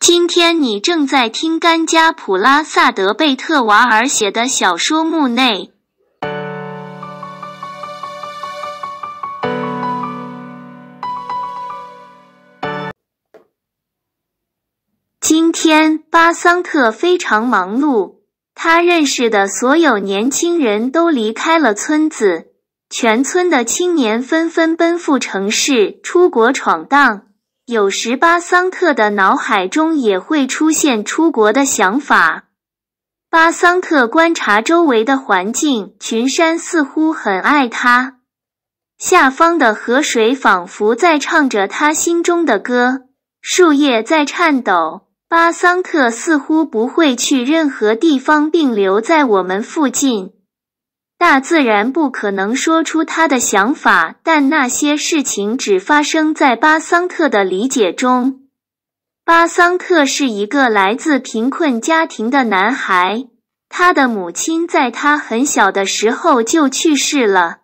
今天你正在听甘加普拉萨德贝特瓦尔写的小说《木内》。今天巴桑特非常忙碌，他认识的所有年轻人都离开了村子，全村的青年纷纷奔赴城市、出国闯荡。有时巴桑特的脑海中也会出现出国的想法。巴桑特观察周围的环境，群山似乎很爱他，下方的河水仿佛在唱着他心中的歌，树叶在颤抖。巴桑特似乎不会去任何地方，并留在我们附近。大自然不可能说出他的想法，但那些事情只发生在巴桑特的理解中。巴桑特是一个来自贫困家庭的男孩，他的母亲在他很小的时候就去世了，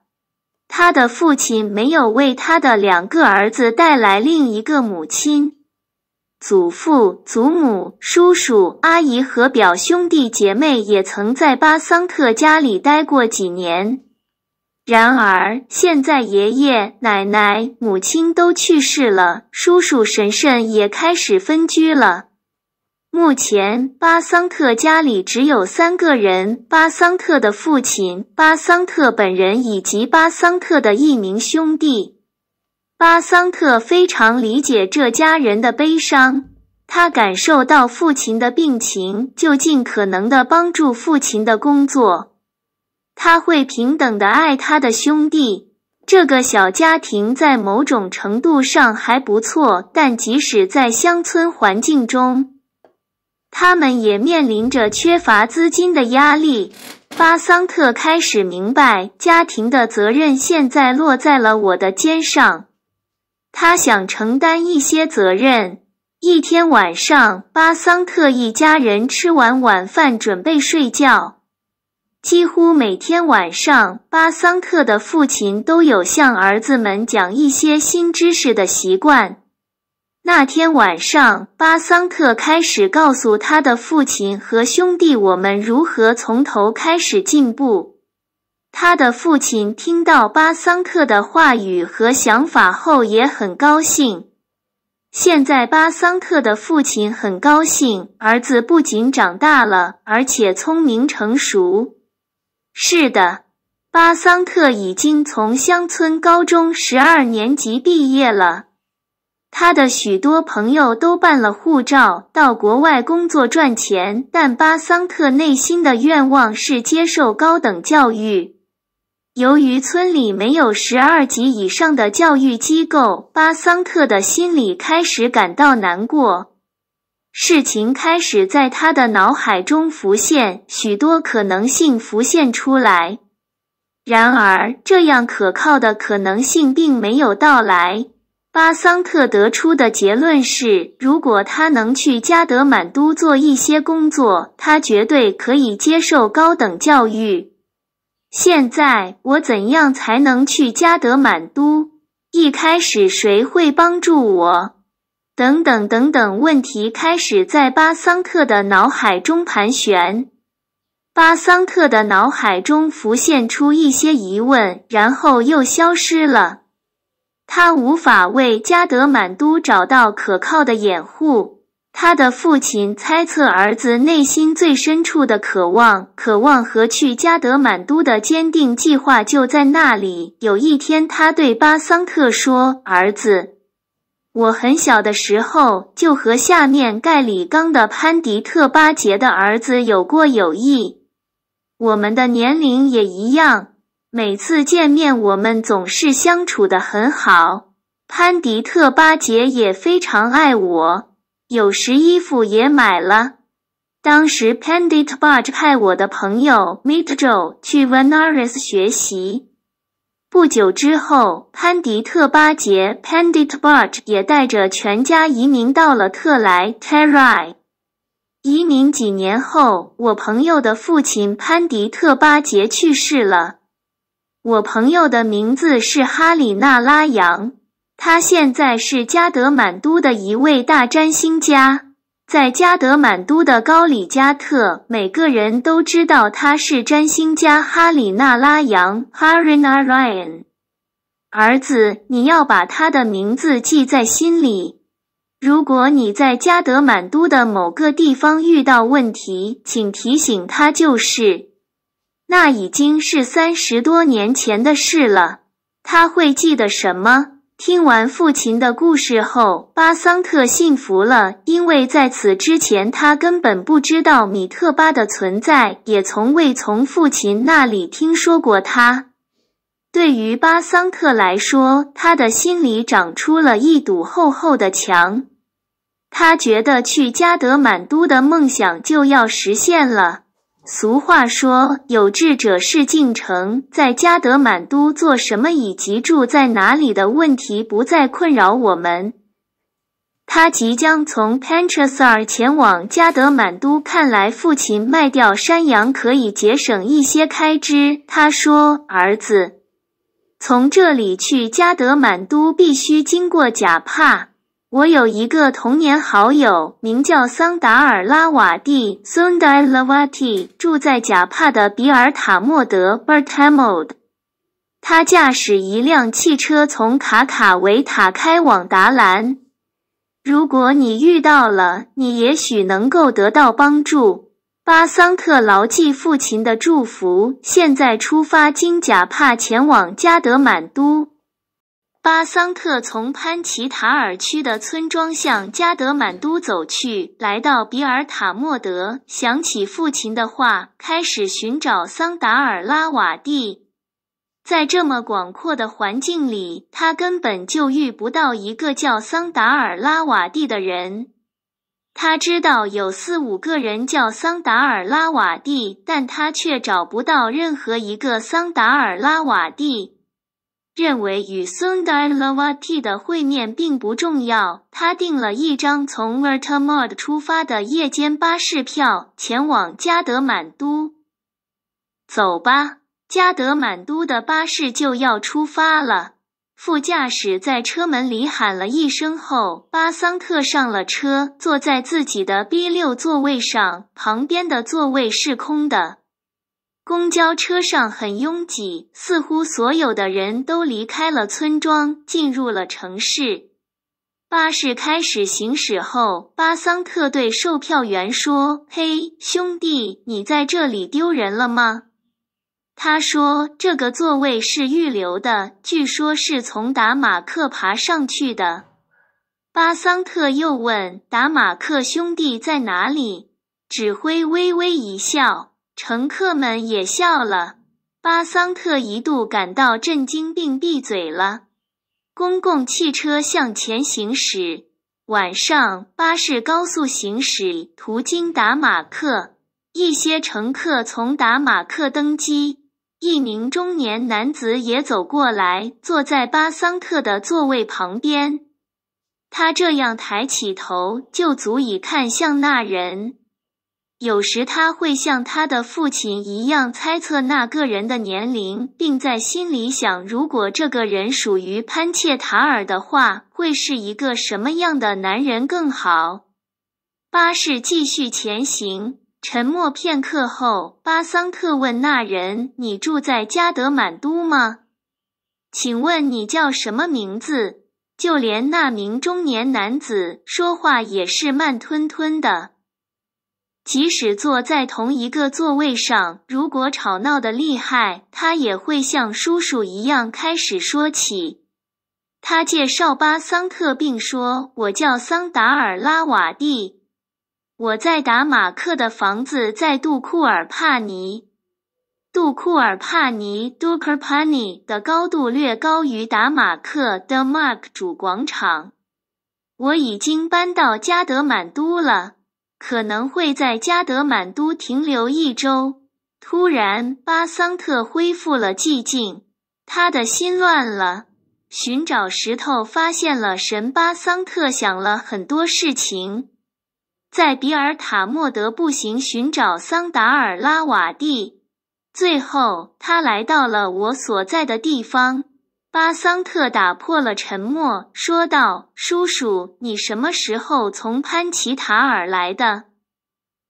他的父亲没有为他的两个儿子带来另一个母亲。祖父、祖母、叔叔、阿姨和表兄弟姐妹也曾在巴桑特家里待过几年。然而，现在爷爷、奶奶、母亲都去世了，叔叔婶婶也开始分居了。目前，巴桑特家里只有三个人：巴桑特的父亲、巴桑特本人以及巴桑特的一名兄弟。巴桑特非常理解这家人的悲伤，他感受到父亲的病情，就尽可能的帮助父亲的工作。他会平等的爱他的兄弟。这个小家庭在某种程度上还不错，但即使在乡村环境中，他们也面临着缺乏资金的压力。巴桑特开始明白，家庭的责任现在落在了我的肩上。他想承担一些责任。一天晚上，巴桑特一家人吃完晚饭准备睡觉。几乎每天晚上，巴桑特的父亲都有向儿子们讲一些新知识的习惯。那天晚上，巴桑特开始告诉他的父亲和兄弟：“我们如何从头开始进步。”他的父亲听到巴桑特的话语和想法后也很高兴。现在巴桑特的父亲很高兴，儿子不仅长大了，而且聪明成熟。是的，巴桑特已经从乡村高中十二年级毕业了。他的许多朋友都办了护照到国外工作赚钱，但巴桑特内心的愿望是接受高等教育。由于村里没有十二级以上的教育机构，巴桑特的心里开始感到难过。事情开始在他的脑海中浮现，许多可能性浮现出来。然而，这样可靠的可能性并没有到来。巴桑特得出的结论是：如果他能去加德满都做一些工作，他绝对可以接受高等教育。现在我怎样才能去加德满都？一开始谁会帮助我？等等等等，问题开始在巴桑克的脑海中盘旋。巴桑克的脑海中浮现出一些疑问，然后又消失了。他无法为加德满都找到可靠的掩护。他的父亲猜测儿子内心最深处的渴望，渴望和去加德满都的坚定计划就在那里。有一天，他对巴桑特说：“儿子，我很小的时候就和下面盖里冈的潘迪特巴杰的儿子有过友谊，我们的年龄也一样。每次见面，我们总是相处得很好。潘迪特巴杰也非常爱我。”有时衣服也买了。当时 Pandit b a r g e 派我的朋友 Meet Joe 去 v a r i s 学习。不久之后，潘迪特巴杰 Pandit b a r g e 也带着全家移民到了特莱特莱。移民几年后，我朋友的父亲潘迪特巴杰去世了。我朋友的名字是哈里纳拉扬。他现在是加德满都的一位大占星家，在加德满都的高里加特，每个人都知道他是占星家哈里纳拉扬 （Hari n a r y a n 儿子，你要把他的名字记在心里。如果你在加德满都的某个地方遇到问题，请提醒他。就是，那已经是三十多年前的事了。他会记得什么？听完父亲的故事后，巴桑特信服了，因为在此之前他根本不知道米特巴的存在，也从未从父亲那里听说过他。对于巴桑特来说，他的心里长出了一堵厚厚的墙，他觉得去加德满都的梦想就要实现了。俗话说，有志者事竟成。在加德满都做什么以及住在哪里的问题不再困扰我们。他即将从 p a n c h a s a r 前往加德满都，看来父亲卖掉山羊可以节省一些开支。他说：“儿子，从这里去加德满都必须经过贾帕。”我有一个童年好友，名叫桑达尔拉瓦蒂 （Sundar Lavati），住在贾帕的比尔塔莫德 （Bertamod）。他驾驶一辆汽车从卡卡维塔开往达兰。如果你遇到了，你也许能够得到帮助。巴桑特牢记父亲的祝福，现在出发经贾帕前往加德满都。巴桑特从潘奇塔尔区的村庄向加德满都走去，来到比尔塔莫德，想起父亲的话，开始寻找桑达尔拉瓦蒂。在这么广阔的环境里，他根本就遇不到一个叫桑达尔拉瓦蒂的人。他知道有四五个人叫桑达尔拉瓦蒂，但他却找不到任何一个桑达尔拉瓦蒂。认为与 Sundar Lavati 的会面并不重要，他订了一张从 v e r m a r 出发的夜间巴士票，前往加德满都。走吧，加德满都的巴士就要出发了。副驾驶在车门里喊了一声后，巴桑特上了车，坐在自己的 B 六座位上，旁边的座位是空的。公交车上很拥挤，似乎所有的人都离开了村庄，进入了城市。巴士开始行驶后，巴桑特对售票员说：“嘿，兄弟，你在这里丢人了吗？”他说：“这个座位是预留的，据说是从达马克爬上去的。”巴桑特又问：“达马克兄弟在哪里？”指挥微微一笑。乘客们也笑了。巴桑特一度感到震惊，并闭嘴了。公共汽车向前行驶。晚上，巴士高速行驶，途经达马克。一些乘客从达马克登机。一名中年男子也走过来，坐在巴桑特的座位旁边。他这样抬起头，就足以看向那人。有时他会像他的父亲一样猜测那个人的年龄，并在心里想：如果这个人属于潘切塔尔的话，会是一个什么样的男人更好？巴士继续前行。沉默片刻后，巴桑特问那人：“你住在加德满都吗？请问你叫什么名字？”就连那名中年男子说话也是慢吞吞的。即使坐在同一个座位上，如果吵闹的厉害，他也会像叔叔一样开始说起。他介绍巴桑特，并说：“我叫桑达尔拉瓦蒂，我在达马克的房子在杜库尔帕尼。杜库尔帕尼 （Dukurpani） 的高度略高于达马克的 r k 主广场。我已经搬到加德满都了。”可能会在加德满都停留一周。突然，巴桑特恢复了寂静，他的心乱了。寻找石头，发现了神巴桑特，想了很多事情。在比尔塔莫德步行寻找桑达尔拉瓦蒂，最后他来到了我所在的地方。巴桑特打破了沉默，说道：“叔叔，你什么时候从潘奇塔尔来的？”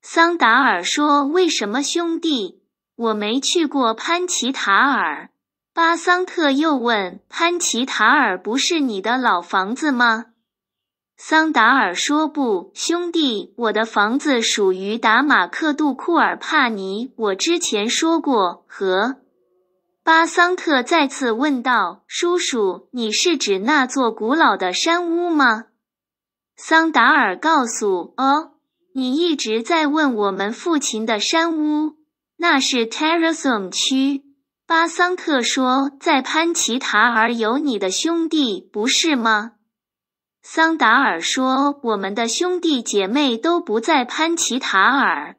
桑达尔说：“为什么，兄弟？我没去过潘奇塔尔。”巴桑特又问：“潘奇塔尔不是你的老房子吗？”桑达尔说：“不，兄弟，我的房子属于达马克杜库尔帕尼。我之前说过和。”巴桑特再次问道：“叔叔，你是指那座古老的山屋吗？”桑达尔告诉：“哦，你一直在问我们父亲的山屋，那是 Terasum r 区。”巴桑特说：“在潘奇塔尔有你的兄弟，不是吗？”桑达尔说：“我们的兄弟姐妹都不在潘奇塔尔。”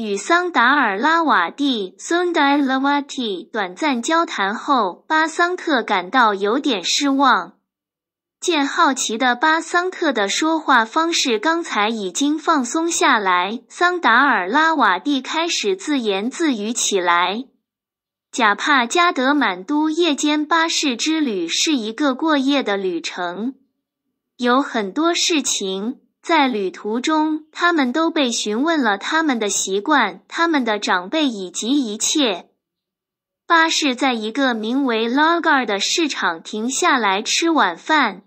与桑达尔拉瓦蒂 （Sundar l a w a t i 短暂交谈后，巴桑特感到有点失望。见好奇的巴桑特的说话方式，刚才已经放松下来，桑达尔拉瓦蒂开始自言自语起来：“贾帕加德满都夜间巴士之旅是一个过夜的旅程，有很多事情。”在旅途中，他们都被询问了他们的习惯、他们的长辈以及一切。巴士在一个名为 l a g a r 的市场停下来吃晚饭。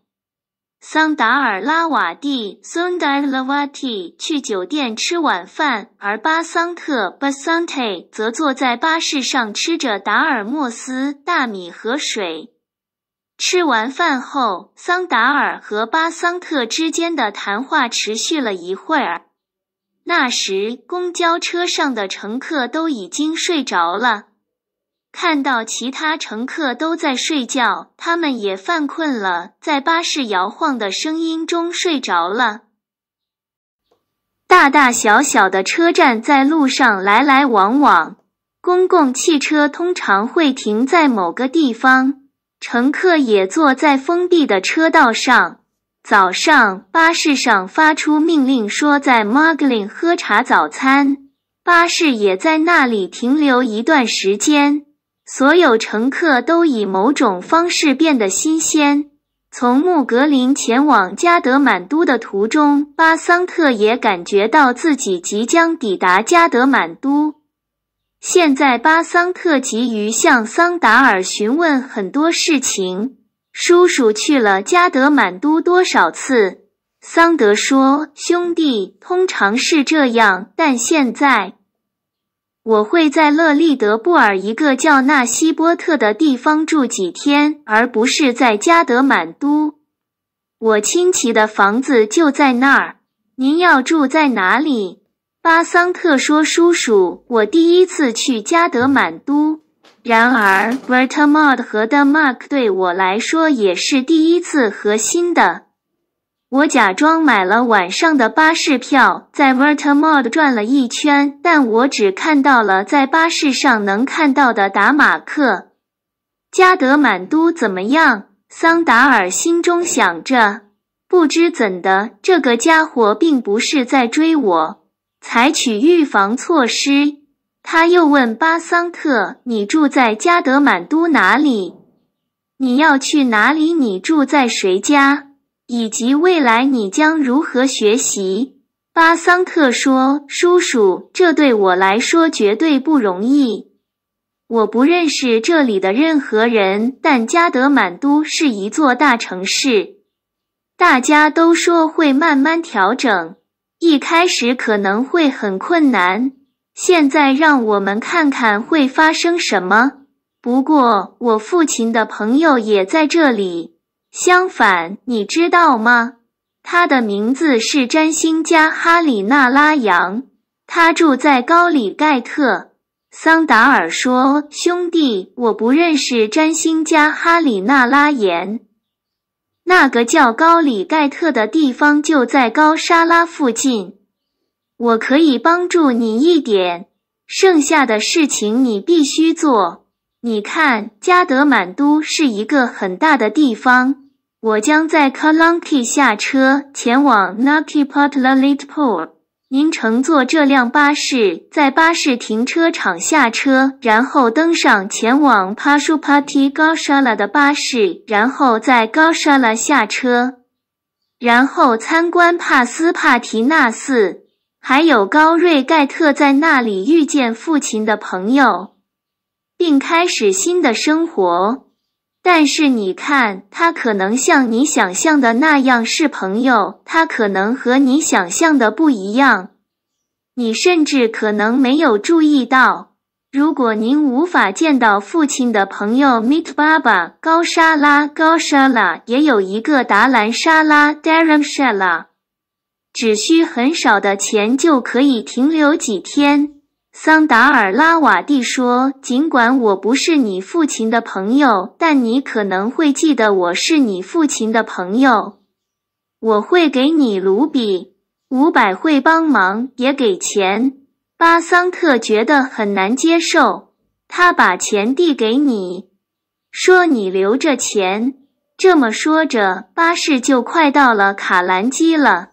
桑达尔拉瓦蒂 （Sundar Lavati） 去酒店吃晚饭，而巴桑特 b a s a n t e 则坐在巴士上吃着达尔莫斯大米和水。吃完饭后，桑达尔和巴桑特之间的谈话持续了一会儿。那时，公交车上的乘客都已经睡着了。看到其他乘客都在睡觉，他们也犯困了，在巴士摇晃的声音中睡着了。大大小小的车站在路上来来往往，公共汽车通常会停在某个地方。乘客也坐在封闭的车道上。早上，巴士上发出命令说在 m g l i n 喝茶早餐。巴士也在那里停留一段时间。所有乘客都以某种方式变得新鲜。从穆格林前往加德满都的途中，巴桑特也感觉到自己即将抵达加德满都。现在巴桑特急于向桑达尔询问很多事情。叔叔去了加德满都多少次？桑德说：“兄弟，通常是这样，但现在我会在勒利德布尔一个叫纳西波特的地方住几天，而不是在加德满都。我亲戚的房子就在那儿。您要住在哪里？”巴桑特说：“叔叔，我第一次去加德满都。然而，Vertemod 和 Mark 对我来说也是第一次核心的。我假装买了晚上的巴士票，在 Vertemod 转了一圈，但我只看到了在巴士上能看到的达马克。加德满都怎么样？”桑达尔心中想着。不知怎的，这个家伙并不是在追我。采取预防措施。他又问巴桑特：“你住在加德满都哪里？你要去哪里？你住在谁家？以及未来你将如何学习？”巴桑特说：“叔叔，这对我来说绝对不容易。我不认识这里的任何人，但加德满都是一座大城市。大家都说会慢慢调整。”一开始可能会很困难，现在让我们看看会发生什么。不过我父亲的朋友也在这里。相反，你知道吗？他的名字是占星家哈里纳拉扬，他住在高里盖特。桑达尔说：“兄弟，我不认识占星家哈里纳拉延。”那个叫高里盖特的地方就在高沙拉附近，我可以帮助你一点。剩下的事情你必须做。你看，加德满都是一个很大的地方。我将在 Colony k 下车，前往 Nakipatla l i t p o r 您乘坐这辆巴士，在巴士停车场下车，然后登上前往帕舒帕提高沙拉的巴士，然后在高沙拉下车，然后参观帕斯帕提纳寺，还有高瑞盖特在那里遇见父亲的朋友，并开始新的生活。但是你看，他可能像你想象的那样是朋友，他可能和你想象的不一样，你甚至可能没有注意到。如果您无法见到父亲的朋友 Mit Baba，高沙拉高沙拉也有一个达兰沙拉 d a r a m s h a l a 只需很少的钱就可以停留几天。桑达尔拉瓦蒂说：“尽管我不是你父亲的朋友，但你可能会记得我是你父亲的朋友。我会给你卢比五百，会帮忙也给钱。”巴桑特觉得很难接受，他把钱递给你，说：“你留着钱。”这么说着，巴士就快到了卡兰基了。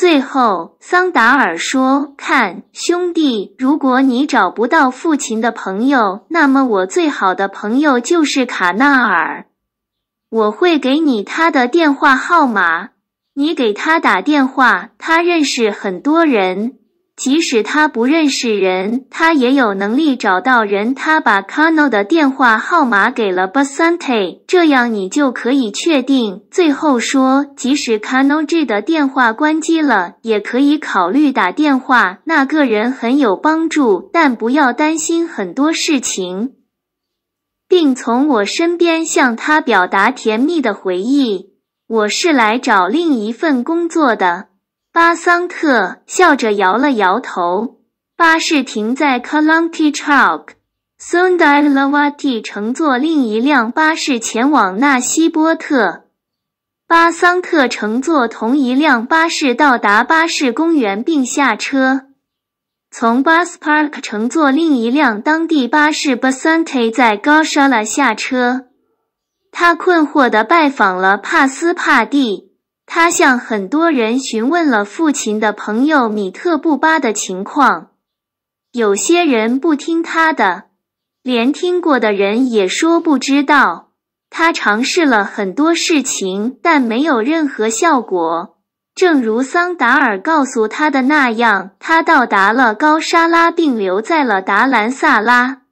最后，桑达尔说：“看，兄弟，如果你找不到父亲的朋友，那么我最好的朋友就是卡纳尔。我会给你他的电话号码，你给他打电话，他认识很多人。”即使他不认识人，他也有能力找到人。他把 c a o 的电话号码给了 b a s a n t e 这样你就可以确定。最后说，即使 c a r o G 的电话关机了，也可以考虑打电话。那个人很有帮助，但不要担心很多事情，并从我身边向他表达甜蜜的回忆。我是来找另一份工作的。巴桑特笑着摇了摇头。巴士停在 k a l a n t i c h a l k s u n d a r a w a t i 乘坐另一辆巴士前往纳西波特。巴桑特乘坐同一辆巴士到达巴士公园并下车。从 Bus Park 乘坐另一辆当地巴士，Basanti 在 g a s h a l a 下车。他困惑地拜访了帕斯帕蒂。他向很多人询问了父亲的朋友米特布巴的情况，有些人不听他的，连听过的人也说不知道。他尝试了很多事情，但没有任何效果。正如桑达尔告诉他的那样，他到达了高沙拉，并留在了达兰萨拉。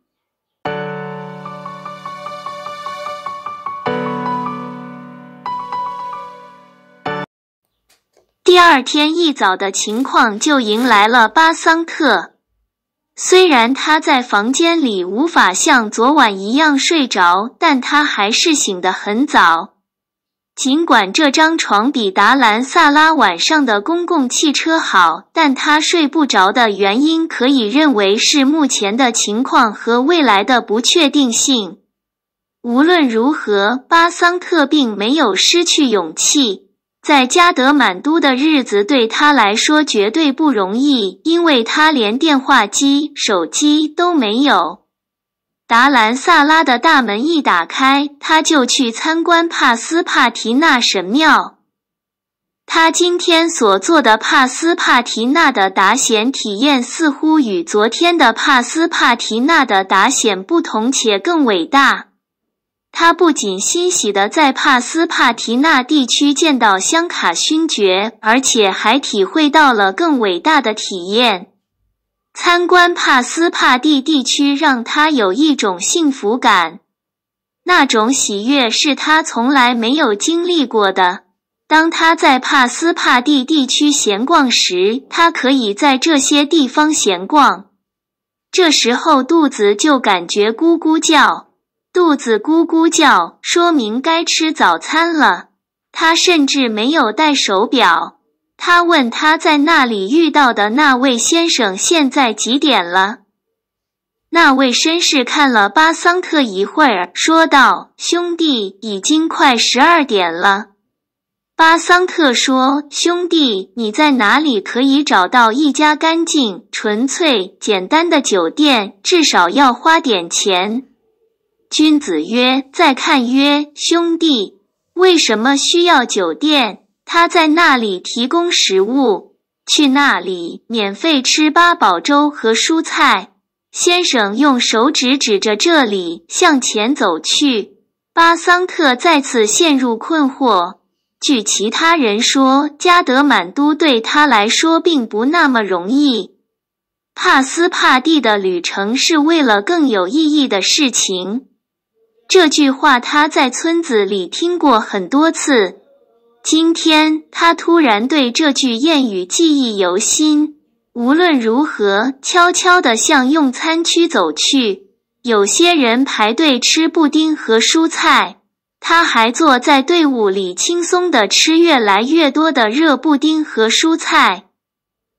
第二天一早的情况就迎来了巴桑特。虽然他在房间里无法像昨晚一样睡着，但他还是醒得很早。尽管这张床比达兰萨拉晚上的公共汽车好，但他睡不着的原因可以认为是目前的情况和未来的不确定性。无论如何，巴桑特并没有失去勇气。在加德满都的日子对他来说绝对不容易，因为他连电话机、手机都没有。达兰萨拉的大门一打开，他就去参观帕斯帕提纳神庙。他今天所做的帕斯帕提纳的达显体验似乎与昨天的帕斯帕提纳的达显不同，且更伟大。他不仅欣喜地在帕斯帕提纳地区见到香卡勋爵，而且还体会到了更伟大的体验。参观帕斯帕蒂地区让他有一种幸福感，那种喜悦是他从来没有经历过的。当他在帕斯帕蒂地区闲逛时，他可以在这些地方闲逛，这时候肚子就感觉咕咕叫。肚子咕咕叫，说明该吃早餐了。他甚至没有带手表。他问他在那里遇到的那位先生：“现在几点了？”那位绅士看了巴桑特一会儿，说道：“兄弟，已经快十二点了。”巴桑特说：“兄弟，你在哪里可以找到一家干净、纯粹、简单的酒店？至少要花点钱。”君子曰：“再看曰兄弟，为什么需要酒店？他在那里提供食物，去那里免费吃八宝粥和蔬菜。”先生用手指指着这里，向前走去。巴桑特再次陷入困惑。据其他人说，加德满都对他来说并不那么容易。帕斯帕蒂的旅程是为了更有意义的事情。这句话他在村子里听过很多次。今天他突然对这句谚语记忆犹新。无论如何，悄悄地向用餐区走去。有些人排队吃布丁和蔬菜。他还坐在队伍里，轻松地吃越来越多的热布丁和蔬菜。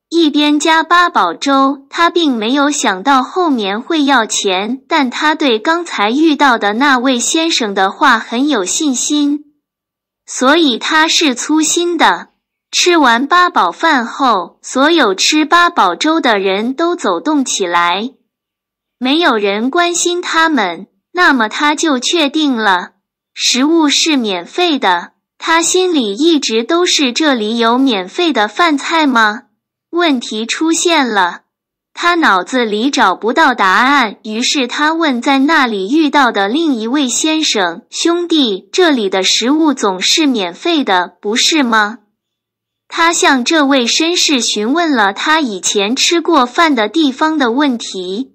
一边加八宝粥，他并没有想到后面会要钱，但他对刚才遇到的那位先生的话很有信心，所以他是粗心的。吃完八宝饭后，所有吃八宝粥的人都走动起来，没有人关心他们，那么他就确定了，食物是免费的。他心里一直都是这里有免费的饭菜吗？问题出现了，他脑子里找不到答案，于是他问在那里遇到的另一位先生：“兄弟，这里的食物总是免费的，不是吗？”他向这位绅士询问了他以前吃过饭的地方的问题。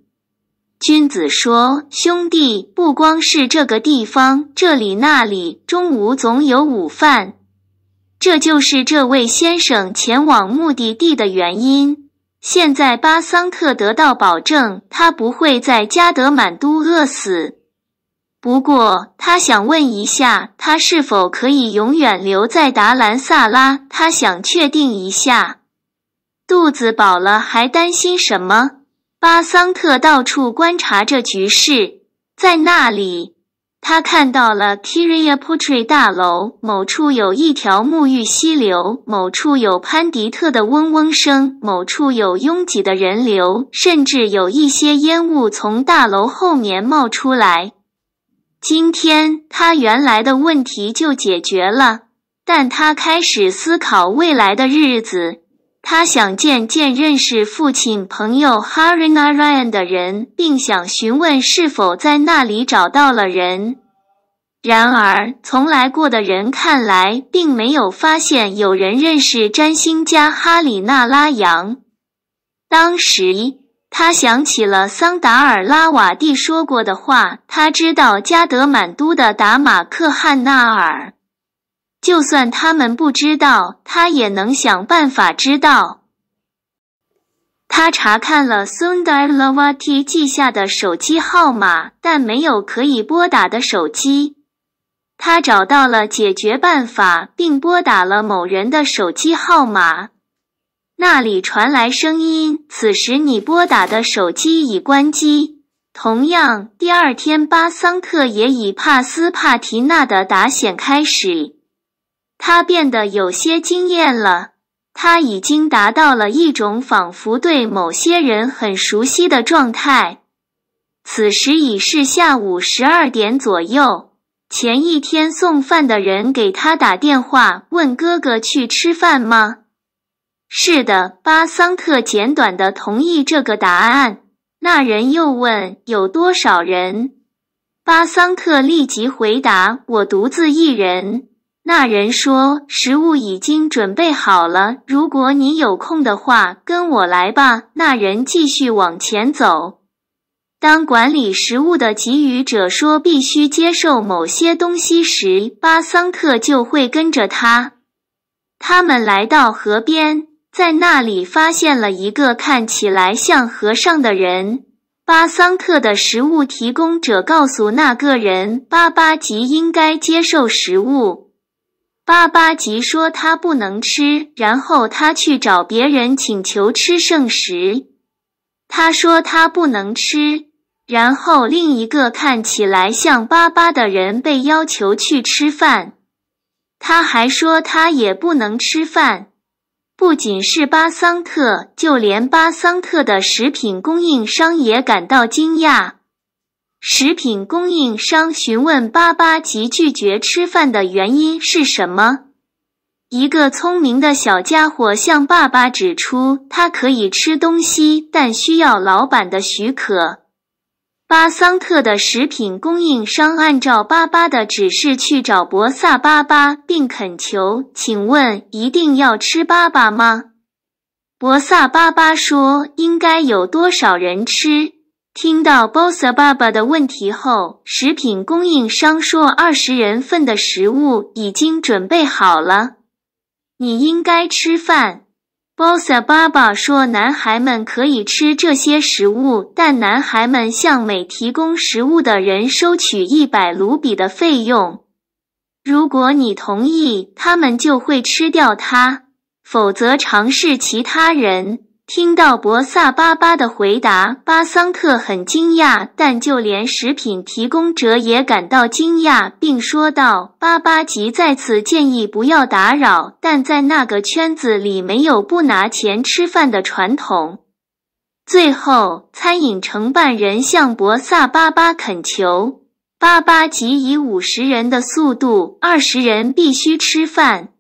君子说：“兄弟，不光是这个地方，这里那里中午总有午饭。”这就是这位先生前往目的地的原因。现在巴桑特得到保证，他不会在加德满都饿死。不过他想问一下，他是否可以永远留在达兰萨拉？他想确定一下。肚子饱了还担心什么？巴桑特到处观察着局势，在那里。他看到了 k i r i a p u t r i 大楼，某处有一条沐浴溪流，某处有潘迪特的嗡嗡声，某处有拥挤的人流，甚至有一些烟雾从大楼后面冒出来。今天他原来的问题就解决了，但他开始思考未来的日子。他想见见认识父亲朋友哈瑞纳瑞安的人，并想询问是否在那里找到了人。然而，从来过的人看来，并没有发现有人认识占星家哈里纳拉扬。当时，他想起了桑达尔拉瓦蒂说过的话，他知道加德满都的达马克汉纳尔。就算他们不知道，他也能想办法知道。他查看了 Sundar Lavati 记下的手机号码，但没有可以拨打的手机。他找到了解决办法，并拨打了某人的手机号码。那里传来声音：“此时你拨打的手机已关机。”同样，第二天巴桑特也以帕斯帕提娜的打显开始。他变得有些惊艳了。他已经达到了一种仿佛对某些人很熟悉的状态。此时已是下午十二点左右。前一天送饭的人给他打电话，问哥哥去吃饭吗？是的，巴桑特简短的同意这个答案。那人又问有多少人？巴桑特立即回答：“我独自一人。”那人说：“食物已经准备好了，如果你有空的话，跟我来吧。”那人继续往前走。当管理食物的给予者说必须接受某些东西时，巴桑特就会跟着他。他们来到河边，在那里发现了一个看起来像和尚的人。巴桑特的食物提供者告诉那个人：“巴巴吉应该接受食物。”巴巴吉说他不能吃，然后他去找别人请求吃剩食。他说他不能吃，然后另一个看起来像巴巴的人被要求去吃饭。他还说他也不能吃饭。不仅是巴桑特，就连巴桑特的食品供应商也感到惊讶。食品供应商询问巴巴及拒绝吃饭的原因是什么？一个聪明的小家伙向爸爸指出，他可以吃东西，但需要老板的许可。巴桑特的食品供应商按照巴巴的指示去找博萨巴巴，并恳求：“请问，一定要吃巴巴吗？”博萨巴巴说：“应该有多少人吃？”听到 Bosa 爸爸的问题后，食品供应商说：“二十人份的食物已经准备好了。你应该吃饭。” Bosa 爸爸说：“男孩们可以吃这些食物，但男孩们向每提供食物的人收取一百卢比的费用。如果你同意，他们就会吃掉它；否则，尝试其他人。”听到博萨巴巴的回答，巴桑特很惊讶，但就连食品提供者也感到惊讶，并说道：“巴巴吉在此建议不要打扰，但在那个圈子里没有不拿钱吃饭的传统。”最后，餐饮承办人向博萨巴巴恳求，巴巴吉以五十人的速度，二十人必须吃饭。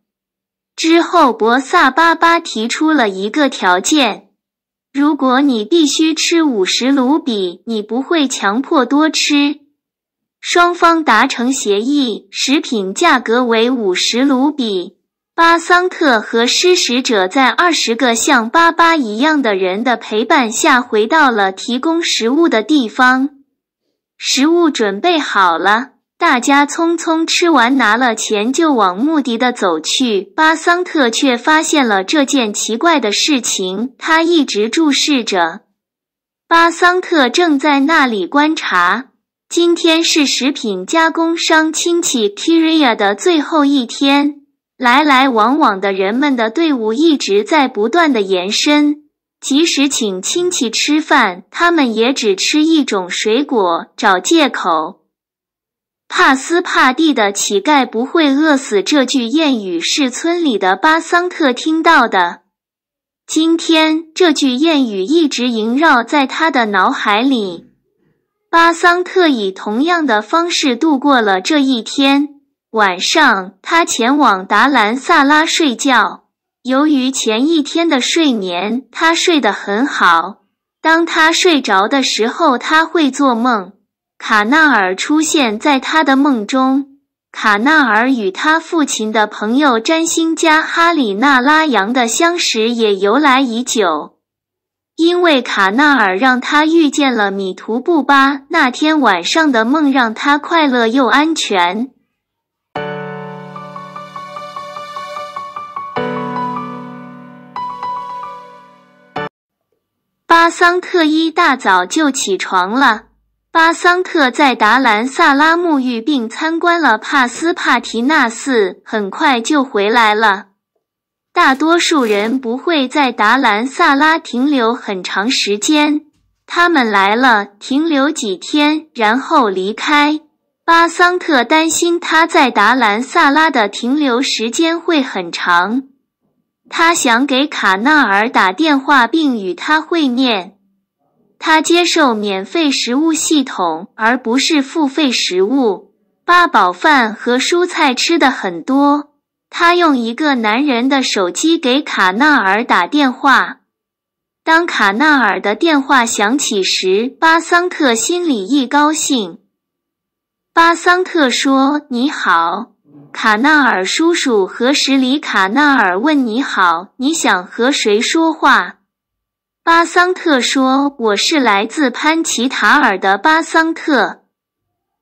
之后，博萨巴巴提出了一个条件：如果你必须吃五十卢比，你不会强迫多吃。双方达成协议，食品价格为五十卢比。巴桑特和施食者在二十个像巴巴一样的人的陪伴下，回到了提供食物的地方。食物准备好了。大家匆匆吃完，拿了钱就往目的的走去。巴桑特却发现了这件奇怪的事情，他一直注视着。巴桑特正在那里观察。今天是食品加工商亲戚 k i r i a 的最后一天，来来往往的人们的队伍一直在不断的延伸。即使请亲戚吃饭，他们也只吃一种水果，找借口。怕斯怕地的乞丐不会饿死，这句谚语是村里的巴桑特听到的。今天，这句谚语一直萦绕在他的脑海里。巴桑特以同样的方式度过了这一天。晚上，他前往达兰萨拉睡觉。由于前一天的睡眠，他睡得很好。当他睡着的时候，他会做梦。卡纳尔出现在他的梦中。卡纳尔与他父亲的朋友詹辛加哈里纳拉扬的相识也由来已久，因为卡纳尔让他遇见了米图布巴。那天晚上的梦让他快乐又安全。巴桑克一大早就起床了。巴桑特在达兰萨拉沐浴并参观了帕斯帕提纳寺，很快就回来了。大多数人不会在达兰萨拉停留很长时间，他们来了，停留几天，然后离开。巴桑特担心他在达兰萨拉的停留时间会很长，他想给卡纳尔打电话并与他会面。他接受免费食物系统，而不是付费食物。八宝饭和蔬菜吃的很多。他用一个男人的手机给卡纳尔打电话。当卡纳尔的电话响起时，巴桑特心里一高兴。巴桑特说：“你好，卡纳尔叔叔。”何时里卡纳尔问：“你好，你想和谁说话？”巴桑特说：“我是来自潘奇塔尔的巴桑特。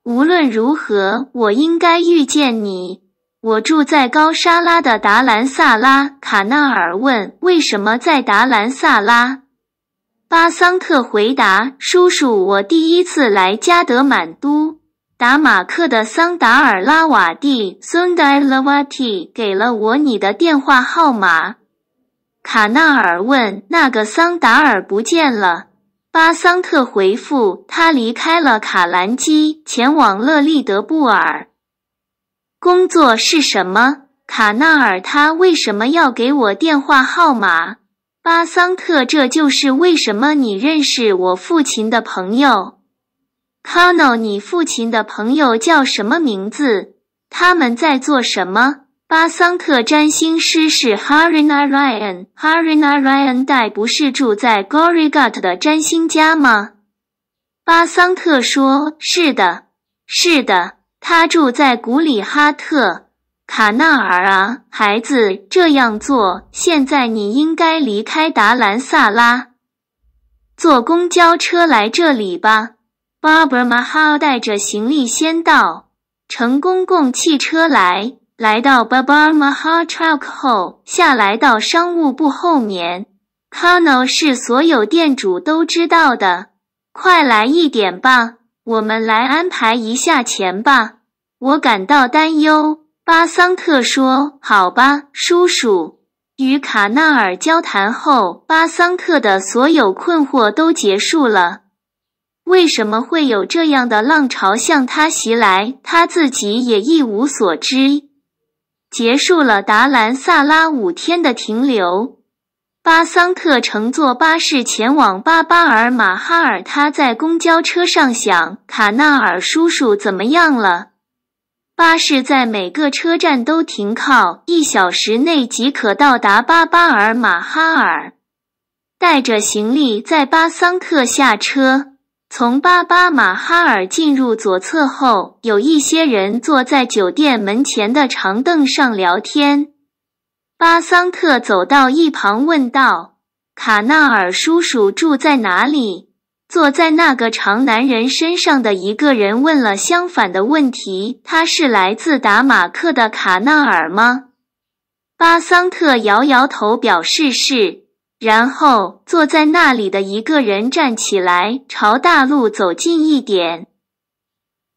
无论如何，我应该遇见你。我住在高沙拉的达兰萨拉。”卡纳尔问：“为什么在达兰萨拉？”巴桑特回答：“叔叔，我第一次来加德满都。达马克的桑达尔拉瓦蒂 （Sundar l a w a t i 给了我你的电话号码。”卡纳尔问：“那个桑达尔不见了。”巴桑特回复：“他离开了卡兰基，前往勒利德布尔。工作是什么？”卡纳尔：“他为什么要给我电话号码？”巴桑特：“这就是为什么你认识我父亲的朋友。”卡诺，你父亲的朋友叫什么名字？他们在做什么？”巴桑特占星师是 Harina Ryan。Harina Ryan 在不是住在 Gorigat 的占星家吗？巴桑特说：“是的，是的，他住在古里哈特卡纳尔啊，孩子。这样做，现在你应该离开达兰萨拉，坐公交车来这里吧。Barbara Mahal 带着行李先到，乘公共汽车来。”来到巴巴马哈 k 后，下来到商务部后面。Kano 是所有店主都知道的。快来一点吧，我们来安排一下钱吧。我感到担忧，巴桑特说：“好吧，叔叔。”与卡纳尔交谈后，巴桑特的所有困惑都结束了。为什么会有这样的浪潮向他袭来？他自己也一无所知。结束了达兰萨拉五天的停留，巴桑特乘坐巴士前往巴巴尔马哈尔。他在公交车上想：卡纳尔叔叔怎么样了？巴士在每个车站都停靠，一小时内即可到达巴巴尔马哈尔。带着行李，在巴桑特下车。从巴巴马哈尔进入左侧后，有一些人坐在酒店门前的长凳上聊天。巴桑特走到一旁问道：“卡纳尔叔叔住在哪里？”坐在那个长男人身上的一个人问了相反的问题：“他是来自达马克的卡纳尔吗？”巴桑特摇摇头，表示是。然后坐在那里的一个人站起来，朝大路走近一点，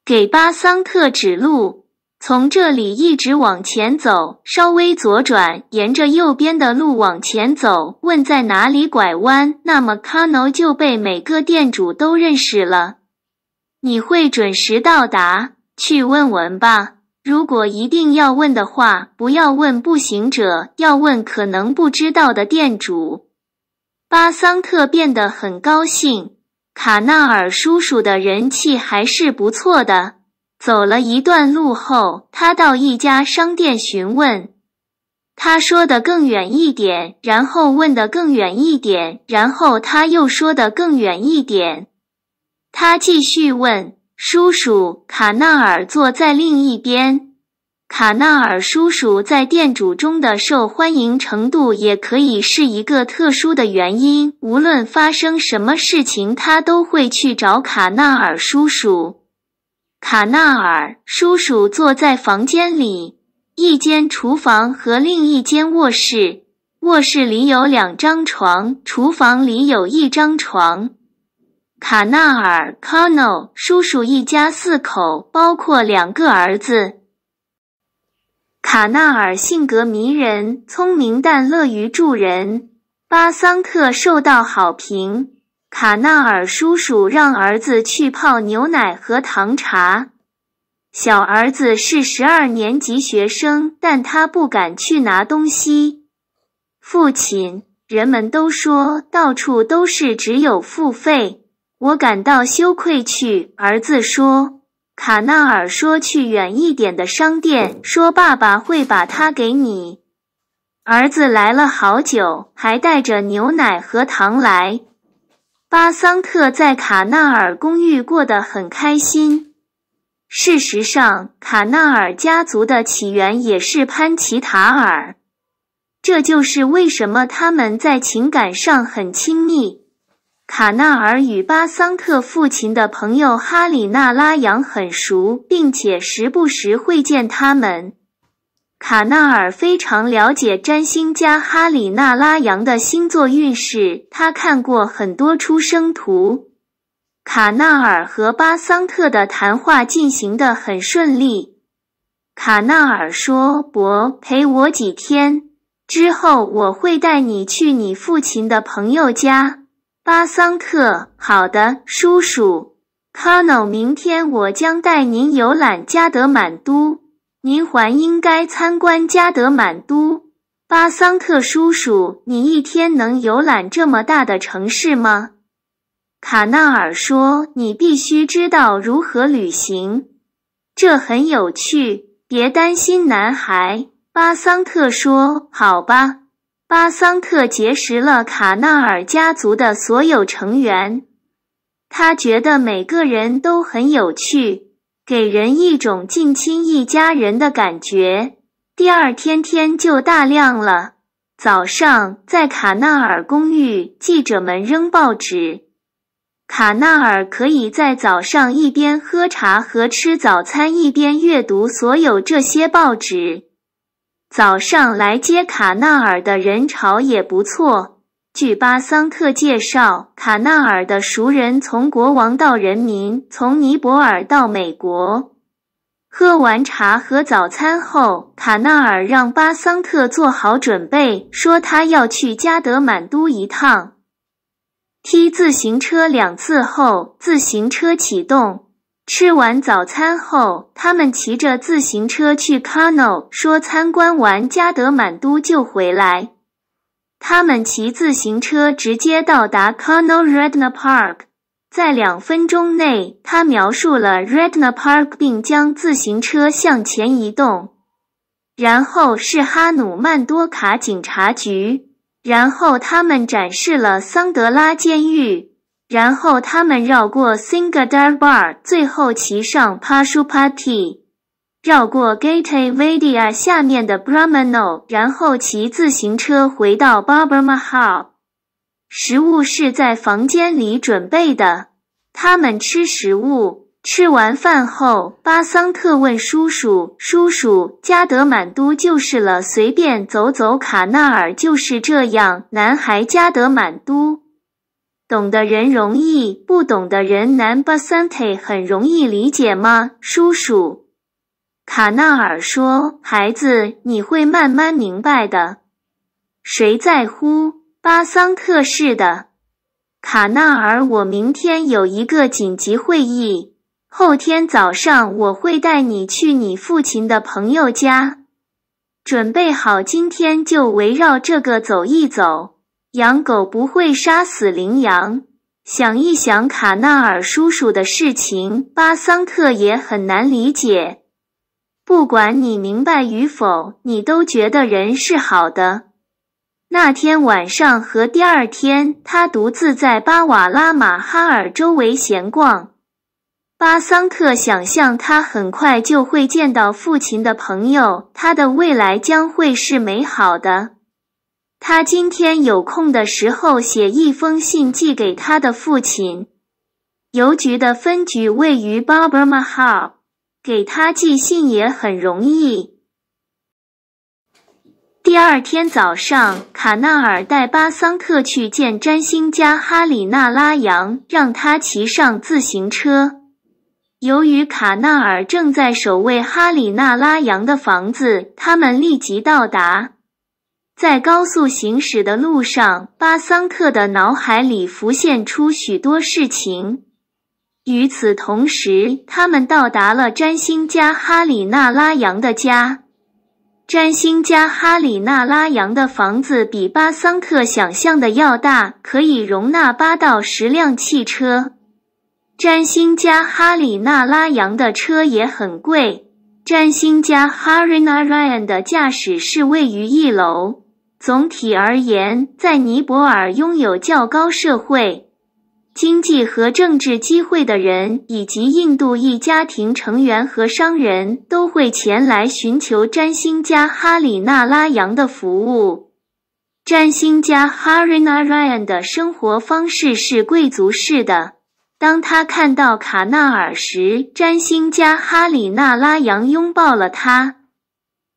给巴桑特指路，从这里一直往前走，稍微左转，沿着右边的路往前走。问在哪里拐弯，那么卡农就被每个店主都认识了。你会准时到达，去问问吧。如果一定要问的话，不要问步行者，要问可能不知道的店主。巴桑特变得很高兴。卡纳尔叔叔的人气还是不错的。走了一段路后，他到一家商店询问。他说的更远一点，然后问的更远一点，然后他又说的更远一点。他继续问叔叔卡纳尔坐在另一边。卡纳尔叔叔在店主中的受欢迎程度也可以是一个特殊的原因。无论发生什么事情，他都会去找卡纳尔叔叔。卡纳尔叔叔坐在房间里，一间厨房和另一间卧室。卧室里有两张床，厨房里有一张床。卡纳尔 （Conal） 叔叔一家四口，包括两个儿子。卡纳尔性格迷人，聪明但乐于助人。巴桑特受到好评。卡纳尔叔叔让儿子去泡牛奶和糖茶。小儿子是十二年级学生，但他不敢去拿东西。父亲，人们都说到处都是只有付费，我感到羞愧。去，儿子说。卡纳尔说：“去远一点的商店，说爸爸会把它给你。”儿子来了好久，还带着牛奶和糖来。巴桑特在卡纳尔公寓过得很开心。事实上，卡纳尔家族的起源也是潘奇塔尔，这就是为什么他们在情感上很亲密。卡纳尔与巴桑特父亲的朋友哈里纳拉扬很熟，并且时不时会见他们。卡纳尔非常了解占星家哈里纳拉扬的星座运势，他看过很多出生图。卡纳尔和巴桑特的谈话进行得很顺利。卡纳尔说：“伯，陪我几天，之后我会带你去你父亲的朋友家。”巴桑特，好的，叔叔。卡诺，明天我将带您游览加德满都。您还应该参观加德满都。巴桑特叔叔，你一天能游览这么大的城市吗？卡纳尔说：“你必须知道如何旅行。”这很有趣。别担心，男孩。巴桑特说：“好吧。”巴桑特结识了卡纳尔家族的所有成员，他觉得每个人都很有趣，给人一种近亲一家人的感觉。第二天天就大亮了，早上在卡纳尔公寓，记者们扔报纸，卡纳尔可以在早上一边喝茶和吃早餐，一边阅读所有这些报纸。早上来接卡纳尔的人潮也不错。据巴桑特介绍，卡纳尔的熟人从国王到人民，从尼泊尔到美国。喝完茶和早餐后，卡纳尔让巴桑特做好准备，说他要去加德满都一趟。踢自行车两次后，自行车启动。吃完早餐后，他们骑着自行车去 Kano，说参观完加德满都就回来。他们骑自行车直接到达 Kano Redna Park，在两分钟内，他描述了 Redna Park，并将自行车向前移动。然后是哈努曼多卡警察局，然后他们展示了桑德拉监狱。然后他们绕过 s i n g a d a r Bar，最后骑上 Pashupati，绕过 Gaiti Vadia 下面的 Bramano，h 然后骑自行车回到 Babur Mahal。食物是在房间里准备的，他们吃食物。吃完饭后，巴桑特问叔叔：“叔叔，加德满都就是了，随便走走。卡纳尔就是这样，男孩，加德满都。”懂的人容易，不懂的人难。巴桑特很容易理解吗？叔叔，卡纳尔说：“孩子，你会慢慢明白的。”谁在乎？巴桑特是的。卡纳尔，我明天有一个紧急会议，后天早上我会带你去你父亲的朋友家。准备好，今天就围绕这个走一走。养狗不会杀死羚羊。想一想卡纳尔叔叔的事情，巴桑特也很难理解。不管你明白与否，你都觉得人是好的。那天晚上和第二天，他独自在巴瓦拉马哈尔周围闲逛。巴桑特想象他很快就会见到父亲的朋友，他的未来将会是美好的。他今天有空的时候写一封信寄给他的父亲。邮局的分局位于巴布尔哈给他寄信也很容易。第二天早上，卡纳尔带巴桑特去见占星家哈里纳拉扬，让他骑上自行车。由于卡纳尔正在守卫哈里纳拉扬的房子，他们立即到达。在高速行驶的路上，巴桑特的脑海里浮现出许多事情。与此同时，他们到达了占星家哈里纳拉扬的家。占星家哈里纳拉扬的房子比巴桑特想象的要大，可以容纳八到十辆汽车。占星家哈里纳拉扬的车也很贵。占星家哈里纳拉扬的驾驶室位于一楼。总体而言，在尼泊尔拥有较高社会、经济和政治机会的人，以及印度裔家庭成员和商人，都会前来寻求占星家哈里纳拉扬的服务。占星家哈瑞娜拉扬的生活方式是贵族式的。当他看到卡纳尔时，占星家哈里纳拉扬拥抱了他。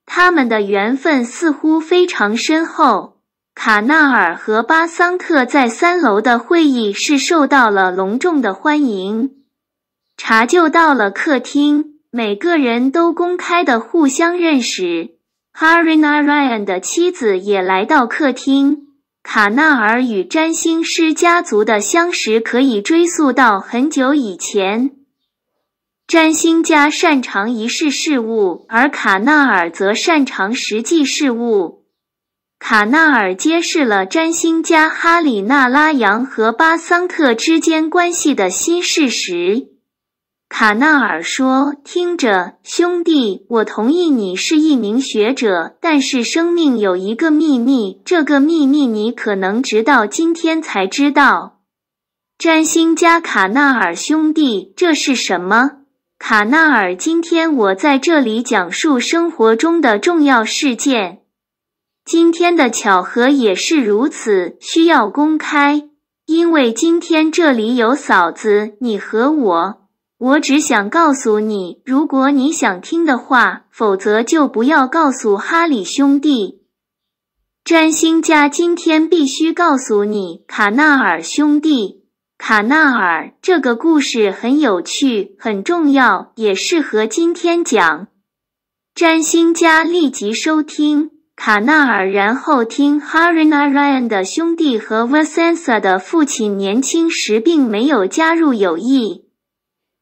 他们的缘分似乎非常深厚。卡纳尔和巴桑特在三楼的会议是受到了隆重的欢迎。茶就到了客厅，每个人都公开的互相认识。Harry Ryan 的妻子也来到客厅。卡纳尔与占星师家族的相识可以追溯到很久以前。占星家擅长仪式事物，而卡纳尔则擅长实际事物。卡纳尔揭示了占星家哈里纳拉扬和巴桑特之间关系的新事实。卡纳尔说：“听着，兄弟，我同意你是一名学者，但是生命有一个秘密，这个秘密你可能直到今天才知道。”占星家卡纳尔兄弟，这是什么？卡纳尔，今天我在这里讲述生活中的重要事件。今天的巧合也是如此，需要公开，因为今天这里有嫂子，你和我。我只想告诉你，如果你想听的话，否则就不要告诉哈里兄弟。占星家今天必须告诉你，卡纳尔兄弟。卡纳尔这个故事很有趣，很重要，也适合今天讲。占星家立即收听卡纳尔，然后听 Harina Ryan 的兄弟和 v a s e n s a 的父亲年轻时并没有加入友谊。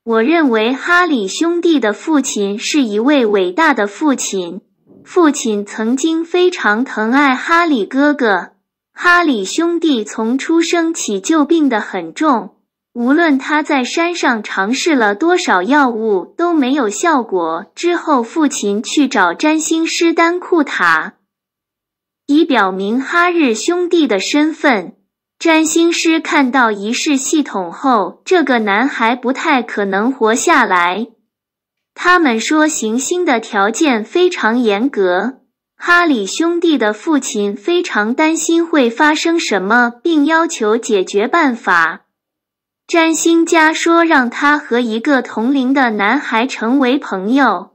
我认为哈里兄弟的父亲是一位伟大的父亲，父亲曾经非常疼爱哈里哥哥。哈里兄弟从出生起就病得很重，无论他在山上尝试了多少药物都没有效果。之后，父亲去找占星师丹库塔，以表明哈日兄弟的身份。占星师看到仪式系统后，这个男孩不太可能活下来。他们说，行星的条件非常严格。哈里兄弟的父亲非常担心会发生什么，并要求解决办法。占星家说，让他和一个同龄的男孩成为朋友。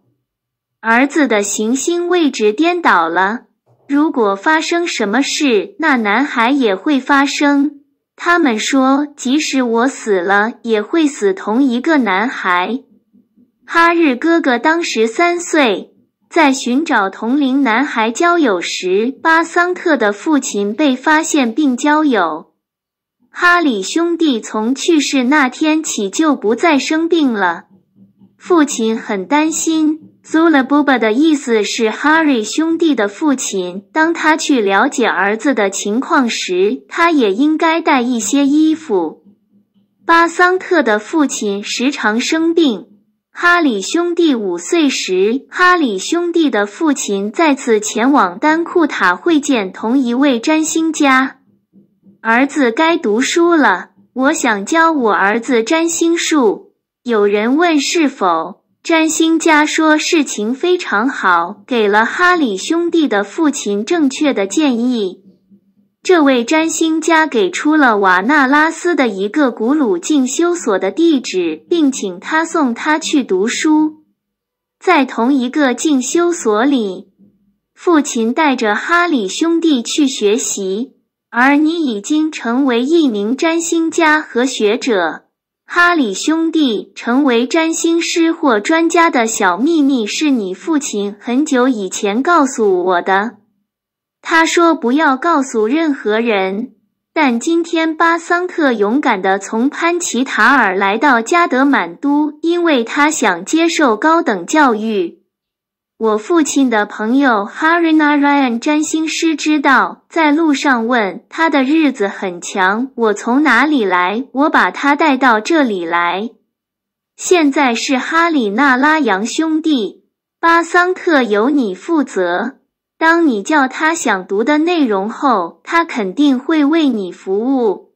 儿子的行星位置颠倒了，如果发生什么事，那男孩也会发生。他们说，即使我死了，也会死同一个男孩。哈日哥哥当时三岁。在寻找同龄男孩交友时，巴桑特的父亲被发现并交友。哈里兄弟从去世那天起就不再生病了。父亲很担心。z u l a b b a 的意思是哈里兄弟的父亲。当他去了解儿子的情况时，他也应该带一些衣服。巴桑特的父亲时常生病。哈里兄弟五岁时，哈里兄弟的父亲再次前往丹库塔会见同一位占星家。儿子该读书了，我想教我儿子占星术。有人问是否占星家说事情非常好，给了哈里兄弟的父亲正确的建议。这位占星家给出了瓦纳拉斯的一个古鲁进修所的地址，并请他送他去读书。在同一个进修所里，父亲带着哈里兄弟去学习。而你已经成为一名占星家和学者。哈里兄弟成为占星师或专家的小秘密是你父亲很久以前告诉我的。他说：“不要告诉任何人。”但今天巴桑特勇敢地从潘奇塔尔来到加德满都，因为他想接受高等教育。我父亲的朋友哈瑞纳瑞安占星师知道，在路上问他的日子很强。我从哪里来？我把他带到这里来。现在是哈里纳拉扬兄弟，巴桑特由你负责。当你叫他想读的内容后，他肯定会为你服务。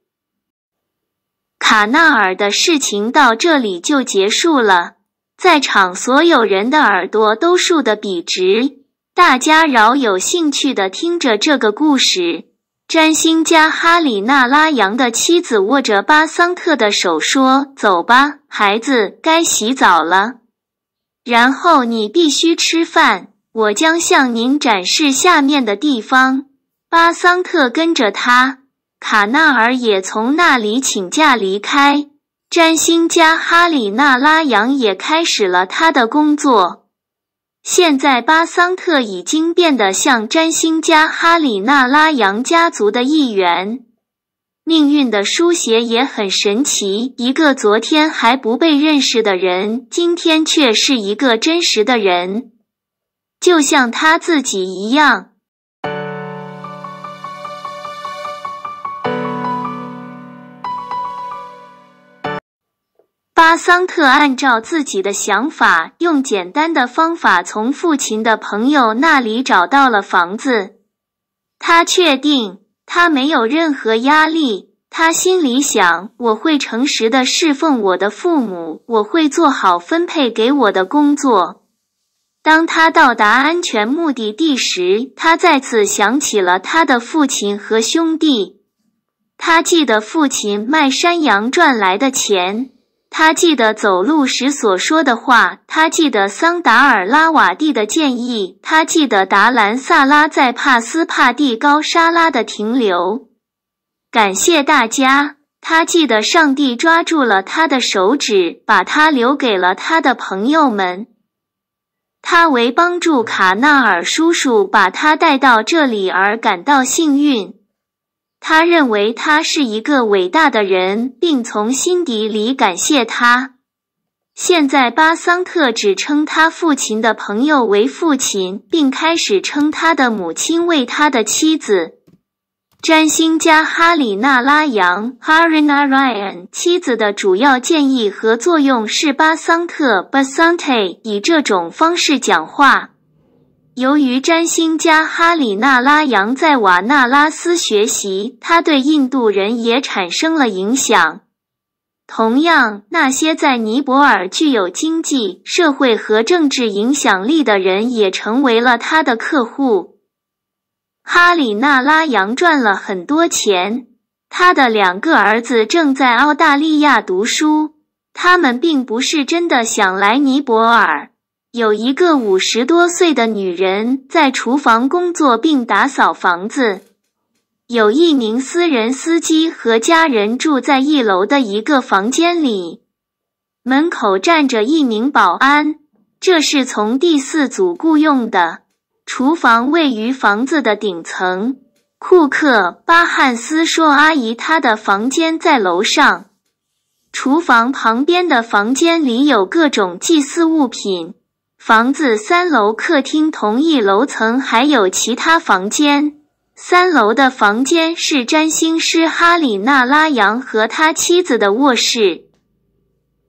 卡纳尔的事情到这里就结束了。在场所有人的耳朵都竖得笔直，大家饶有兴趣地听着这个故事。占星家哈里纳拉扬的妻子握着巴桑特的手说：“走吧，孩子，该洗澡了。然后你必须吃饭。”我将向您展示下面的地方。巴桑特跟着他，卡纳尔也从那里请假离开。詹星加哈里纳拉扬也开始了他的工作。现在巴桑特已经变得像詹星加哈里纳拉扬家族的一员。命运的书写也很神奇。一个昨天还不被认识的人，今天却是一个真实的人。就像他自己一样，巴桑特按照自己的想法，用简单的方法从父亲的朋友那里找到了房子。他确定他没有任何压力，他心里想：我会诚实的侍奉我的父母，我会做好分配给我的工作。当他到达安全目的地时，他再次想起了他的父亲和兄弟。他记得父亲卖山羊赚来的钱，他记得走路时所说的话，他记得桑达尔拉瓦蒂的建议，他记得达兰萨拉在帕斯帕蒂高沙拉的停留。感谢大家。他记得上帝抓住了他的手指，把他留给了他的朋友们。他为帮助卡纳尔叔叔把他带到这里而感到幸运。他认为他是一个伟大的人，并从心底里感谢他。现在巴桑特只称他父亲的朋友为父亲，并开始称他的母亲为他的妻子。占星家哈里纳拉扬 h a r i n a r y a n 妻子的主要建议和作用是巴桑特 b a s a n t e 以这种方式讲话。由于占星家哈里纳拉扬在瓦纳拉斯学习，他对印度人也产生了影响。同样，那些在尼泊尔具有经济、社会和政治影响力的人也成为了他的客户。哈里那拉扬赚了很多钱，他的两个儿子正在澳大利亚读书。他们并不是真的想来尼泊尔。有一个五十多岁的女人在厨房工作并打扫房子。有一名私人司机和家人住在一楼的一个房间里。门口站着一名保安，这是从第四组雇佣的。厨房位于房子的顶层。库克巴汉斯说：“阿姨，她的房间在楼上。厨房旁边的房间里有各种祭祀物品。房子三楼客厅同一楼层还有其他房间。三楼的房间是占星师哈里纳拉扬和他妻子的卧室。”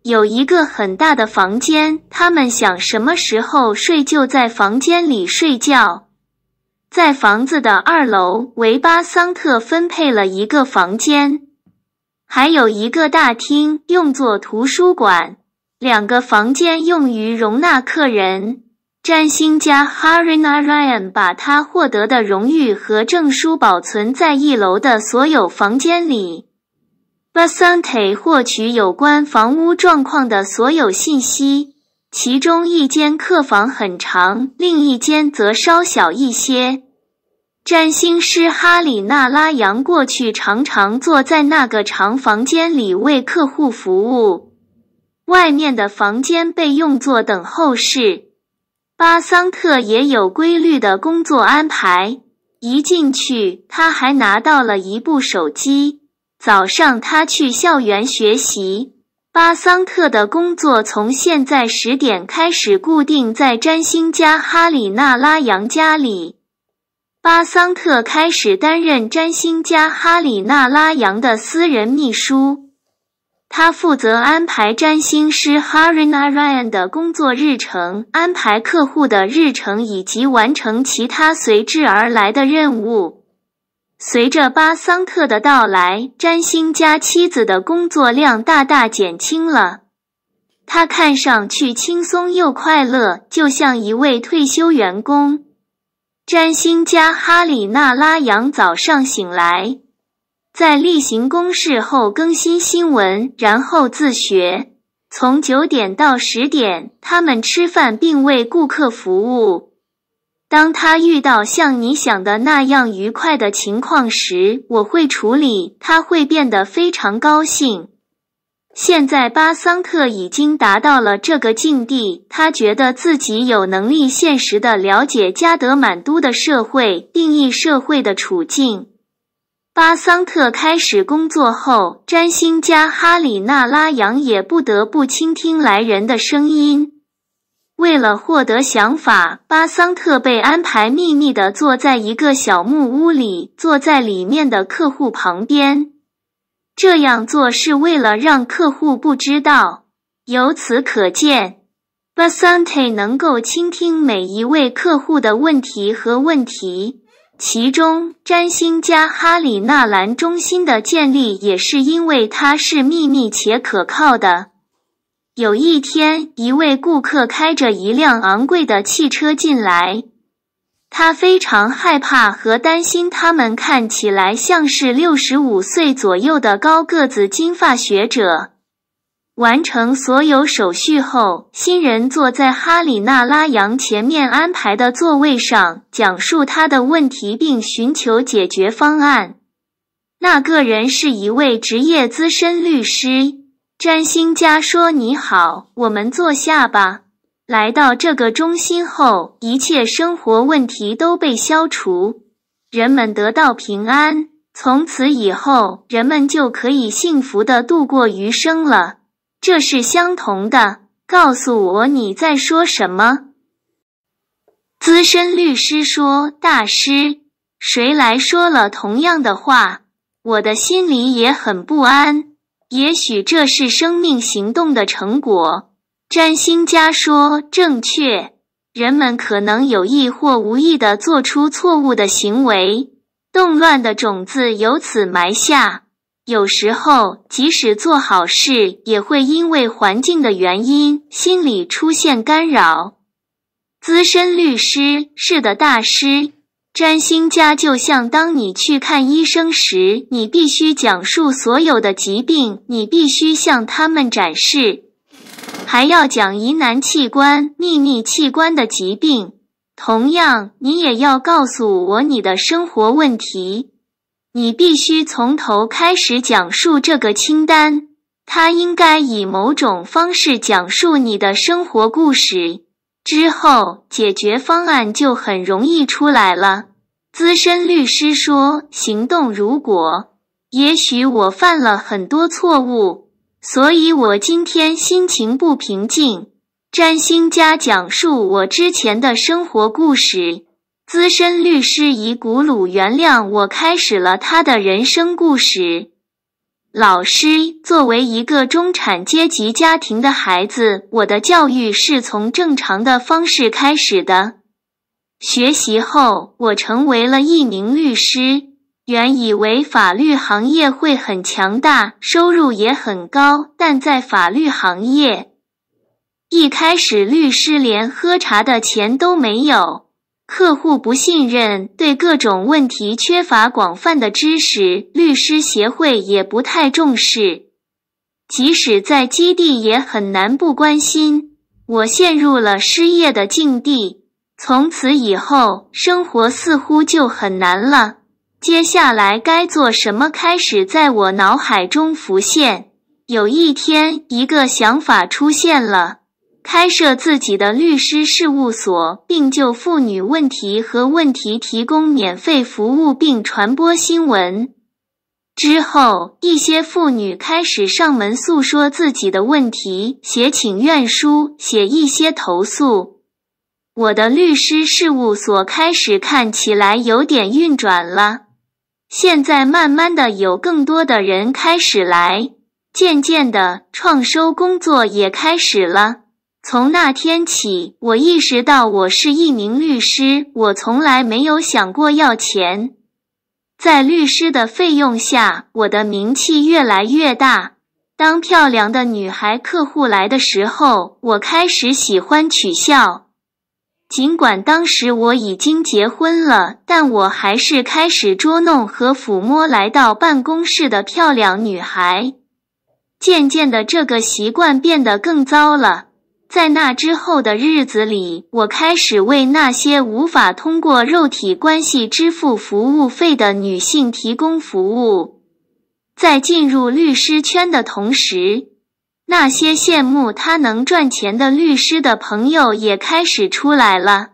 有一个很大的房间，他们想什么时候睡就在房间里睡觉。在房子的二楼，为巴桑特分配了一个房间，还有一个大厅用作图书馆。两个房间用于容纳客人。占星家 Harina Ryan 把他获得的荣誉和证书保存在一楼的所有房间里。巴桑特获取有关房屋状况的所有信息。其中一间客房很长，另一间则稍小一些。占星师哈里纳拉扬过去常常坐在那个长房间里为客户服务。外面的房间被用作等候室。巴桑特也有规律的工作安排。一进去，他还拿到了一部手机。早上，他去校园学习。巴桑特的工作从现在十点开始，固定在占星家哈里纳拉扬家里。巴桑特开始担任占星家哈里纳拉扬的私人秘书，他负责安排占星师哈里纳拉扬的工作日程，安排客户的日程，以及完成其他随之而来的任务。随着巴桑特的到来，占星家妻子的工作量大大减轻了。他看上去轻松又快乐，就像一位退休员工。占星家哈里纳拉扬早上醒来，在例行公事后更新新闻，然后自学。从九点到十点，他们吃饭并为顾客服务。当他遇到像你想的那样愉快的情况时，我会处理。他会变得非常高兴。现在巴桑特已经达到了这个境地，他觉得自己有能力现实的了解加德满都的社会，定义社会的处境。巴桑特开始工作后，詹辛加哈里纳拉扬也不得不倾听来人的声音。为了获得想法，巴桑特被安排秘密地坐在一个小木屋里，坐在里面的客户旁边。这样做是为了让客户不知道。由此可见，巴桑特能够倾听每一位客户的问题和问题。其中，占星家哈里纳兰中心的建立也是因为它是秘密且可靠的。有一天，一位顾客开着一辆昂贵的汽车进来，他非常害怕和担心，他们看起来像是六十五岁左右的高个子金发学者。完成所有手续后，新人坐在哈里娜拉扬前面安排的座位上，讲述他的问题并寻求解决方案。那个人是一位职业资深律师。占星家说：“你好，我们坐下吧。来到这个中心后，一切生活问题都被消除，人们得到平安。从此以后，人们就可以幸福地度过余生了。这是相同的。告诉我你在说什么？”资深律师说：“大师，谁来说了同样的话？我的心里也很不安。”也许这是生命行动的成果，占星家说正确。人们可能有意或无意地做出错误的行为，动乱的种子由此埋下。有时候，即使做好事，也会因为环境的原因，心理出现干扰。资深律师，是的大师。占星家就像当你去看医生时，你必须讲述所有的疾病，你必须向他们展示，还要讲疑难器官、秘密器官的疾病。同样，你也要告诉我你的生活问题。你必须从头开始讲述这个清单，它应该以某种方式讲述你的生活故事。之后，解决方案就很容易出来了。资深律师说：“行动，如果……也许我犯了很多错误，所以我今天心情不平静。”占星家讲述我之前的生活故事。资深律师以“古鲁原谅我”开始了他的人生故事。老师作为一个中产阶级家庭的孩子，我的教育是从正常的方式开始的。学习后，我成为了一名律师。原以为法律行业会很强大，收入也很高，但在法律行业，一开始律师连喝茶的钱都没有。客户不信任，对各种问题缺乏广泛的知识，律师协会也不太重视。即使在基地，也很难不关心。我陷入了失业的境地，从此以后生活似乎就很难了。接下来该做什么？开始在我脑海中浮现。有一天，一个想法出现了。开设自己的律师事务所，并就妇女问题和问题提供免费服务，并传播新闻。之后，一些妇女开始上门诉说自己的问题，写请愿书，写一些投诉。我的律师事务所开始看起来有点运转了。现在，慢慢的有更多的人开始来，渐渐的创收工作也开始了。从那天起，我意识到我是一名律师。我从来没有想过要钱。在律师的费用下，我的名气越来越大。当漂亮的女孩客户来的时候，我开始喜欢取笑。尽管当时我已经结婚了，但我还是开始捉弄和抚摸来到办公室的漂亮女孩。渐渐的，这个习惯变得更糟了。在那之后的日子里，我开始为那些无法通过肉体关系支付服务费的女性提供服务。在进入律师圈的同时，那些羡慕他能赚钱的律师的朋友也开始出来了。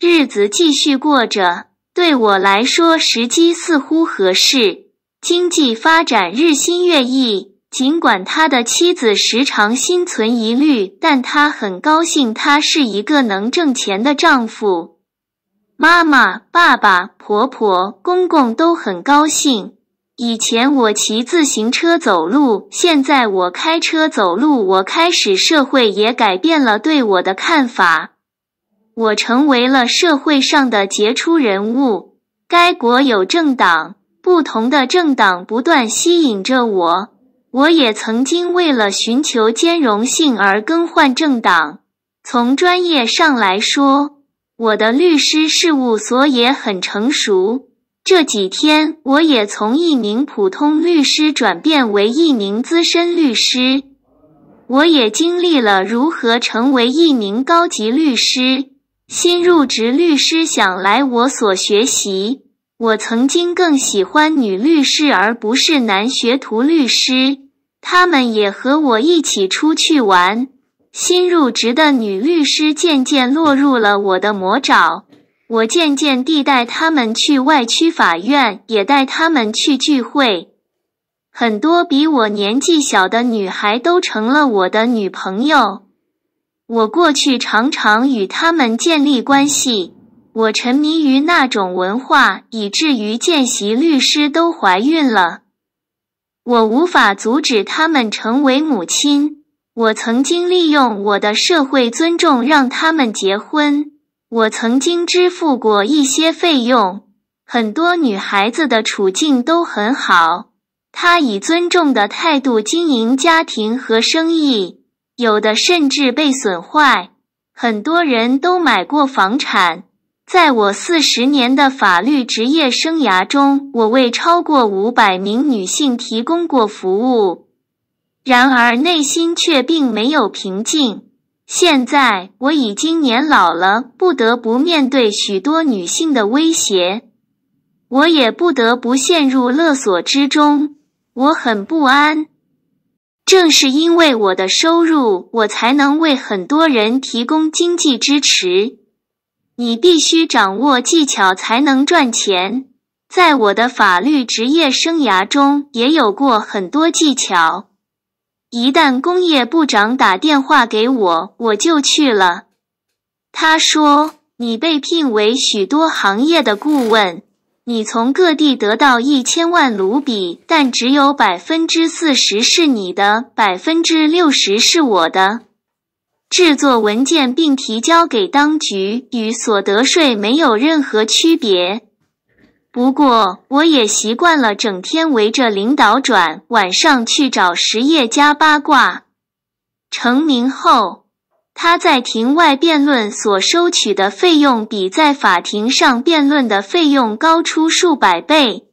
日子继续过着，对我来说时机似乎合适。经济发展日新月异。尽管他的妻子时常心存疑虑，但他很高兴他是一个能挣钱的丈夫。妈妈、爸爸、婆婆、公公都很高兴。以前我骑自行车走路，现在我开车走路。我开始，社会也改变了对我的看法。我成为了社会上的杰出人物。该国有政党，不同的政党不断吸引着我。我也曾经为了寻求兼容性而更换政党。从专业上来说，我的律师事务所也很成熟。这几天，我也从一名普通律师转变为一名资深律师。我也经历了如何成为一名高级律师。新入职律师想来我所学习，我曾经更喜欢女律师而不是男学徒律师。他们也和我一起出去玩。新入职的女律师渐渐落入了我的魔爪。我渐渐地带他们去外区法院，也带他们去聚会。很多比我年纪小的女孩都成了我的女朋友。我过去常常与他们建立关系。我沉迷于那种文化，以至于见习律师都怀孕了。我无法阻止他们成为母亲。我曾经利用我的社会尊重让他们结婚。我曾经支付过一些费用。很多女孩子的处境都很好。她以尊重的态度经营家庭和生意。有的甚至被损坏。很多人都买过房产。在我四十年的法律职业生涯中，我为超过五百名女性提供过服务，然而内心却并没有平静。现在我已经年老了，不得不面对许多女性的威胁，我也不得不陷入勒索之中。我很不安。正是因为我的收入，我才能为很多人提供经济支持。你必须掌握技巧才能赚钱。在我的法律职业生涯中，也有过很多技巧。一旦工业部长打电话给我，我就去了。他说：“你被聘为许多行业的顾问，你从各地得到一千万卢比，但只有百分之四十是你的，百分之六十是我的。”制作文件并提交给当局与所得税没有任何区别。不过，我也习惯了整天围着领导转，晚上去找实业家八卦。成名后，他在庭外辩论所收取的费用比在法庭上辩论的费用高出数百倍。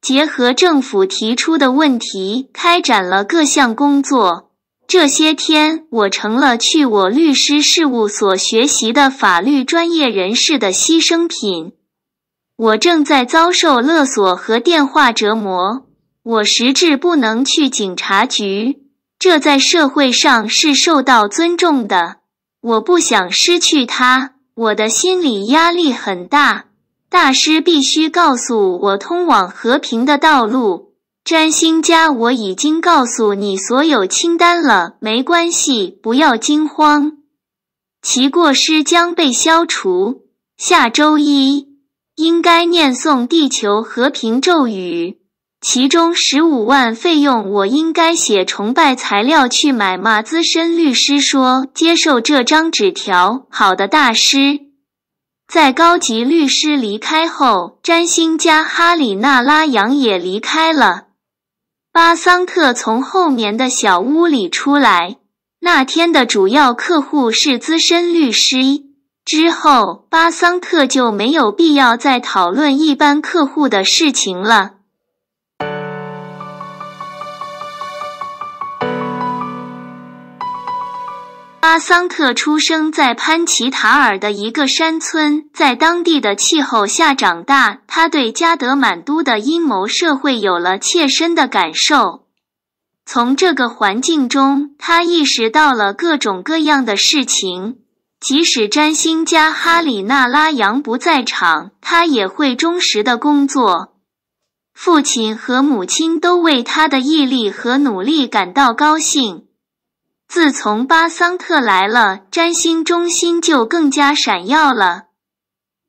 结合政府提出的问题，开展了各项工作。这些天，我成了去我律师事务所学习的法律专业人士的牺牲品。我正在遭受勒索和电话折磨。我实质不能去警察局，这在社会上是受到尊重的。我不想失去他。我的心理压力很大。大师必须告诉我通往和平的道路。占星家，我已经告诉你所有清单了。没关系，不要惊慌，其过失将被消除。下周一应该念诵地球和平咒语，其中十五万费用我应该写崇拜材料去买嘛。资深律师说：“接受这张纸条。”好的，大师。在高级律师离开后，占星家哈里纳拉扬也离开了。巴桑特从后面的小屋里出来。那天的主要客户是资深律师。之后，巴桑特就没有必要再讨论一般客户的事情了。拉桑特出生在潘奇塔尔的一个山村，在当地的气候下长大。他对加德满都的阴谋社会有了切身的感受。从这个环境中，他意识到了各种各样的事情。即使占星家哈里纳拉扬不在场，他也会忠实的工作。父亲和母亲都为他的毅力和努力感到高兴。自从巴桑特来了，占星中心就更加闪耀了。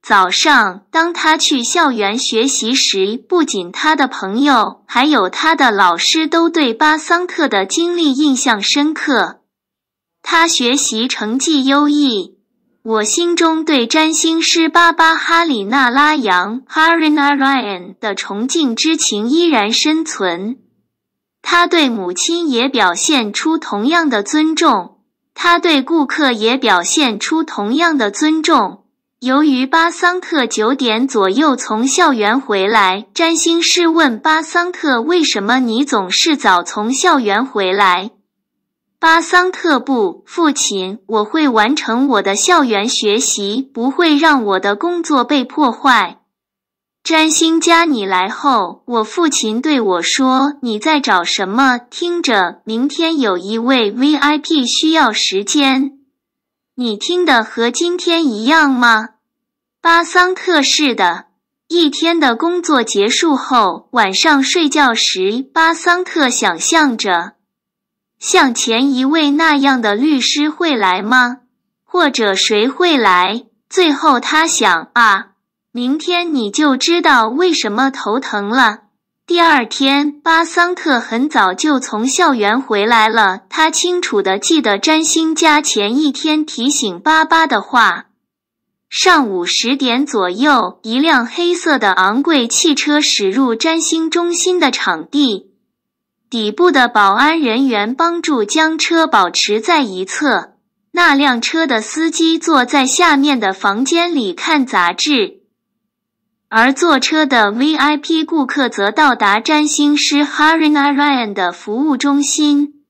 早上，当他去校园学习时，不仅他的朋友，还有他的老师都对巴桑特的经历印象深刻。他学习成绩优异，我心中对占星师巴巴哈里纳拉扬 h a r i n a Ryan） 的崇敬之情依然深存。他对母亲也表现出同样的尊重，他对顾客也表现出同样的尊重。由于巴桑特九点左右从校园回来，占星师问巴桑特：“为什么你总是早从校园回来？”巴桑特不，父亲，我会完成我的校园学习，不会让我的工作被破坏。詹星家，你来后，我父亲对我说：“你在找什么？听着，明天有一位 VIP 需要时间。你听的和今天一样吗？”巴桑特是的。一天的工作结束后，晚上睡觉时，巴桑特想象着，像前一位那样的律师会来吗？或者谁会来？最后他想啊。明天你就知道为什么头疼了。第二天，巴桑特很早就从校园回来了。他清楚的记得占星家前一天提醒巴巴的话。上午十点左右，一辆黑色的昂贵汽车驶入占星中心的场地。底部的保安人员帮助将车保持在一侧。那辆车的司机坐在下面的房间里看杂志。而坐车的 VIP 顾客则到达占星师 Harrina Ryan 的服务中心。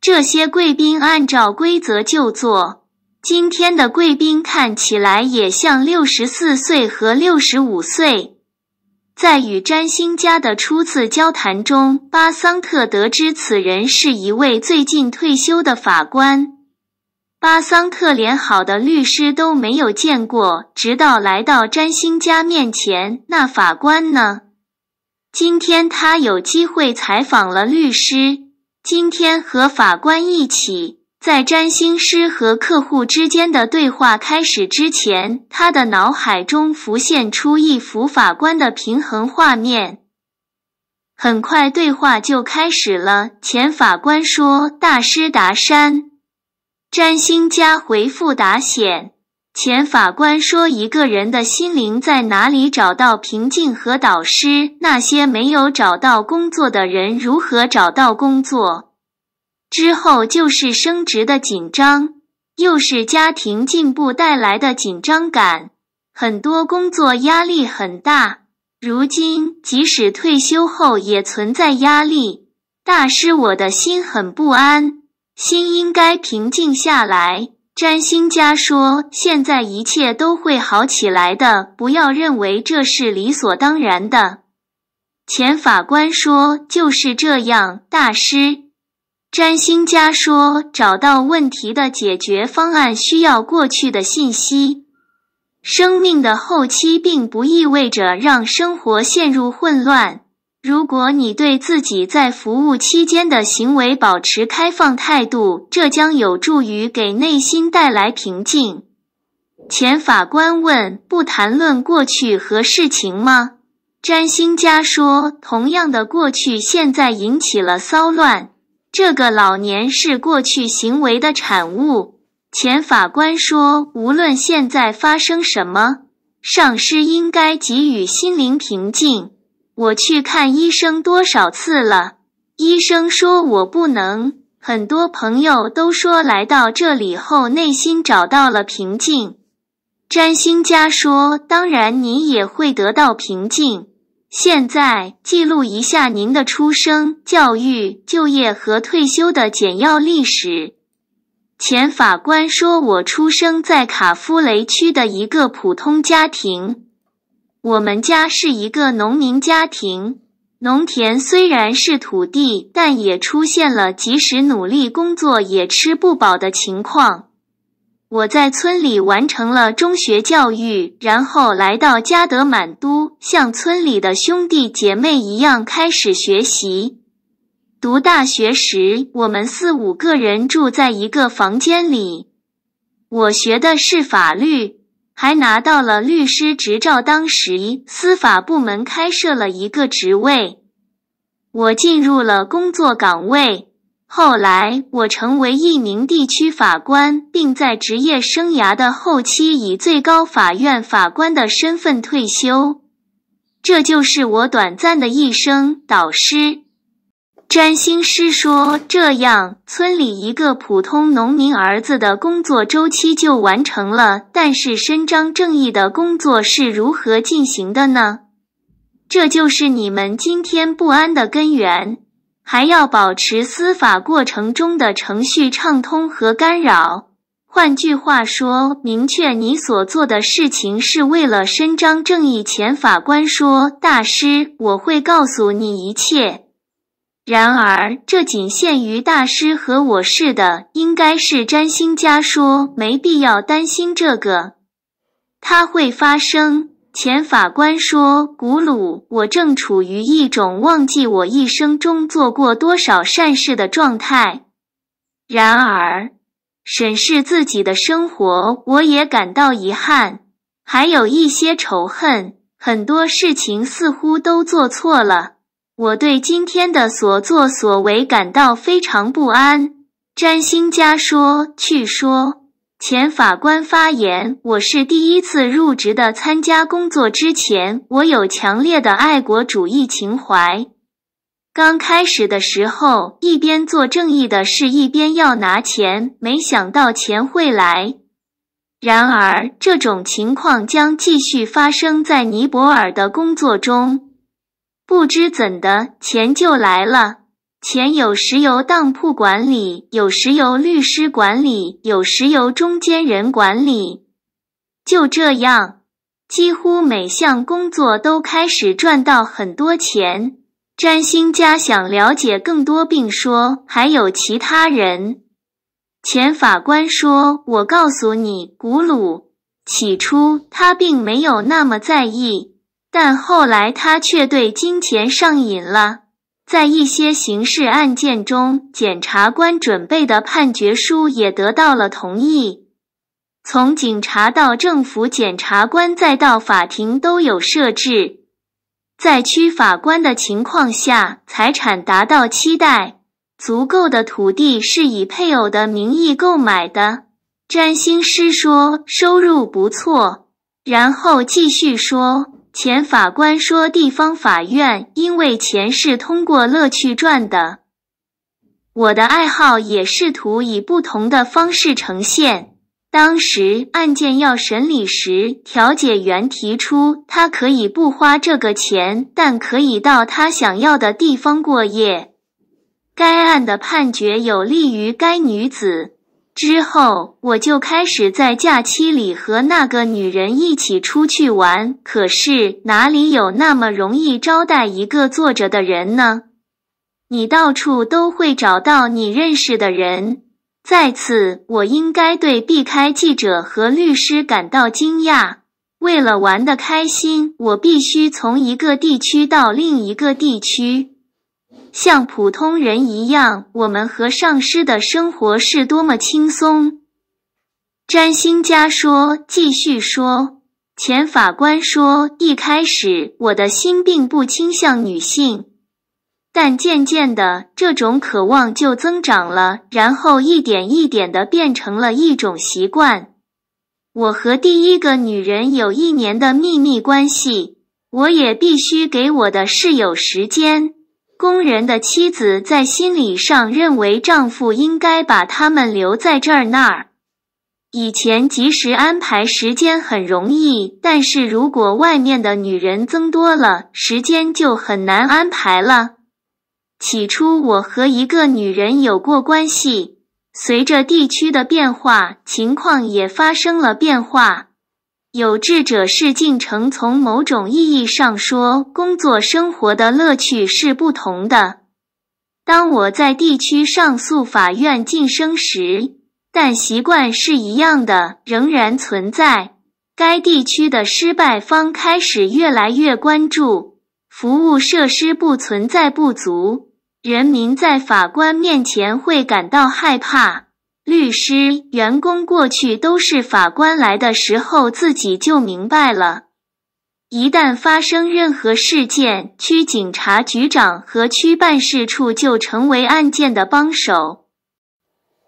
这些贵宾按照规则就坐。今天的贵宾看起来也像六十四岁和六十五岁。在与占星家的初次交谈中，巴桑特得知此人是一位最近退休的法官。巴桑特连好的律师都没有见过，直到来到占星家面前。那法官呢？今天他有机会采访了律师。今天和法官一起，在占星师和客户之间的对话开始之前，他的脑海中浮现出一幅法官的平衡画面。很快，对话就开始了。前法官说：“大师达山。”占星家回复答显前法官说：“一个人的心灵在哪里找到平静和导师？那些没有找到工作的人如何找到工作？之后就是升职的紧张，又是家庭进步带来的紧张感。很多工作压力很大，如今即使退休后也存在压力。大师，我的心很不安。”心应该平静下来。占星家说：“现在一切都会好起来的，不要认为这是理所当然的。”前法官说：“就是这样，大师。”占星家说：“找到问题的解决方案需要过去的信息。生命的后期并不意味着让生活陷入混乱。”如果你对自己在服务期间的行为保持开放态度，这将有助于给内心带来平静。前法官问：“不谈论过去和事情吗？”占星家说：“同样的过去，现在引起了骚乱。这个老年是过去行为的产物。”前法官说：“无论现在发生什么，上师应该给予心灵平静。”我去看医生多少次了？医生说我不能。很多朋友都说来到这里后内心找到了平静。占星家说，当然你也会得到平静。现在记录一下您的出生、教育、就业和退休的简要历史。前法官说，我出生在卡夫雷区的一个普通家庭。我们家是一个农民家庭，农田虽然是土地，但也出现了即使努力工作也吃不饱的情况。我在村里完成了中学教育，然后来到加德满都，像村里的兄弟姐妹一样开始学习。读大学时，我们四五个人住在一个房间里。我学的是法律。还拿到了律师执照。当时司法部门开设了一个职位，我进入了工作岗位。后来我成为一名地区法官，并在职业生涯的后期以最高法院法官的身份退休。这就是我短暂的一生，导师。占星师说：“这样，村里一个普通农民儿子的工作周期就完成了。但是，伸张正义的工作是如何进行的呢？这就是你们今天不安的根源。还要保持司法过程中的程序畅通和干扰。换句话说明确，你所做的事情是为了伸张正义。”前法官说：“大师，我会告诉你一切。”然而，这仅限于大师和我似的，应该是占星家说，没必要担心这个。它会发生。前法官说：“古鲁，我正处于一种忘记我一生中做过多少善事的状态。然而，审视自己的生活，我也感到遗憾，还有一些仇恨，很多事情似乎都做错了。”我对今天的所作所为感到非常不安。占星家说：“去说前法官发言，我是第一次入职的。参加工作之前，我有强烈的爱国主义情怀。刚开始的时候，一边做正义的事，一边要拿钱，没想到钱会来。然而，这种情况将继续发生在尼泊尔的工作中。”不知怎的，钱就来了。钱有时由当铺管理，有时由律师管理，有时由中间人管理。就这样，几乎每项工作都开始赚到很多钱。占星家想了解更多，并说还有其他人。钱法官说：“我告诉你，古鲁。”起初，他并没有那么在意。但后来他却对金钱上瘾了。在一些刑事案件中，检察官准备的判决书也得到了同意。从警察到政府检察官再到法庭都有设置。在区法官的情况下，财产达到期待足够的土地是以配偶的名义购买的。占星师说收入不错，然后继续说。前法官说，地方法院因为钱是通过乐趣赚的，我的爱好也试图以不同的方式呈现。当时案件要审理时，调解员提出，他可以不花这个钱，但可以到他想要的地方过夜。该案的判决有利于该女子。之后，我就开始在假期里和那个女人一起出去玩。可是，哪里有那么容易招待一个坐着的人呢？你到处都会找到你认识的人。再次，我应该对避开记者和律师感到惊讶。为了玩得开心，我必须从一个地区到另一个地区。像普通人一样，我们和上师的生活是多么轻松。占星家说，继续说。前法官说，一开始我的心并不倾向女性，但渐渐的，这种渴望就增长了，然后一点一点的变成了一种习惯。我和第一个女人有一年的秘密关系，我也必须给我的室友时间。工人的妻子在心理上认为，丈夫应该把他们留在这儿那儿。以前及时安排时间很容易，但是如果外面的女人增多了，时间就很难安排了。起初我和一个女人有过关系，随着地区的变化，情况也发生了变化。有志者事竟成。从某种意义上说，工作生活的乐趣是不同的。当我在地区上诉法院晋升时，但习惯是一样的，仍然存在。该地区的失败方开始越来越关注服务设施不存在不足，人民在法官面前会感到害怕。律师、员工过去都是法官来的时候自己就明白了。一旦发生任何事件，区警察局长和区办事处就成为案件的帮手。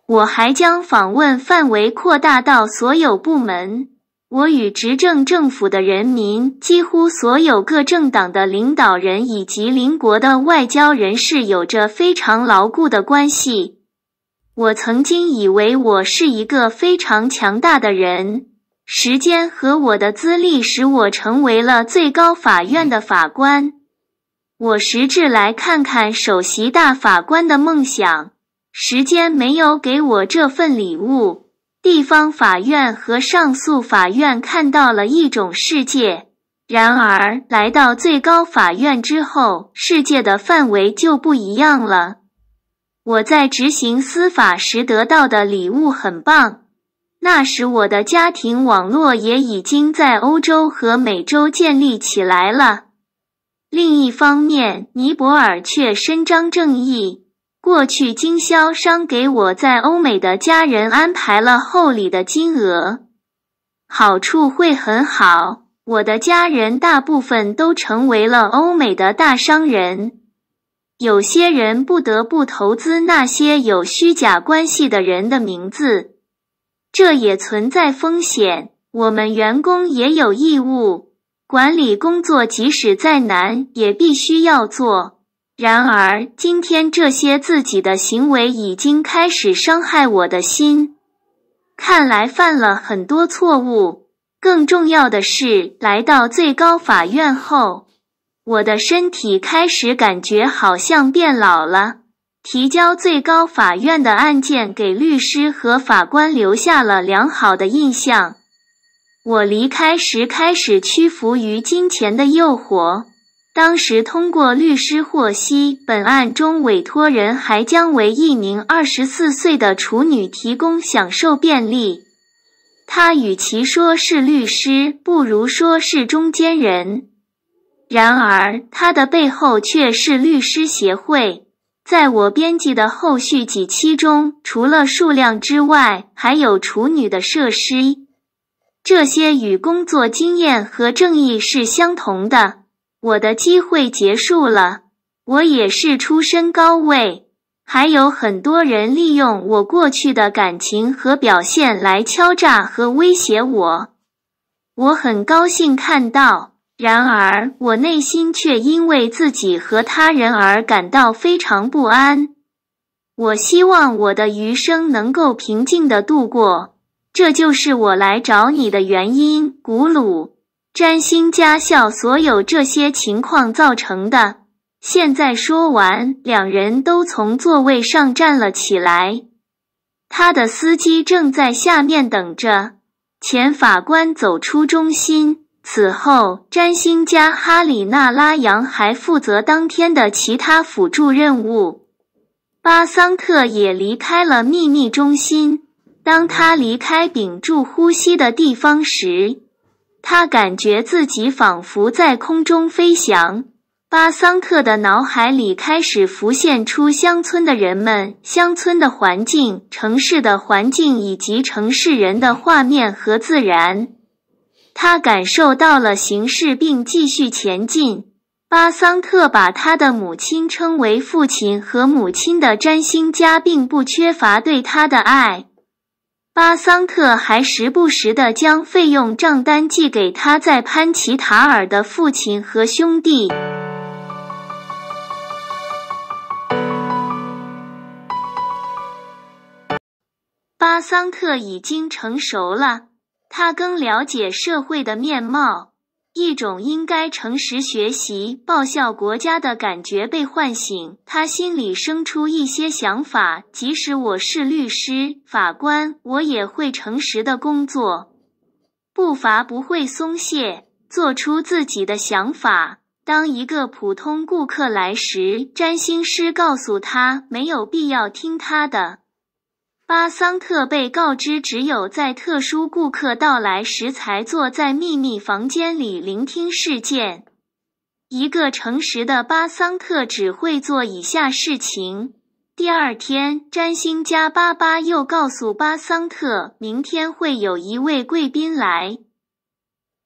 我还将访问范围扩大到所有部门。我与执政政府的人民、几乎所有各政党的领导人以及邻国的外交人士有着非常牢固的关系。我曾经以为我是一个非常强大的人，时间和我的资历使我成为了最高法院的法官。我实质来看看首席大法官的梦想，时间没有给我这份礼物。地方法院和上诉法院看到了一种世界，然而来到最高法院之后，世界的范围就不一样了。我在执行司法时得到的礼物很棒。那时我的家庭网络也已经在欧洲和美洲建立起来了。另一方面，尼泊尔却伸张正义。过去经销商给我在欧美的家人安排了厚礼的金额，好处会很好。我的家人大部分都成为了欧美的大商人。有些人不得不投资那些有虚假关系的人的名字，这也存在风险。我们员工也有义务，管理工作即使再难也必须要做。然而，今天这些自己的行为已经开始伤害我的心，看来犯了很多错误。更重要的是，来到最高法院后。我的身体开始感觉好像变老了。提交最高法院的案件给律师和法官留下了良好的印象。我离开时开始屈服于金钱的诱惑。当时通过律师获悉，本案中委托人还将为一名二十四岁的处女提供享受便利。他与其说是律师，不如说是中间人。然而，他的背后却是律师协会。在我编辑的后续几期中，除了数量之外，还有处女的设施。这些与工作经验和正义是相同的。我的机会结束了。我也是出身高位，还有很多人利用我过去的感情和表现来敲诈和威胁我。我很高兴看到。然而，我内心却因为自己和他人而感到非常不安。我希望我的余生能够平静的度过。这就是我来找你的原因，古鲁。占星家校所有这些情况造成的。现在说完，两人都从座位上站了起来。他的司机正在下面等着。前法官走出中心。此后，占星家哈里纳拉扬还负责当天的其他辅助任务。巴桑特也离开了秘密中心。当他离开屏住呼吸的地方时，他感觉自己仿佛在空中飞翔。巴桑特的脑海里开始浮现出乡村的人们、乡村的环境、城市的环境以及城市人的画面和自然。他感受到了形势，并继续前进。巴桑特把他的母亲称为父亲和母亲的占星家，并不缺乏对他的爱。巴桑特还时不时地将费用账单寄给他在潘奇塔尔的父亲和兄弟。巴桑特已经成熟了。他更了解社会的面貌，一种应该诚实学习、报效国家的感觉被唤醒。他心里生出一些想法：即使我是律师、法官，我也会诚实的工作，步伐不会松懈，做出自己的想法。当一个普通顾客来时，占星师告诉他没有必要听他的。巴桑特被告知，只有在特殊顾客到来时才坐在秘密房间里聆听事件。一个诚实的巴桑特只会做以下事情。第二天，占星家巴巴又告诉巴桑特，明天会有一位贵宾来，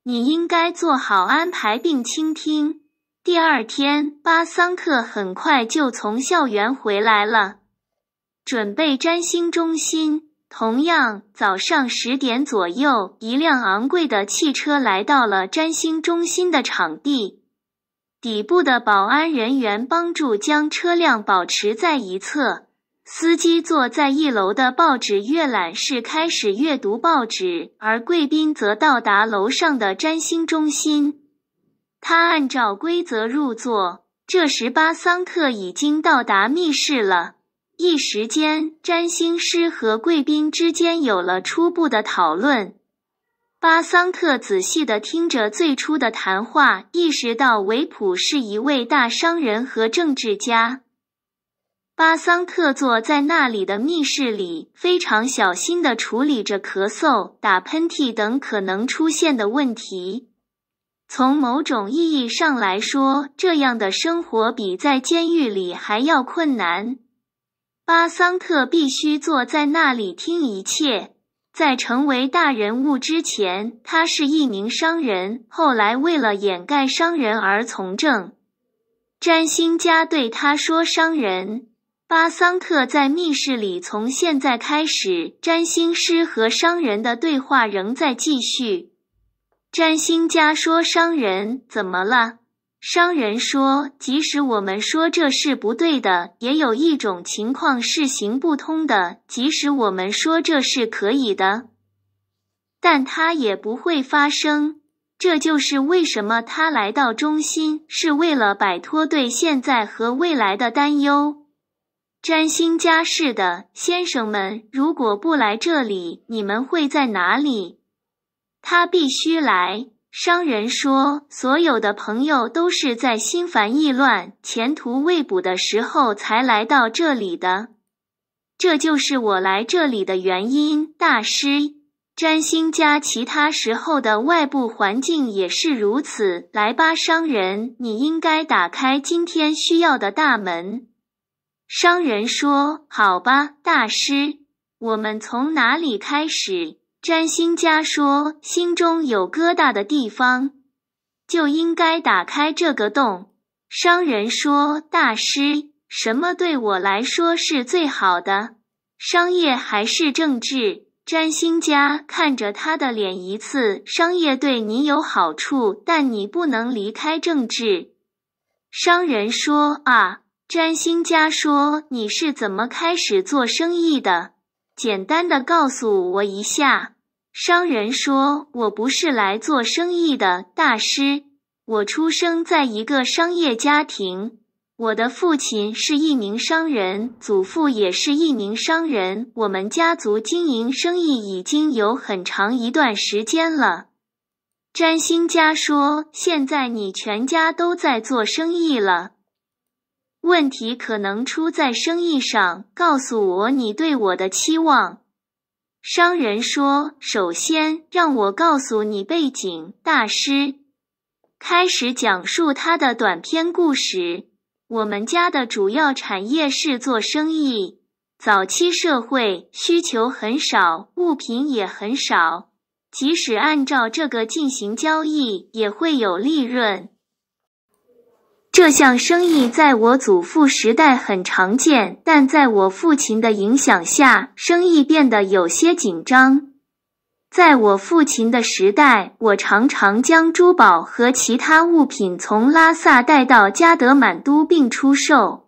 你应该做好安排并倾听。第二天，巴桑特很快就从校园回来了。准备占星中心。同样，早上十点左右，一辆昂贵的汽车来到了占星中心的场地。底部的保安人员帮助将车辆保持在一侧。司机坐在一楼的报纸阅览室开始阅读报纸，而贵宾则到达楼上的占星中心。他按照规则入座。这时，巴桑克已经到达密室了。一时间，占星师和贵宾之间有了初步的讨论。巴桑特仔细的听着最初的谈话，意识到维普是一位大商人和政治家。巴桑特坐在那里的密室里，非常小心的处理着咳嗽、打喷嚏等可能出现的问题。从某种意义上来说，这样的生活比在监狱里还要困难。巴桑特必须坐在那里听一切。在成为大人物之前，他是一名商人。后来为了掩盖商人而从政。占星家对他说：“商人，巴桑特在密室里。”从现在开始，占星师和商人的对话仍在继续。占星家说：“商人，怎么了？”商人说：“即使我们说这是不对的，也有一种情况是行不通的；即使我们说这是可以的，但它也不会发生。这就是为什么他来到中心是为了摆脱对现在和未来的担忧。”占星家似的先生们，如果不来这里，你们会在哪里？他必须来。商人说：“所有的朋友都是在心烦意乱、前途未卜的时候才来到这里的，这就是我来这里的原因。”大师，占星家，其他时候的外部环境也是如此。来吧，商人，你应该打开今天需要的大门。商人说：“好吧，大师，我们从哪里开始？”占星家说：“心中有疙瘩的地方，就应该打开这个洞。”商人说：“大师，什么对我来说是最好的？商业还是政治？”占星家看着他的脸一次，商业对你有好处，但你不能离开政治。商人说：“啊！”占星家说：“你是怎么开始做生意的？简单的告诉我一下。”商人说：“我不是来做生意的，大师。我出生在一个商业家庭，我的父亲是一名商人，祖父也是一名商人。我们家族经营生意已经有很长一段时间了。”占星家说：“现在你全家都在做生意了，问题可能出在生意上。告诉我你对我的期望。”商人说：“首先，让我告诉你背景。”大师开始讲述他的短篇故事。我们家的主要产业是做生意。早期社会需求很少，物品也很少，即使按照这个进行交易，也会有利润。这项生意在我祖父时代很常见，但在我父亲的影响下，生意变得有些紧张。在我父亲的时代，我常常将珠宝和其他物品从拉萨带到加德满都并出售。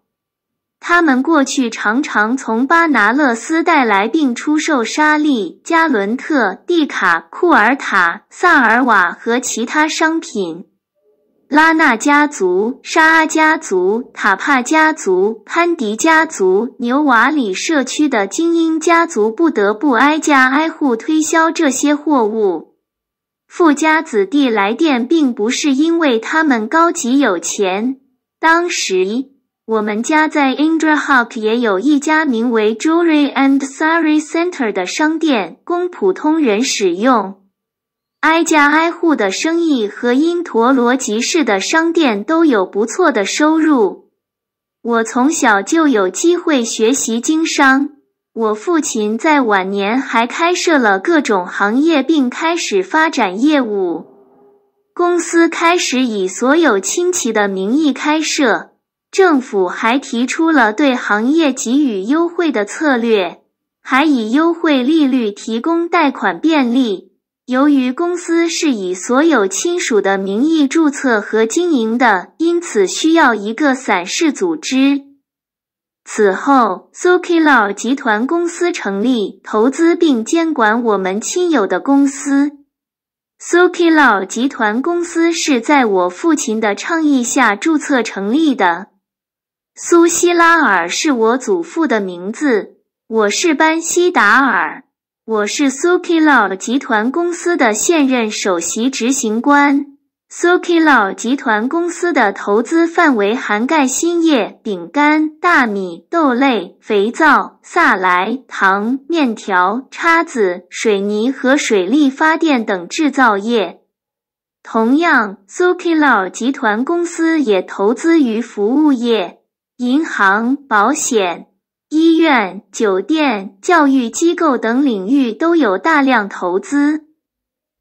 他们过去常常从巴拿勒斯带来并出售沙利、加伦特、蒂卡、库尔塔、萨尔瓦和其他商品。拉纳家族、沙阿家族、塔帕家族、潘迪家族、牛瓦里社区的精英家族不得不挨家挨户推销这些货物。富家子弟来店，并不是因为他们高级有钱。当时，我们家在 i n d r a h a w k 也有一家名为 Jewelry and Sari Center 的商店，供普通人使用。挨家挨户的生意和因陀罗集市的商店都有不错的收入。我从小就有机会学习经商。我父亲在晚年还开设了各种行业，并开始发展业务。公司开始以所有亲戚的名义开设。政府还提出了对行业给予优惠的策略，还以优惠利率提供贷款便利。由于公司是以所有亲属的名义注册和经营的，因此需要一个散式组织。此后，s i l a w 集团公司成立，投资并监管我们亲友的公司。s i l a w 集团公司是在我父亲的倡议下注册成立的。苏希拉尔是我祖父的名字。我是班希达尔。我是 s u k i l a w 集团公司的现任首席执行官。s u k i l a w 集团公司的投资范围涵盖新叶饼干、大米、豆类、肥皂、萨莱糖、面条、叉子、水泥和水力发电等制造业。同样 s u k i l a w 集团公司也投资于服务业、银行、保险。医院、酒店、教育机构等领域都有大量投资。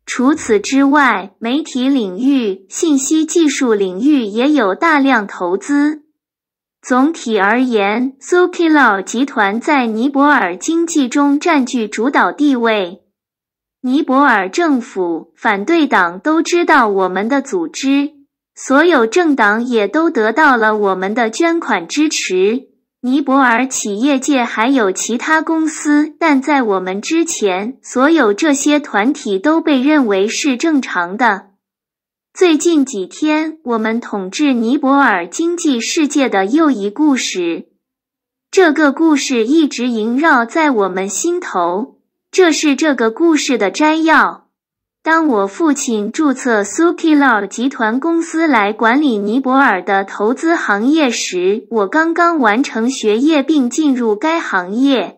除此之外，媒体领域、信息技术领域也有大量投资。总体而言，s k i 菲拉集团在尼泊尔经济中占据主导地位。尼泊尔政府、反对党都知道我们的组织，所有政党也都得到了我们的捐款支持。尼泊尔企业界还有其他公司，但在我们之前，所有这些团体都被认为是正常的。最近几天，我们统治尼泊尔经济世界的又一故事，这个故事一直萦绕在我们心头。这是这个故事的摘要。当我父亲注册 Sukila 集团公司来管理尼泊尔的投资行业时，我刚刚完成学业并进入该行业。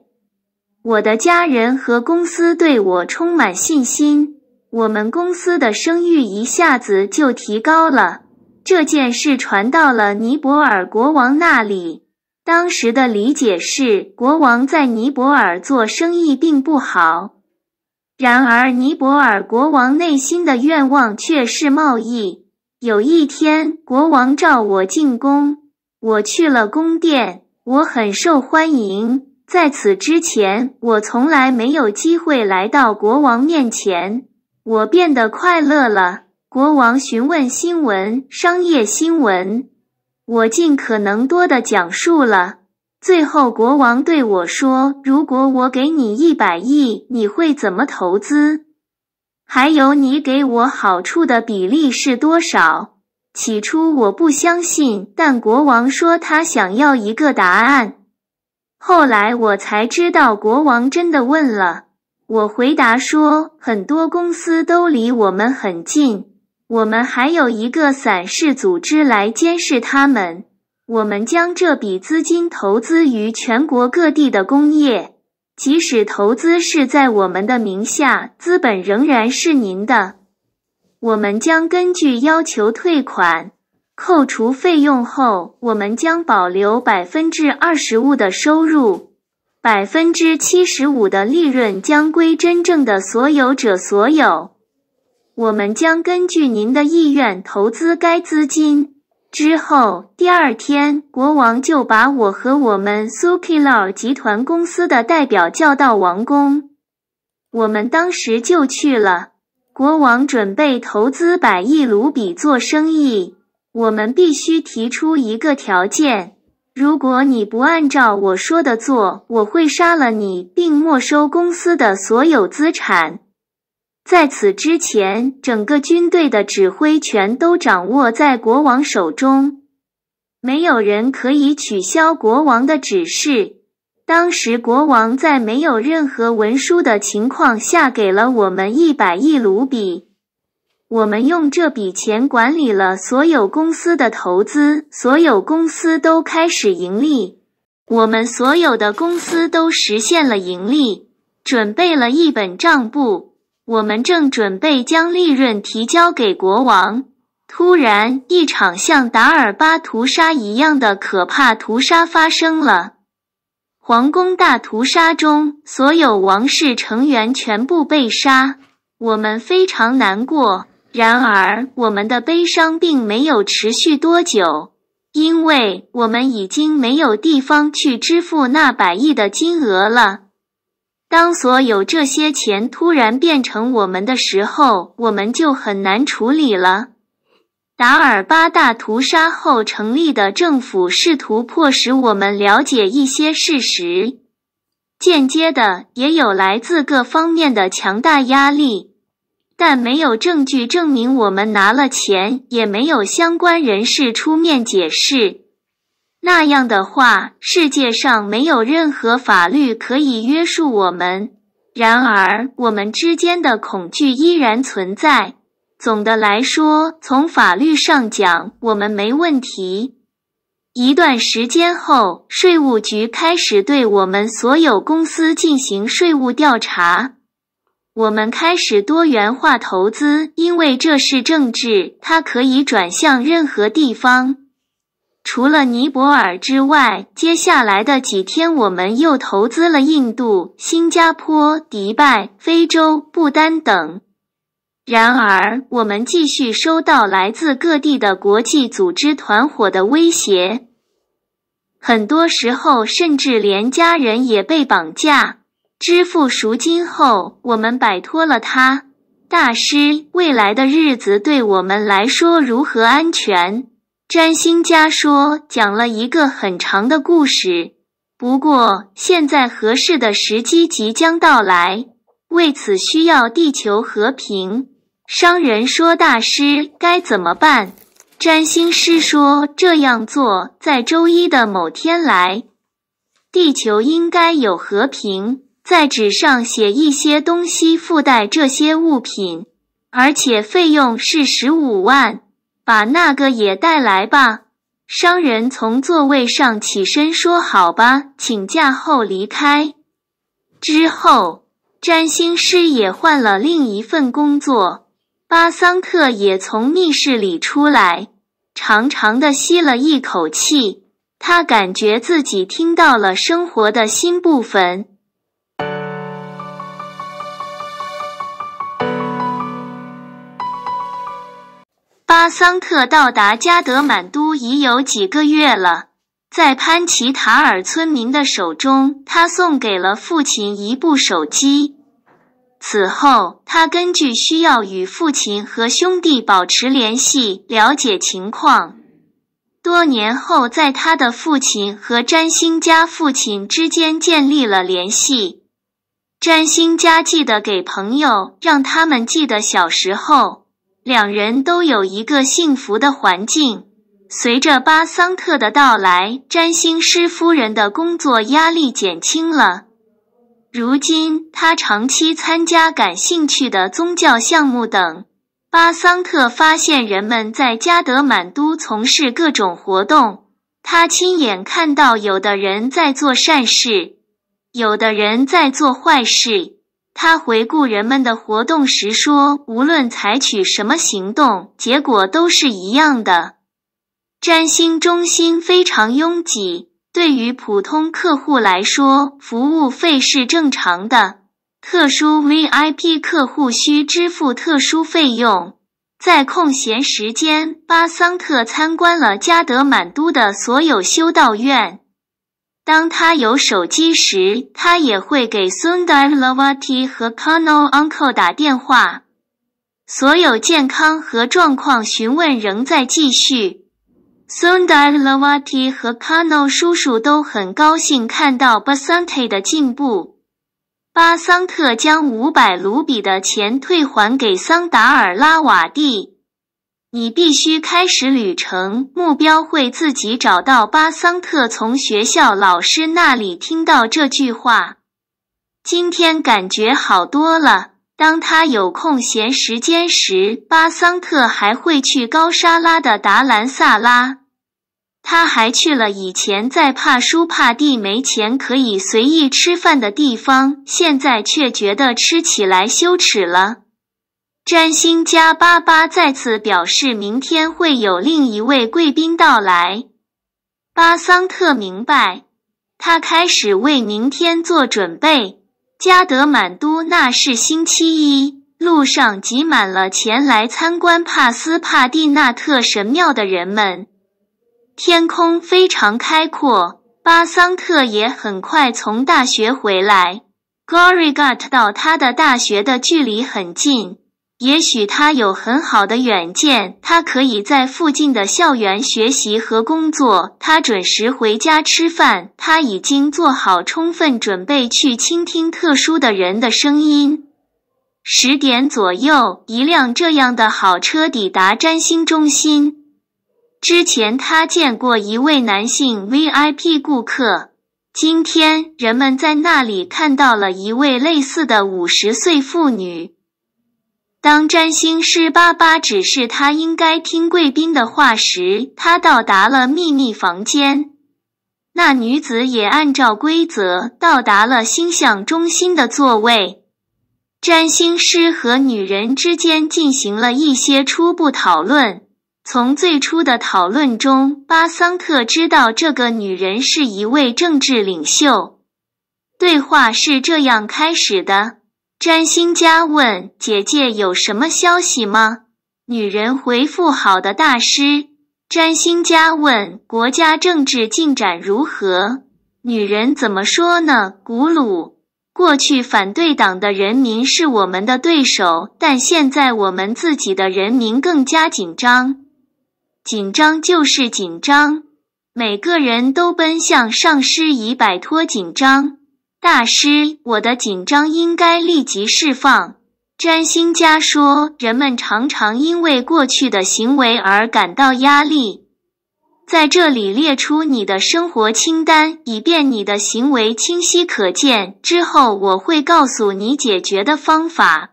我的家人和公司对我充满信心，我们公司的声誉一下子就提高了。这件事传到了尼泊尔国王那里。当时的理解是，国王在尼泊尔做生意并不好。然而，尼泊尔国王内心的愿望却是贸易。有一天，国王召我进宫。我去了宫殿，我很受欢迎。在此之前，我从来没有机会来到国王面前。我变得快乐了。国王询问新闻、商业新闻，我尽可能多的讲述了。最后，国王对我说：“如果我给你一百亿，你会怎么投资？还有，你给我好处的比例是多少？”起初我不相信，但国王说他想要一个答案。后来我才知道，国王真的问了。我回答说：“很多公司都离我们很近，我们还有一个散氏组织来监视他们。”我们将这笔资金投资于全国各地的工业，即使投资是在我们的名下，资本仍然是您的。我们将根据要求退款，扣除费用后，我们将保留百分之二十五的收入，百分之七十五的利润将归真正的所有者所有。我们将根据您的意愿投资该资金。之后第二天，国王就把我和我们苏 l 拉尔集团公司的代表叫到王宫。我们当时就去了。国王准备投资百亿卢比做生意，我们必须提出一个条件。如果你不按照我说的做，我会杀了你，并没收公司的所有资产。在此之前，整个军队的指挥权都掌握在国王手中，没有人可以取消国王的指示。当时，国王在没有任何文书的情况下，给了我们一百亿卢比。我们用这笔钱管理了所有公司的投资，所有公司都开始盈利。我们所有的公司都实现了盈利，准备了一本账簿。我们正准备将利润提交给国王，突然一场像达尔巴屠杀一样的可怕屠杀发生了。皇宫大屠杀中，所有王室成员全部被杀。我们非常难过。然而，我们的悲伤并没有持续多久，因为我们已经没有地方去支付那百亿的金额了。当所有这些钱突然变成我们的时候，我们就很难处理了。达尔巴大屠杀后成立的政府试图迫使我们了解一些事实，间接的也有来自各方面的强大压力，但没有证据证明我们拿了钱，也没有相关人士出面解释。那样的话，世界上没有任何法律可以约束我们。然而，我们之间的恐惧依然存在。总的来说，从法律上讲，我们没问题。一段时间后，税务局开始对我们所有公司进行税务调查。我们开始多元化投资，因为这是政治，它可以转向任何地方。除了尼泊尔之外，接下来的几天，我们又投资了印度、新加坡、迪拜、非洲、不丹等。然而，我们继续收到来自各地的国际组织团伙的威胁，很多时候，甚至连家人也被绑架。支付赎金后，我们摆脱了他。大师，未来的日子对我们来说如何安全？占星家说，讲了一个很长的故事。不过，现在合适的时机即将到来，为此需要地球和平。商人说：“大师，该怎么办？”占星师说：“这样做，在周一的某天来，地球应该有和平。在纸上写一些东西，附带这些物品，而且费用是十五万。”把那个也带来吧。商人从座位上起身说：“好吧，请假后离开。”之后，占星师也换了另一份工作。巴桑特也从密室里出来，长长的吸了一口气，他感觉自己听到了生活的新部分。巴桑特到达加德满都已有几个月了。在潘奇塔尔村民的手中，他送给了父亲一部手机。此后，他根据需要与父亲和兄弟保持联系，了解情况。多年后，在他的父亲和占星家父亲之间建立了联系。占星家记得给朋友，让他们记得小时候。两人都有一个幸福的环境。随着巴桑特的到来，占星师夫人的工作压力减轻了。如今，她长期参加感兴趣的宗教项目等。巴桑特发现人们在加德满都从事各种活动。他亲眼看到有的人在做善事，有的人在做坏事。他回顾人们的活动时说：“无论采取什么行动，结果都是一样的。占星中心非常拥挤，对于普通客户来说，服务费是正常的。特殊 VIP 客户需支付特殊费用。”在空闲时间，巴桑特参观了加德满都的所有修道院。当他有手机时，他也会给 Sundar Lavati 和 Kano Uncle 打电话。所有健康和状况询问仍在继续。Sundar Lavati 和 Kano 叔叔都很高兴看到 b a s a n t 的进步。巴桑特将五百卢比的钱退还给桑达尔拉瓦蒂。你必须开始旅程，目标会自己找到。巴桑特从学校老师那里听到这句话，今天感觉好多了。当他有空闲时间时，巴桑特还会去高沙拉的达兰萨拉。他还去了以前在帕舒帕蒂没钱可以随意吃饭的地方，现在却觉得吃起来羞耻了。占星家巴巴再次表示，明天会有另一位贵宾到来。巴桑特明白，他开始为明天做准备。加德满都那是星期一，路上挤满了前来参观帕斯帕蒂纳特神庙的人们。天空非常开阔。巴桑特也很快从大学回来。Gorigat 到他的大学的距离很近。也许他有很好的远见，他可以在附近的校园学习和工作。他准时回家吃饭。他已经做好充分准备去倾听特殊的人的声音。十点左右，一辆这样的好车抵达占星中心。之前他见过一位男性 VIP 顾客。今天，人们在那里看到了一位类似的五十岁妇女。当占星师巴巴指示他应该听贵宾的话时，他到达了秘密房间。那女子也按照规则到达了星象中心的座位。占星师和女人之间进行了一些初步讨论。从最初的讨论中，巴桑特知道这个女人是一位政治领袖。对话是这样开始的。占星家问姐姐有什么消息吗？女人回复：好的，大师。占星家问国家政治进展如何？女人怎么说呢？古鲁，过去反对党的人民是我们的对手，但现在我们自己的人民更加紧张。紧张就是紧张，每个人都奔向上师以摆脱紧张。大师，我的紧张应该立即释放。占星家说，人们常常因为过去的行为而感到压力。在这里列出你的生活清单，以便你的行为清晰可见。之后我会告诉你解决的方法。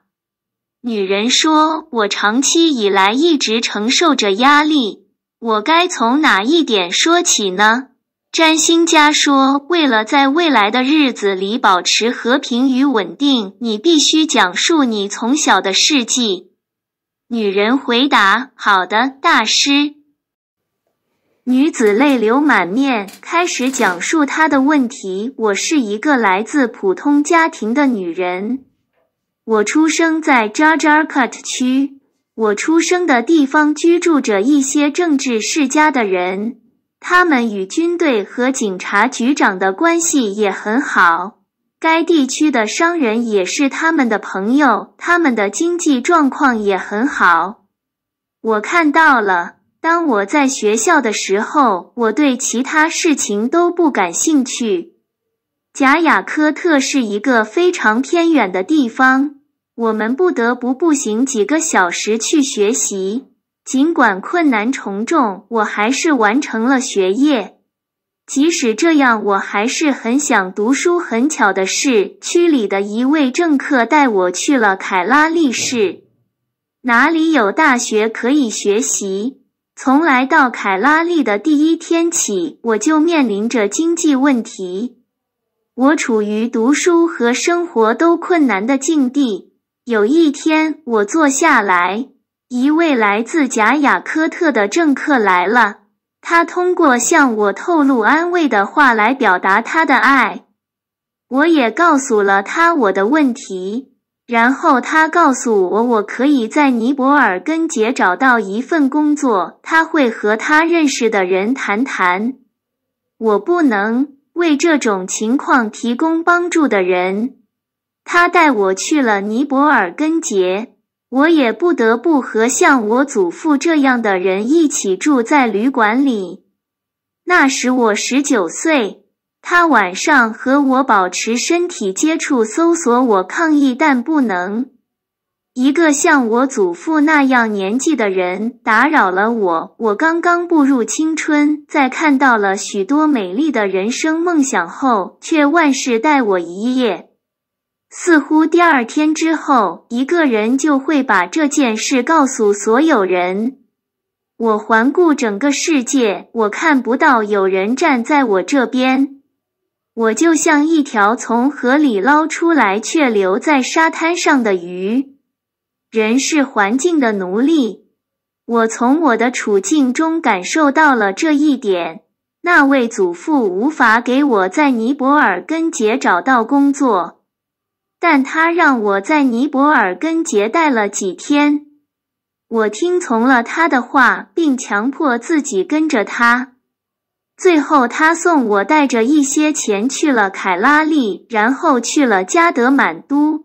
女人说，我长期以来一直承受着压力，我该从哪一点说起呢？占星家说：“为了在未来的日子里保持和平与稳定，你必须讲述你从小的事迹。”女人回答：“好的，大师。”女子泪流满面，开始讲述她的问题：“我是一个来自普通家庭的女人，我出生在 j a a j a t 区。我出生的地方居住着一些政治世家的人。”他们与军队和警察局长的关系也很好，该地区的商人也是他们的朋友，他们的经济状况也很好。我看到了，当我在学校的时候，我对其他事情都不感兴趣。贾雅科特是一个非常偏远的地方，我们不得不步行几个小时去学习。尽管困难重重，我还是完成了学业。即使这样，我还是很想读书。很巧的是，区里的一位政客带我去了凯拉利市，哪里有大学可以学习。从来到凯拉利的第一天起，我就面临着经济问题。我处于读书和生活都困难的境地。有一天，我坐下来。一位来自贾雅科特的政客来了，他通过向我透露安慰的话来表达他的爱。我也告诉了他我的问题，然后他告诉我我可以在尼泊尔根杰找到一份工作。他会和他认识的人谈谈。我不能为这种情况提供帮助的人。他带我去了尼泊尔根杰。我也不得不和像我祖父这样的人一起住在旅馆里。那时我十九岁，他晚上和我保持身体接触，搜索我抗议，但不能。一个像我祖父那样年纪的人打扰了我。我刚刚步入青春，在看到了许多美丽的人生梦想后，却万事待我一夜。似乎第二天之后，一个人就会把这件事告诉所有人。我环顾整个世界，我看不到有人站在我这边。我就像一条从河里捞出来却留在沙滩上的鱼。人是环境的奴隶。我从我的处境中感受到了这一点。那位祖父无法给我在尼泊尔根节找到工作。但他让我在尼泊尔跟节待了几天，我听从了他的话，并强迫自己跟着他。最后，他送我带着一些钱去了凯拉利，然后去了加德满都。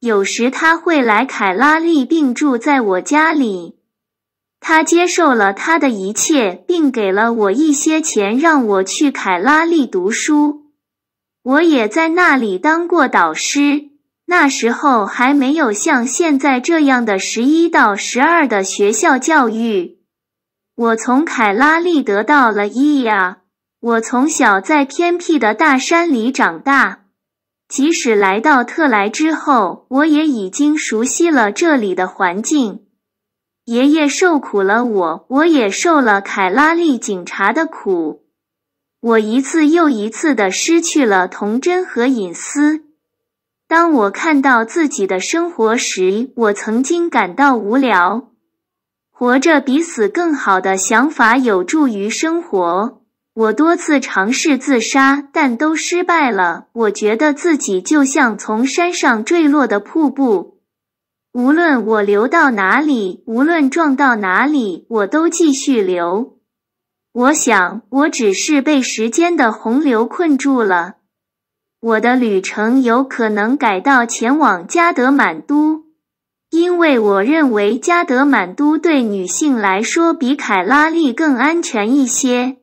有时他会来凯拉利，并住在我家里。他接受了他的一切，并给了我一些钱，让我去凯拉利读书。我也在那里当过导师，那时候还没有像现在这样的十一到十二的学校教育。我从凯拉利得到了益呀。我从小在偏僻的大山里长大，即使来到特莱之后，我也已经熟悉了这里的环境。爷爷受苦了我，我也受了凯拉利警察的苦。我一次又一次的失去了童真和隐私。当我看到自己的生活时，我曾经感到无聊。活着比死更好的想法有助于生活。我多次尝试自杀，但都失败了。我觉得自己就像从山上坠落的瀑布，无论我流到哪里，无论撞到哪里，我都继续流。我想，我只是被时间的洪流困住了。我的旅程有可能改到前往加德满都，因为我认为加德满都对女性来说比凯拉利更安全一些。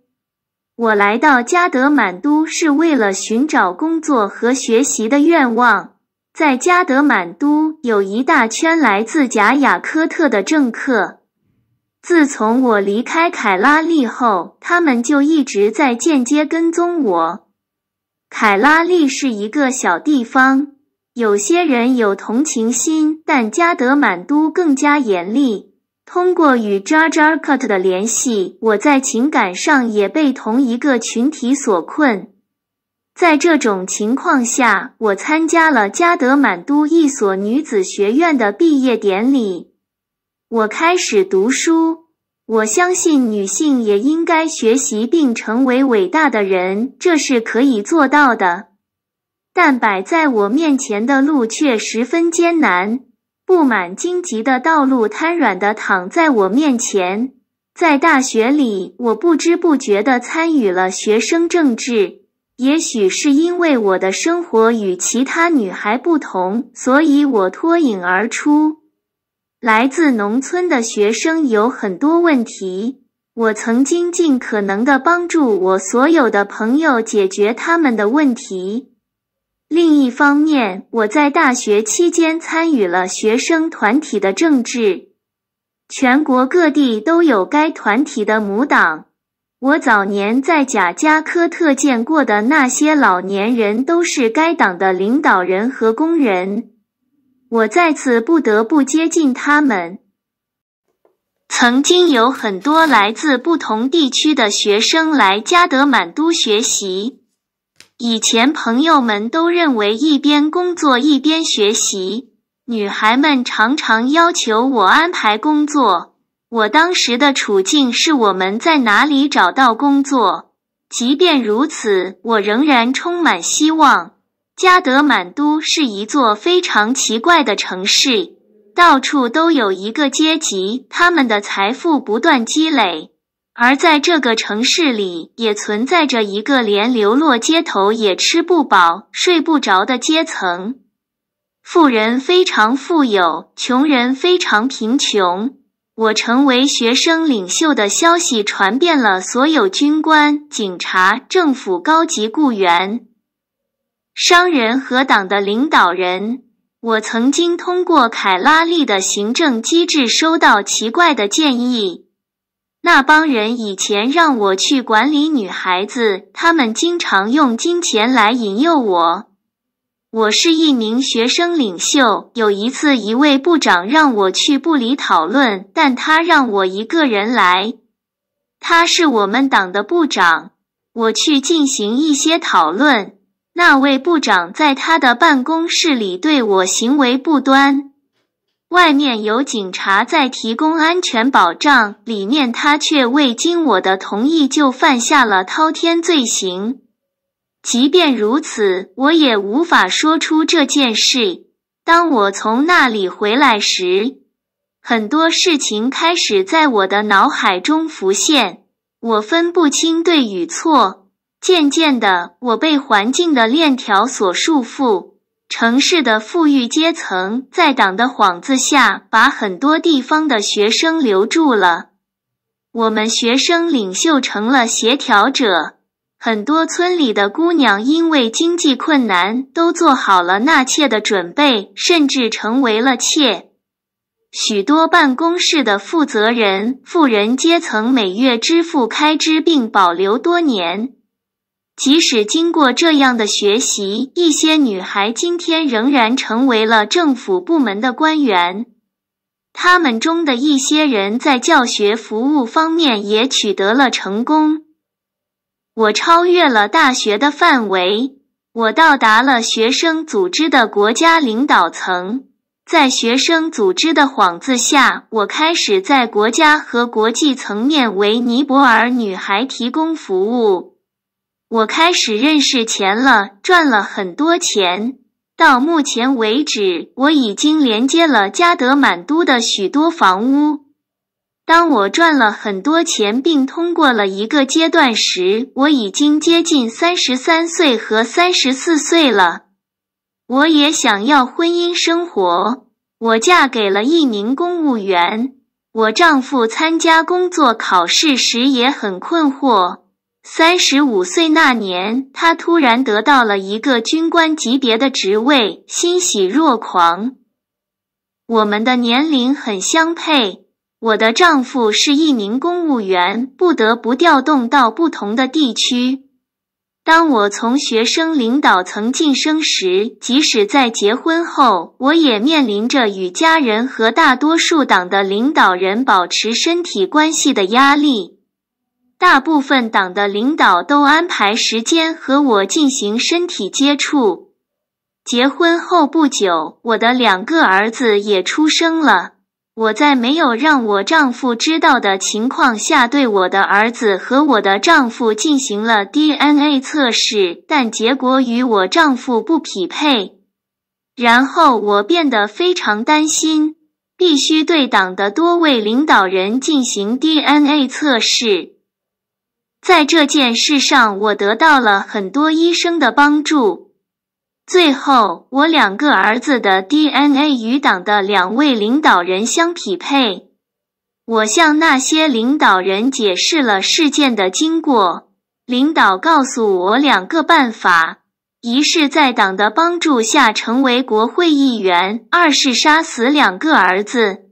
我来到加德满都是为了寻找工作和学习的愿望。在加德满都有一大圈来自贾雅科特的政客。自从我离开凯拉利后，他们就一直在间接跟踪我。凯拉利是一个小地方，有些人有同情心，但加德满都更加严厉。通过与 j a j a r c u t 的联系，我在情感上也被同一个群体所困。在这种情况下，我参加了加德满都一所女子学院的毕业典礼。我开始读书。我相信女性也应该学习并成为伟大的人，这是可以做到的。但摆在我面前的路却十分艰难，布满荆棘的道路瘫软地躺在我面前。在大学里，我不知不觉地参与了学生政治。也许是因为我的生活与其他女孩不同，所以我脱颖而出。来自农村的学生有很多问题，我曾经尽可能的帮助我所有的朋友解决他们的问题。另一方面，我在大学期间参与了学生团体的政治，全国各地都有该团体的母党。我早年在贾加科特见过的那些老年人都是该党的领导人和工人。我再次不得不接近他们。曾经有很多来自不同地区的学生来加德满都学习。以前朋友们都认为一边工作一边学习，女孩们常常要求我安排工作。我当时的处境是我们在哪里找到工作？即便如此，我仍然充满希望。加德满都是一座非常奇怪的城市，到处都有一个阶级，他们的财富不断积累；而在这个城市里，也存在着一个连流落街头也吃不饱、睡不着的阶层。富人非常富有，穷人非常贫穷。我成为学生领袖的消息传遍了所有军官、警察、政府高级雇员。商人和党的领导人，我曾经通过凯拉利的行政机制收到奇怪的建议。那帮人以前让我去管理女孩子，他们经常用金钱来引诱我。我是一名学生领袖。有一次，一位部长让我去部里讨论，但他让我一个人来。他是我们党的部长。我去进行一些讨论。那位部长在他的办公室里对我行为不端，外面有警察在提供安全保障，里面他却未经我的同意就犯下了滔天罪行。即便如此，我也无法说出这件事。当我从那里回来时，很多事情开始在我的脑海中浮现，我分不清对与错。渐渐的，我被环境的链条所束缚。城市的富裕阶层在党的幌子下，把很多地方的学生留住了。我们学生领袖成了协调者。很多村里的姑娘因为经济困难，都做好了纳妾的准备，甚至成为了妾。许多办公室的负责人，富人阶层每月支付开支，并保留多年。即使经过这样的学习，一些女孩今天仍然成为了政府部门的官员。他们中的一些人在教学服务方面也取得了成功。我超越了大学的范围，我到达了学生组织的国家领导层。在学生组织的幌子下，我开始在国家和国际层面为尼泊尔女孩提供服务。我开始认识钱了，赚了很多钱。到目前为止，我已经连接了加德满都的许多房屋。当我赚了很多钱，并通过了一个阶段时，我已经接近三十三岁和三十四岁了。我也想要婚姻生活。我嫁给了一名公务员。我丈夫参加工作考试时也很困惑。三十五岁那年，他突然得到了一个军官级别的职位，欣喜若狂。我们的年龄很相配。我的丈夫是一名公务员，不得不调动到不同的地区。当我从学生领导层晋升时，即使在结婚后，我也面临着与家人和大多数党的领导人保持身体关系的压力。大部分党的领导都安排时间和我进行身体接触。结婚后不久，我的两个儿子也出生了。我在没有让我丈夫知道的情况下，对我的儿子和我的丈夫进行了 DNA 测试，但结果与我丈夫不匹配。然后我变得非常担心，必须对党的多位领导人进行 DNA 测试。在这件事上，我得到了很多医生的帮助。最后，我两个儿子的 DNA 与党的两位领导人相匹配。我向那些领导人解释了事件的经过。领导告诉我两个办法：一是在党的帮助下成为国会议员；二是杀死两个儿子。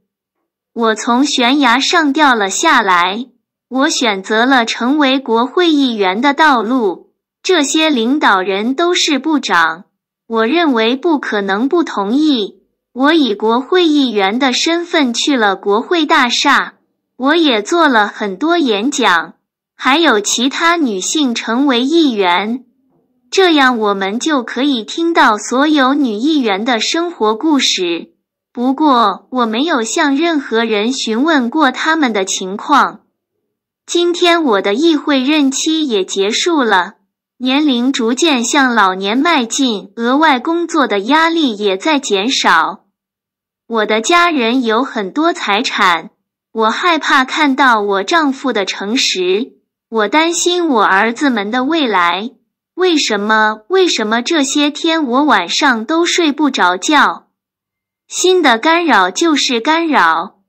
我从悬崖上掉了下来。我选择了成为国会议员的道路。这些领导人都是部长，我认为不可能不同意。我以国会议员的身份去了国会大厦，我也做了很多演讲。还有其他女性成为议员，这样我们就可以听到所有女议员的生活故事。不过，我没有向任何人询问过他们的情况。今天我的议会任期也结束了，年龄逐渐向老年迈进，额外工作的压力也在减少。我的家人有很多财产，我害怕看到我丈夫的诚实，我担心我儿子们的未来。为什么？为什么这些天我晚上都睡不着觉？新的干扰就是干扰。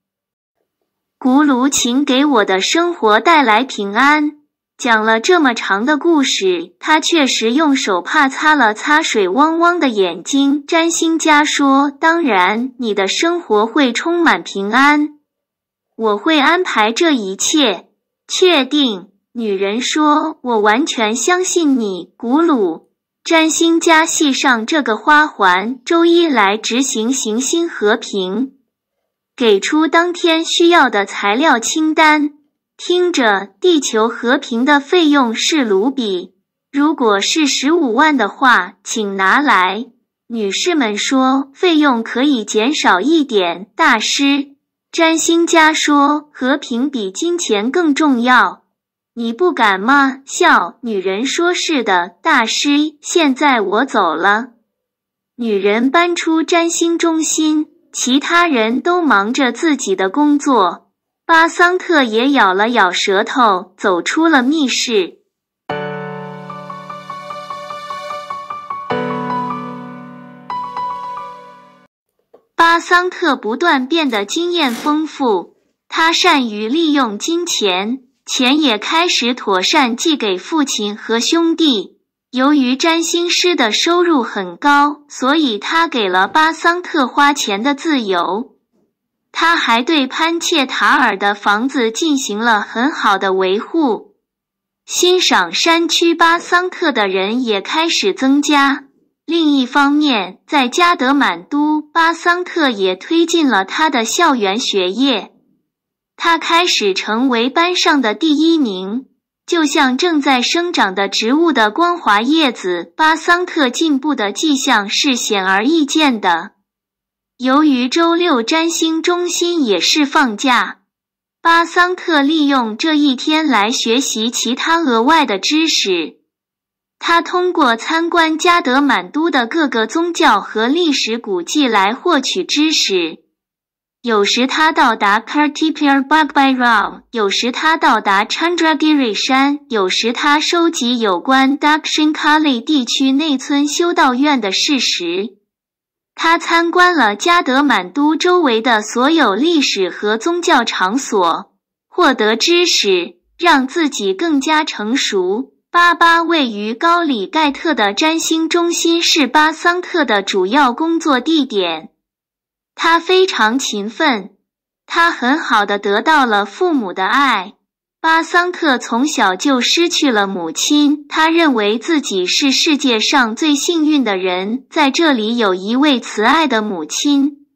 古鲁，请给我的生活带来平安。讲了这么长的故事，他确实用手帕擦了擦水汪汪的眼睛。占星家说：“当然，你的生活会充满平安，我会安排这一切。”确定？女人说：“我完全相信你，古鲁。”占星家系上这个花环，周一来执行行星和平。给出当天需要的材料清单。听着，地球和平的费用是卢比。如果是十五万的话，请拿来。女士们说，费用可以减少一点。大师，占星家说，和平比金钱更重要。你不敢吗？笑。女人说：“是的。”大师，现在我走了。女人搬出占星中心。其他人都忙着自己的工作，巴桑特也咬了咬舌头，走出了密室。巴桑特不断变得经验丰富，他善于利用金钱，钱也开始妥善寄给父亲和兄弟。由于占星师的收入很高，所以他给了巴桑特花钱的自由。他还对潘切塔尔的房子进行了很好的维护。欣赏山区巴桑特的人也开始增加。另一方面，在加德满都，巴桑特也推进了他的校园学业。他开始成为班上的第一名。就像正在生长的植物的光滑叶子，巴桑特进步的迹象是显而易见的。由于周六占星中心也是放假，巴桑特利用这一天来学习其他额外的知识。他通过参观加德满都的各个宗教和历史古迹来获取知识。有时他到达 Kartipir b a g b a i r a m 有时他到达 Chandra Giri 山，有时他收集有关 Dakshin Kali 地区内村修道院的事实。他参观了加德满都周围的所有历史和宗教场所，获得知识，让自己更加成熟。巴巴位于高里盖特的占星中心是巴桑特的主要工作地点。他非常勤奋，他很好的得到了父母的爱。巴桑克从小就失去了母亲，他认为自己是世界上最幸运的人，在这里有一位慈爱的母亲。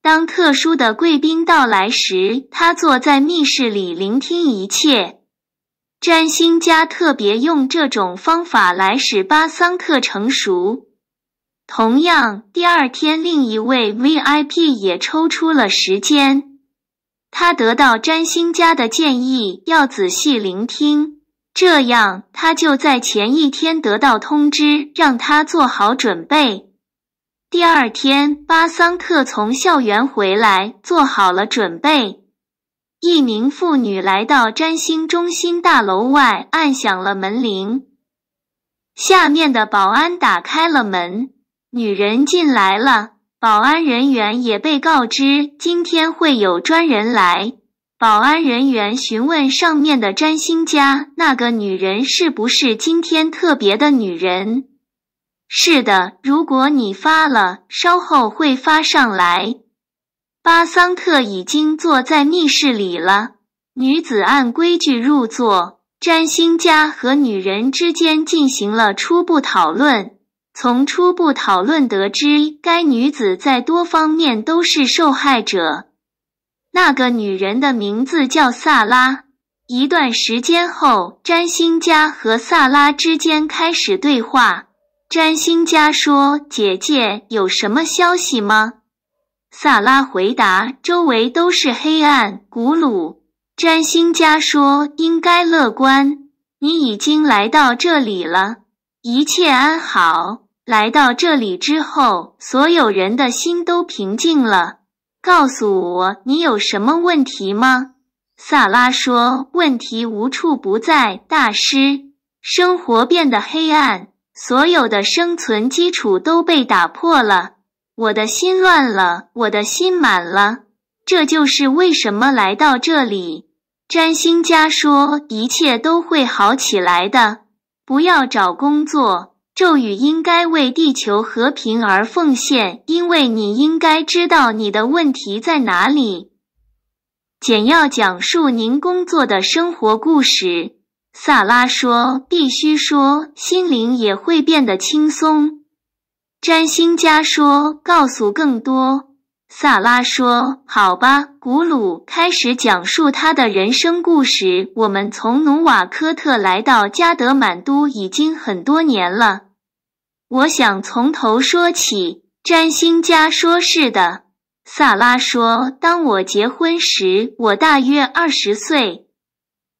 当特殊的贵宾到来时，他坐在密室里聆听一切。占星家特别用这种方法来使巴桑克成熟。同样，第二天，另一位 VIP 也抽出了时间。他得到占星家的建议，要仔细聆听，这样他就在前一天得到通知，让他做好准备。第二天，巴桑特从校园回来，做好了准备。一名妇女来到占星中心大楼外，按响了门铃。下面的保安打开了门。女人进来了，保安人员也被告知今天会有专人来。保安人员询问上面的占星家，那个女人是不是今天特别的女人？是的，如果你发了，稍后会发上来。巴桑特已经坐在密室里了。女子按规矩入座，占星家和女人之间进行了初步讨论。从初步讨论得知，该女子在多方面都是受害者。那个女人的名字叫萨拉。一段时间后，占星家和萨拉之间开始对话。占星家说：“姐姐，有什么消息吗？”萨拉回答：“周围都是黑暗，古鲁。”占星家说：“应该乐观，你已经来到这里了，一切安好。”来到这里之后，所有人的心都平静了。告诉我，你有什么问题吗？萨拉说：“问题无处不在，大师。生活变得黑暗，所有的生存基础都被打破了。我的心乱了，我的心满了。这就是为什么来到这里。”占星家说：“一切都会好起来的。不要找工作。”咒语应该为地球和平而奉献，因为你应该知道你的问题在哪里。简要讲述您工作的生活故事。萨拉说：“必须说，心灵也会变得轻松。”占星家说：“告诉更多。”萨拉说：“好吧。”古鲁开始讲述他的人生故事。我们从努瓦科特来到加德满都已经很多年了。我想从头说起。占星家说：“是的。”萨拉说：“当我结婚时，我大约二十岁。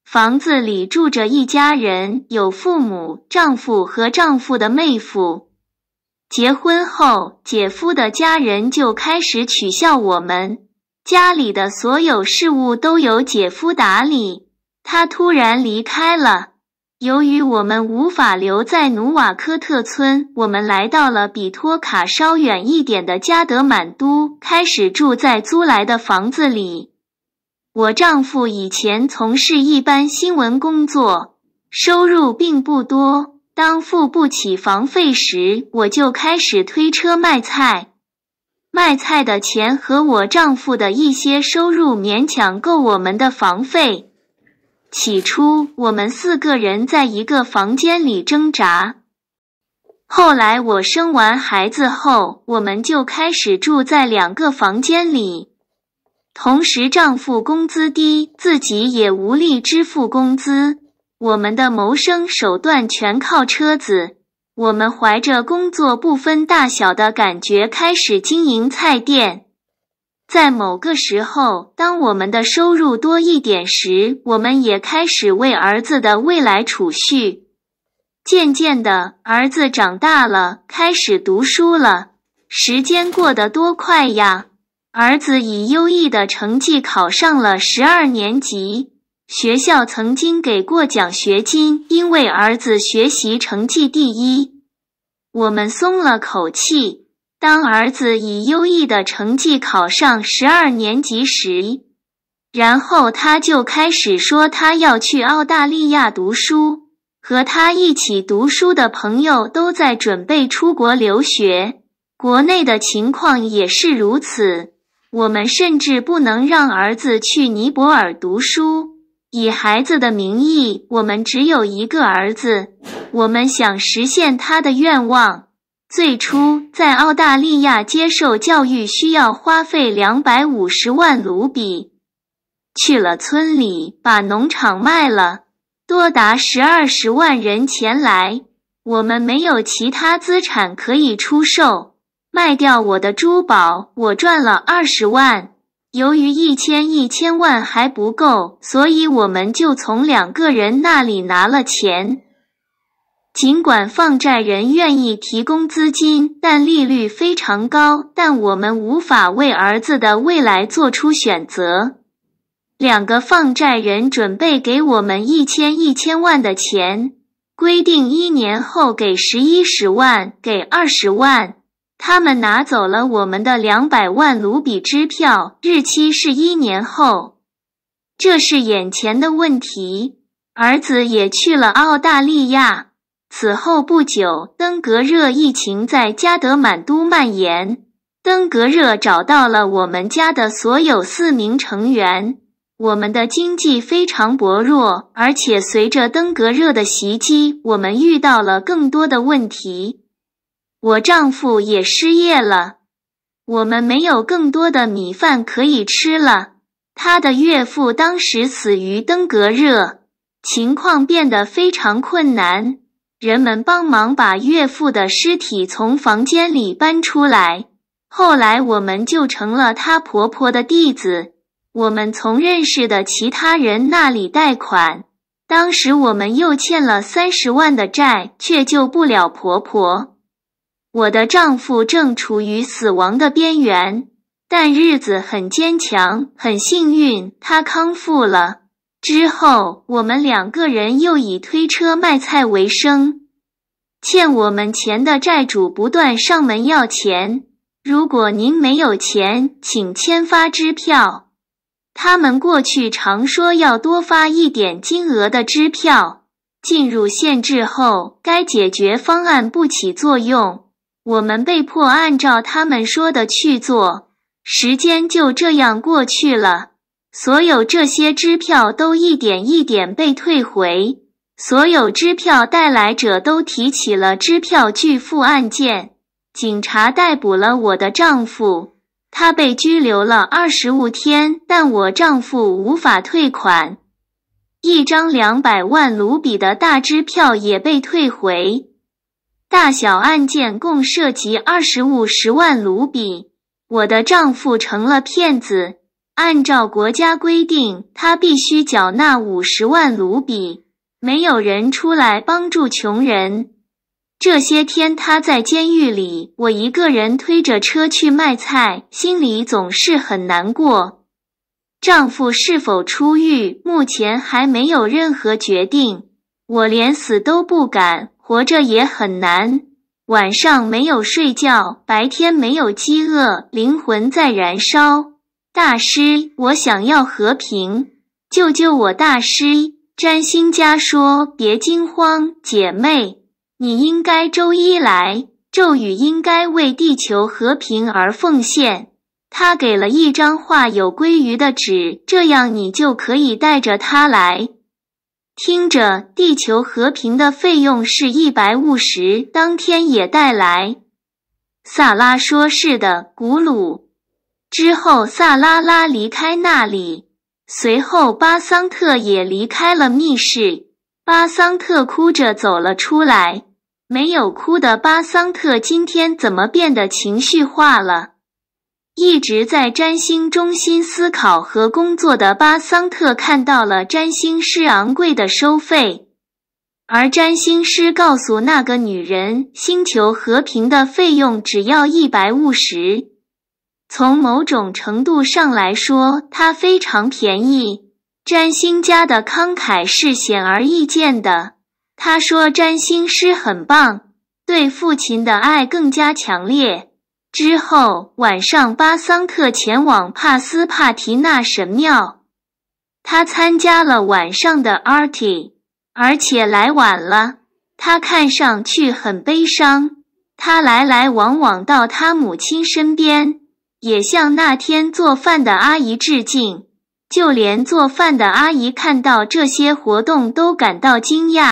房子里住着一家人，有父母、丈夫和丈夫的妹夫。”结婚后，姐夫的家人就开始取笑我们。家里的所有事务都由姐夫打理。他突然离开了。由于我们无法留在努瓦科特村，我们来到了比托卡稍远一点的加德满都，开始住在租来的房子里。我丈夫以前从事一般新闻工作，收入并不多。当付不起房费时，我就开始推车卖菜。卖菜的钱和我丈夫的一些收入勉强够我们的房费。起初，我们四个人在一个房间里挣扎。后来我生完孩子后，我们就开始住在两个房间里。同时，丈夫工资低，自己也无力支付工资。我们的谋生手段全靠车子。我们怀着工作不分大小的感觉开始经营菜店。在某个时候，当我们的收入多一点时，我们也开始为儿子的未来储蓄。渐渐的，儿子长大了，开始读书了。时间过得多快呀！儿子以优异的成绩考上了十二年级。学校曾经给过奖学金，因为儿子学习成绩第一，我们松了口气。当儿子以优异的成绩考上十二年级时，然后他就开始说他要去澳大利亚读书。和他一起读书的朋友都在准备出国留学，国内的情况也是如此。我们甚至不能让儿子去尼泊尔读书。以孩子的名义，我们只有一个儿子，我们想实现他的愿望。最初在澳大利亚接受教育需要花费两百五十万卢比。去了村里，把农场卖了，多达十二十万人前来。我们没有其他资产可以出售，卖掉我的珠宝，我赚了二十万。由于一千一千万还不够，所以我们就从两个人那里拿了钱。尽管放债人愿意提供资金，但利率非常高，但我们无法为儿子的未来做出选择。两个放债人准备给我们一千一千万的钱，规定一年后给十一十万，给二十万。他们拿走了我们的两百万卢比支票，日期是一年后。这是眼前的问题。儿子也去了澳大利亚。此后不久，登革热疫情在加德满都蔓延。登革热找到了我们家的所有四名成员。我们的经济非常薄弱，而且随着登革热的袭击，我们遇到了更多的问题。我丈夫也失业了，我们没有更多的米饭可以吃了。他的岳父当时死于登革热，情况变得非常困难。人们帮忙把岳父的尸体从房间里搬出来。后来我们就成了他婆婆的弟子。我们从认识的其他人那里贷款，当时我们又欠了三十万的债，却救不了婆婆。我的丈夫正处于死亡的边缘，但日子很坚强，很幸运，他康复了。之后，我们两个人又以推车卖菜为生。欠我们钱的债主不断上门要钱。如果您没有钱，请签发支票。他们过去常说要多发一点金额的支票。进入限制后，该解决方案不起作用。我们被迫按照他们说的去做，时间就这样过去了。所有这些支票都一点一点被退回，所有支票带来者都提起了支票拒付案件。警察逮捕了我的丈夫，他被拘留了二十五天，但我丈夫无法退款。一张两百万卢比的大支票也被退回。大小案件共涉及二十五十万卢比。我的丈夫成了骗子。按照国家规定，他必须缴纳五十万卢比。没有人出来帮助穷人。这些天他在监狱里，我一个人推着车去卖菜，心里总是很难过。丈夫是否出狱，目前还没有任何决定。我连死都不敢。活着也很难。晚上没有睡觉，白天没有饥饿，灵魂在燃烧。大师，我想要和平，救救我！大师，占星家说别惊慌，姐妹，你应该周一来。咒语应该为地球和平而奉献。他给了一张画有鲑鱼的纸，这样你就可以带着它来。听着，地球和平的费用是一百五十。当天也带来。萨拉说是的，古鲁。之后萨拉拉离开那里，随后巴桑特也离开了密室。巴桑特哭着走了出来。没有哭的巴桑特今天怎么变得情绪化了？一直在占星中心思考和工作的巴桑特看到了占星师昂贵的收费，而占星师告诉那个女人，星球和平的费用只要一百五十。从某种程度上来说，它非常便宜。占星家的慷慨是显而易见的。他说，占星师很棒，对父亲的爱更加强烈。之后晚上，巴桑特前往帕斯帕提纳神庙。他参加了晚上的 arty，而且来晚了。他看上去很悲伤。他来来往往到他母亲身边，也向那天做饭的阿姨致敬。就连做饭的阿姨看到这些活动都感到惊讶。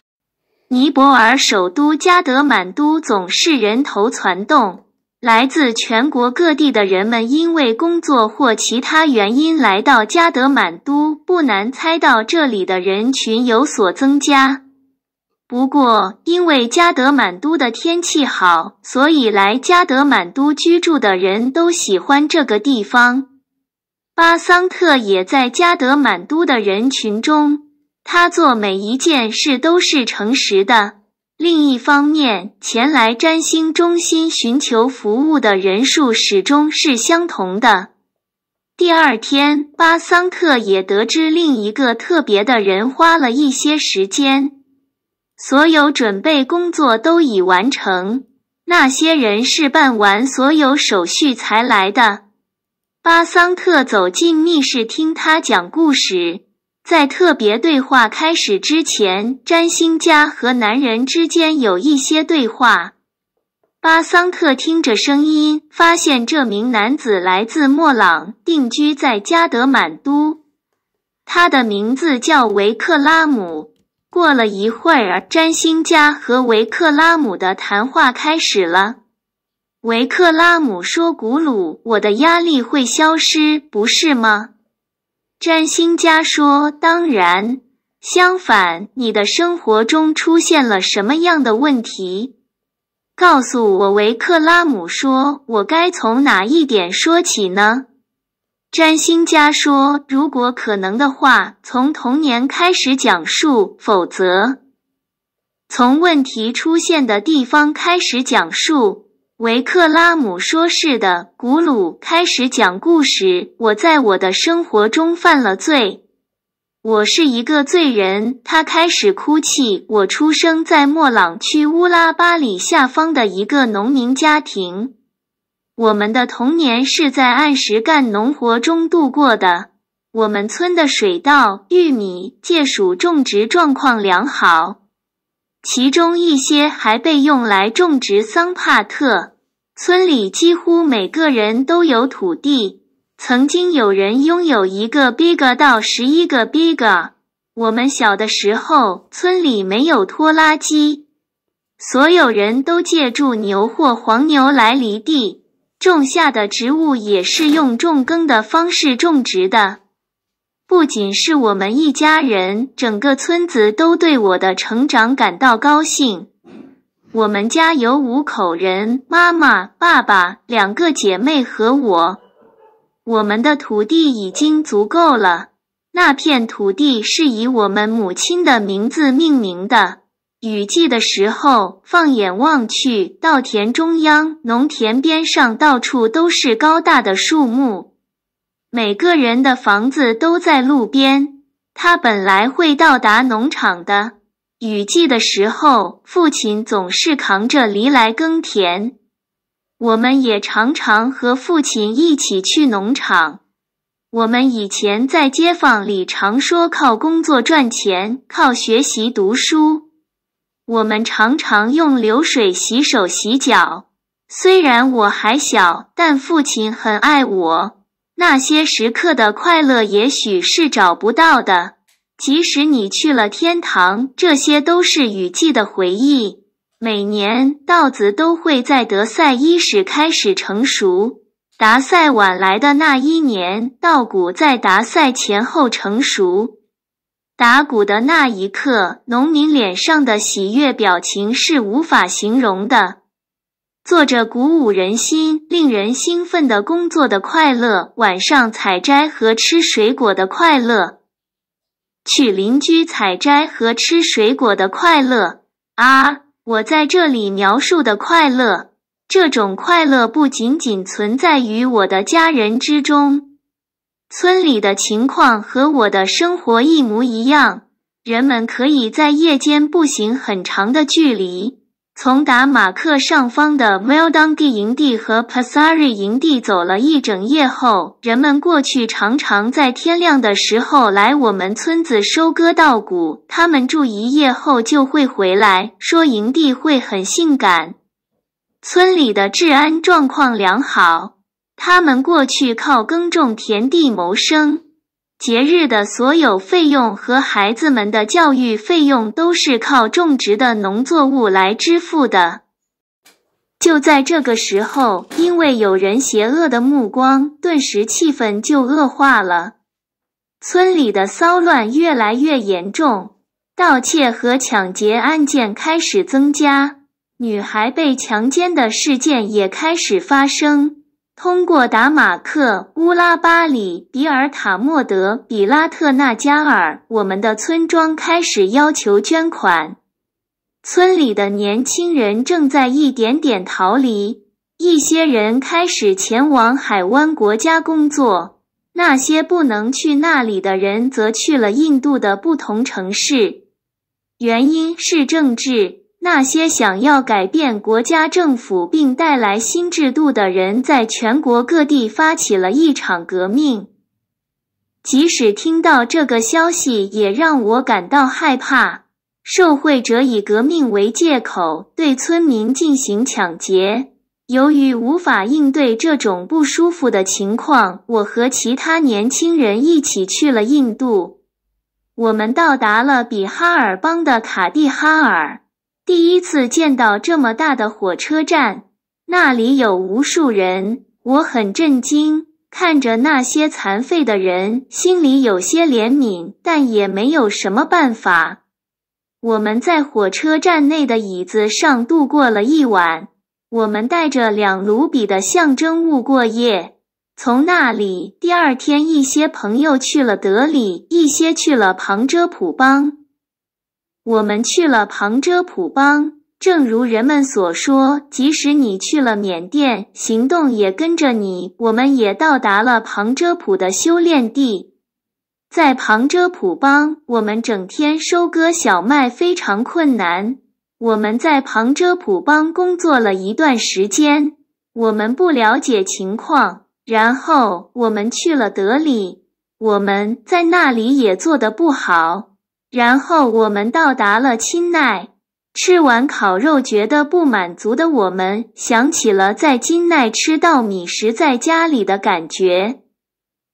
尼泊尔首都加德满都总是人头攒动。来自全国各地的人们，因为工作或其他原因来到加德满都，不难猜到这里的人群有所增加。不过，因为加德满都的天气好，所以来加德满都居住的人都喜欢这个地方。巴桑特也在加德满都的人群中，他做每一件事都是诚实的。另一方面，前来占星中心寻求服务的人数始终是相同的。第二天，巴桑特也得知另一个特别的人花了一些时间。所有准备工作都已完成，那些人是办完所有手续才来的。巴桑特走进密室，听他讲故事。在特别对话开始之前，占星家和男人之间有一些对话。巴桑特听着声音，发现这名男子来自莫朗，定居在加德满都。他的名字叫维克拉姆。过了一会儿，占星家和维克拉姆的谈话开始了。维克拉姆说：“古鲁，我的压力会消失，不是吗？”占星家说：“当然，相反，你的生活中出现了什么样的问题？告诉我。”维克拉姆说：“我该从哪一点说起呢？”占星家说：“如果可能的话，从童年开始讲述；否则，从问题出现的地方开始讲述。”维克拉姆说：“是的，古鲁开始讲故事。我在我的生活中犯了罪，我是一个罪人。”他开始哭泣。我出生在莫朗区乌拉巴里下方的一个农民家庭。我们的童年是在按时干农活中度过的。我们村的水稻、玉米、芥属种植状况良好，其中一些还被用来种植桑帕特。村里几乎每个人都有土地。曾经有人拥有一个 big 到十一个 big。我们小的时候，村里没有拖拉机，所有人都借助牛或黄牛来犁地。种下的植物也是用种耕的方式种植的。不仅是我们一家人，整个村子都对我的成长感到高兴。我们家有五口人：妈妈、爸爸、两个姐妹和我。我们的土地已经足够了。那片土地是以我们母亲的名字命名的。雨季的时候，放眼望去，稻田中央、农田边上，到处都是高大的树木。每个人的房子都在路边。他本来会到达农场的。雨季的时候，父亲总是扛着犁来耕田，我们也常常和父亲一起去农场。我们以前在街坊里常说：“靠工作赚钱，靠学习读书。”我们常常用流水洗手洗脚。虽然我还小，但父亲很爱我。那些时刻的快乐，也许是找不到的。即使你去了天堂，这些都是雨季的回忆。每年稻子都会在德赛伊始开始成熟。达塞晚来的那一年，稻谷在达赛前后成熟。打谷的那一刻，农民脸上的喜悦表情是无法形容的。做着鼓舞人心、令人兴奋的工作的快乐，晚上采摘和吃水果的快乐。去邻居采摘和吃水果的快乐啊！我在这里描述的快乐，这种快乐不仅仅存在于我的家人之中。村里的情况和我的生活一模一样，人们可以在夜间步行很长的距离。从达马克上方的 m e l d a n g 营地和 Pasari 营地走了一整夜后，人们过去常常在天亮的时候来我们村子收割稻谷。他们住一夜后就会回来，说营地会很性感。村里的治安状况良好。他们过去靠耕种田地谋生。节日的所有费用和孩子们的教育费用都是靠种植的农作物来支付的。就在这个时候，因为有人邪恶的目光，顿时气氛就恶化了。村里的骚乱越来越严重，盗窃和抢劫案件开始增加，女孩被强奸的事件也开始发生。通过达马克、乌拉巴里、比尔塔莫德、比拉特纳加尔，我们的村庄开始要求捐款。村里的年轻人正在一点点逃离，一些人开始前往海湾国家工作，那些不能去那里的人则去了印度的不同城市，原因是政治。那些想要改变国家政府并带来新制度的人，在全国各地发起了一场革命。即使听到这个消息，也让我感到害怕。受贿者以革命为借口，对村民进行抢劫。由于无法应对这种不舒服的情况，我和其他年轻人一起去了印度。我们到达了比哈尔邦的卡蒂哈尔。第一次见到这么大的火车站，那里有无数人，我很震惊。看着那些残废的人，心里有些怜悯，但也没有什么办法。我们在火车站内的椅子上度过了一晚。我们带着两卢比的象征物过夜。从那里，第二天一些朋友去了德里，一些去了旁遮普邦。我们去了旁遮普邦，正如人们所说，即使你去了缅甸，行动也跟着你。我们也到达了旁遮普的修炼地。在旁遮普邦，我们整天收割小麦，非常困难。我们在旁遮普邦工作了一段时间，我们不了解情况。然后我们去了德里，我们在那里也做得不好。然后我们到达了钦奈，吃完烤肉觉得不满足的我们，想起了在金奈吃稻米时在家里的感觉。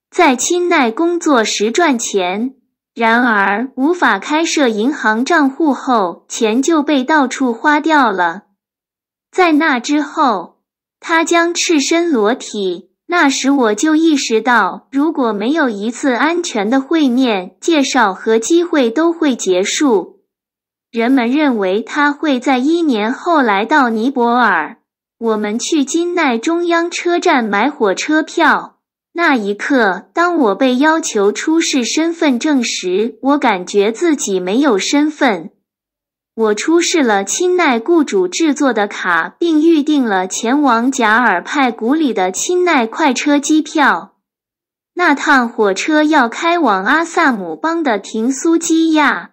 在钦奈工作时赚钱，然而无法开设银行账户后，钱就被到处花掉了。在那之后，他将赤身裸体。那时我就意识到，如果没有一次安全的会面，介绍和机会都会结束。人们认为他会在一年后来到尼泊尔。我们去金奈中央车站买火车票。那一刻，当我被要求出示身份证时，我感觉自己没有身份。我出示了钦奈雇主制作的卡，并预定了前往贾尔派谷里的钦奈快车机票。那趟火车要开往阿萨姆邦的廷苏基亚。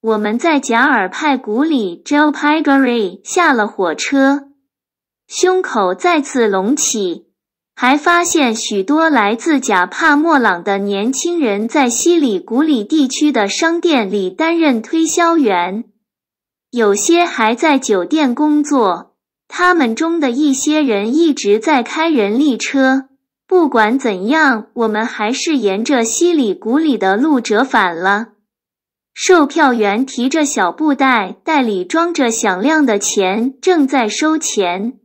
我们在贾尔派谷里 j o l p i g u r y 下了火车，胸口再次隆起，还发现许多来自贾帕莫朗的年轻人在西里谷里地区的商店里担任推销员。有些还在酒店工作，他们中的一些人一直在开人力车。不管怎样，我们还是沿着稀里咕里的路折返了。售票员提着小布袋，袋里装着响亮的钱，正在收钱。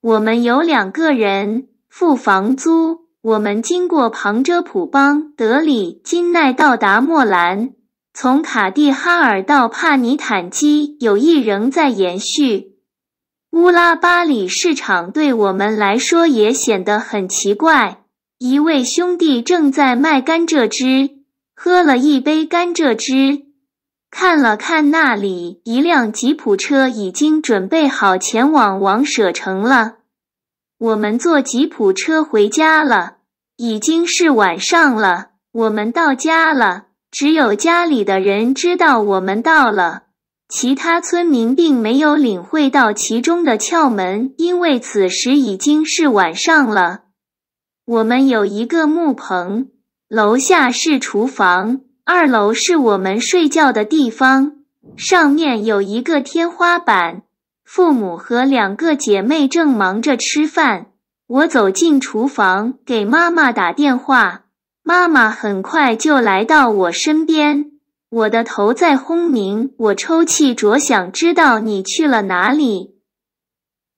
我们有两个人付房租。我们经过旁遮普邦、德里、金奈，到达莫兰。从卡蒂哈尔到帕尼坦基友谊仍在延续。乌拉巴里市场对我们来说也显得很奇怪。一位兄弟正在卖甘蔗汁，喝了一杯甘蔗汁，看了看那里，一辆吉普车已经准备好前往王舍城了。我们坐吉普车回家了，已经是晚上了。我们到家了。只有家里的人知道我们到了，其他村民并没有领会到其中的窍门，因为此时已经是晚上了。我们有一个木棚，楼下是厨房，二楼是我们睡觉的地方，上面有一个天花板。父母和两个姐妹正忙着吃饭，我走进厨房给妈妈打电话。妈妈很快就来到我身边，我的头在轰鸣，我抽泣着想知道你去了哪里。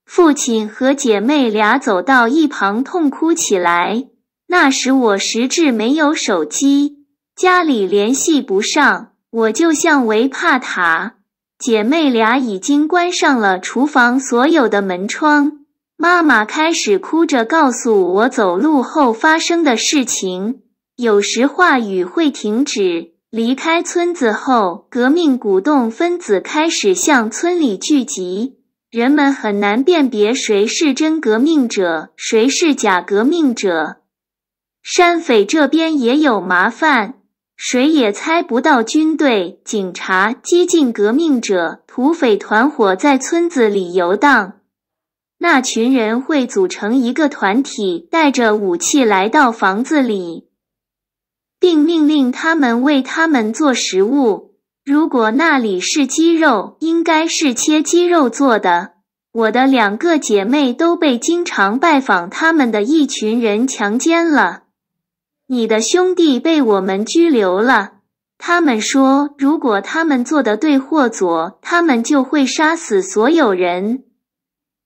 父亲和姐妹俩走到一旁痛哭起来。那时我实质没有手机，家里联系不上，我就像维帕塔。姐妹俩已经关上了厨房所有的门窗。妈妈开始哭着告诉我走路后发生的事情。有时话语会停止。离开村子后，革命鼓动分子开始向村里聚集。人们很难辨别谁是真革命者，谁是假革命者。山匪这边也有麻烦，谁也猜不到军队、警察、激进革命者、土匪团伙在村子里游荡。那群人会组成一个团体，带着武器来到房子里。并命令他们为他们做食物。如果那里是鸡肉，应该是切鸡肉做的。我的两个姐妹都被经常拜访他们的一群人强奸了。你的兄弟被我们拘留了。他们说，如果他们做的对或左，他们就会杀死所有人。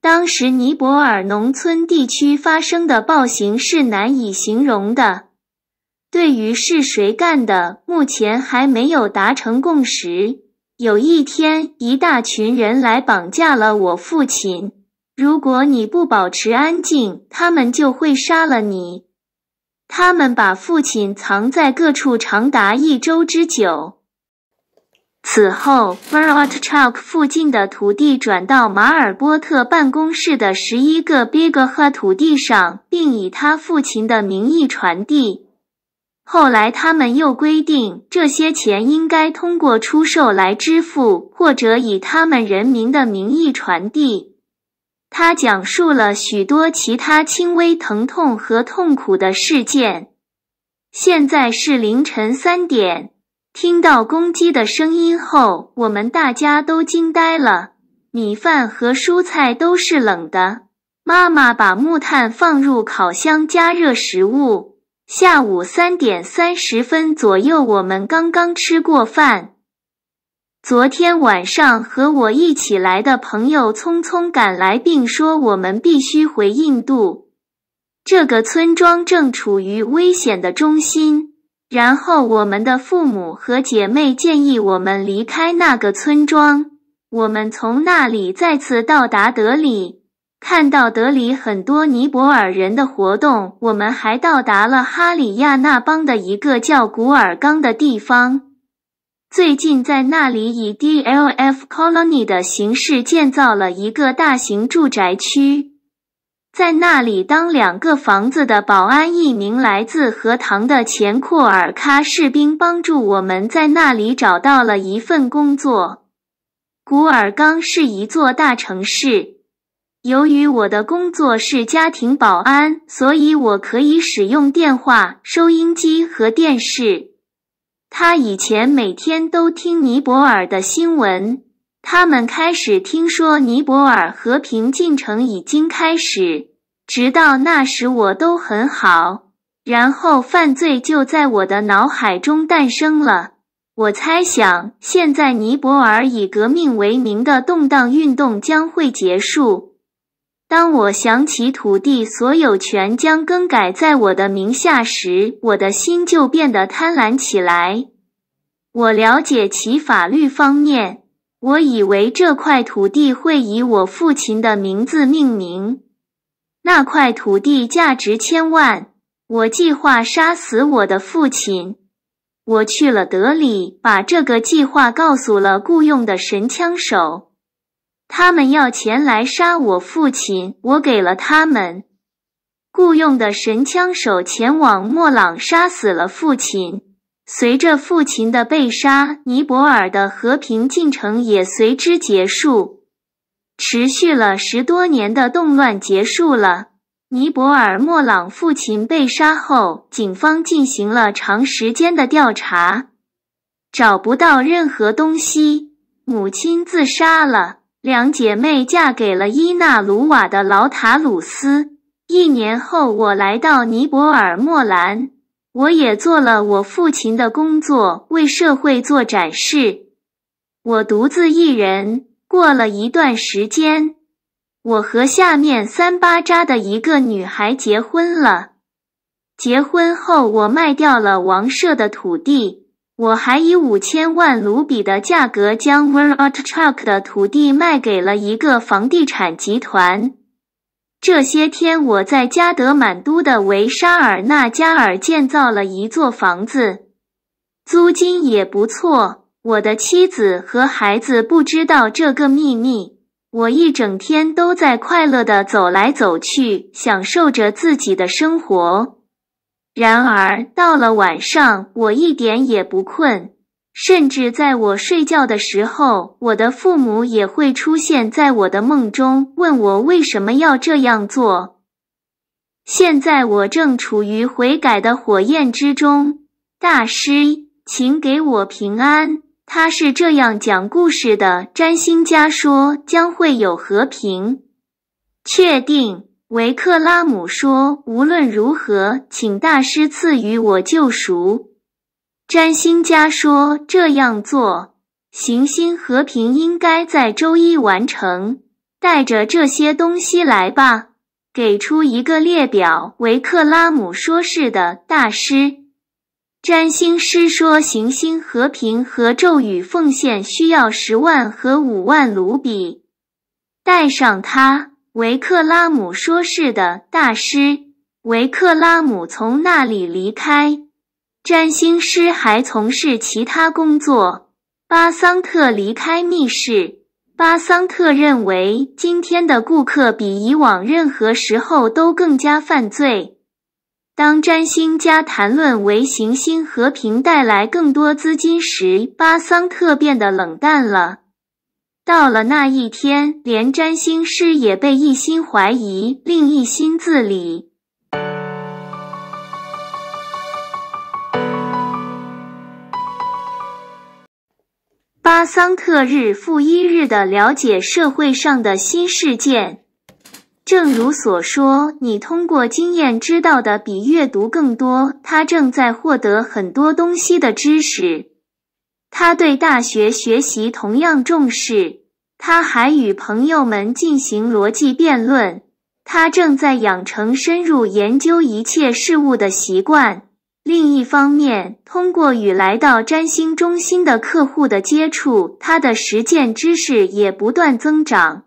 当时尼泊尔农村地区发生的暴行是难以形容的。对于是谁干的，目前还没有达成共识。有一天，一大群人来绑架了我父亲。如果你不保持安静，他们就会杀了你。他们把父亲藏在各处长达一周之久。此后 v e r o t c h l k 附近的土地转到马尔波特办公室的十一个 Bigha 土地上，并以他父亲的名义传递。后来，他们又规定，这些钱应该通过出售来支付，或者以他们人民的名义传递。他讲述了许多其他轻微疼痛和痛苦的事件。现在是凌晨三点，听到公鸡的声音后，我们大家都惊呆了。米饭和蔬菜都是冷的。妈妈把木炭放入烤箱加热食物。下午三点三十分左右，我们刚刚吃过饭。昨天晚上和我一起来的朋友匆匆赶来，并说我们必须回印度。这个村庄正处于危险的中心。然后，我们的父母和姐妹建议我们离开那个村庄。我们从那里再次到达德里。看到德里很多尼泊尔人的活动，我们还到达了哈里亚纳邦的一个叫古尔冈的地方。最近，在那里以 DLF Colony 的形式建造了一个大型住宅区。在那里，当两个房子的保安，一名来自荷塘的前库尔喀士兵帮助我们在那里找到了一份工作。古尔冈是一座大城市。由于我的工作是家庭保安，所以我可以使用电话、收音机和电视。他以前每天都听尼泊尔的新闻。他们开始听说尼泊尔和平进程已经开始。直到那时，我都很好。然后犯罪就在我的脑海中诞生了。我猜想，现在尼泊尔以革命为名的动荡运动将会结束。当我想起土地所有权将更改在我的名下时，我的心就变得贪婪起来。我了解其法律方面。我以为这块土地会以我父亲的名字命名。那块土地价值千万。我计划杀死我的父亲。我去了德里，把这个计划告诉了雇用的神枪手。他们要前来杀我父亲，我给了他们雇佣的神枪手前往莫朗，杀死了父亲。随着父亲的被杀，尼泊尔的和平进程也随之结束。持续了十多年的动乱结束了。尼泊尔莫朗父亲被杀后，警方进行了长时间的调查，找不到任何东西。母亲自杀了。两姐妹嫁给了伊纳鲁瓦的老塔鲁斯。一年后，我来到尼泊尔莫兰。我也做了我父亲的工作，为社会做展示。我独自一人过了一段时间。我和下面三巴扎的一个女孩结婚了。结婚后，我卖掉了王舍的土地。我还以五千万卢比的价格将 Veratrk t 的土地卖给了一个房地产集团。这些天，我在加德满都的维沙尔纳加尔建造了一座房子，租金也不错。我的妻子和孩子不知道这个秘密。我一整天都在快乐地走来走去，享受着自己的生活。然而到了晚上，我一点也不困，甚至在我睡觉的时候，我的父母也会出现在我的梦中，问我为什么要这样做。现在我正处于悔改的火焰之中，大师，请给我平安。他是这样讲故事的：占星家说将会有和平。确定。维克拉姆说：“无论如何，请大师赐予我救赎。”占星家说：“这样做，行星和平应该在周一完成。带着这些东西来吧，给出一个列表。”维克拉姆说：“是的，大师。”占星师说：“行星和平和咒语奉献需要十万和五万卢比，带上它。”维克拉姆说：“是的，大师。”维克拉姆从那里离开。占星师还从事其他工作。巴桑特离开密室。巴桑特认为今天的顾客比以往任何时候都更加犯罪。当占星家谈论为行星和平带来更多资金时，巴桑特变得冷淡了。到了那一天，连占星师也被一心怀疑，另一心自理。巴桑特日复一日的了解社会上的新事件。正如所说，你通过经验知道的比阅读更多。他正在获得很多东西的知识。他对大学学习同样重视，他还与朋友们进行逻辑辩论。他正在养成深入研究一切事物的习惯。另一方面，通过与来到占星中心的客户的接触，他的实践知识也不断增长。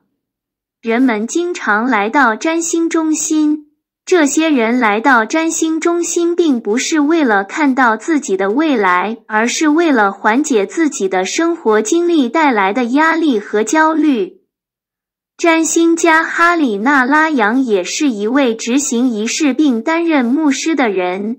人们经常来到占星中心。这些人来到占星中心，并不是为了看到自己的未来，而是为了缓解自己的生活经历带来的压力和焦虑。占星家哈里纳拉扬也是一位执行仪式并担任牧师的人。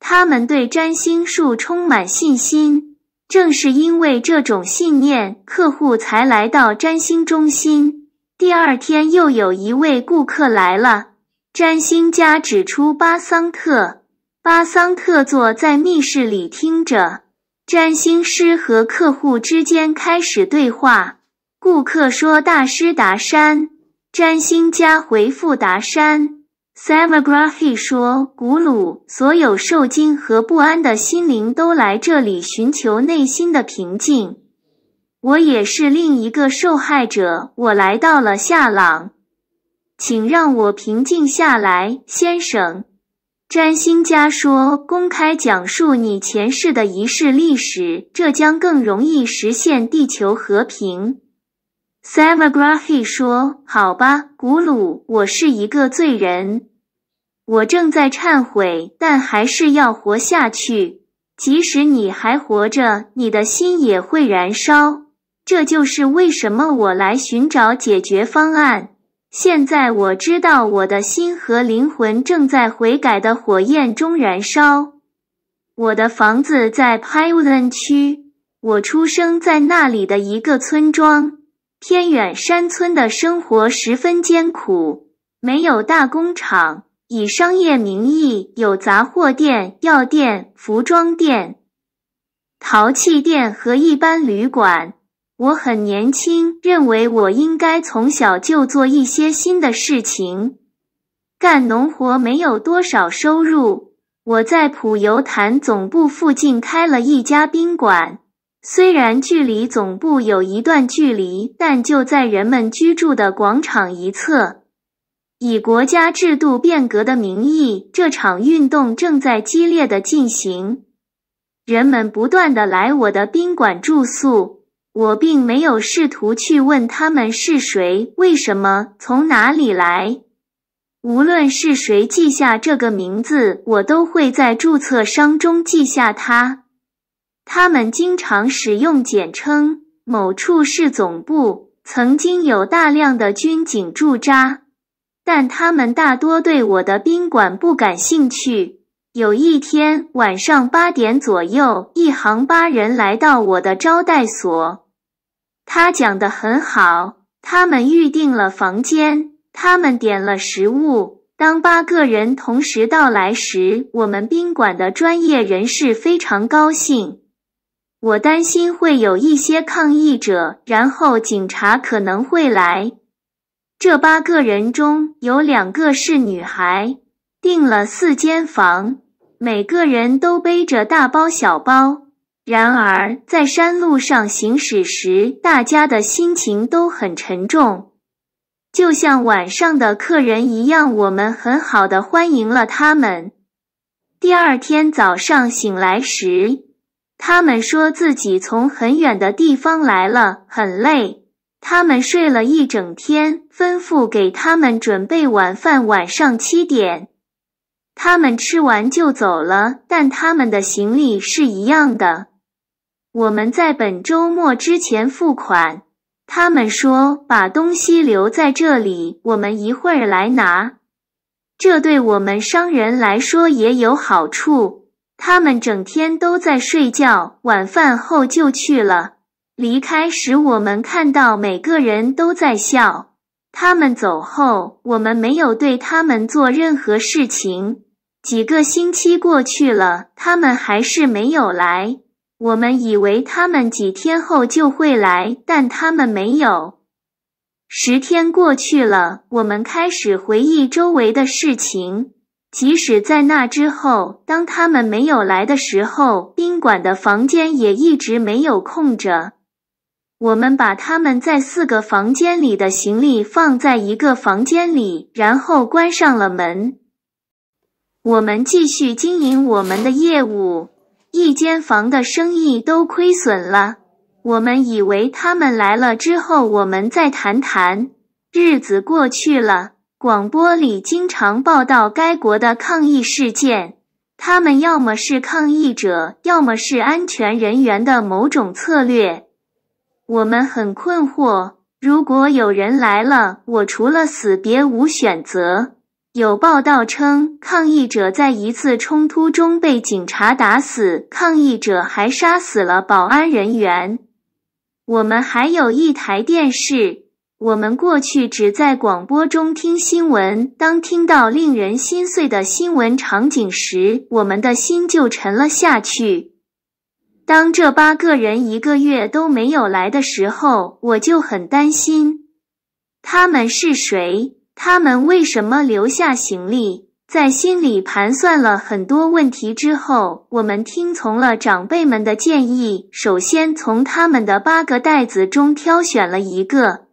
他们对占星术充满信心，正是因为这种信念，客户才来到占星中心。第二天，又有一位顾客来了。占星家指出，巴桑特，巴桑特坐在密室里听着。占星师和客户之间开始对话。顾客说：“大师达山。”占星家回复：“达山。”Savaghi 说：“古鲁，所有受惊和不安的心灵都来这里寻求内心的平静。我也是另一个受害者。我来到了夏朗。”请让我平静下来，先生。占星家说，公开讲述你前世的仪式历史，这将更容易实现地球和平。Savagahi r 说：“好吧，古鲁，我是一个罪人，我正在忏悔，但还是要活下去。即使你还活着，你的心也会燃烧。这就是为什么我来寻找解决方案。”现在我知道，我的心和灵魂正在悔改的火焰中燃烧。我的房子在 p i l 区，我出生在那里的一个村庄。偏远山村的生活十分艰苦，没有大工厂，以商业名义有杂货店、药店、服装店、陶器店和一般旅馆。我很年轻，认为我应该从小就做一些新的事情。干农活没有多少收入，我在普油潭总部附近开了一家宾馆。虽然距离总部有一段距离，但就在人们居住的广场一侧。以国家制度变革的名义，这场运动正在激烈的进行，人们不断的来我的宾馆住宿。我并没有试图去问他们是谁，为什么，从哪里来。无论是谁记下这个名字，我都会在注册商中记下它。他们经常使用简称。某处是总部，曾经有大量的军警驻扎，但他们大多对我的宾馆不感兴趣。有一天晚上八点左右，一行八人来到我的招待所。他讲的很好。他们预定了房间，他们点了食物。当八个人同时到来时，我们宾馆的专业人士非常高兴。我担心会有一些抗议者，然后警察可能会来。这八个人中有两个是女孩。订了四间房，每个人都背着大包小包。然而，在山路上行驶时，大家的心情都很沉重，就像晚上的客人一样。我们很好的欢迎了他们。第二天早上醒来时，他们说自己从很远的地方来了，很累。他们睡了一整天，吩咐给他们准备晚饭。晚上七点。他们吃完就走了，但他们的行李是一样的。我们在本周末之前付款。他们说把东西留在这里，我们一会儿来拿。这对我们商人来说也有好处。他们整天都在睡觉，晚饭后就去了。离开时，我们看到每个人都在笑。他们走后，我们没有对他们做任何事情。几个星期过去了，他们还是没有来。我们以为他们几天后就会来，但他们没有。十天过去了，我们开始回忆周围的事情。即使在那之后，当他们没有来的时候，宾馆的房间也一直没有空着。我们把他们在四个房间里的行李放在一个房间里，然后关上了门。我们继续经营我们的业务，一间房的生意都亏损了。我们以为他们来了之后，我们再谈谈。日子过去了，广播里经常报道该国的抗议事件。他们要么是抗议者，要么是安全人员的某种策略。我们很困惑。如果有人来了，我除了死别无选择。有报道称，抗议者在一次冲突中被警察打死，抗议者还杀死了保安人员。我们还有一台电视，我们过去只在广播中听新闻。当听到令人心碎的新闻场景时，我们的心就沉了下去。当这八个人一个月都没有来的时候，我就很担心。他们是谁？他们为什么留下行李？在心里盘算了很多问题之后，我们听从了长辈们的建议，首先从他们的八个袋子中挑选了一个。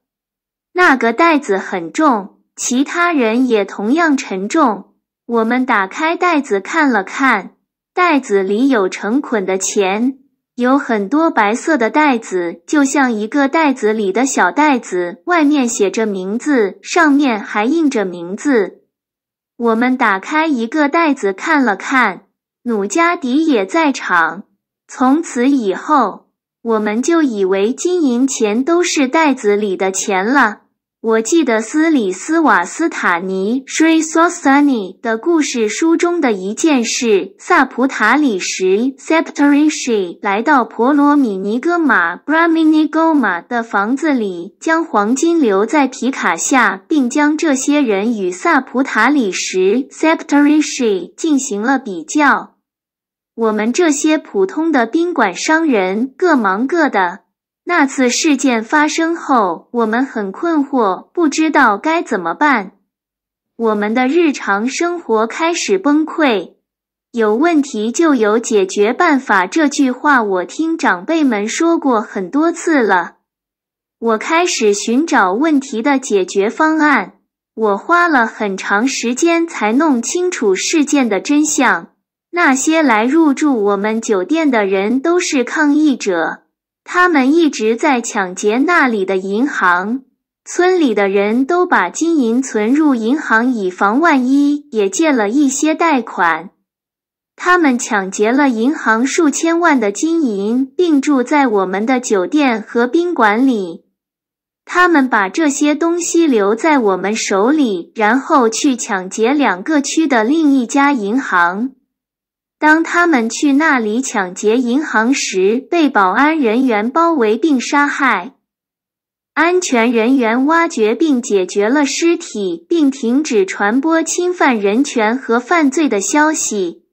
那个袋子很重，其他人也同样沉重。我们打开袋子看了看，袋子里有成捆的钱。有很多白色的袋子，就像一个袋子里的小袋子，外面写着名字，上面还印着名字。我们打开一个袋子看了看，努加迪也在场。从此以后，我们就以为金银钱都是袋子里的钱了。我记得斯里斯瓦斯塔尼 s r i s o s a n i 的故事书中的一件事：萨普塔里什 s e p t a r i s h i 来到婆罗米尼戈马 （Brahminigoma） 的房子里，将黄金留在皮卡下，并将这些人与萨普塔里什 s e p t a r i s h i 进行了比较。我们这些普通的宾馆商人各忙各的。那次事件发生后，我们很困惑，不知道该怎么办。我们的日常生活开始崩溃。有问题就有解决办法，这句话我听长辈们说过很多次了。我开始寻找问题的解决方案。我花了很长时间才弄清楚事件的真相。那些来入住我们酒店的人都是抗议者。他们一直在抢劫那里的银行，村里的人都把金银存入银行以防万一，也借了一些贷款。他们抢劫了银行数千万的金银，并住在我们的酒店和宾馆里。他们把这些东西留在我们手里，然后去抢劫两个区的另一家银行。当他们去那里抢劫银行时，被保安人员包围并杀害。安全人员挖掘并解决了尸体，并停止传播侵犯人权和犯罪的消息。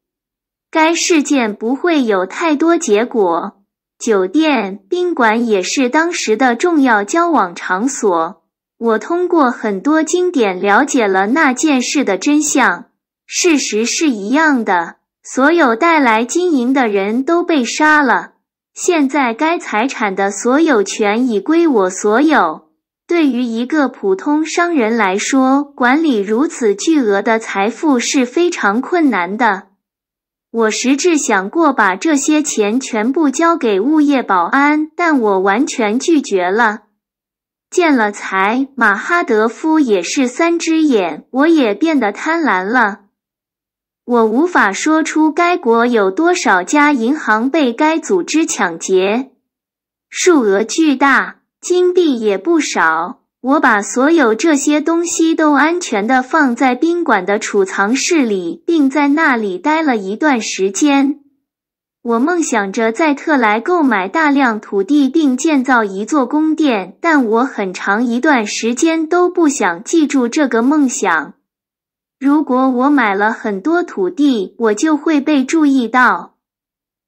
该事件不会有太多结果。酒店宾馆也是当时的重要交往场所。我通过很多经典了解了那件事的真相。事实是一样的。所有带来金银的人都被杀了。现在，该财产的所有权已归我所有。对于一个普通商人来说，管理如此巨额的财富是非常困难的。我实质想过把这些钱全部交给物业保安，但我完全拒绝了。见了财，马哈德夫也是三只眼，我也变得贪婪了。我无法说出该国有多少家银行被该组织抢劫，数额巨大，金币也不少。我把所有这些东西都安全的放在宾馆的储藏室里，并在那里待了一段时间。我梦想着在特莱购买大量土地并建造一座宫殿，但我很长一段时间都不想记住这个梦想。如果我买了很多土地，我就会被注意到。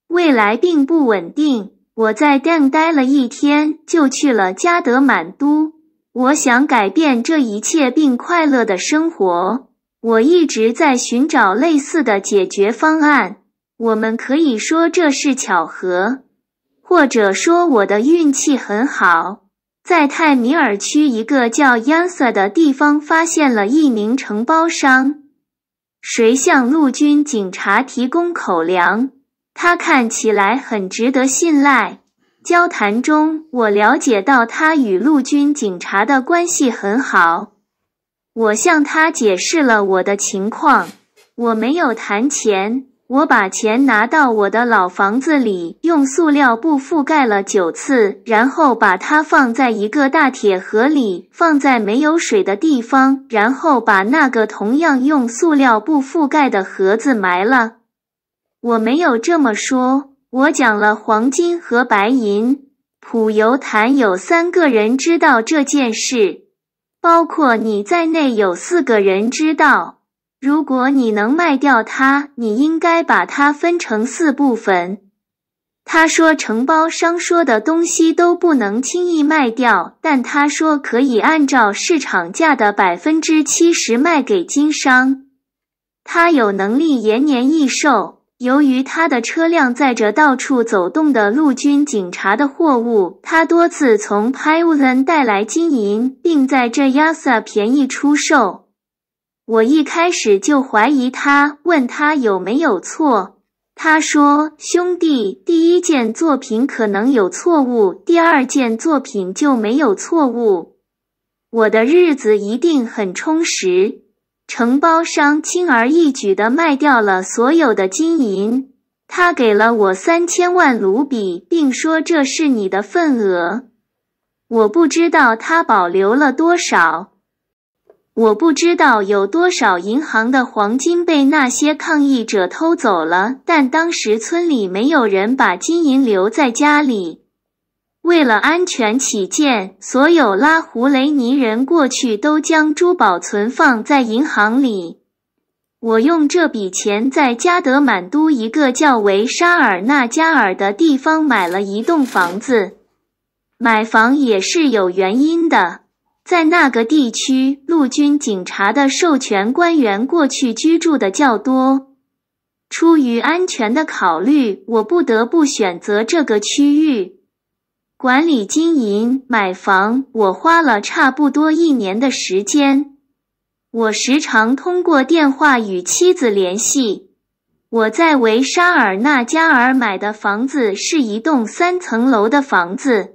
未来并不稳定。我在蛋待了一天，就去了加德满都。我想改变这一切，并快乐的生活。我一直在寻找类似的解决方案。我们可以说这是巧合，或者说我的运气很好。在泰米尔区一个叫 y a n s 的地方，发现了一名承包商，谁向陆军警察提供口粮？他看起来很值得信赖。交谈中，我了解到他与陆军警察的关系很好。我向他解释了我的情况，我没有谈钱。我把钱拿到我的老房子里，用塑料布覆盖了九次，然后把它放在一个大铁盒里，放在没有水的地方，然后把那个同样用塑料布覆盖的盒子埋了。我没有这么说，我讲了黄金和白银。普油坛有三个人知道这件事，包括你在内有四个人知道。如果你能卖掉它，你应该把它分成四部分。他说，承包商说的东西都不能轻易卖掉，但他说可以按照市场价的百分之七十卖给经商。他有能力延年益寿，由于他的车辆载着到处走动的陆军警察的货物，他多次从 p i l a n 带来金银，并在这 Yasa 便宜出售。我一开始就怀疑他，问他有没有错。他说：“兄弟，第一件作品可能有错误，第二件作品就没有错误。”我的日子一定很充实。承包商轻而易举地卖掉了所有的金银，他给了我三千万卢比，并说这是你的份额。我不知道他保留了多少。我不知道有多少银行的黄金被那些抗议者偷走了，但当时村里没有人把金银留在家里。为了安全起见，所有拉胡雷尼人过去都将珠宝存放在银行里。我用这笔钱在加德满都一个叫维沙尔纳加尔的地方买了一栋房子。买房也是有原因的。在那个地区，陆军警察的授权官员过去居住的较多。出于安全的考虑，我不得不选择这个区域管理、经营、买房。我花了差不多一年的时间。我时常通过电话与妻子联系。我在维沙尔纳加尔买的房子是一栋三层楼的房子。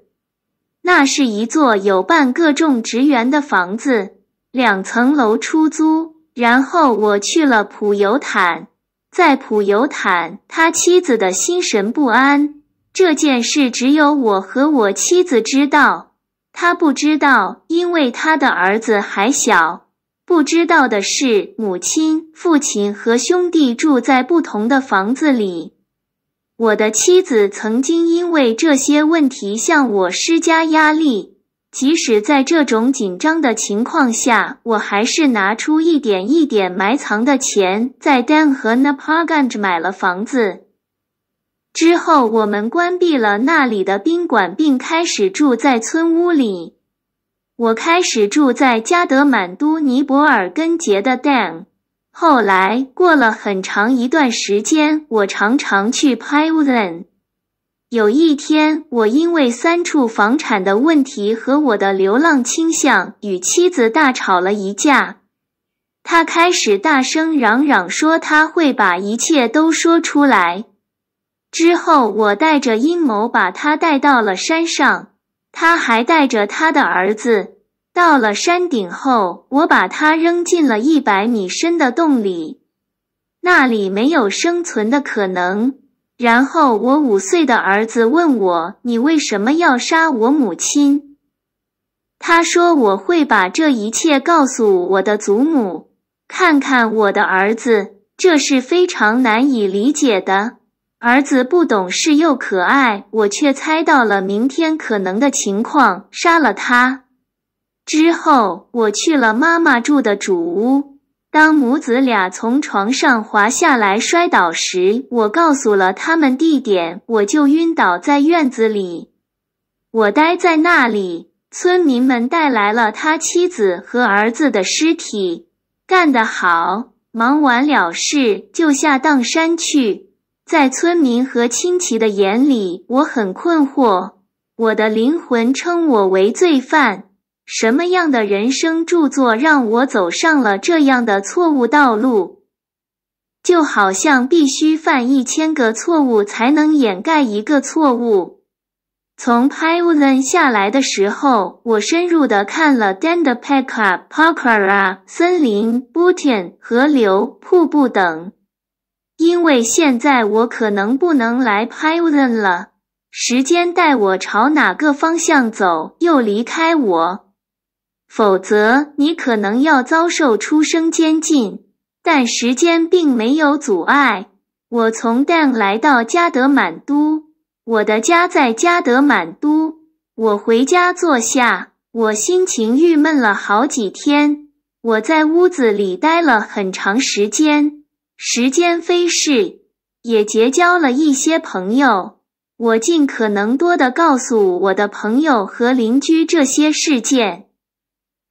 那是一座有半个种植园的房子，两层楼出租。然后我去了普尤坦，在普尤坦，他妻子的心神不安这件事只有我和我妻子知道，他不知道，因为他的儿子还小。不知道的是，母亲、父亲和兄弟住在不同的房子里。我的妻子曾经因为这些问题向我施加压力。即使在这种紧张的情况下，我还是拿出一点一点埋藏的钱，在 Dan 和 n a p a g a n 买了房子。之后，我们关闭了那里的宾馆，并开始住在村屋里。我开始住在加德满都尼泊尔根杰的 Dan。后来过了很长一段时间，我常常去拍乌镇。有一天，我因为三处房产的问题和我的流浪倾向与妻子大吵了一架。他开始大声嚷嚷，说他会把一切都说出来。之后，我带着阴谋把他带到了山上，他还带着他的儿子。到了山顶后，我把他扔进了一百米深的洞里，那里没有生存的可能。然后我五岁的儿子问我：“你为什么要杀我母亲？”他说：“我会把这一切告诉我的祖母。”看看我的儿子，这是非常难以理解的。儿子不懂事又可爱，我却猜到了明天可能的情况，杀了他。之后，我去了妈妈住的主屋。当母子俩从床上滑下来摔倒时，我告诉了他们地点。我就晕倒在院子里。我待在那里，村民们带来了他妻子和儿子的尸体。干得好！忙完了事就下砀山去。在村民和亲戚的眼里，我很困惑。我的灵魂称我为罪犯。什么样的人生著作让我走上了这样的错误道路？就好像必须犯一千个错误才能掩盖一个错误。从 Pyvern 下来的时候，我深入的看了 d a n d a p e k a Parka 森林、b u t i n 河流、瀑布等。因为现在我可能不能来 p y v h r n 了，时间带我朝哪个方向走，又离开我。否则，你可能要遭受出生监禁。但时间并没有阻碍我从 d n 来到加德满都。我的家在加德满都。我回家坐下，我心情郁闷了好几天。我在屋子里待了很长时间，时间飞逝，也结交了一些朋友。我尽可能多的告诉我的朋友和邻居这些事件。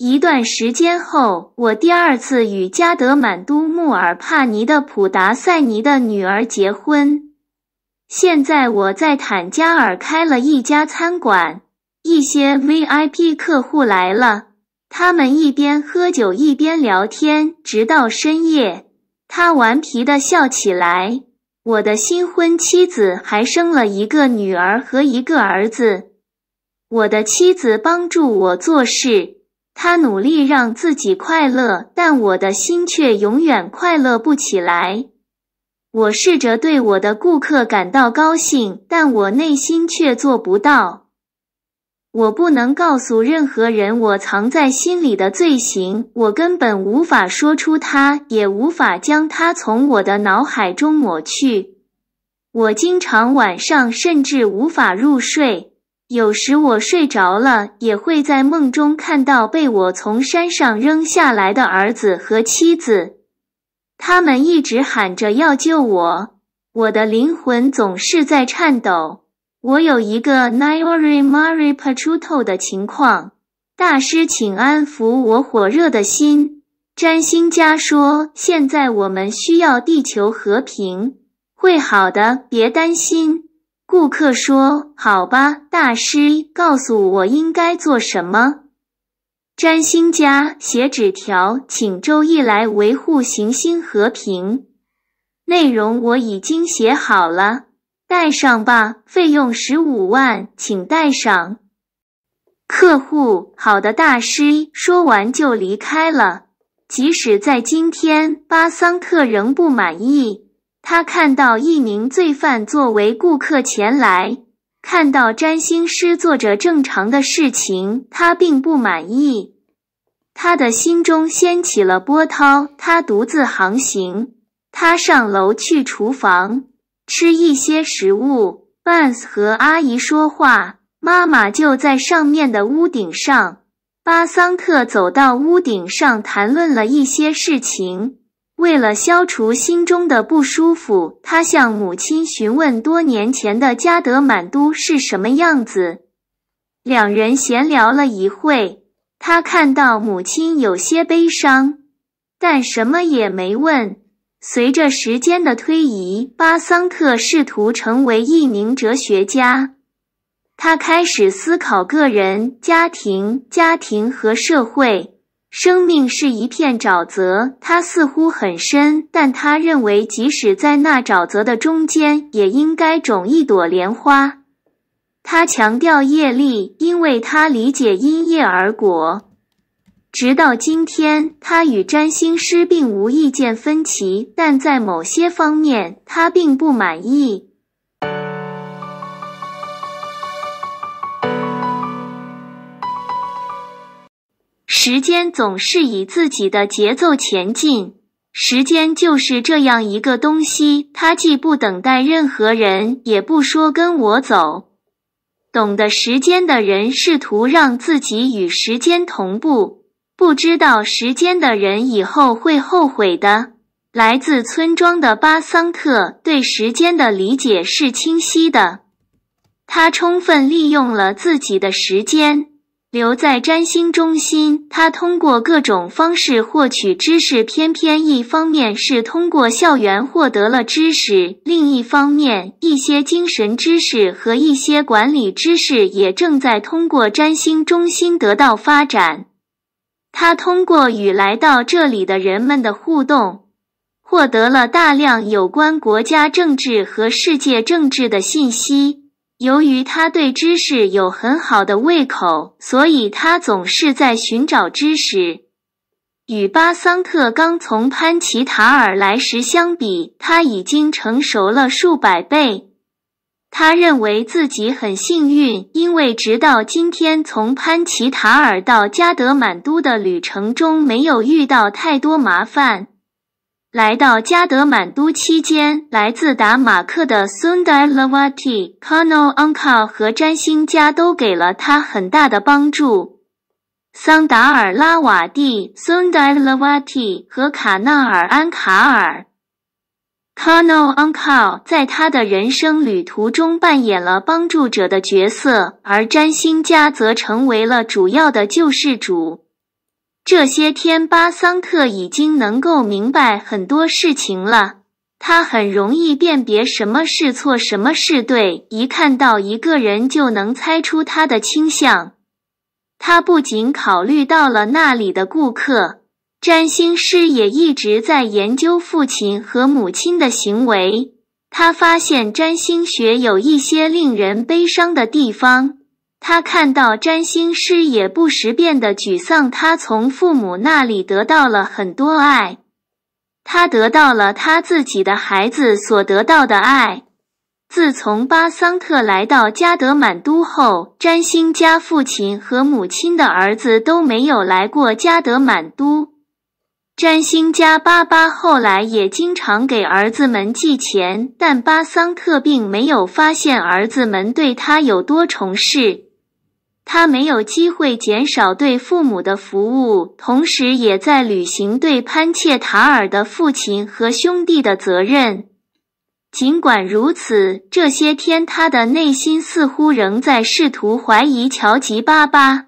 一段时间后，我第二次与加德满都穆尔帕尼的普达赛尼的女儿结婚。现在我在坦加尔开了一家餐馆，一些 VIP 客户来了，他们一边喝酒一边聊天，直到深夜。他顽皮地笑起来。我的新婚妻子还生了一个女儿和一个儿子。我的妻子帮助我做事。他努力让自己快乐，但我的心却永远快乐不起来。我试着对我的顾客感到高兴，但我内心却做不到。我不能告诉任何人我藏在心里的罪行，我根本无法说出它，也无法将它从我的脑海中抹去。我经常晚上甚至无法入睡。有时我睡着了，也会在梦中看到被我从山上扔下来的儿子和妻子，他们一直喊着要救我，我的灵魂总是在颤抖。我有一个 n i o r i Maripachuto 的情况，大师，请安抚我火热的心。占星家说，现在我们需要地球和平，会好的，别担心。顾客说：“好吧，大师，告诉我应该做什么。”占星家写纸条，请周一来维护行星和平。内容我已经写好了，带上吧，费用十五万，请带上。客户，好的，大师说完就离开了。即使在今天，巴桑克仍不满意。他看到一名罪犯作为顾客前来，看到占星师做着正常的事情，他并不满意。他的心中掀起了波涛。他独自航行。他上楼去厨房吃一些食物。n 斯和阿姨说话，妈妈就在上面的屋顶上。巴桑特走到屋顶上，谈论了一些事情。为了消除心中的不舒服，他向母亲询问多年前的加德满都是什么样子。两人闲聊了一会，他看到母亲有些悲伤，但什么也没问。随着时间的推移，巴桑特试图成为一名哲学家，他开始思考个人、家庭、家庭和社会。生命是一片沼泽，它似乎很深，但他认为即使在那沼泽的中间也应该种一朵莲花。他强调业力，因为他理解因业而果。直到今天，他与占星师并无意见分歧，但在某些方面他并不满意。时间总是以自己的节奏前进。时间就是这样一个东西，它既不等待任何人，也不说跟我走。懂得时间的人试图让自己与时间同步，不知道时间的人以后会后悔的。来自村庄的巴桑特对时间的理解是清晰的，他充分利用了自己的时间。留在占星中心，他通过各种方式获取知识。偏偏一方面是通过校园获得了知识，另一方面一些精神知识和一些管理知识也正在通过占星中心得到发展。他通过与来到这里的人们的互动，获得了大量有关国家政治和世界政治的信息。由于他对知识有很好的胃口，所以他总是在寻找知识。与巴桑特刚从潘奇塔尔来时相比，他已经成熟了数百倍。他认为自己很幸运，因为直到今天从潘奇塔尔到加德满都的旅程中没有遇到太多麻烦。来到加德满都期间，来自达马克的 Sundar Lavati、Kano Ankar 和占星家都给了他很大的帮助。桑达尔拉瓦蒂 （Sundar Lavati） 和卡纳尔安卡尔 （Kano Ankar） 在他的人生旅途中扮演了帮助者的角色，而占星家则成为了主要的救世主。这些天，巴桑特已经能够明白很多事情了。他很容易辨别什么是错，什么是对。一看到一个人，就能猜出他的倾向。他不仅考虑到了那里的顾客，占星师也一直在研究父亲和母亲的行为。他发现占星学有一些令人悲伤的地方。他看到占星师也不时变得沮丧。他从父母那里得到了很多爱，他得到了他自己的孩子所得到的爱。自从巴桑特来到加德满都后，占星家父亲和母亲的儿子都没有来过加德满都。占星家巴巴后来也经常给儿子们寄钱，但巴桑特并没有发现儿子们对他有多重视。他没有机会减少对父母的服务，同时也在履行对潘切塔尔的父亲和兄弟的责任。尽管如此，这些天他的内心似乎仍在试图怀疑乔吉巴巴。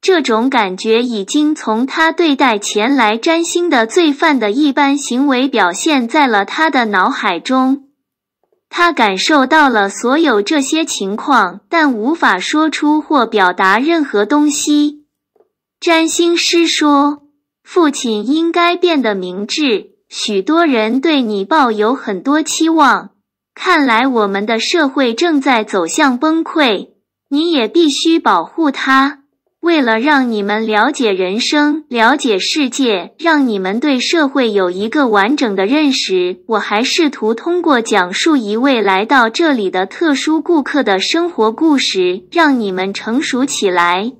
这种感觉已经从他对待前来占星的罪犯的一般行为表现在了他的脑海中。他感受到了所有这些情况，但无法说出或表达任何东西。占星师说：“父亲应该变得明智。许多人对你抱有很多期望。看来我们的社会正在走向崩溃。你也必须保护他。”为了让你们了解人生、了解世界，让你们对社会有一个完整的认识，我还试图通过讲述一位来到这里的特殊顾客的生活故事，让你们成熟起来。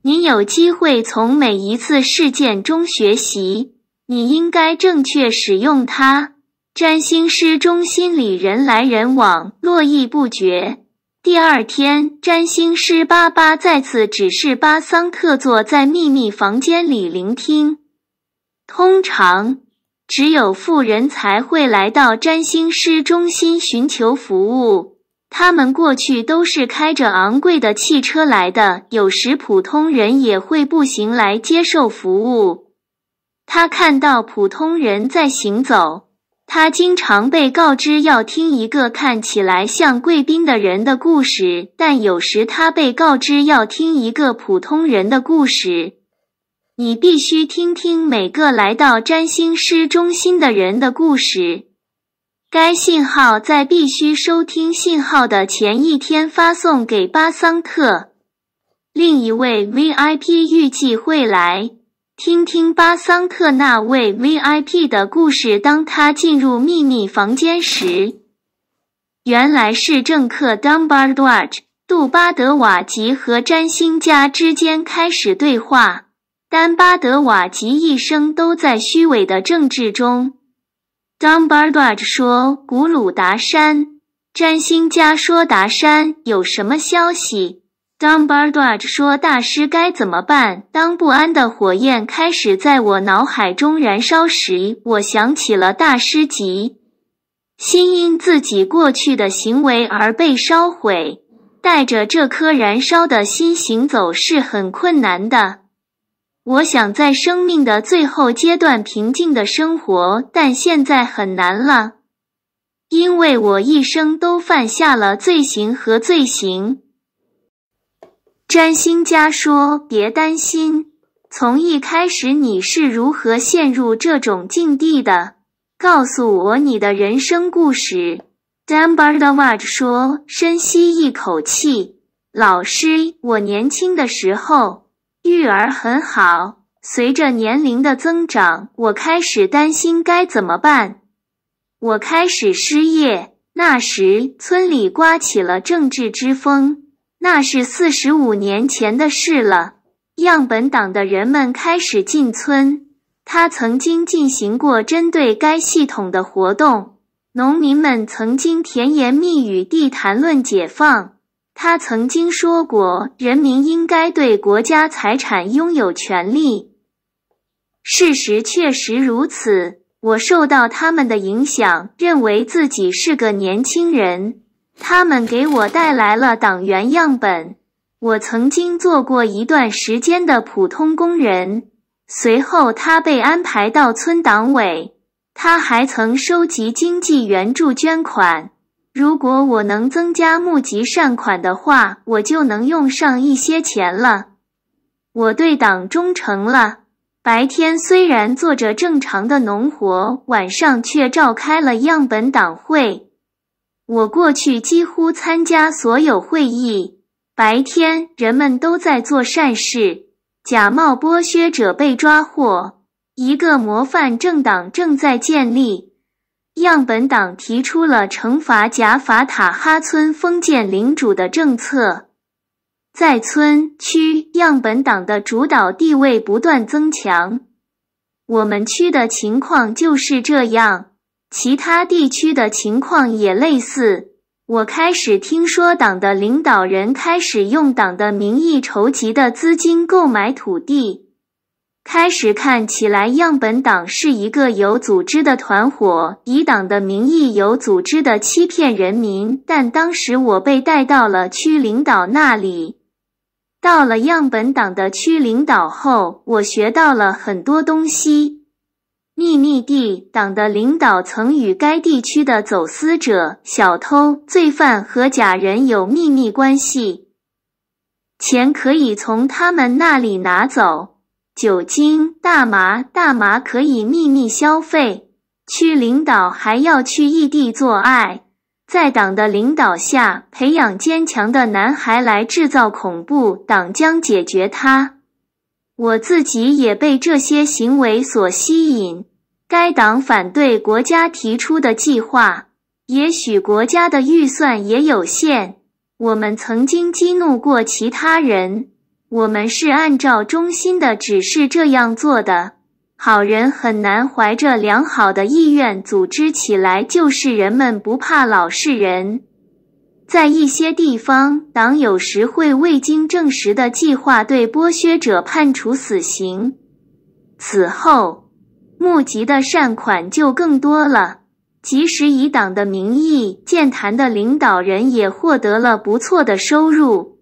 你有机会从每一次事件中学习，你应该正确使用它。占星师中心里人来人往，络绎不绝。第二天，占星师巴巴再次指示巴桑特坐在秘密房间里聆听。通常，只有富人才会来到占星师中心寻求服务。他们过去都是开着昂贵的汽车来的，有时普通人也会步行来接受服务。他看到普通人在行走。他经常被告知要听一个看起来像贵宾的人的故事，但有时他被告知要听一个普通人的故事。你必须听听每个来到占星师中心的人的故事。该信号在必须收听信号的前一天发送给巴桑特。另一位 VIP 预计会来。听听巴桑克那位 VIP 的故事。当他进入秘密房间时，原来是政客 Dumbardwaj 杜巴德瓦吉和占星家之间开始对话。丹巴德瓦吉一生都在虚伪的政治中。Dumbardwaj 说：“古鲁达山。”占星家说：“达山有什么消息？” d a n b a r o d 说：“大师该怎么办？当不安的火焰开始在我脑海中燃烧时，我想起了大师级。心因自己过去的行为而被烧毁，带着这颗燃烧的心行走是很困难的。我想在生命的最后阶段平静的生活，但现在很难了，因为我一生都犯下了罪行和罪行。”占星家说：“别担心，从一开始你是如何陷入这种境地的？告诉我你的人生故事。” d a m b a r d a v a d 说：“深吸一口气，老师，我年轻的时候育儿很好。随着年龄的增长，我开始担心该怎么办。我开始失业。那时村里刮起了政治之风。”那是四十五年前的事了。样本党的人们开始进村。他曾经进行过针对该系统的活动。农民们曾经甜言蜜语地谈论解放。他曾经说过，人民应该对国家财产拥有权利。事实确实如此。我受到他们的影响，认为自己是个年轻人。他们给我带来了党员样本。我曾经做过一段时间的普通工人，随后他被安排到村党委。他还曾收集经济援助捐款。如果我能增加募集善款的话，我就能用上一些钱了。我对党忠诚了。白天虽然做着正常的农活，晚上却召开了样本党会。我过去几乎参加所有会议。白天，人们都在做善事。假冒剥削者被抓获。一个模范政党正在建立。样本党提出了惩罚贾法塔哈村封建领主的政策。在村区，样本党的主导地位不断增强。我们区的情况就是这样。其他地区的情况也类似。我开始听说党的领导人开始用党的名义筹集的资金购买土地，开始看起来样本党是一个有组织的团伙，以党的名义有组织的欺骗人民。但当时我被带到了区领导那里，到了样本党的区领导后，我学到了很多东西。秘密地，党的领导曾与该地区的走私者、小偷、罪犯和假人有秘密关系。钱可以从他们那里拿走。酒精、大麻、大麻可以秘密消费。区领导还要去异地做爱。在党的领导下，培养坚强的男孩来制造恐怖。党将解决他。我自己也被这些行为所吸引。该党反对国家提出的计划，也许国家的预算也有限。我们曾经激怒过其他人。我们是按照中心的指示这样做的。好人很难怀着良好的意愿组织起来，就是人们不怕老实人。在一些地方，党有时会未经证实的计划对剥削者判处死刑。此后，募集的善款就更多了。即使以党的名义建谈的领导人也获得了不错的收入。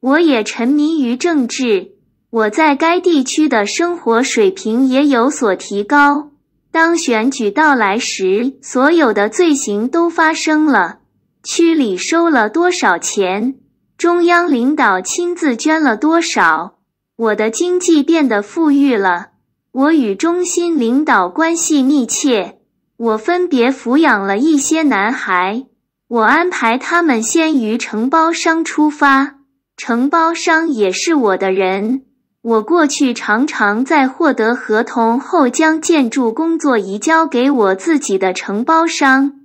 我也沉迷于政治。我在该地区的生活水平也有所提高。当选举到来时，所有的罪行都发生了。区里收了多少钱？中央领导亲自捐了多少？我的经济变得富裕了。我与中心领导关系密切。我分别抚养了一些男孩。我安排他们先于承包商出发。承包商也是我的人。我过去常常在获得合同后，将建筑工作移交给我自己的承包商。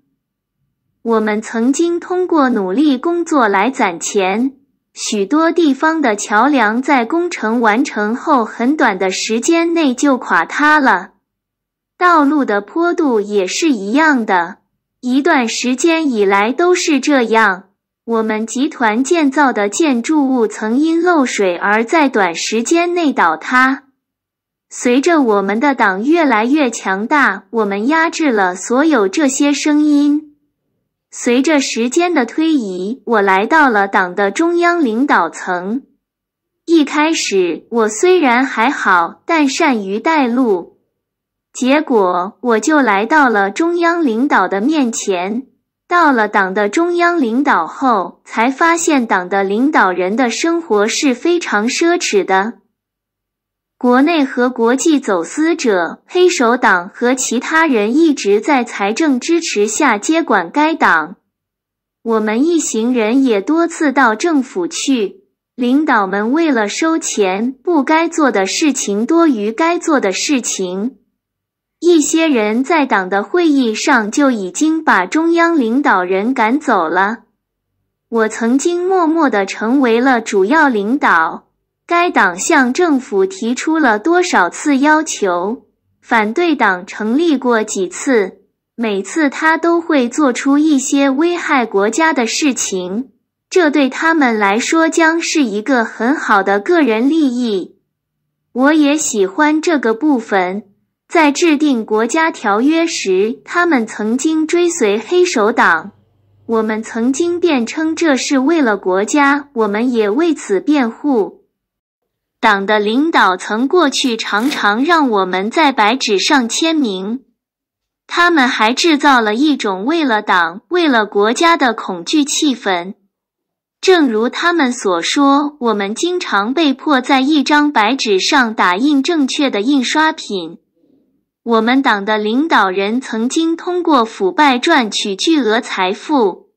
我们曾经通过努力工作来攒钱。许多地方的桥梁在工程完成后很短的时间内就垮塌了。道路的坡度也是一样的。一段时间以来都是这样。我们集团建造的建筑物曾因漏水而在短时间内倒塌。随着我们的党越来越强大，我们压制了所有这些声音。随着时间的推移，我来到了党的中央领导层。一开始，我虽然还好，但善于带路。结果，我就来到了中央领导的面前。到了党的中央领导后，才发现党的领导人的生活是非常奢侈的。国内和国际走私者、黑手党和其他人一直在财政支持下接管该党。我们一行人也多次到政府去。领导们为了收钱，不该做的事情多于该做的事情。一些人在党的会议上就已经把中央领导人赶走了。我曾经默默的成为了主要领导。该党向政府提出了多少次要求？反对党成立过几次？每次他都会做出一些危害国家的事情。这对他们来说将是一个很好的个人利益。我也喜欢这个部分。在制定国家条约时，他们曾经追随黑手党。我们曾经辩称这是为了国家，我们也为此辩护。党的领导曾过去常常让我们在白纸上签名，他们还制造了一种为了党、为了国家的恐惧气氛。正如他们所说，我们经常被迫在一张白纸上打印正确的印刷品。我们党的领导人曾经通过腐败赚取巨额财富，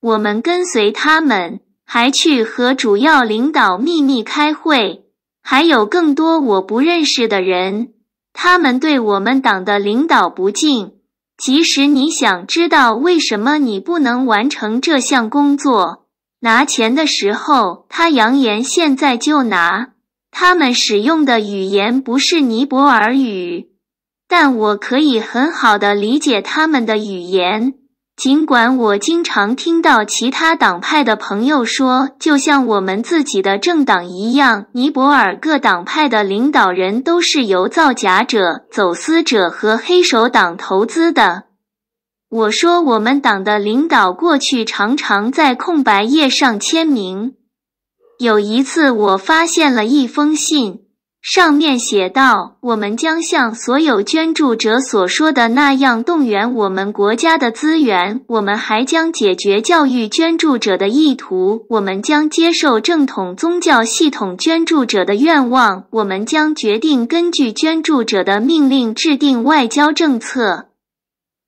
我们跟随他们，还去和主要领导秘密开会。还有更多我不认识的人，他们对我们党的领导不敬。即使你想知道为什么你不能完成这项工作，拿钱的时候，他扬言现在就拿。他们使用的语言不是尼泊尔语，但我可以很好的理解他们的语言。尽管我经常听到其他党派的朋友说，就像我们自己的政党一样，尼泊尔各党派的领导人都是由造假者、走私者和黑手党投资的。我说，我们党的领导过去常常在空白页上签名。有一次，我发现了一封信。上面写道：“我们将像所有捐助者所说的那样动员我们国家的资源，我们还将解决教育捐助者的意图，我们将接受正统宗教系统捐助者的愿望，我们将决定根据捐助者的命令制定外交政策。”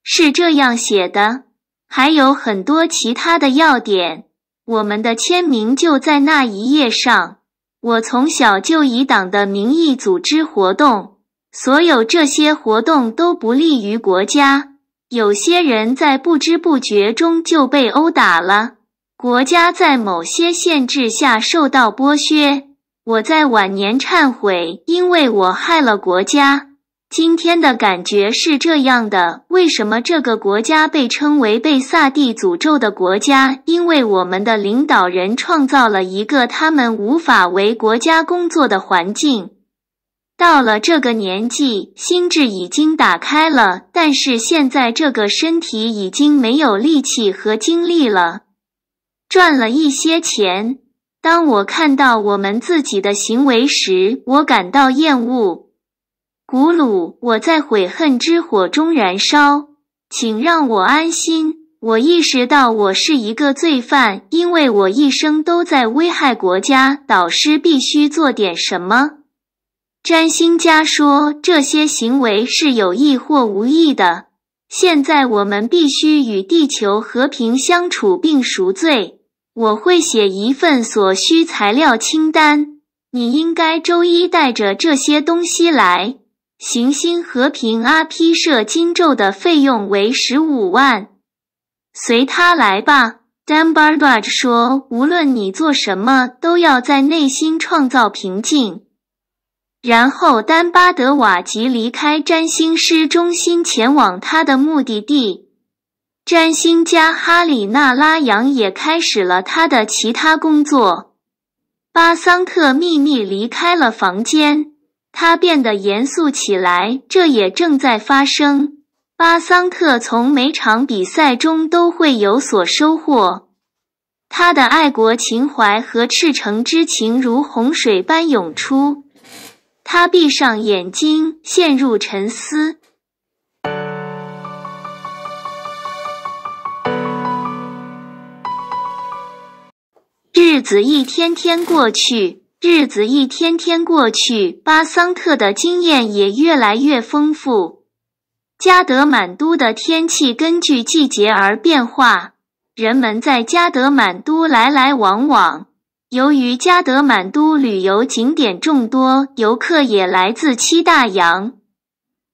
是这样写的，还有很多其他的要点。我们的签名就在那一页上。我从小就以党的名义组织活动，所有这些活动都不利于国家。有些人，在不知不觉中就被殴打了。国家在某些限制下受到剥削。我在晚年忏悔，因为我害了国家。今天的感觉是这样的。为什么这个国家被称为被萨蒂诅咒的国家？因为我们的领导人创造了一个他们无法为国家工作的环境。到了这个年纪，心智已经打开了，但是现在这个身体已经没有力气和精力了。赚了一些钱。当我看到我们自己的行为时，我感到厌恶。古鲁，我在悔恨之火中燃烧，请让我安心。我意识到我是一个罪犯，因为我一生都在危害国家。导师必须做点什么。占星家说这些行为是有意或无意的。现在我们必须与地球和平相处并赎罪。我会写一份所需材料清单。你应该周一带着这些东西来。行星和平阿披舍金咒的费用为十五万，随他来吧。丹巴德瓦说：“无论你做什么，都要在内心创造平静。”然后，丹巴德瓦吉离开占星师中心，前往他的目的地。占星家哈里纳拉扬也开始了他的其他工作。巴桑特秘密离开了房间。他变得严肃起来，这也正在发生。巴桑特从每场比赛中都会有所收获，他的爱国情怀和赤诚之情如洪水般涌出。他闭上眼睛，陷入沉思。日子一天天过去。日子一天天过去，巴桑特的经验也越来越丰富。加德满都的天气根据季节而变化，人们在加德满都来来往往。由于加德满都旅游景点众多，游客也来自七大洋。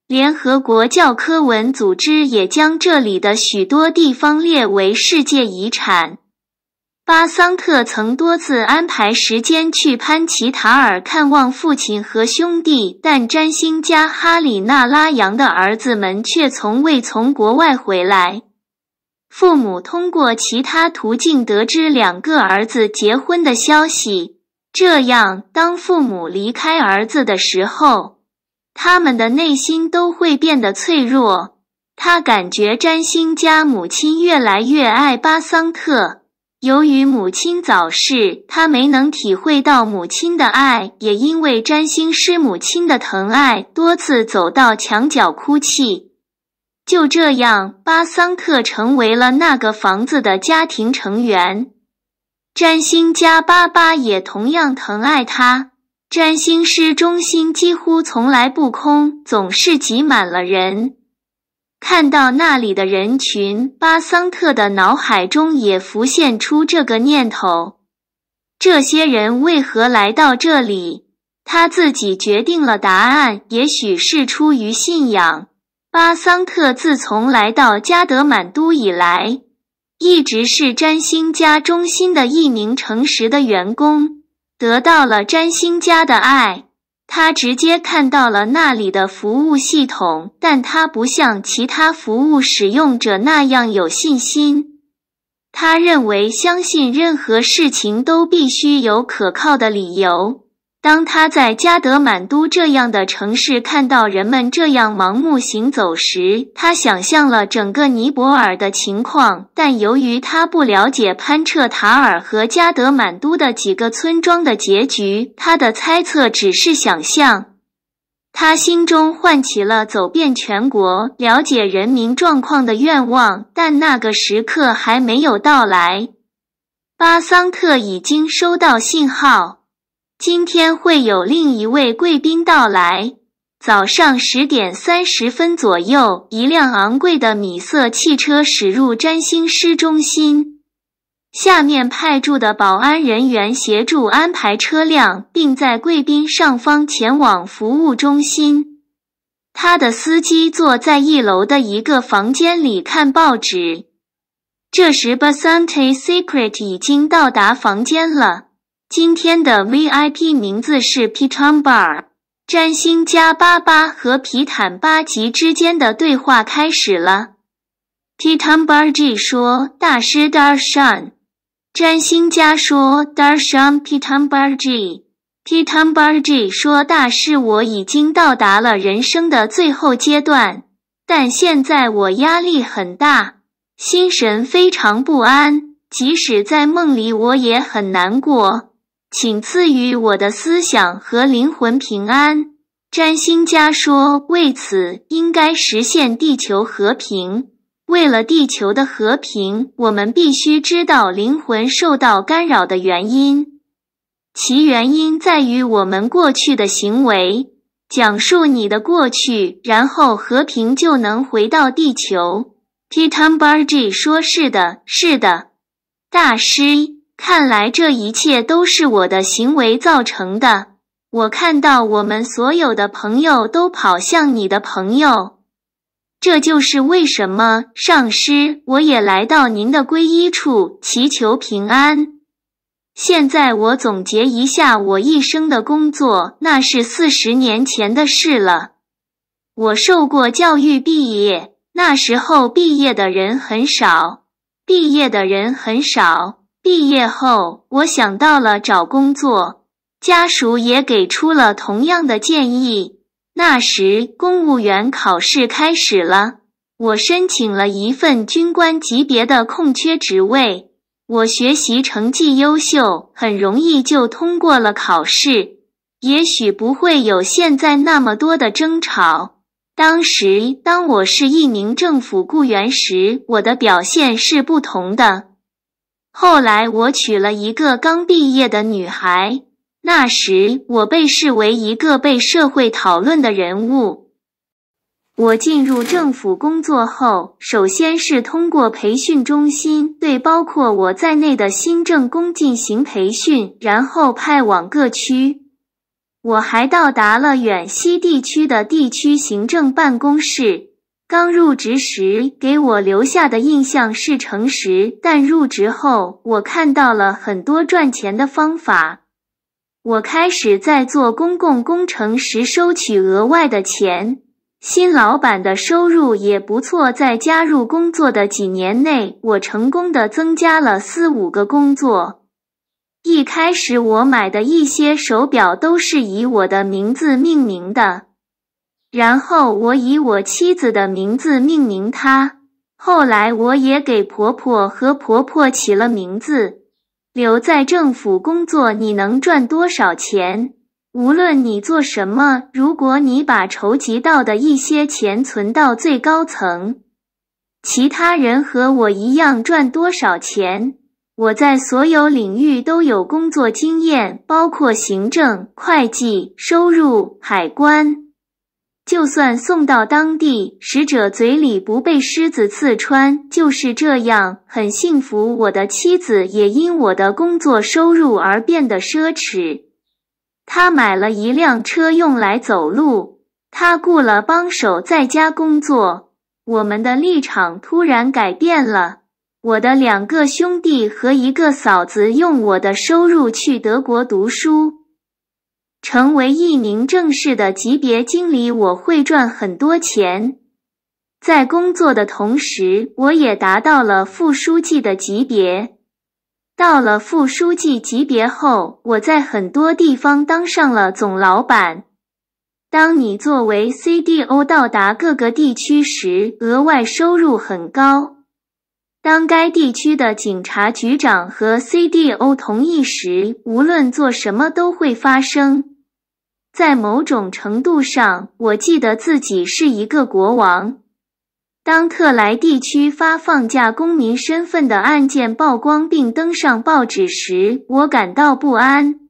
联合国教科文组织也将这里的许多地方列为世界遗产。巴桑特曾多次安排时间去潘奇塔尔看望父亲和兄弟，但占星家哈里纳拉扬的儿子们却从未从国外回来。父母通过其他途径得知两个儿子结婚的消息。这样，当父母离开儿子的时候，他们的内心都会变得脆弱。他感觉占星家母亲越来越爱巴桑特。由于母亲早逝，他没能体会到母亲的爱，也因为占星师母亲的疼爱，多次走到墙角哭泣。就这样，巴桑克成为了那个房子的家庭成员。占星家巴巴也同样疼爱他。占星师中心几乎从来不空，总是挤满了人。看到那里的人群，巴桑特的脑海中也浮现出这个念头：这些人为何来到这里？他自己决定了答案，也许是出于信仰。巴桑特自从来到加德满都以来，一直是占星家中心的一名诚实的员工，得到了占星家的爱。他直接看到了那里的服务系统，但他不像其他服务使用者那样有信心。他认为，相信任何事情都必须有可靠的理由。当他在加德满都这样的城市看到人们这样盲目行走时，他想象了整个尼泊尔的情况。但由于他不了解潘彻塔尔和加德满都的几个村庄的结局，他的猜测只是想象。他心中唤起了走遍全国、了解人民状况的愿望，但那个时刻还没有到来。巴桑特已经收到信号。今天会有另一位贵宾到来。早上十点三十分左右，一辆昂贵的米色汽车驶入占星师中心。下面派驻的保安人员协助安排车辆，并在贵宾上方前往服务中心。他的司机坐在一楼的一个房间里看报纸。这时 b a s a n t e Secret 已经到达房间了。今天的 VIP 名字是 Pitambar，占星家巴巴和皮坦巴吉之间的对话开始了。Pitambar G 说：“大师 Dashan。”占星家说：“Dashan Pitambar G。” Pitambar G 说：“大师，我已经到达了人生的最后阶段，但现在我压力很大，心神非常不安，即使在梦里我也很难过。”请赐予我的思想和灵魂平安。占星家说，为此应该实现地球和平。为了地球的和平，我们必须知道灵魂受到干扰的原因。其原因在于我们过去的行为。讲述你的过去，然后和平就能回到地球。t a m b a r g i 说：“是的，是的，大师。”看来这一切都是我的行为造成的。我看到我们所有的朋友都跑向你的朋友，这就是为什么上师，我也来到您的皈依处祈求平安。现在我总结一下我一生的工作，那是四十年前的事了。我受过教育，毕业那时候毕业的人很少，毕业的人很少。毕业后，我想到了找工作，家属也给出了同样的建议。那时公务员考试开始了，我申请了一份军官级别的空缺职位。我学习成绩优秀，很容易就通过了考试。也许不会有现在那么多的争吵。当时，当我是一名政府雇员时，我的表现是不同的。后来我娶了一个刚毕业的女孩。那时我被视为一个被社会讨论的人物。我进入政府工作后，首先是通过培训中心对包括我在内的新政工进行培训，然后派往各区。我还到达了远西地区的地区行政办公室。刚入职时给我留下的印象是诚实，但入职后我看到了很多赚钱的方法。我开始在做公共工程时收取额外的钱。新老板的收入也不错。在加入工作的几年内，我成功的增加了四五个工作。一开始我买的一些手表都是以我的名字命名的。然后我以我妻子的名字命名她。后来我也给婆婆和婆婆起了名字。留在政府工作，你能赚多少钱？无论你做什么，如果你把筹集到的一些钱存到最高层，其他人和我一样赚多少钱？我在所有领域都有工作经验，包括行政、会计、收入、海关。就算送到当地使者嘴里不被狮子刺穿，就是这样很幸福。我的妻子也因我的工作收入而变得奢侈，他买了一辆车用来走路，他雇了帮手在家工作。我们的立场突然改变了，我的两个兄弟和一个嫂子用我的收入去德国读书。成为一名正式的级别经理，我会赚很多钱。在工作的同时，我也达到了副书记的级别。到了副书记级别后，我在很多地方当上了总老板。当你作为 CDO 到达各个地区时，额外收入很高。当该地区的警察局长和 CDO 同意时，无论做什么都会发生。在某种程度上，我记得自己是一个国王。当特莱地区发放假公民身份的案件曝光并登上报纸时，我感到不安。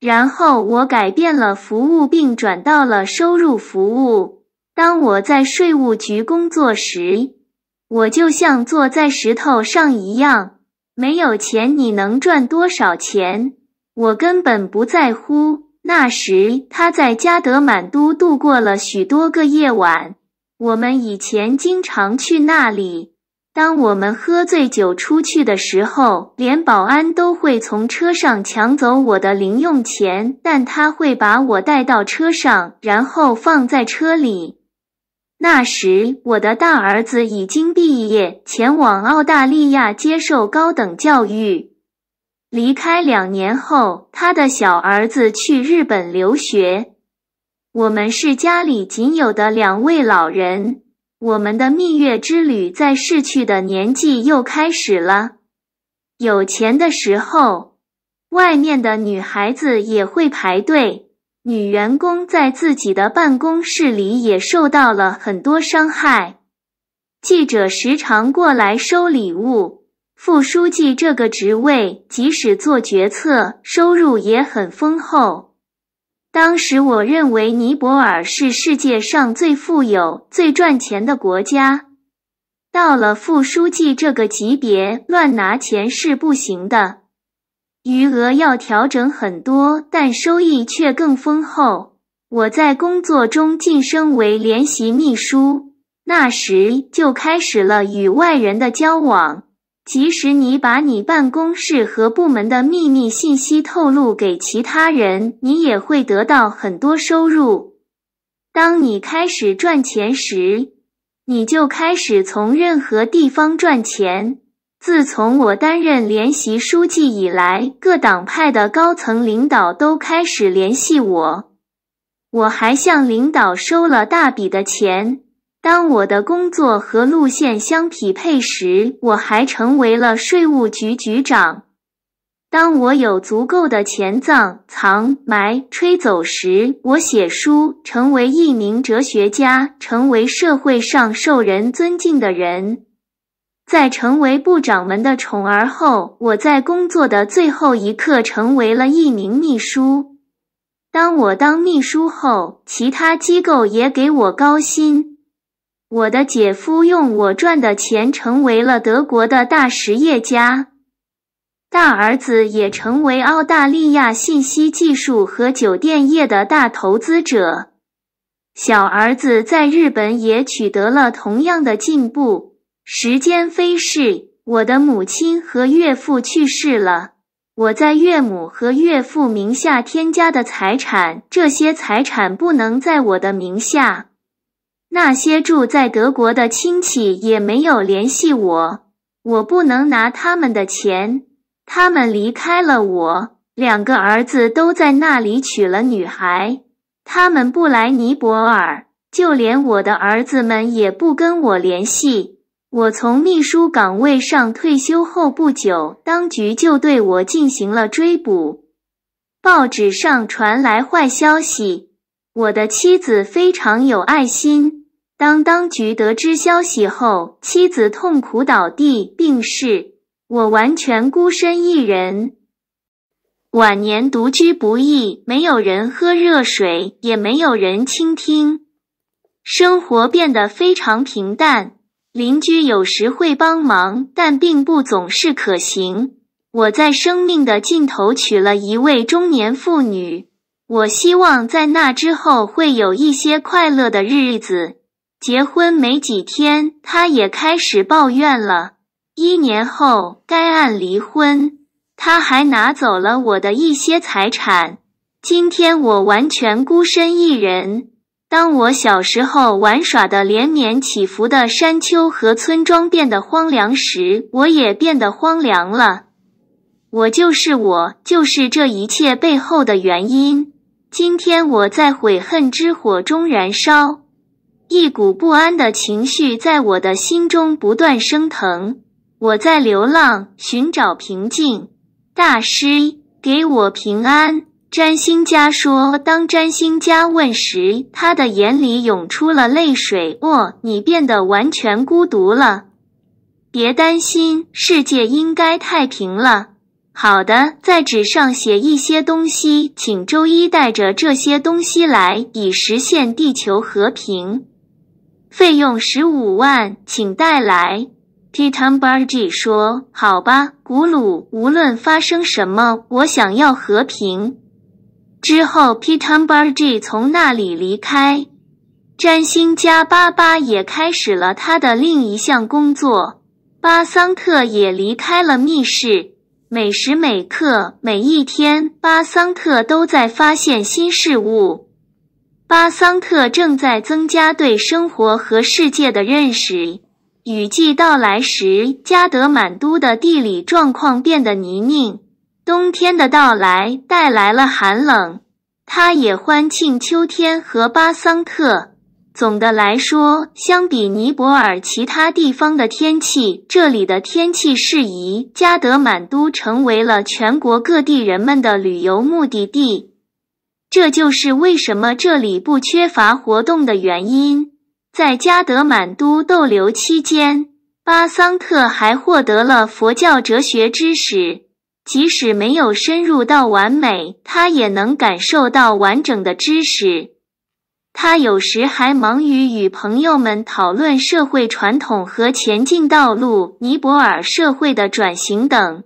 然后我改变了服务，并转到了收入服务。当我在税务局工作时，我就像坐在石头上一样，没有钱，你能赚多少钱？我根本不在乎。那时他在加德满都度过了许多个夜晚。我们以前经常去那里。当我们喝醉酒出去的时候，连保安都会从车上抢走我的零用钱，但他会把我带到车上，然后放在车里。那时我的大儿子已经毕业，前往澳大利亚接受高等教育。离开两年后，他的小儿子去日本留学。我们是家里仅有的两位老人。我们的蜜月之旅在逝去的年纪又开始了。有钱的时候，外面的女孩子也会排队。女员工在自己的办公室里也受到了很多伤害。记者时常过来收礼物。副书记这个职位，即使做决策，收入也很丰厚。当时我认为尼泊尔是世界上最富有、最赚钱的国家。到了副书记这个级别，乱拿钱是不行的，余额要调整很多，但收益却更丰厚。我在工作中晋升为联席秘书，那时就开始了与外人的交往。即使你把你办公室和部门的秘密信息透露给其他人，你也会得到很多收入。当你开始赚钱时，你就开始从任何地方赚钱。自从我担任联席书记以来，各党派的高层领导都开始联系我，我还向领导收了大笔的钱。当我的工作和路线相匹配时，我还成为了税务局局长。当我有足够的钱藏、藏埋、吹走时，我写书，成为一名哲学家，成为社会上受人尊敬的人。在成为部长们的宠儿后，我在工作的最后一刻成为了一名秘书。当我当秘书后，其他机构也给我高薪。我的姐夫用我赚的钱成为了德国的大实业家，大儿子也成为澳大利亚信息技术和酒店业的大投资者，小儿子在日本也取得了同样的进步。时间飞逝，我的母亲和岳父去世了。我在岳母和岳父名下添加的财产，这些财产不能在我的名下。那些住在德国的亲戚也没有联系我，我不能拿他们的钱。他们离开了我，两个儿子都在那里娶了女孩，他们不来尼泊尔，就连我的儿子们也不跟我联系。我从秘书岗位上退休后不久，当局就对我进行了追捕。报纸上传来坏消息，我的妻子非常有爱心。当当局得知消息后，妻子痛苦倒地病逝。我完全孤身一人，晚年独居不易，没有人喝热水，也没有人倾听，生活变得非常平淡。邻居有时会帮忙，但并不总是可行。我在生命的尽头娶了一位中年妇女，我希望在那之后会有一些快乐的日子。结婚没几天，他也开始抱怨了。一年后，该案离婚，他还拿走了我的一些财产。今天，我完全孤身一人。当我小时候玩耍的连绵起伏的山丘和村庄变得荒凉时，我也变得荒凉了。我就是我，就是这一切背后的原因。今天，我在悔恨之火中燃烧。一股不安的情绪在我的心中不断升腾。我在流浪，寻找平静。大师，给我平安。占星家说，当占星家问时，他的眼里涌出了泪水。哦，你变得完全孤独了。别担心，世界应该太平了。好的，在纸上写一些东西，请周一带着这些东西来，以实现地球和平。费用十五万，请带来。p i t a m b a r G 说：“好吧，古鲁，无论发生什么，我想要和平。”之后 p i t a m b a r G 从那里离开。占星家巴巴也开始了他的另一项工作。巴桑特也离开了密室。每时每刻，每一天，巴桑特都在发现新事物。巴桑特正在增加对生活和世界的认识。雨季到来时，加德满都的地理状况变得泥泞。冬天的到来带来了寒冷。他也欢庆秋天和巴桑特。总的来说，相比尼泊尔其他地方的天气，这里的天气适宜。加德满都成为了全国各地人们的旅游目的地。这就是为什么这里不缺乏活动的原因。在加德满都逗留期间，巴桑特还获得了佛教哲学知识。即使没有深入到完美，他也能感受到完整的知识。他有时还忙于与朋友们讨论社会传统和前进道路、尼泊尔社会的转型等。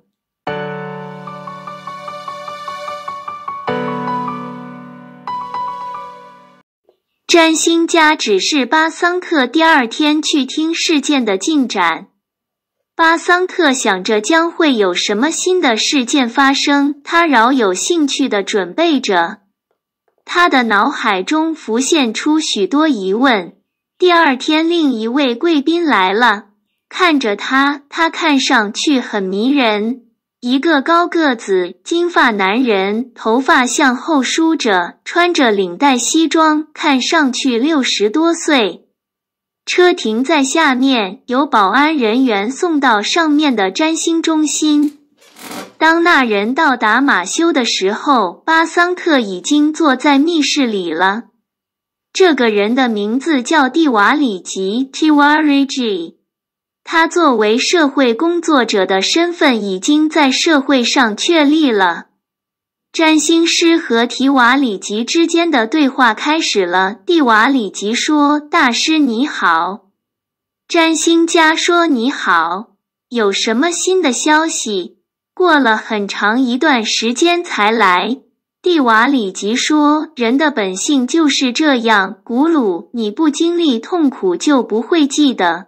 占星家指示巴桑克第二天去听事件的进展。巴桑克想着将会有什么新的事件发生，他饶有兴趣地准备着。他的脑海中浮现出许多疑问。第二天，另一位贵宾来了，看着他，他看上去很迷人。一个高个子、金发男人，头发向后梳着，穿着领带西装，看上去六十多岁。车停在下面，由保安人员送到上面的占星中心。当那人到达马修的时候，巴桑特已经坐在密室里了。这个人的名字叫蒂瓦里吉 （Tiwariji）。他作为社会工作者的身份已经在社会上确立了。占星师和提瓦里吉之间的对话开始了。蒂瓦里吉说：“大师你好。”占星家说：“你好，有什么新的消息？”过了很长一段时间才来。蒂瓦里吉说：“人的本性就是这样，古鲁，你不经历痛苦就不会记得。”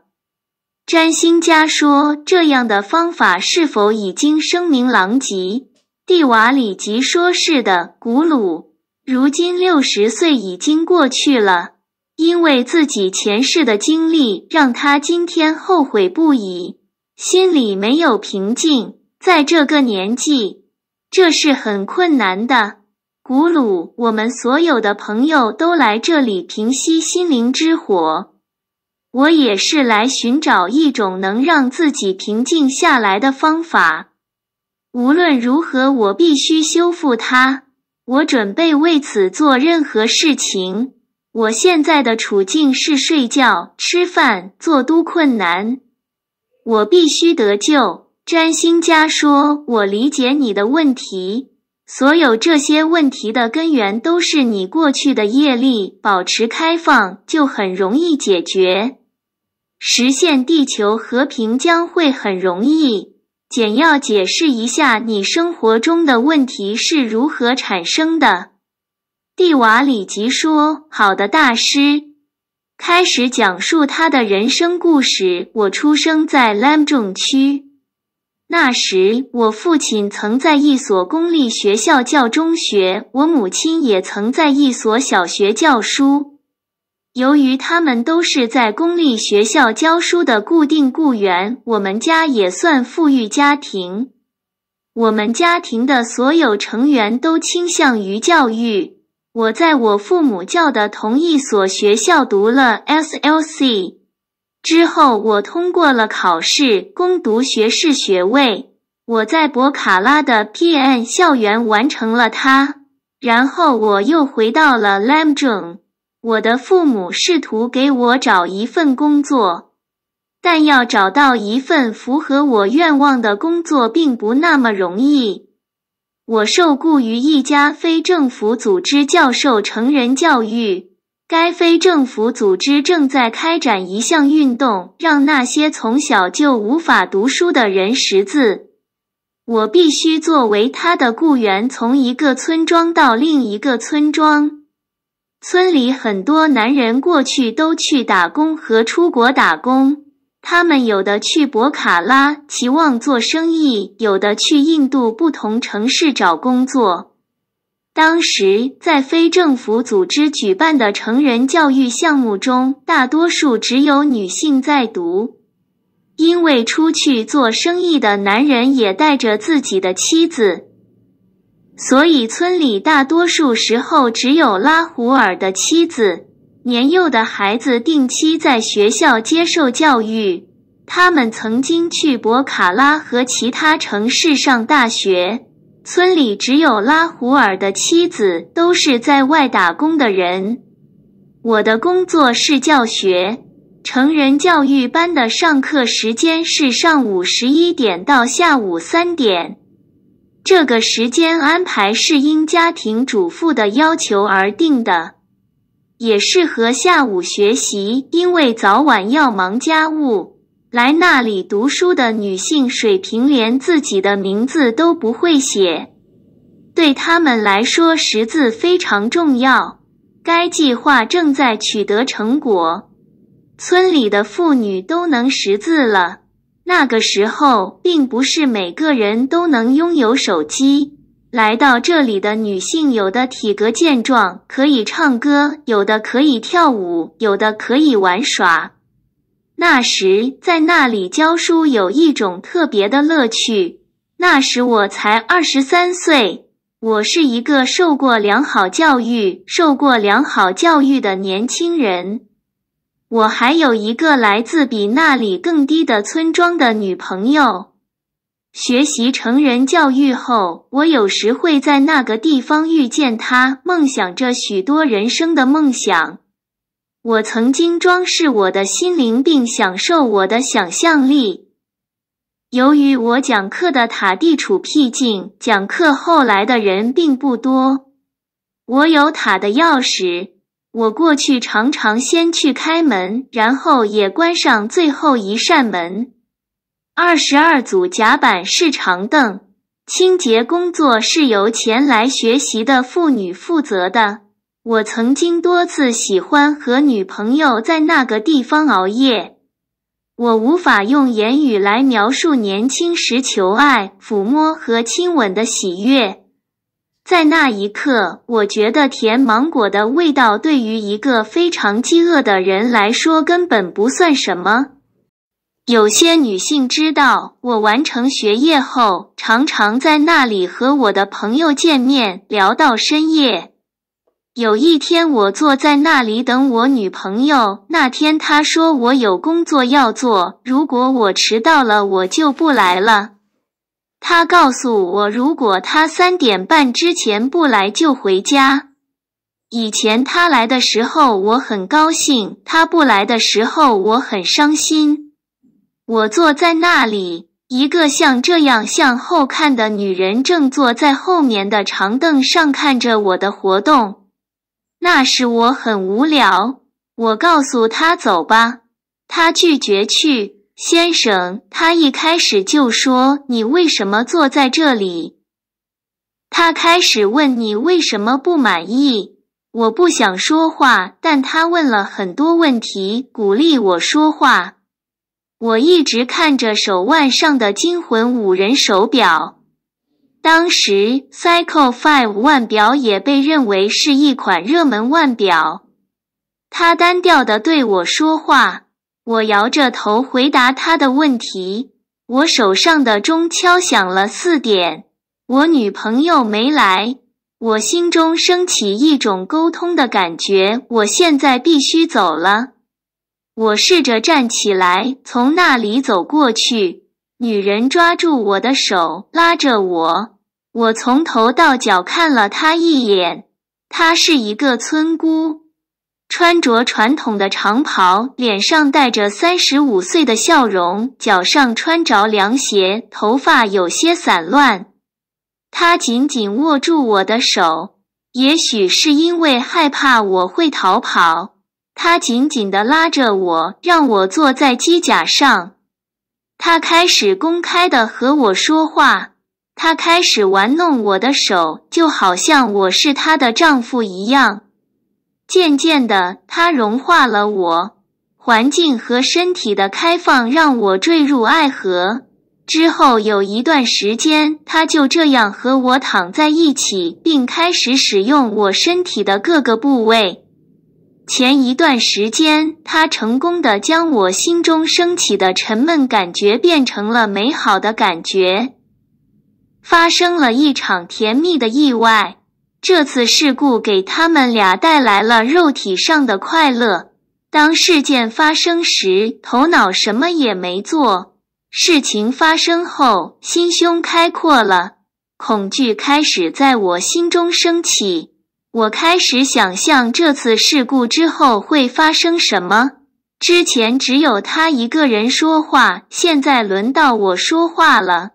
占星家说：“这样的方法是否已经声名狼藉？”蒂瓦里吉说：“是的，古鲁。如今六十岁已经过去了，因为自己前世的经历让他今天后悔不已，心里没有平静。在这个年纪，这是很困难的，古鲁。我们所有的朋友都来这里平息心灵之火。”我也是来寻找一种能让自己平静下来的方法。无论如何，我必须修复它。我准备为此做任何事情。我现在的处境是睡觉、吃饭、做都困难。我必须得救。占星家说，我理解你的问题。所有这些问题的根源都是你过去的业力。保持开放，就很容易解决。实现地球和平将会很容易。简要解释一下你生活中的问题是如何产生的。蒂瓦里吉说：“好的，大师。”开始讲述他的人生故事。我出生在兰种区。那时，我父亲曾在一所公立学校教中学，我母亲也曾在一所小学教书。由于他们都是在公立学校教书的固定雇员，我们家也算富裕家庭。我们家庭的所有成员都倾向于教育。我在我父母教的同一所学校读了 SLC，之后我通过了考试，攻读学士学位。我在博卡拉的 PN 校园完成了它，然后我又回到了 Lamjung。我的父母试图给我找一份工作，但要找到一份符合我愿望的工作并不那么容易。我受雇于一家非政府组织，教授成人教育。该非政府组织正在开展一项运动，让那些从小就无法读书的人识字。我必须作为他的雇员，从一个村庄到另一个村庄。村里很多男人过去都去打工和出国打工，他们有的去博卡拉、期望做生意，有的去印度不同城市找工作。当时在非政府组织举办的成人教育项目中，大多数只有女性在读，因为出去做生意的男人也带着自己的妻子。所以，村里大多数时候只有拉胡尔的妻子、年幼的孩子定期在学校接受教育。他们曾经去博卡拉和其他城市上大学。村里只有拉胡尔的妻子都是在外打工的人。我的工作是教学，成人教育班的上课时间是上午十一点到下午三点。这个时间安排是因家庭主妇的要求而定的，也适合下午学习，因为早晚要忙家务。来那里读书的女性水平连自己的名字都不会写，对他们来说识字非常重要。该计划正在取得成果，村里的妇女都能识字了。那个时候，并不是每个人都能拥有手机。来到这里的女性，有的体格健壮，可以唱歌；有的可以跳舞；有的可以玩耍。那时，在那里教书有一种特别的乐趣。那时我才二十三岁，我是一个受过良好教育、受过良好教育的年轻人。我还有一个来自比那里更低的村庄的女朋友。学习成人教育后，我有时会在那个地方遇见她。梦想着许多人生的梦想，我曾经装饰我的心灵并享受我的想象力。由于我讲课的塔地处僻静，讲课后来的人并不多。我有塔的钥匙。我过去常常先去开门，然后也关上最后一扇门。二十二组甲板是长凳，清洁工作是由前来学习的妇女负责的。我曾经多次喜欢和女朋友在那个地方熬夜。我无法用言语来描述年轻时求爱、抚摸和亲吻的喜悦。在那一刻，我觉得甜芒果的味道对于一个非常饥饿的人来说根本不算什么。有些女性知道，我完成学业后，常常在那里和我的朋友见面，聊到深夜。有一天，我坐在那里等我女朋友。那天她说我有工作要做，如果我迟到了，我就不来了。他告诉我，如果他三点半之前不来就回家。以前他来的时候我很高兴，他不来的时候我很伤心。我坐在那里，一个像这样向后看的女人正坐在后面的长凳上看着我的活动。那时我很无聊。我告诉他走吧，他拒绝去。先生，他一开始就说你为什么坐在这里。他开始问你为什么不满意。我不想说话，但他问了很多问题，鼓励我说话。我一直看着手腕上的金魂五人手表。当时，Cycle Five 腕表也被认为是一款热门腕表。他单调的对我说话。我摇着头回答他的问题。我手上的钟敲响了四点。我女朋友没来。我心中升起一种沟通的感觉。我现在必须走了。我试着站起来，从那里走过去。女人抓住我的手，拉着我。我从头到脚看了她一眼。她是一个村姑。穿着传统的长袍，脸上带着三十五岁的笑容，脚上穿着凉鞋，头发有些散乱。他紧紧握住我的手，也许是因为害怕我会逃跑。他紧紧地拉着我，让我坐在机甲上。他开始公开地和我说话，他开始玩弄我的手，就好像我是他的丈夫一样。渐渐的，它融化了我。环境和身体的开放让我坠入爱河。之后有一段时间，它就这样和我躺在一起，并开始使用我身体的各个部位。前一段时间，它成功的将我心中升起的沉闷感觉变成了美好的感觉。发生了一场甜蜜的意外。这次事故给他们俩带来了肉体上的快乐。当事件发生时，头脑什么也没做。事情发生后，心胸开阔了。恐惧开始在我心中升起。我开始想象这次事故之后会发生什么。之前只有他一个人说话，现在轮到我说话了。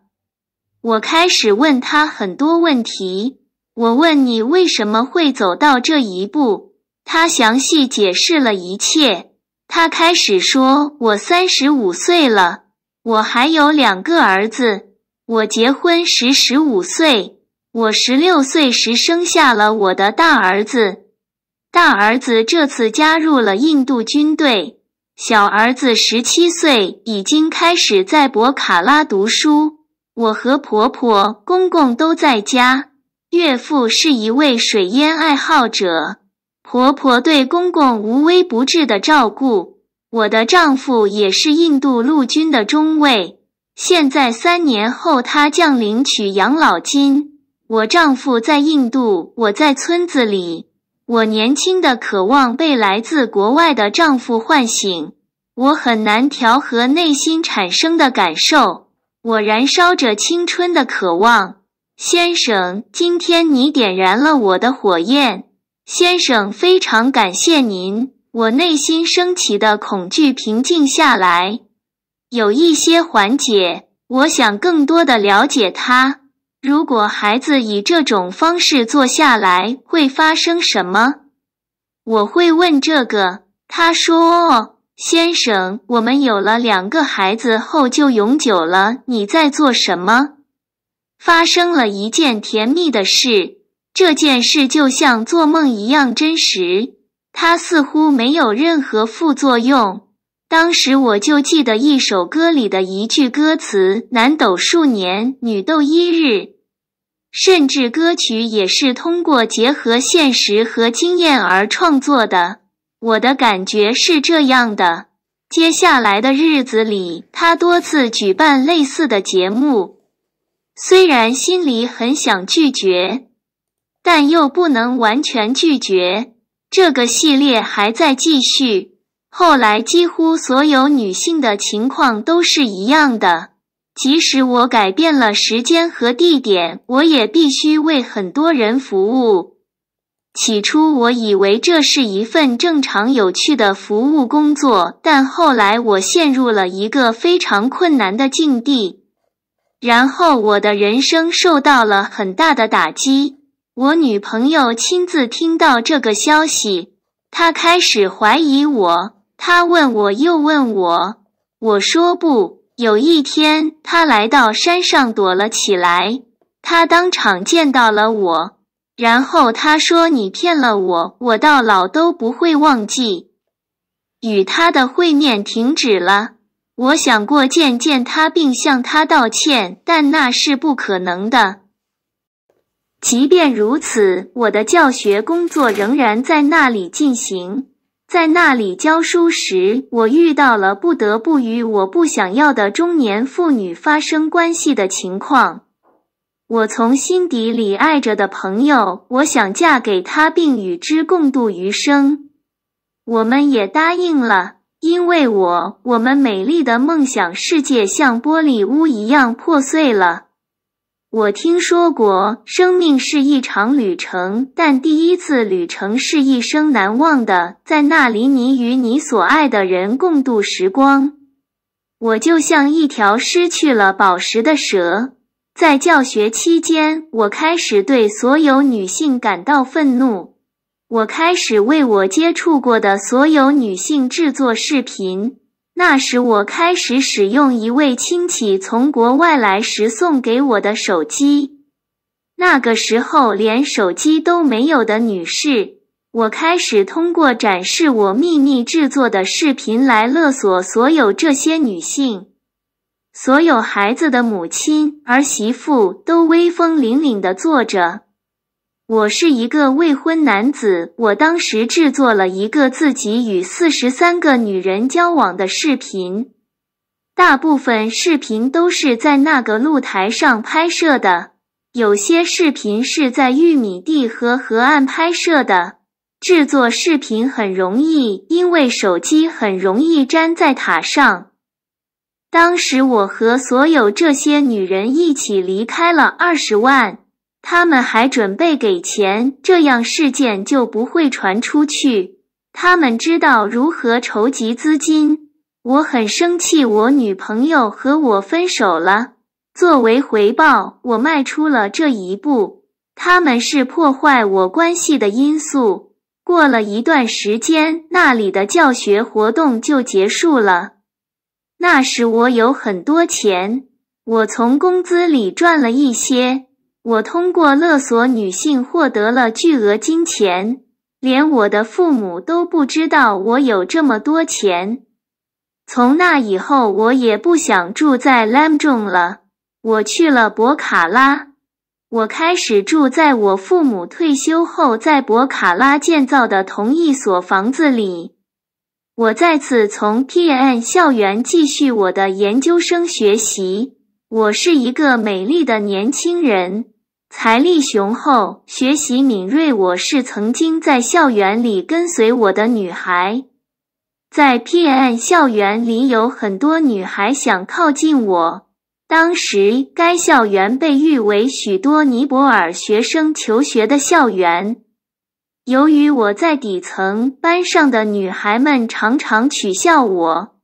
我开始问他很多问题。我问你为什么会走到这一步，他详细解释了一切。他开始说：“我三十五岁了，我还有两个儿子。我结婚时十五岁，我十六岁时生下了我的大儿子。大儿子这次加入了印度军队。小儿子十七岁，已经开始在博卡拉读书。我和婆婆、公公都在家。”岳父是一位水烟爱好者，婆婆对公公无微不至的照顾。我的丈夫也是印度陆军的中尉。现在三年后，他将领取养老金。我丈夫在印度，我在村子里。我年轻的渴望被来自国外的丈夫唤醒。我很难调和内心产生的感受。我燃烧着青春的渴望。先生，今天你点燃了我的火焰。先生，非常感谢您，我内心升起的恐惧平静下来，有一些缓解。我想更多的了解他。如果孩子以这种方式坐下来，会发生什么？我会问这个。他说：“先生，我们有了两个孩子后就永久了。你在做什么？”发生了一件甜蜜的事，这件事就像做梦一样真实，它似乎没有任何副作用。当时我就记得一首歌里的一句歌词：“男斗数年，女斗一日。”甚至歌曲也是通过结合现实和经验而创作的。我的感觉是这样的。接下来的日子里，他多次举办类似的节目。虽然心里很想拒绝，但又不能完全拒绝。这个系列还在继续。后来几乎所有女性的情况都是一样的。即使我改变了时间和地点，我也必须为很多人服务。起初我以为这是一份正常、有趣的服务工作，但后来我陷入了一个非常困难的境地。然后我的人生受到了很大的打击。我女朋友亲自听到这个消息，她开始怀疑我。她问我，又问我，我说不。有一天，她来到山上躲了起来。她当场见到了我，然后她说：“你骗了我，我到老都不会忘记。”与她的会面停止了。我想过见见他，并向他道歉，但那是不可能的。即便如此，我的教学工作仍然在那里进行。在那里教书时，我遇到了不得不与我不想要的中年妇女发生关系的情况。我从心底里爱着的朋友，我想嫁给他，并与之共度余生。我们也答应了。因为我，我们美丽的梦想世界像玻璃屋一样破碎了。我听说过，生命是一场旅程，但第一次旅程是一生难忘的，在那里你与你所爱的人共度时光。我就像一条失去了宝石的蛇。在教学期间，我开始对所有女性感到愤怒。我开始为我接触过的所有女性制作视频。那时我开始使用一位亲戚从国外来时送给我的手机。那个时候连手机都没有的女士，我开始通过展示我秘密制作的视频来勒索所有这些女性。所有孩子的母亲、儿媳妇都威风凛凛地坐着。我是一个未婚男子。我当时制作了一个自己与四十三个女人交往的视频，大部分视频都是在那个露台上拍摄的，有些视频是在玉米地和河岸拍摄的。制作视频很容易，因为手机很容易粘在塔上。当时我和所有这些女人一起离开了二十万。他们还准备给钱，这样事件就不会传出去。他们知道如何筹集资金。我很生气，我女朋友和我分手了。作为回报，我迈出了这一步。他们是破坏我关系的因素。过了一段时间，那里的教学活动就结束了。那时我有很多钱，我从工资里赚了一些。我通过勒索女性获得了巨额金钱，连我的父母都不知道我有这么多钱。从那以后，我也不想住在 l a m j o n g 了，我去了博卡拉。我开始住在我父母退休后在博卡拉建造的同一所房子里。我再次从 p n 校园继续我的研究生学习。我是一个美丽的年轻人。财力雄厚，学习敏锐。我是曾经在校园里跟随我的女孩，在 PN 校园里有很多女孩想靠近我。当时，该校园被誉为许多尼泊尔学生求学的校园。由于我在底层，班上的女孩们常常取笑我。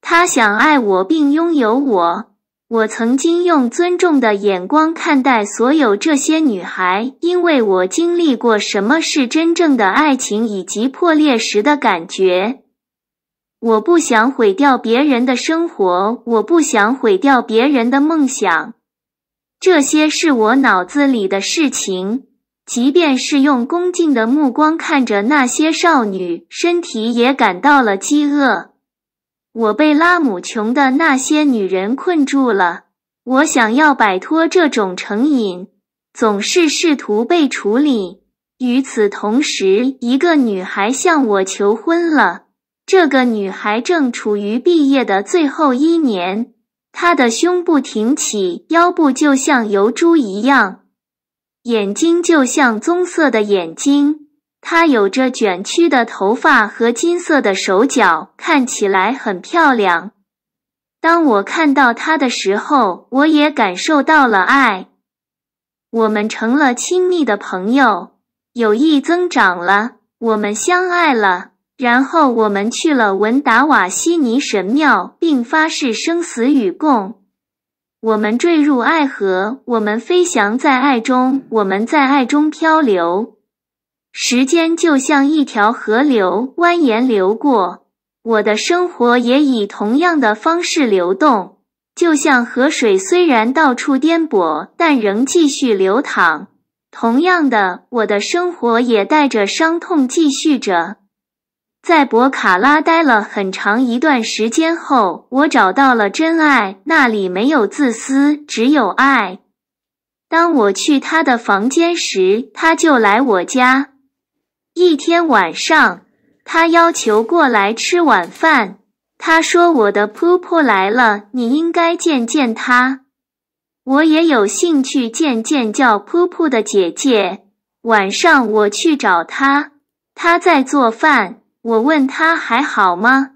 她想爱我并拥有我。我曾经用尊重的眼光看待所有这些女孩，因为我经历过什么是真正的爱情以及破裂时的感觉。我不想毁掉别人的生活，我不想毁掉别人的梦想。这些是我脑子里的事情。即便是用恭敬的目光看着那些少女，身体也感到了饥饿。我被拉姆琼的那些女人困住了。我想要摆脱这种成瘾，总是试图被处理。与此同时，一个女孩向我求婚了。这个女孩正处于毕业的最后一年，她的胸部挺起，腰部就像油猪一样，眼睛就像棕色的眼睛。她有着卷曲的头发和金色的手脚，看起来很漂亮。当我看到她的时候，我也感受到了爱。我们成了亲密的朋友，友谊增长了。我们相爱了，然后我们去了文达瓦西尼神庙，并发誓生死与共。我们坠入爱河，我们飞翔在爱中，我们在爱中漂流。时间就像一条河流，蜿蜒流过我的生活，也以同样的方式流动。就像河水虽然到处颠簸，但仍继续流淌。同样的，我的生活也带着伤痛继续着。在博卡拉待了很长一段时间后，我找到了真爱。那里没有自私，只有爱。当我去他的房间时，他就来我家。一天晚上，他要求过来吃晚饭。他说：“我的婆婆来了，你应该见见她。”我也有兴趣见见叫“噗噗”的姐姐。晚上我去找她，她在做饭。我问她还好吗？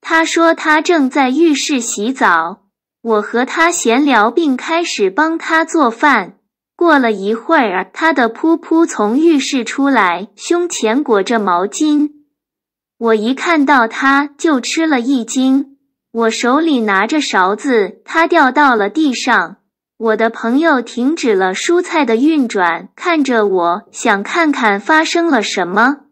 她说她正在浴室洗澡。我和她闲聊，并开始帮她做饭。过了一会儿，他的噗噗从浴室出来，胸前裹着毛巾。我一看到他，就吃了一惊。我手里拿着勺子，它掉到了地上。我的朋友停止了蔬菜的运转，看着我，想看看发生了什么。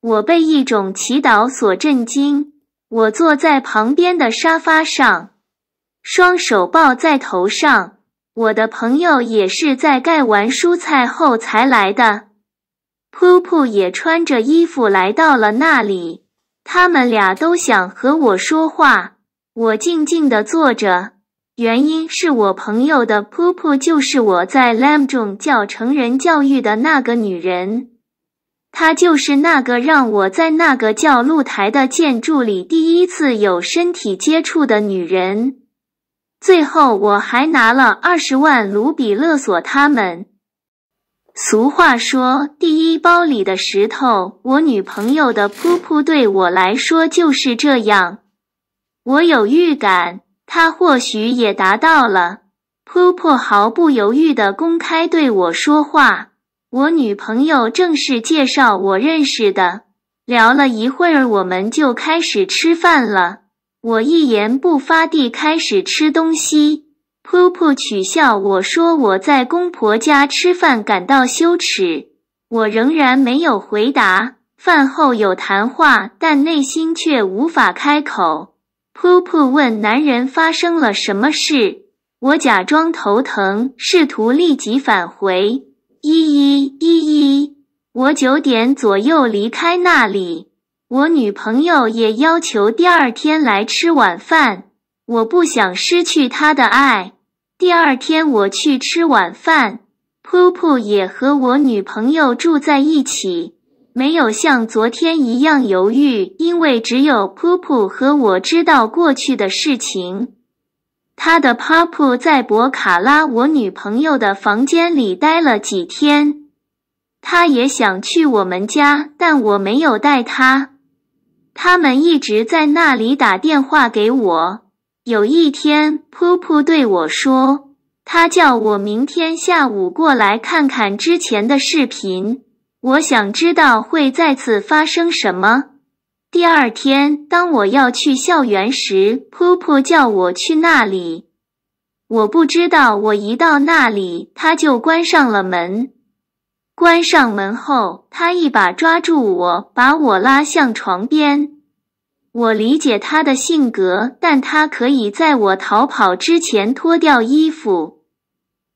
我被一种祈祷所震惊。我坐在旁边的沙发上，双手抱在头上。我的朋友也是在盖完蔬菜后才来的。噗噗也穿着衣服来到了那里。他们俩都想和我说话，我静静的坐着，原因是我朋友的噗噗就是我在 Lam 中教成人教育的那个女人，她就是那个让我在那个叫露台的建筑里第一次有身体接触的女人。最后，我还拿了二十万卢比勒索他们。俗话说，第一包里的石头，我女朋友的噗噗对我来说就是这样。我有预感，她或许也达到了。噗噗毫不犹豫地公开对我说话。我女朋友正式介绍我认识的。聊了一会儿，我们就开始吃饭了。我一言不发地开始吃东西。噗噗取笑我说我在公婆家吃饭感到羞耻。我仍然没有回答。饭后有谈话，但内心却无法开口。噗噗问男人发生了什么事，我假装头疼，试图立即返回。一一一一，我九点左右离开那里。我女朋友也要求第二天来吃晚饭，我不想失去她的爱。第二天我去吃晚饭噗噗也和我女朋友住在一起，没有像昨天一样犹豫，因为只有噗噗和我知道过去的事情。他的 p u p 在博卡拉我女朋友的房间里待了几天，他也想去我们家，但我没有带他。他们一直在那里打电话给我。有一天，噗噗对我说，他叫我明天下午过来看看之前的视频。我想知道会再次发生什么。第二天，当我要去校园时，噗噗叫我去那里。我不知道，我一到那里，他就关上了门。关上门后，他一把抓住我，把我拉向床边。我理解他的性格，但他可以在我逃跑之前脱掉衣服。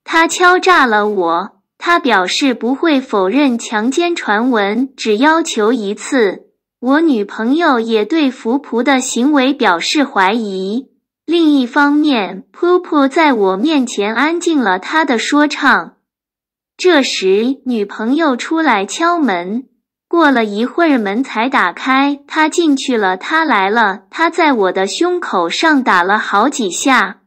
他敲诈了我，他表示不会否认强奸传闻，只要求一次。我女朋友也对福仆的行为表示怀疑。另一方面，噗噗在我面前安静了他的说唱。这时，女朋友出来敲门。过了一会儿，门才打开。她进去了。她来了。她在我的胸口上打了好几下。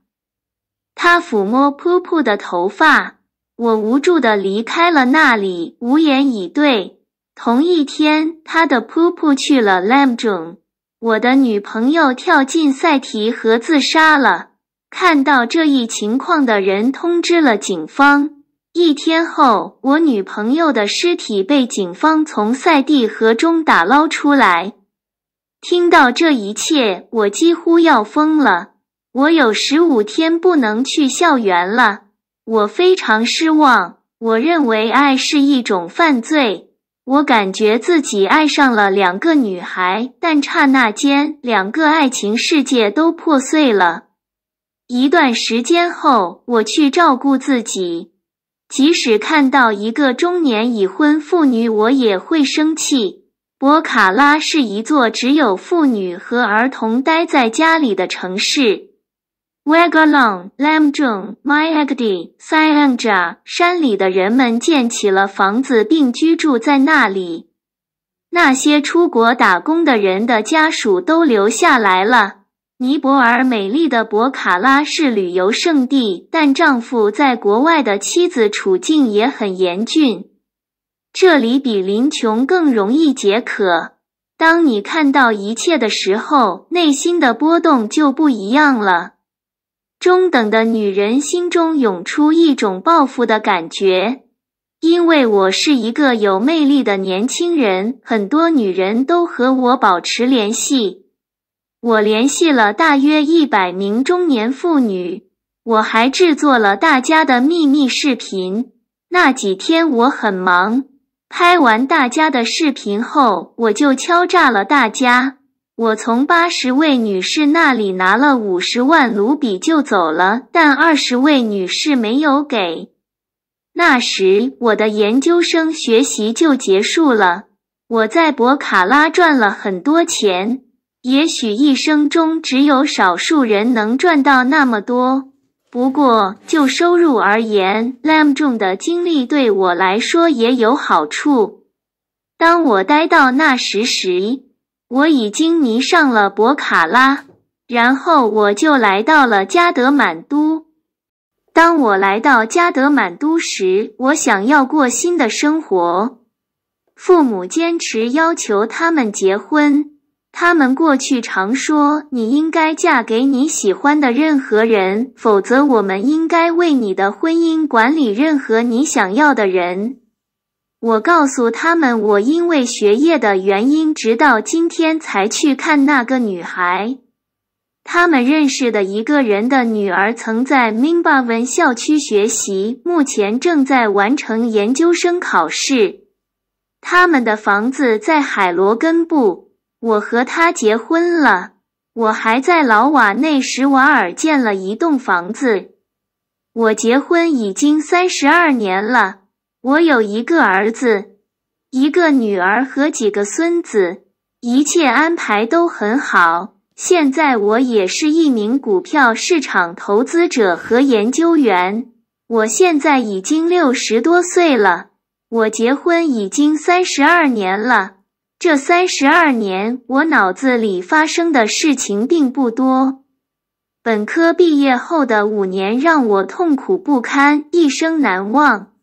他抚摸噗噗的头发。我无助的离开了那里，无言以对。同一天，他的噗噗去了 Lambton。我的女朋友跳进赛提河自杀了。看到这一情况的人通知了警方。一天后，我女朋友的尸体被警方从塞地河中打捞出来。听到这一切，我几乎要疯了。我有十五天不能去校园了。我非常失望。我认为爱是一种犯罪。我感觉自己爱上了两个女孩，但刹那间，两个爱情世界都破碎了。一段时间后，我去照顾自己。即使看到一个中年已婚妇女，我也会生气。博卡拉是一座只有妇女和儿童待在家里的城市。w a g a l o n g lamjon g myagdi siangja 山里的人们建起了房子并居住在那里。那些出国打工的人的家属都留下来了。尼泊尔美丽的博卡拉是旅游胜地，但丈夫在国外的妻子处境也很严峻。这里比林琼更容易解渴。当你看到一切的时候，内心的波动就不一样了。中等的女人心中涌出一种报复的感觉。因为我是一个有魅力的年轻人，很多女人都和我保持联系。我联系了大约一百名中年妇女，我还制作了大家的秘密视频。那几天我很忙，拍完大家的视频后，我就敲诈了大家。我从八十位女士那里拿了五十万卢比就走了，但二十位女士没有给。那时我的研究生学习就结束了，我在博卡拉赚了很多钱。也许一生中只有少数人能赚到那么多。不过就收入而言，Lam 中的经历对我来说也有好处。当我待到那时时，我已经迷上了博卡拉，然后我就来到了加德满都。当我来到加德满都时，我想要过新的生活。父母坚持要求他们结婚。他们过去常说：“你应该嫁给你喜欢的任何人，否则我们应该为你的婚姻管理任何你想要的人。”我告诉他们，我因为学业的原因，直到今天才去看那个女孩。他们认识的一个人的女儿曾在明 a 文校区学习，目前正在完成研究生考试。他们的房子在海螺根部。我和他结婚了。我还在老瓦内什瓦尔建了一栋房子。我结婚已经三十二年了。我有一个儿子，一个女儿和几个孙子，一切安排都很好。现在我也是一名股票市场投资者和研究员。我现在已经六十多岁了。我结婚已经三十二年了。这三十二年，我脑子里发生的事情并不多。本科毕业后的五年，让我痛苦不堪，一生难忘。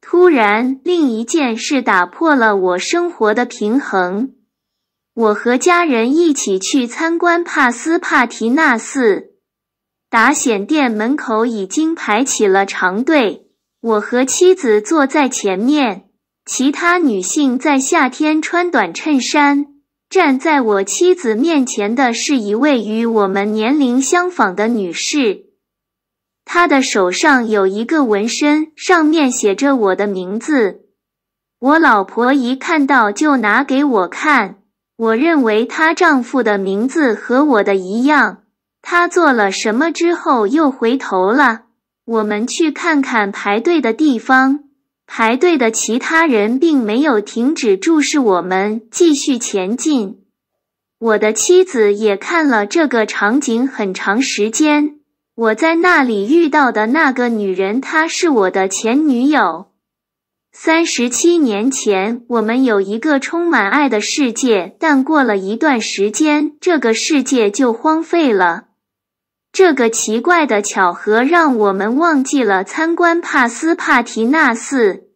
突然，另一件事打破了我生活的平衡。我和家人一起去参观帕斯帕提纳寺，打显殿门口已经排起了长队，我和妻子坐在前面。其他女性在夏天穿短衬衫。站在我妻子面前的是一位与我们年龄相仿的女士，她的手上有一个纹身，上面写着我的名字。我老婆一看到就拿给我看，我认为她丈夫的名字和我的一样。她做了什么之后又回头了？我们去看看排队的地方。排队的其他人并没有停止注视我们，继续前进。我的妻子也看了这个场景很长时间。我在那里遇到的那个女人，她是我的前女友。三十七年前，我们有一个充满爱的世界，但过了一段时间，这个世界就荒废了。这个奇怪的巧合让我们忘记了参观帕斯帕提纳寺。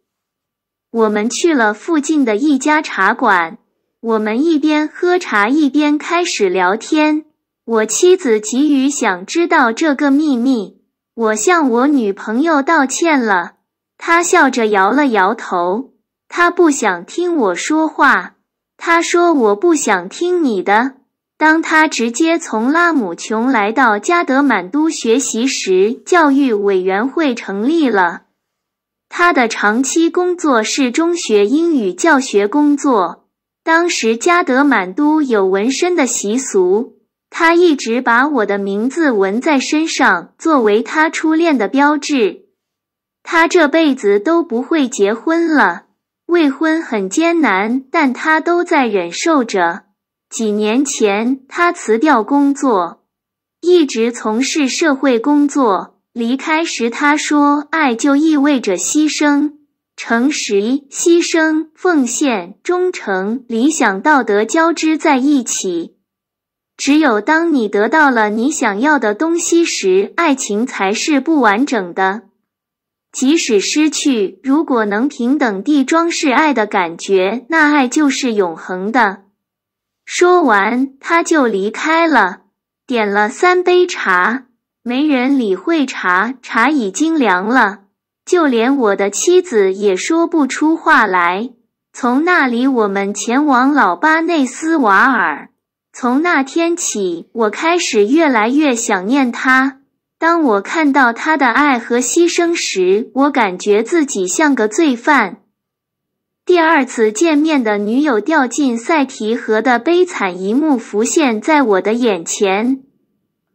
我们去了附近的一家茶馆，我们一边喝茶一边开始聊天。我妻子急于想知道这个秘密，我向我女朋友道歉了。她笑着摇了摇头，她不想听我说话。她说：“我不想听你的。”当他直接从拉姆琼来到加德满都学习时，教育委员会成立了。他的长期工作是中学英语教学工作。当时加德满都有纹身的习俗，他一直把我的名字纹在身上，作为他初恋的标志。他这辈子都不会结婚了，未婚很艰难，但他都在忍受着。几年前，他辞掉工作，一直从事社会工作。离开时，他说：“爱就意味着牺牲、诚实、牺牲、奉献、忠诚、理想、道德交织在一起。只有当你得到了你想要的东西时，爱情才是不完整的。即使失去，如果能平等地装饰爱的感觉，那爱就是永恒的。”说完，他就离开了。点了三杯茶，没人理会茶，茶已经凉了。就连我的妻子也说不出话来。从那里，我们前往老巴内斯瓦尔。从那天起，我开始越来越想念他。当我看到他的爱和牺牲时，我感觉自己像个罪犯。第二次见面的女友掉进赛提河的悲惨一幕浮现在我的眼前，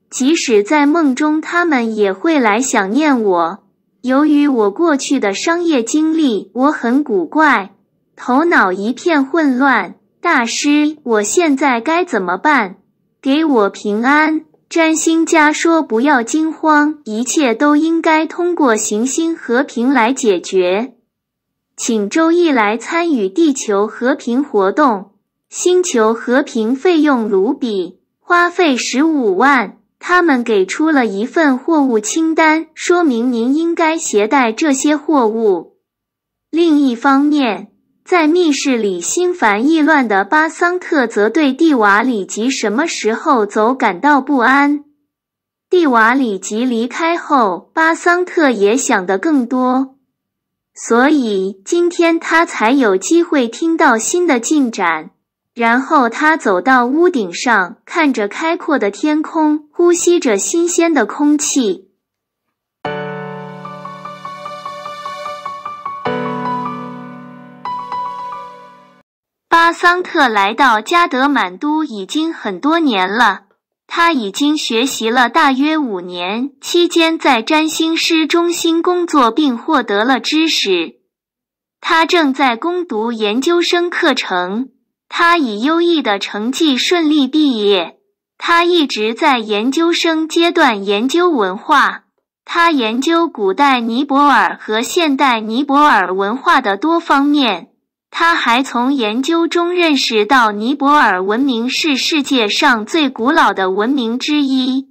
即使在梦中，他们也会来想念我。由于我过去的商业经历，我很古怪，头脑一片混乱。大师，我现在该怎么办？给我平安。占星家说，不要惊慌，一切都应该通过行星和平来解决。请周易来参与地球和平活动。星球和平费用卢比花费十五万。他们给出了一份货物清单，说明您应该携带这些货物。另一方面，在密室里心烦意乱的巴桑特则对蒂瓦里吉什么时候走感到不安。蒂瓦里吉离开后，巴桑特也想得更多。所以今天他才有机会听到新的进展。然后他走到屋顶上，看着开阔的天空，呼吸着新鲜的空气。巴桑特来到加德满都已经很多年了。他已经学习了大约五年，期间在占星师中心工作并获得了知识。他正在攻读研究生课程，他以优异的成绩顺利毕业。他一直在研究生阶段研究文化，他研究古代尼泊尔和现代尼泊尔文化的多方面。他还从研究中认识到，尼泊尔文明是世界上最古老的文明之一。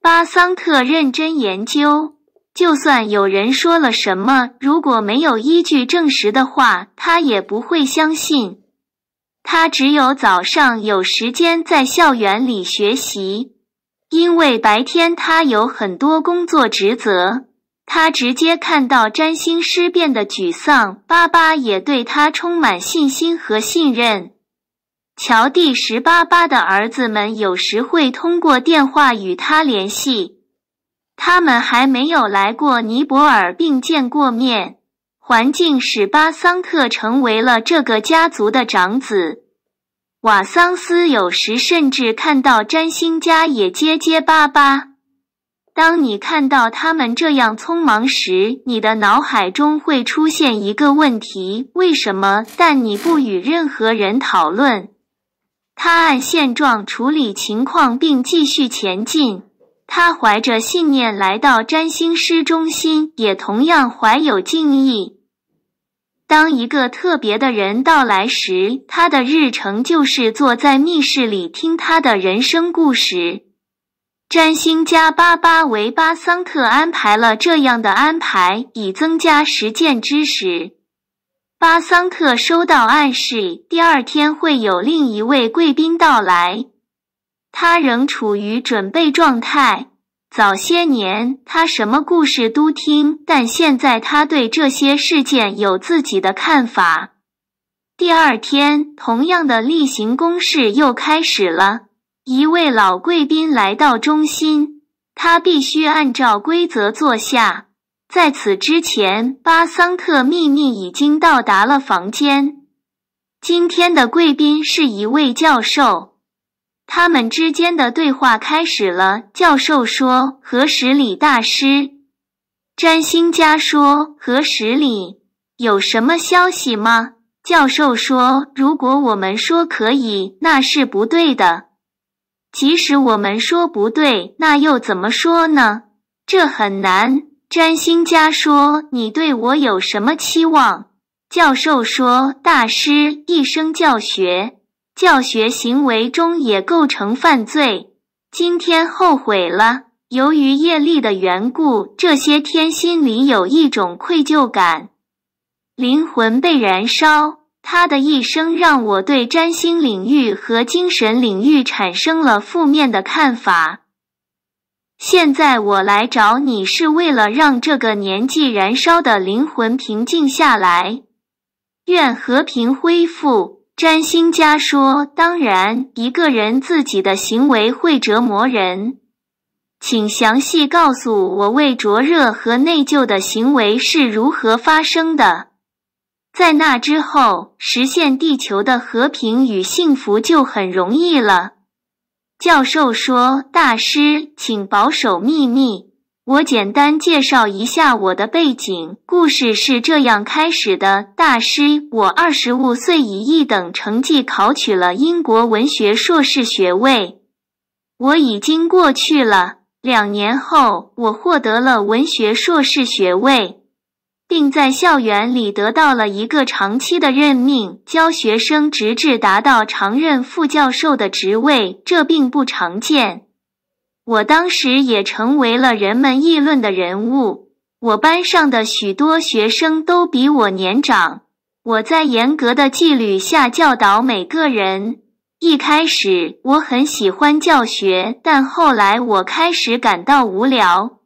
巴桑特认真研究，就算有人说了什么，如果没有依据证实的话，他也不会相信。他只有早上有时间在校园里学习，因为白天他有很多工作职责。他直接看到占星师变得沮丧，巴巴也对他充满信心和信任。乔蒂什巴巴的儿子们有时会通过电话与他联系，他们还没有来过尼泊尔并见过面。环境使巴桑特成为了这个家族的长子。瓦桑斯有时甚至看到占星家也结结巴巴。当你看到他们这样匆忙时，你的脑海中会出现一个问题：为什么？但你不与任何人讨论。他按现状处理情况，并继续前进。他怀着信念来到占星师中心，也同样怀有敬意。当一个特别的人到来时，他的日程就是坐在密室里听他的人生故事。占星家巴巴为巴桑特安排了这样的安排，以增加实践知识。巴桑特收到暗示，第二天会有另一位贵宾到来。他仍处于准备状态。早些年，他什么故事都听，但现在他对这些事件有自己的看法。第二天，同样的例行公事又开始了。一位老贵宾来到中心，他必须按照规则坐下。在此之前，巴桑特秘密已经到达了房间。今天的贵宾是一位教授，他们之间的对话开始了。教授说：“何时里大师，占星家说何时里有什么消息吗？”教授说：“如果我们说可以，那是不对的。”即使我们说不对，那又怎么说呢？这很难。占星家说：“你对我有什么期望？”教授说：“大师一生教学，教学行为中也构成犯罪。今天后悔了，由于业力的缘故，这些天心里有一种愧疚感，灵魂被燃烧。”他的一生让我对占星领域和精神领域产生了负面的看法。现在我来找你，是为了让这个年纪燃烧的灵魂平静下来。愿和平恢复。占星家说：“当然，一个人自己的行为会折磨人。请详细告诉我，为灼热和内疚的行为是如何发生的。”在那之后，实现地球的和平与幸福就很容易了。教授说：“大师，请保守秘密。我简单介绍一下我的背景。故事是这样开始的：大师，我二十五岁，以一等成绩考取了英国文学硕士学位。我已经过去了两年后，我获得了文学硕士学位。”并在校园里得到了一个长期的任命，教学生直至达到常任副教授的职位，这并不常见。我当时也成为了人们议论的人物。我班上的许多学生都比我年长，我在严格的纪律下教导每个人。一开始我很喜欢教学，但后来我开始感到无聊。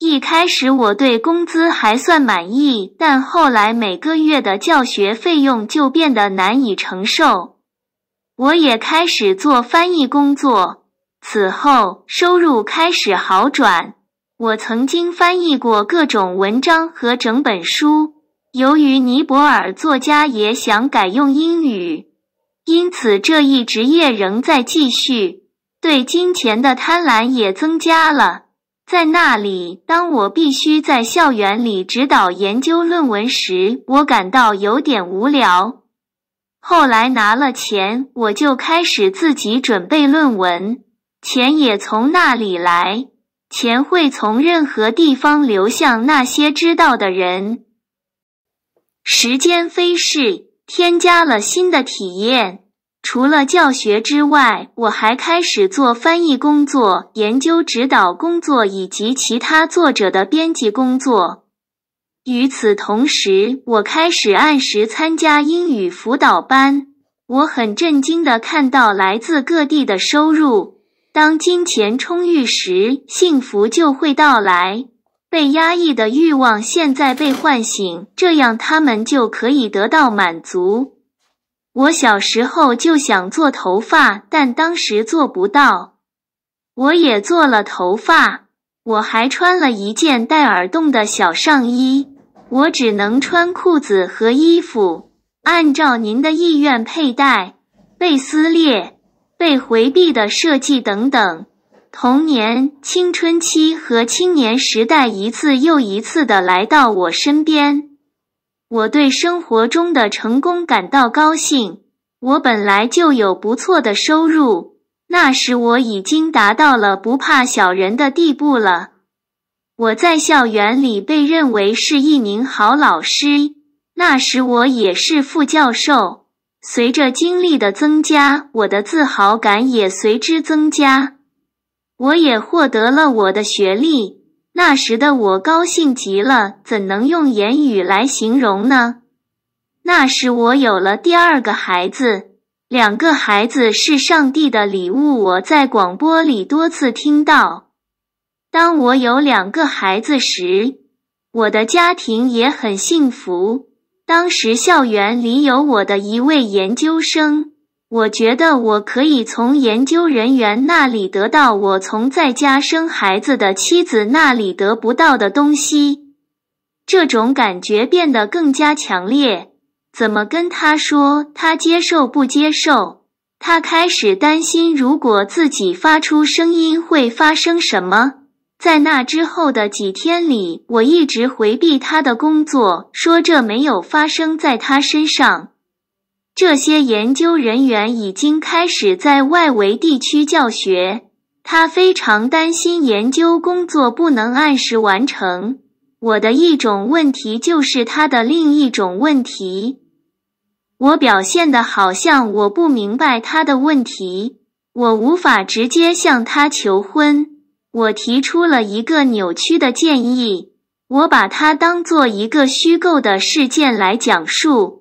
一开始我对工资还算满意，但后来每个月的教学费用就变得难以承受。我也开始做翻译工作，此后收入开始好转。我曾经翻译过各种文章和整本书。由于尼泊尔作家也想改用英语，因此这一职业仍在继续。对金钱的贪婪也增加了。在那里，当我必须在校园里指导研究论文时，我感到有点无聊。后来拿了钱，我就开始自己准备论文。钱也从那里来，钱会从任何地方流向那些知道的人。时间飞逝，添加了新的体验。除了教学之外，我还开始做翻译工作、研究指导工作以及其他作者的编辑工作。与此同时，我开始按时参加英语辅导班。我很震惊的看到来自各地的收入。当金钱充裕时，幸福就会到来。被压抑的欲望现在被唤醒，这样他们就可以得到满足。我小时候就想做头发，但当时做不到。我也做了头发，我还穿了一件带耳洞的小上衣。我只能穿裤子和衣服，按照您的意愿佩戴。被撕裂、被回避的设计等等，童年、青春期和青年时代一次又一次的来到我身边。我对生活中的成功感到高兴。我本来就有不错的收入，那时我已经达到了不怕小人的地步了。我在校园里被认为是一名好老师，那时我也是副教授。随着经历的增加，我的自豪感也随之增加。我也获得了我的学历。那时的我高兴极了，怎能用言语来形容呢？那时我有了第二个孩子，两个孩子是上帝的礼物。我在广播里多次听到，当我有两个孩子时，我的家庭也很幸福。当时校园里有我的一位研究生。我觉得我可以从研究人员那里得到我从在家生孩子的妻子那里得不到的东西。这种感觉变得更加强烈。怎么跟他说？他接受不接受？他开始担心，如果自己发出声音会发生什么？在那之后的几天里，我一直回避他的工作，说这没有发生在他身上。这些研究人员已经开始在外围地区教学。他非常担心研究工作不能按时完成。我的一种问题就是他的另一种问题。我表现的好像我不明白他的问题。我无法直接向他求婚。我提出了一个扭曲的建议。我把它当做一个虚构的事件来讲述。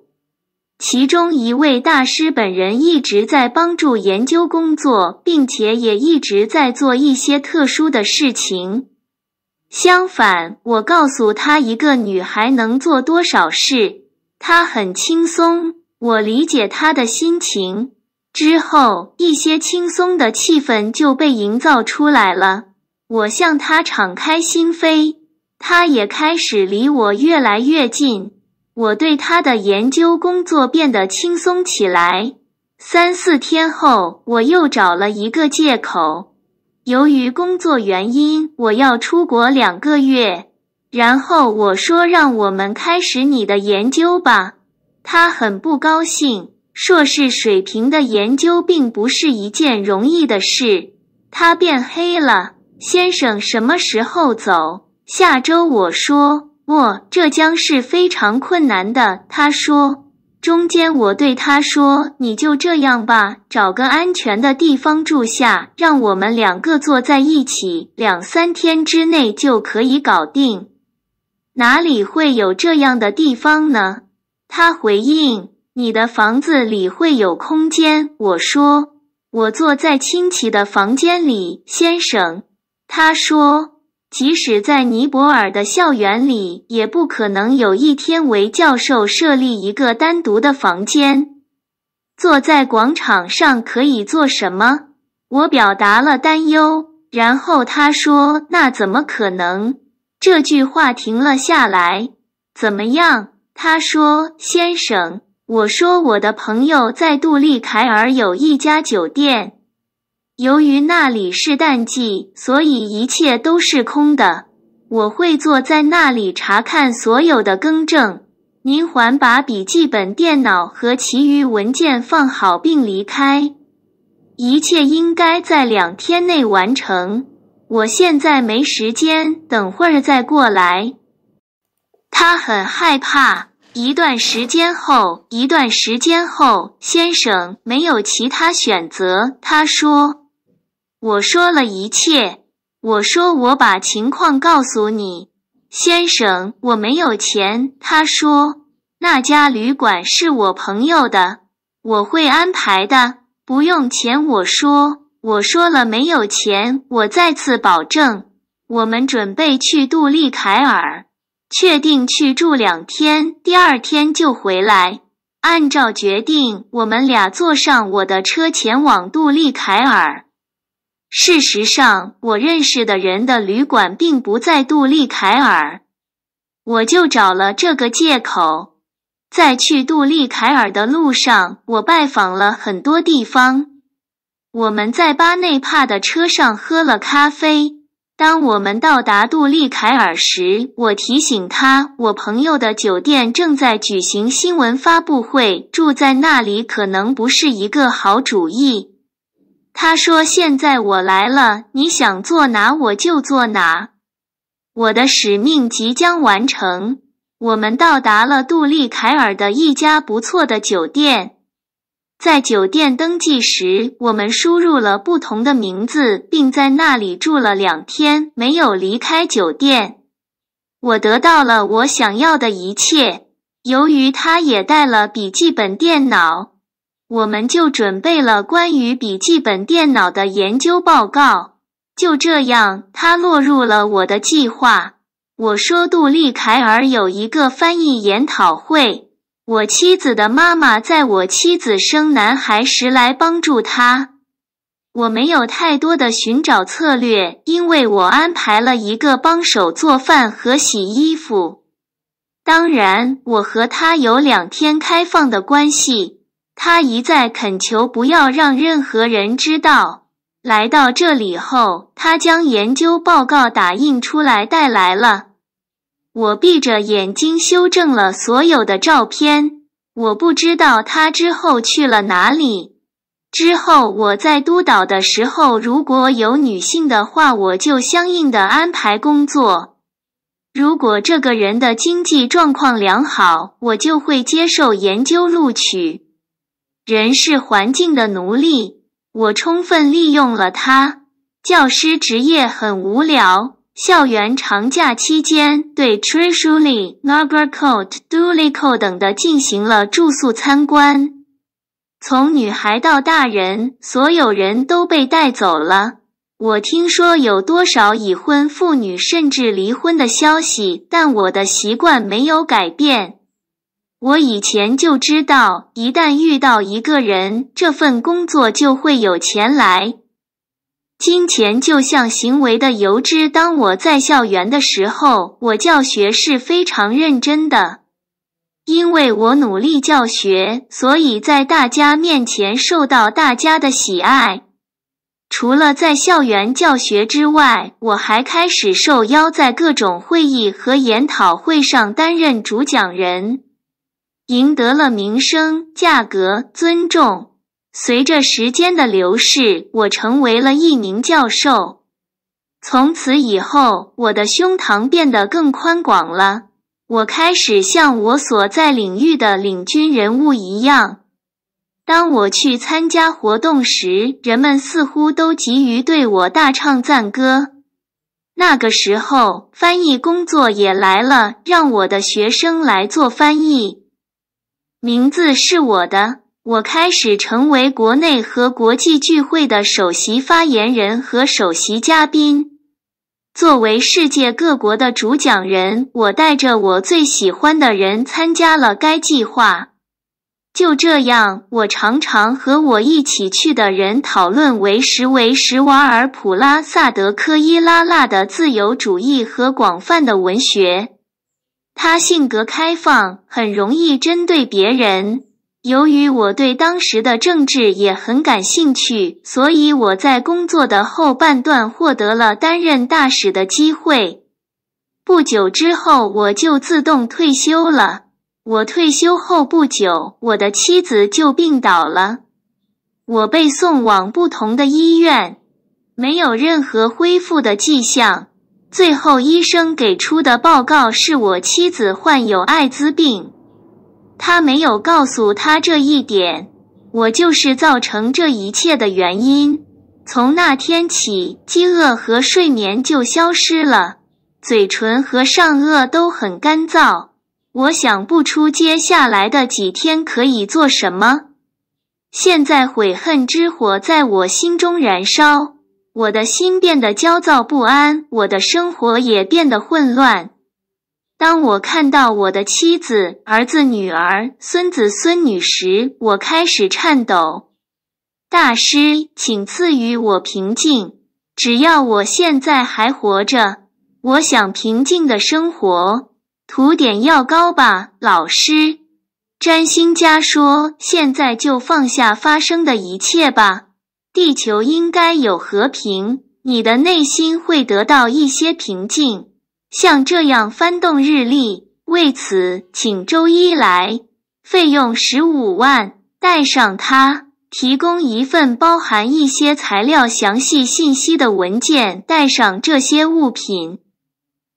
其中一位大师本人一直在帮助研究工作，并且也一直在做一些特殊的事情。相反，我告诉他一个女孩能做多少事，他很轻松。我理解他的心情。之后，一些轻松的气氛就被营造出来了。我向他敞开心扉，他也开始离我越来越近。我对他的研究工作变得轻松起来。三四天后，我又找了一个借口，由于工作原因，我要出国两个月。然后我说：“让我们开始你的研究吧。”他很不高兴。硕士水平的研究并不是一件容易的事。他变黑了。先生什么时候走？下周我说。我这将是非常困难的，他说。中间我对他说：“你就这样吧，找个安全的地方住下，让我们两个坐在一起，两三天之内就可以搞定。”哪里会有这样的地方呢？他回应：“你的房子里会有空间。”我说：“我坐在亲戚的房间里，先生。”他说。即使在尼泊尔的校园里，也不可能有一天为教授设立一个单独的房间。坐在广场上可以做什么？我表达了担忧，然后他说：“那怎么可能？”这句话停了下来。怎么样？他说：“先生。”我说：“我的朋友在杜利凯尔有一家酒店。”由于那里是淡季，所以一切都是空的。我会坐在那里查看所有的更正。您还把笔记本电脑和其余文件放好并离开。一切应该在两天内完成。我现在没时间，等会儿再过来。他很害怕。一段时间后，一段时间后，先生没有其他选择。他说。我说了一切。我说我把情况告诉你，先生，我没有钱。他说那家旅馆是我朋友的，我会安排的，不用钱。我说我说了没有钱，我再次保证。我们准备去杜利凯尔，确定去住两天，第二天就回来。按照决定，我们俩坐上我的车前往杜利凯尔。事实上，我认识的人的旅馆并不在杜利凯尔。我就找了这个借口。在去杜利凯尔的路上，我拜访了很多地方。我们在巴内帕的车上喝了咖啡。当我们到达杜利凯尔时，我提醒他，我朋友的酒店正在举行新闻发布会，住在那里可能不是一个好主意。他说：“现在我来了，你想坐哪我就坐哪。我的使命即将完成。我们到达了杜利凯尔的一家不错的酒店，在酒店登记时，我们输入了不同的名字，并在那里住了两天，没有离开酒店。我得到了我想要的一切。由于他也带了笔记本电脑。”我们就准备了关于笔记本电脑的研究报告。就这样，他落入了我的计划。我说，杜丽凯尔有一个翻译研讨会。我妻子的妈妈在我妻子生男孩时来帮助他。我没有太多的寻找策略，因为我安排了一个帮手做饭和洗衣服。当然，我和他有两天开放的关系。他一再恳求不要让任何人知道。来到这里后，他将研究报告打印出来带来了。我闭着眼睛修正了所有的照片。我不知道他之后去了哪里。之后我在督导的时候，如果有女性的话，我就相应的安排工作。如果这个人的经济状况良好，我就会接受研究录取。人是环境的奴隶，我充分利用了它。教师职业很无聊。校园长假期间，对 t r i s h u l y n a g a r c o t Duliko 等的进行了住宿参观。从女孩到大人，所有人都被带走了。我听说有多少已婚妇女甚至离婚的消息，但我的习惯没有改变。我以前就知道，一旦遇到一个人，这份工作就会有钱来。金钱就像行为的油脂。当我在校园的时候，我教学是非常认真的，因为我努力教学，所以在大家面前受到大家的喜爱。除了在校园教学之外，我还开始受邀在各种会议和研讨会上担任主讲人。赢得了名声、价格、尊重。随着时间的流逝，我成为了一名教授。从此以后，我的胸膛变得更宽广了。我开始像我所在领域的领军人物一样。当我去参加活动时，人们似乎都急于对我大唱赞歌。那个时候，翻译工作也来了，让我的学生来做翻译。名字是我的。我开始成为国内和国际聚会的首席发言人和首席嘉宾。作为世界各国的主讲人，我带着我最喜欢的人参加了该计划。就这样，我常常和我一起去的人讨论维什维什瓦尔普拉萨德科伊拉拉的自由主义和广泛的文学。他性格开放，很容易针对别人。由于我对当时的政治也很感兴趣，所以我在工作的后半段获得了担任大使的机会。不久之后，我就自动退休了。我退休后不久，我的妻子就病倒了。我被送往不同的医院，没有任何恢复的迹象。最后，医生给出的报告是我妻子患有艾滋病。他没有告诉他这一点，我就是造成这一切的原因。从那天起，饥饿和睡眠就消失了，嘴唇和上颚都很干燥。我想不出接下来的几天可以做什么。现在，悔恨之火在我心中燃烧。我的心变得焦躁不安，我的生活也变得混乱。当我看到我的妻子、儿子、女儿、孙子、孙女时，我开始颤抖。大师，请赐予我平静。只要我现在还活着，我想平静的生活。涂点药膏吧，老师。占星家说，现在就放下发生的一切吧。地球应该有和平，你的内心会得到一些平静。像这样翻动日历，为此请周一来，费用十五万。带上它，提供一份包含一些材料详细信息的文件。带上这些物品。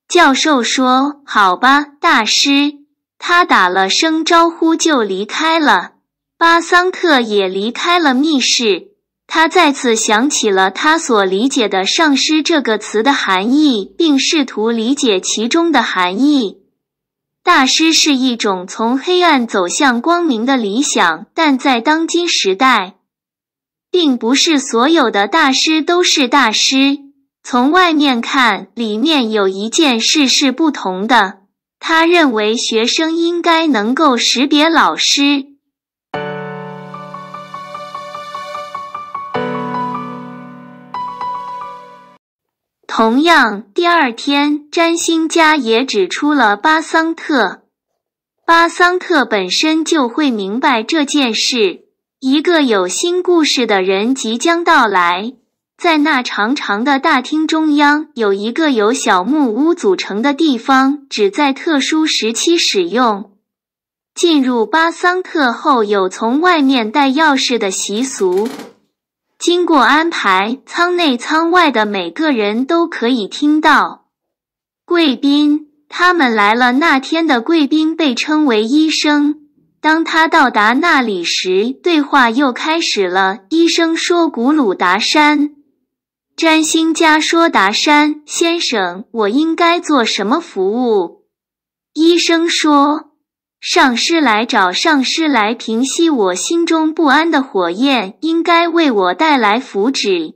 教授说：“好吧，大师。”他打了声招呼就离开了。巴桑特也离开了密室。他再次想起了他所理解的“上师”这个词的含义，并试图理解其中的含义。大师是一种从黑暗走向光明的理想，但在当今时代，并不是所有的大师都是大师。从外面看，里面有一件事是不同的。他认为学生应该能够识别老师。同样，第二天，詹星家也指出了巴桑特。巴桑特本身就会明白这件事。一个有新故事的人即将到来。在那长长的大厅中央，有一个由小木屋组成的地方，只在特殊时期使用。进入巴桑特后，有从外面带钥匙的习俗。经过安排，舱内舱外的每个人都可以听到。贵宾，他们来了。那天的贵宾被称为医生。当他到达那里时，对话又开始了。医生说：“古鲁达山。”占星家说：“达山先生，我应该做什么服务？”医生说。上师来找，上师来平息我心中不安的火焰，应该为我带来福祉。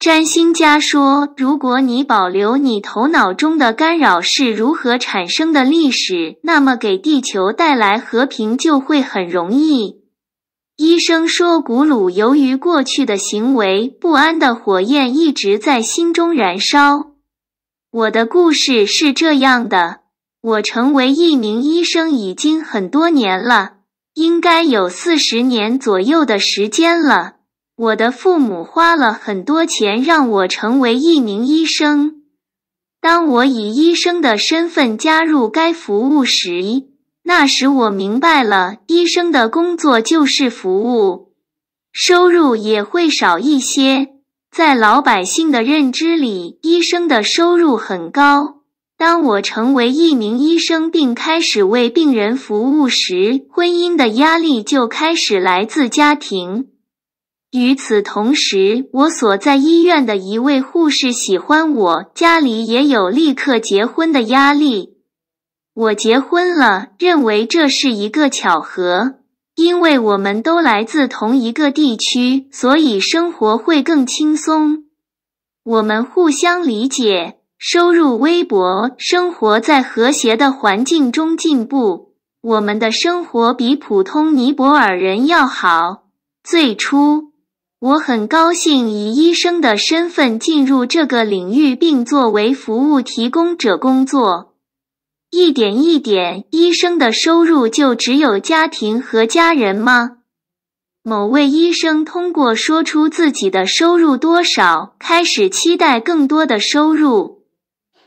占星家说，如果你保留你头脑中的干扰是如何产生的历史，那么给地球带来和平就会很容易。医生说，古鲁由于过去的行为，不安的火焰一直在心中燃烧。我的故事是这样的。我成为一名医生已经很多年了，应该有四十年左右的时间了。我的父母花了很多钱让我成为一名医生。当我以医生的身份加入该服务时，那时我明白了，医生的工作就是服务，收入也会少一些。在老百姓的认知里，医生的收入很高。当我成为一名医生并开始为病人服务时，婚姻的压力就开始来自家庭。与此同时，我所在医院的一位护士喜欢我，家里也有立刻结婚的压力。我结婚了，认为这是一个巧合，因为我们都来自同一个地区，所以生活会更轻松。我们互相理解。收入微薄，生活在和谐的环境中进步。我们的生活比普通尼泊尔人要好。最初，我很高兴以医生的身份进入这个领域，并作为服务提供者工作。一点一点，医生的收入就只有家庭和家人吗？某位医生通过说出自己的收入多少，开始期待更多的收入。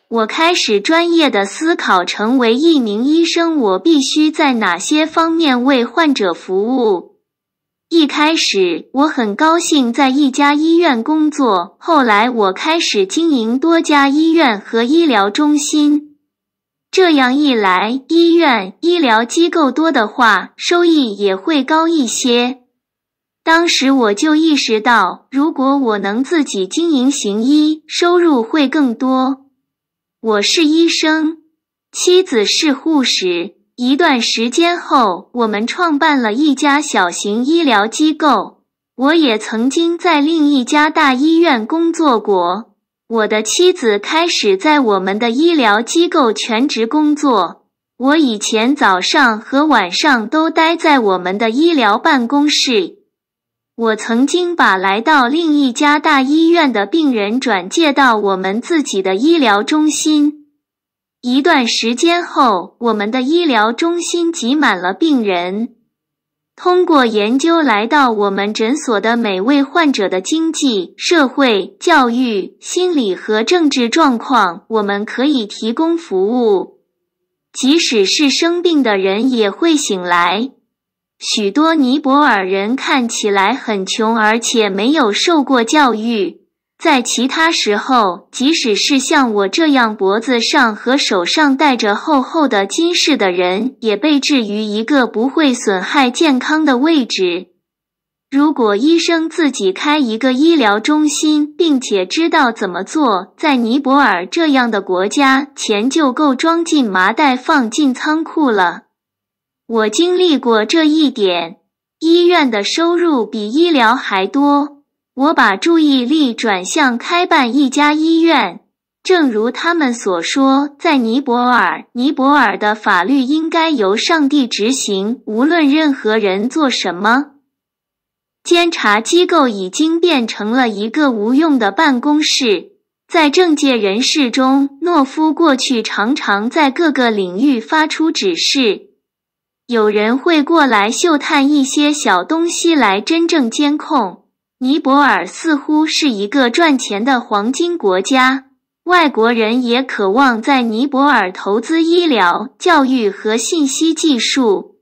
我开始专业的思考，成为一名医生。我必须在哪些方面为患者服务？一开始我很高兴在一家医院工作，后来我开始经营多家医院和医疗中心。这样一来，医院医疗机构多的话，收益也会高一些。当时我就意识到，如果我能自己经营行医，收入会更多。我是医生，妻子是护士。一段时间后，我们创办了一家小型医疗机构。我也曾经在另一家大医院工作过。我的妻子开始在我们的医疗机构全职工作。我以前早上和晚上都待在我们的医疗办公室。我曾经把来到另一家大医院的病人转介到我们自己的医疗中心。一段时间后，我们的医疗中心挤满了病人。通过研究来到我们诊所的每位患者的经济社会、教育、心理和政治状况，我们可以提供服务。即使是生病的人也会醒来。许多尼泊尔人看起来很穷，而且没有受过教育。在其他时候，即使是像我这样脖子上和手上戴着厚厚的金饰的人，也被置于一个不会损害健康的位置。如果医生自己开一个医疗中心，并且知道怎么做，在尼泊尔这样的国家，钱就够装进麻袋放进仓库了。我经历过这一点。医院的收入比医疗还多。我把注意力转向开办一家医院。正如他们所说，在尼泊尔，尼泊尔的法律应该由上帝执行，无论任何人做什么。监察机构已经变成了一个无用的办公室。在政界人士中，诺夫过去常常在各个领域发出指示。有人会过来嗅探一些小东西来真正监控。尼泊尔似乎是一个赚钱的黄金国家，外国人也渴望在尼泊尔投资医疗、教育和信息技术。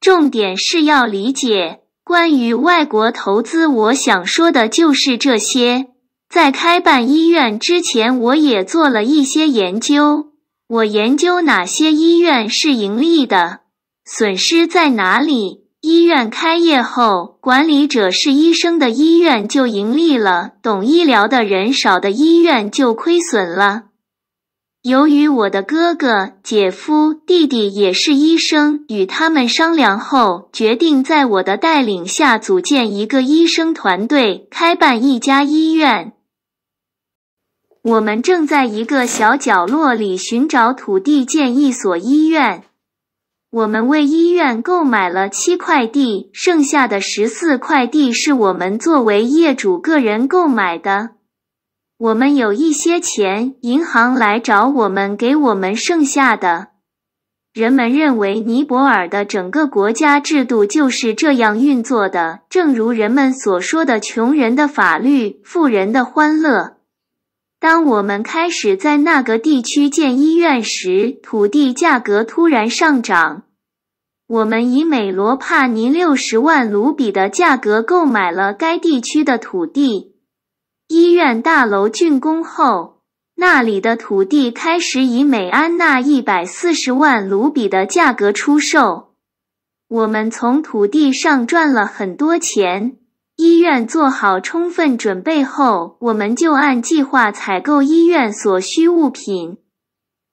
重点是要理解关于外国投资。我想说的就是这些。在开办医院之前，我也做了一些研究。我研究哪些医院是盈利的。损失在哪里？医院开业后，管理者是医生的医院就盈利了，懂医疗的人少的医院就亏损了。由于我的哥哥、姐夫、弟弟也是医生，与他们商量后，决定在我的带领下组建一个医生团队，开办一家医院。我们正在一个小角落里寻找土地，建一所医院。我们为医院购买了七块地，剩下的十四块地是我们作为业主个人购买的。我们有一些钱，银行来找我们，给我们剩下的。人们认为尼泊尔的整个国家制度就是这样运作的，正如人们所说的“穷人的法律，富人的欢乐”。当我们开始在那个地区建医院时，土地价格突然上涨。我们以美罗帕尼六十万卢比的价格购买了该地区的土地。医院大楼竣工后，那里的土地开始以美安娜一百四十万卢比的价格出售。我们从土地上赚了很多钱。医院做好充分准备后，我们就按计划采购医院所需物品。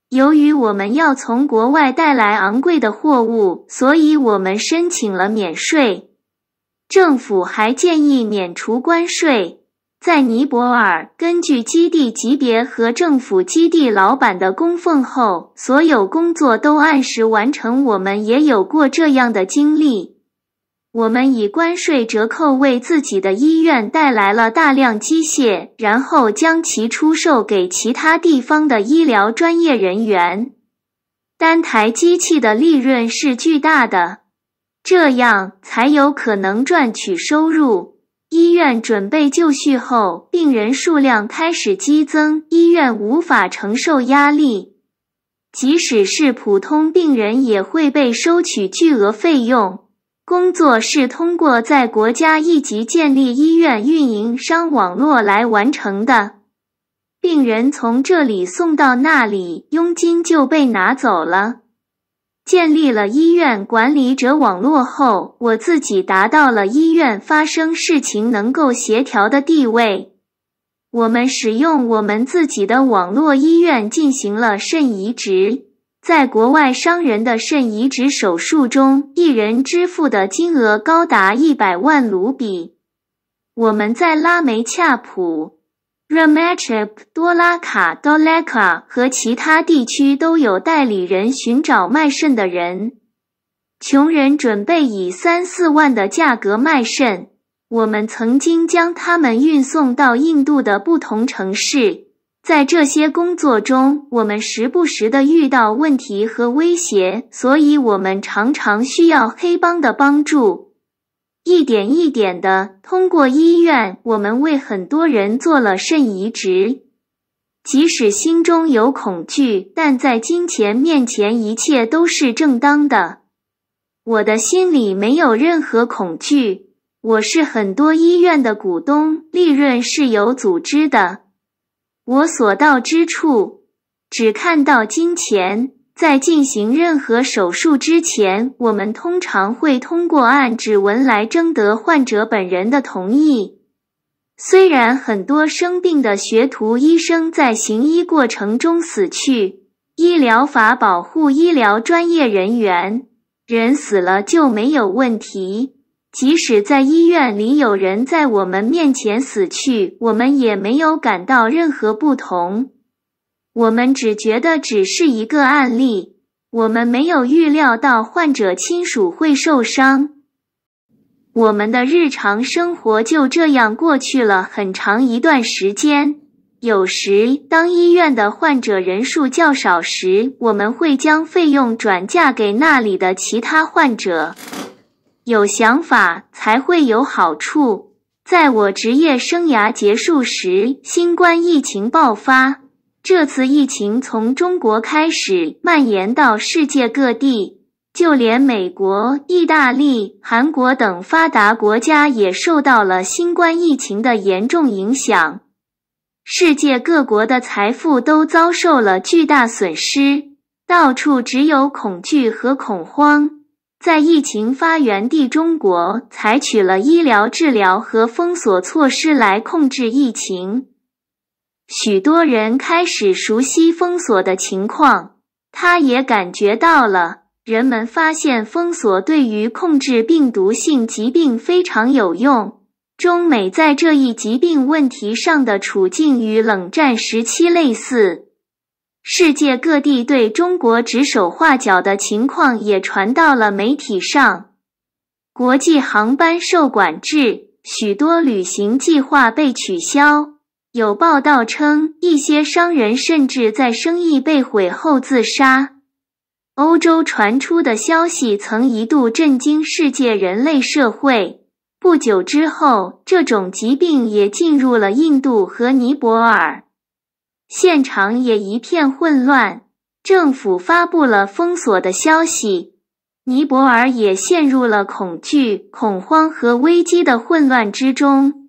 由于我们要从国外带来昂贵的货物，所以我们申请了免税。政府还建议免除关税。在尼泊尔，根据基地级别和政府基地老板的供奉后，所有工作都按时完成。我们也有过这样的经历。我们以关税折扣为自己的医院带来了大量机械，然后将其出售给其他地方的医疗专业人员。单台机器的利润是巨大的，这样才有可能赚取收入。医院准备就绪后，病人数量开始激增，医院无法承受压力。即使是普通病人也会被收取巨额费用。工作是通过在国家一级建立医院运营商网络来完成的。病人从这里送到那里，佣金就被拿走了。建立了医院管理者网络后，我自己达到了医院发生事情能够协调的地位。我们使用我们自己的网络医院进行了肾移植。在国外商人的肾移植手术中，一人支付的金额高达一百万卢比。我们在拉梅恰普 （Ramechap）、多拉卡多 o 卡和其他地区都有代理人寻找卖肾的人。穷人准备以三四万的价格卖肾，我们曾经将他们运送到印度的不同城市。在这些工作中，我们时不时的遇到问题和威胁，所以我们常常需要黑帮的帮助。一点一点的，通过医院，我们为很多人做了肾移植。即使心中有恐惧，但在金钱面前，一切都是正当的。我的心里没有任何恐惧。我是很多医院的股东，利润是有组织的。我所到之处，只看到金钱。在进行任何手术之前，我们通常会通过按指纹来征得患者本人的同意。虽然很多生病的学徒医生在行医过程中死去，医疗法保护医疗专业人员，人死了就没有问题。即使在医院里有人在我们面前死去，我们也没有感到任何不同。我们只觉得只是一个案例。我们没有预料到患者亲属会受伤。我们的日常生活就这样过去了很长一段时间。有时，当医院的患者人数较少时，我们会将费用转嫁给那里的其他患者。有想法才会有好处。在我职业生涯结束时，新冠疫情爆发。这次疫情从中国开始，蔓延到世界各地，就连美国、意大利、韩国等发达国家也受到了新冠疫情的严重影响。世界各国的财富都遭受了巨大损失，到处只有恐惧和恐慌。在疫情发源地中国，采取了医疗治疗和封锁措施来控制疫情。许多人开始熟悉封锁的情况，他也感觉到了。人们发现封锁对于控制病毒性疾病非常有用。中美在这一疾病问题上的处境与冷战时期类似。世界各地对中国指手画脚的情况也传到了媒体上，国际航班受管制，许多旅行计划被取消。有报道称，一些商人甚至在生意被毁后自杀。欧洲传出的消息曾一度震惊世界人类社会。不久之后，这种疾病也进入了印度和尼泊尔。现场也一片混乱，政府发布了封锁的消息，尼泊尔也陷入了恐惧、恐慌和危机的混乱之中。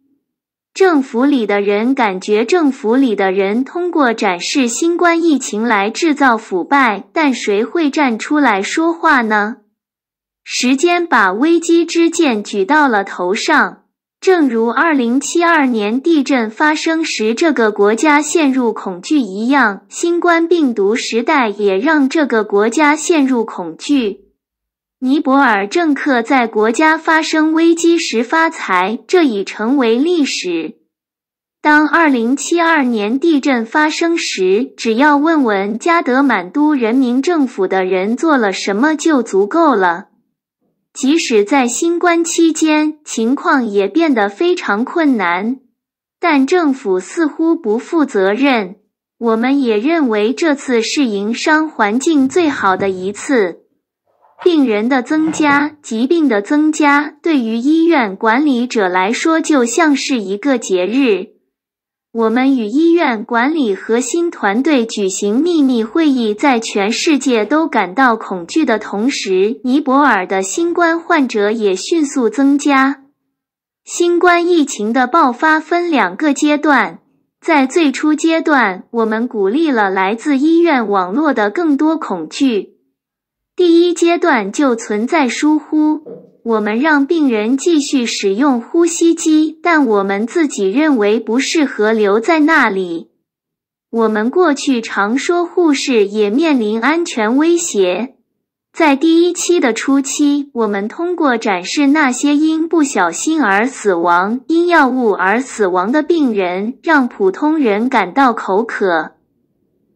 政府里的人感觉政府里的人通过展示新冠疫情来制造腐败，但谁会站出来说话呢？时间把危机之剑举到了头上。正如2072年地震发生时，这个国家陷入恐惧一样，新冠病毒时代也让这个国家陷入恐惧。尼泊尔政客在国家发生危机时发财，这已成为历史。当2072年地震发生时，只要问问加德满都人民政府的人做了什么就足够了。即使在新冠期间，情况也变得非常困难，但政府似乎不负责任。我们也认为这次是营商环境最好的一次。病人的增加，疾病的增加，对于医院管理者来说，就像是一个节日。我们与医院管理核心团队举行秘密会议，在全世界都感到恐惧的同时，尼泊尔的新冠患者也迅速增加。新冠疫情的爆发分两个阶段，在最初阶段，我们鼓励了来自医院网络的更多恐惧。第一阶段就存在疏忽。我们让病人继续使用呼吸机，但我们自己认为不适合留在那里。我们过去常说，护士也面临安全威胁。在第一期的初期，我们通过展示那些因不小心而死亡、因药物而死亡的病人，让普通人感到口渴。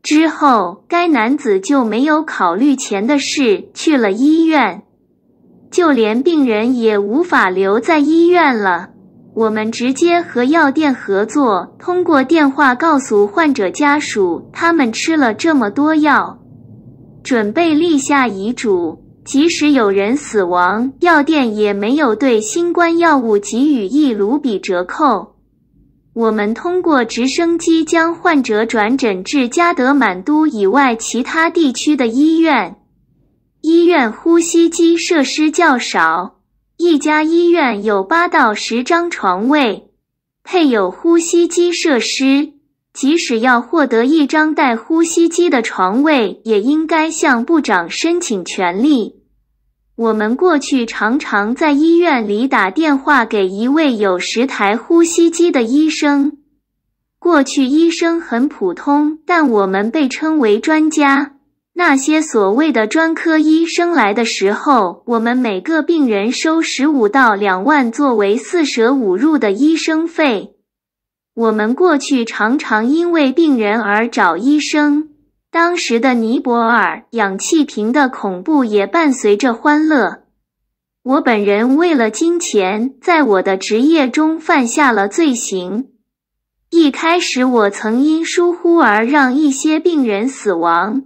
之后，该男子就没有考虑钱的事，去了医院。就连病人也无法留在医院了。我们直接和药店合作，通过电话告诉患者家属，他们吃了这么多药，准备立下遗嘱。即使有人死亡，药店也没有对新冠药物给予一卢比折扣。我们通过直升机将患者转诊至加德满都以外其他地区的医院。医院呼吸机设施较少，一家医院有八到十张床位，配有呼吸机设施。即使要获得一张带呼吸机的床位，也应该向部长申请权利。我们过去常常在医院里打电话给一位有十台呼吸机的医生。过去医生很普通，但我们被称为专家。那些所谓的专科医生来的时候，我们每个病人收十五到两万作为四舍五入的医生费。我们过去常常因为病人而找医生。当时的尼泊尔，氧气瓶的恐怖也伴随着欢乐。我本人为了金钱，在我的职业中犯下了罪行。一开始，我曾因疏忽而让一些病人死亡。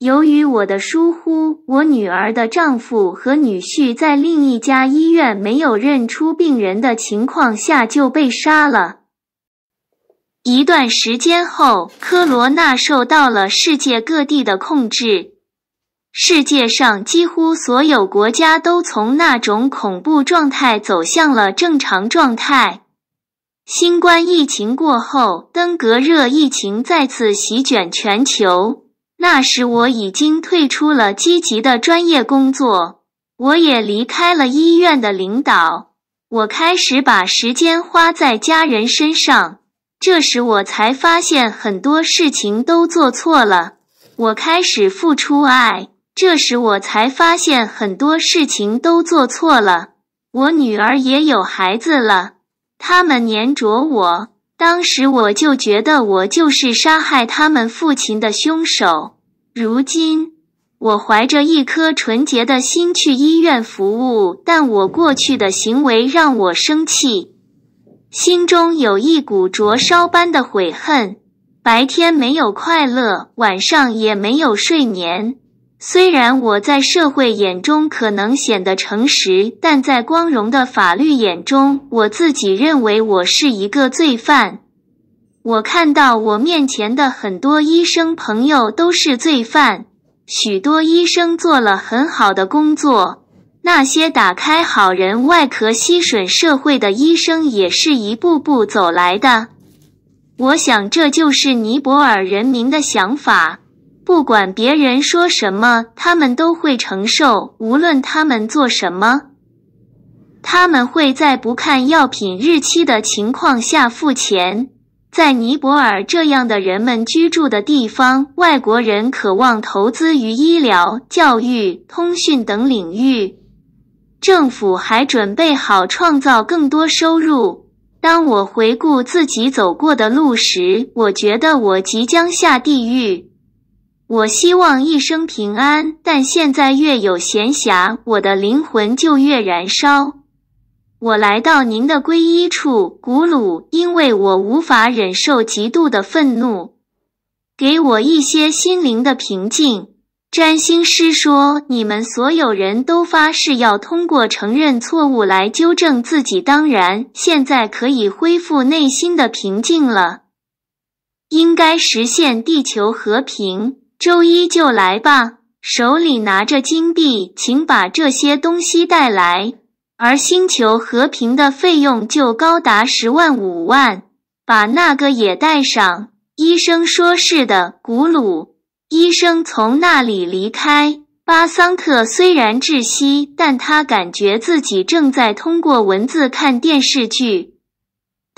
由于我的疏忽，我女儿的丈夫和女婿在另一家医院没有认出病人的情况下就被杀了。一段时间后，科罗纳受到了世界各地的控制，世界上几乎所有国家都从那种恐怖状态走向了正常状态。新冠疫情过后，登革热疫情再次席卷全球。那时我已经退出了积极的专业工作，我也离开了医院的领导。我开始把时间花在家人身上，这时我才发现很多事情都做错了。我开始付出爱，这时我才发现很多事情都做错了。我女儿也有孩子了，他们粘着我。当时我就觉得我就是杀害他们父亲的凶手。如今，我怀着一颗纯洁的心去医院服务，但我过去的行为让我生气，心中有一股灼烧般的悔恨。白天没有快乐，晚上也没有睡眠。虽然我在社会眼中可能显得诚实，但在光荣的法律眼中，我自己认为我是一个罪犯。我看到我面前的很多医生朋友都是罪犯，许多医生做了很好的工作，那些打开好人外壳吸吮社会的医生也是一步步走来的。我想这就是尼泊尔人民的想法。不管别人说什么，他们都会承受。无论他们做什么，他们会在不看药品日期的情况下付钱。在尼泊尔这样的人们居住的地方，外国人渴望投资于医疗、教育、通讯等领域。政府还准备好创造更多收入。当我回顾自己走过的路时，我觉得我即将下地狱。我希望一生平安，但现在越有闲暇，我的灵魂就越燃烧。我来到您的皈依处，古鲁，因为我无法忍受极度的愤怒。给我一些心灵的平静。占星师说，你们所有人都发誓要通过承认错误来纠正自己。当然，现在可以恢复内心的平静了。应该实现地球和平。周一就来吧，手里拿着金币，请把这些东西带来。而星球和平的费用就高达十万五万，把那个也带上。医生说：“是的，古鲁。”医生从那里离开。巴桑特虽然窒息，但他感觉自己正在通过文字看电视剧。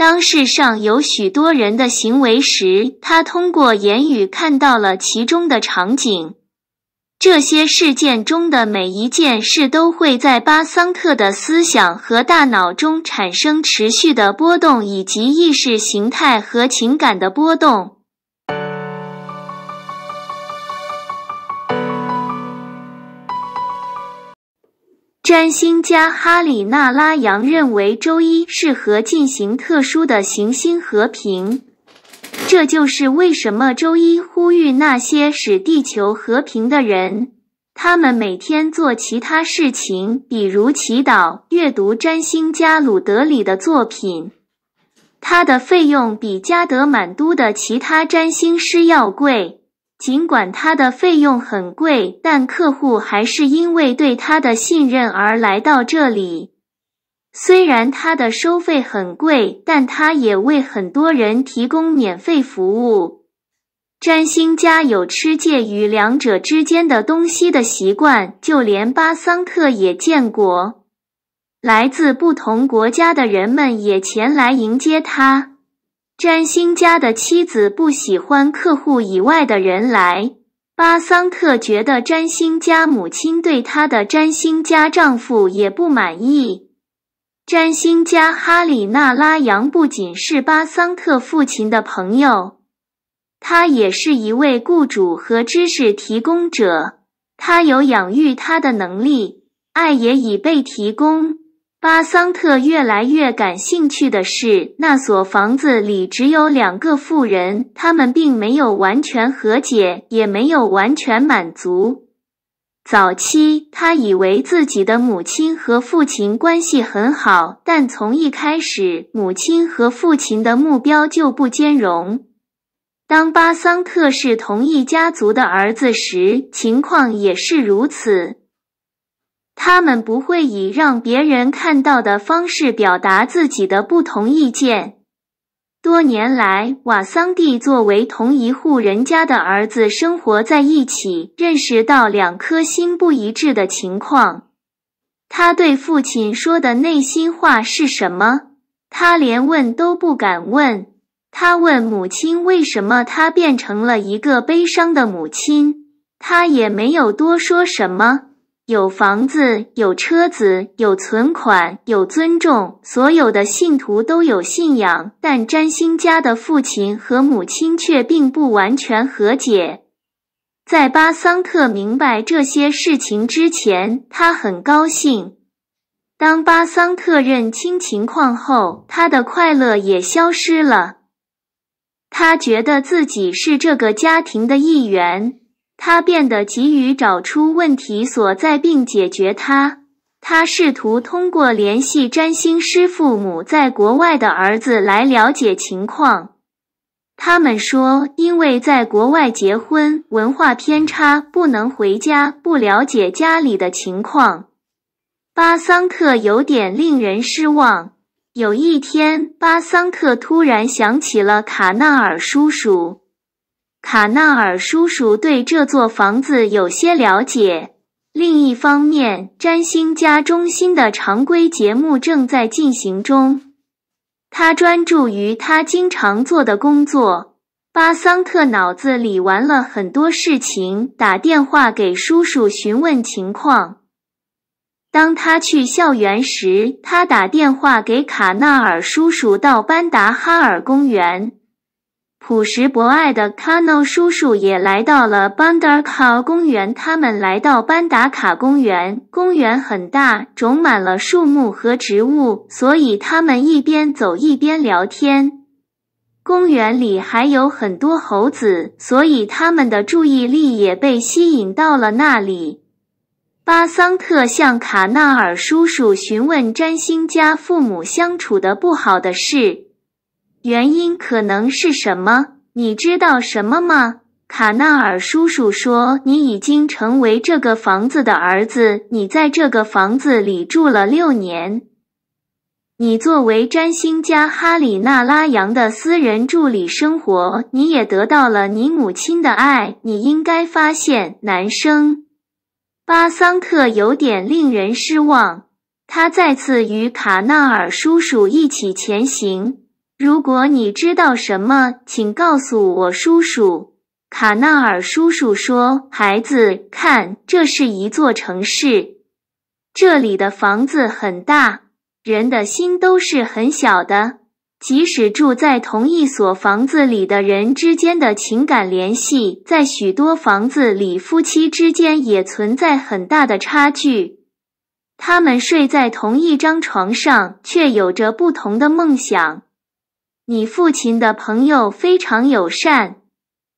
当世上有许多人的行为时，他通过言语看到了其中的场景。这些事件中的每一件事都会在巴桑特的思想和大脑中产生持续的波动，以及意识形态和情感的波动。占星家哈里纳拉扬认为，周一适合进行特殊的行星和平。这就是为什么周一呼吁那些使地球和平的人。他们每天做其他事情，比如祈祷、阅读占星家鲁德里的作品。他的费用比加德满都的其他占星师要贵。尽管他的费用很贵，但客户还是因为对他的信任而来到这里。虽然他的收费很贵，但他也为很多人提供免费服务。占星家有吃介于两者之间的东西的习惯，就连巴桑特也见过。来自不同国家的人们也前来迎接他。詹星家的妻子不喜欢客户以外的人来。巴桑特觉得詹星家母亲对他的詹星家丈夫也不满意。詹星家哈里纳拉扬不仅是巴桑特父亲的朋友，他也是一位雇主和知识提供者。他有养育他的能力，爱也已被提供。巴桑特越来越感兴趣的是，那所房子里只有两个富人，他们并没有完全和解，也没有完全满足。早期，他以为自己的母亲和父亲关系很好，但从一开始，母亲和父亲的目标就不兼容。当巴桑特是同一家族的儿子时，情况也是如此。他们不会以让别人看到的方式表达自己的不同意见。多年来，瓦桑蒂作为同一户人家的儿子生活在一起，认识到两颗心不一致的情况。他对父亲说的内心话是什么？他连问都不敢问。他问母亲为什么他变成了一个悲伤的母亲，他也没有多说什么。有房子，有车子，有存款，有尊重。所有的信徒都有信仰，但占星家的父亲和母亲却并不完全和解。在巴桑特明白这些事情之前，他很高兴。当巴桑特认清情况后，他的快乐也消失了。他觉得自己是这个家庭的一员。他变得急于找出问题所在并解决它。他试图通过联系占星师父母在国外的儿子来了解情况。他们说，因为在国外结婚，文化偏差，不能回家，不了解家里的情况。巴桑特有点令人失望。有一天，巴桑特突然想起了卡纳尔叔叔。卡纳尔叔叔对这座房子有些了解。另一方面，占星家中心的常规节目正在进行中。他专注于他经常做的工作。巴桑特脑子里玩了很多事情，打电话给叔叔询问情况。当他去校园时，他打电话给卡纳尔叔叔到班达哈尔公园。朴实博爱的卡诺叔叔也来到了班达卡公园。他们来到班达卡公园，公园很大，种满了树木和植物，所以他们一边走一边聊天。公园里还有很多猴子，所以他们的注意力也被吸引到了那里。巴桑特向卡纳尔叔叔询问占星家父母相处的不好的事。原因可能是什么？你知道什么吗？卡纳尔叔叔说：“你已经成为这个房子的儿子。你在这个房子里住了六年。你作为占星家哈里纳拉扬的私人助理生活，你也得到了你母亲的爱。你应该发现，男生巴桑克有点令人失望。他再次与卡纳尔叔叔一起前行。”如果你知道什么，请告诉我，叔叔。卡纳尔叔叔说：“孩子，看，这是一座城市，这里的房子很大，人的心都是很小的。即使住在同一所房子里的人之间的情感联系，在许多房子里，夫妻之间也存在很大的差距。他们睡在同一张床上，却有着不同的梦想。”你父亲的朋友非常友善，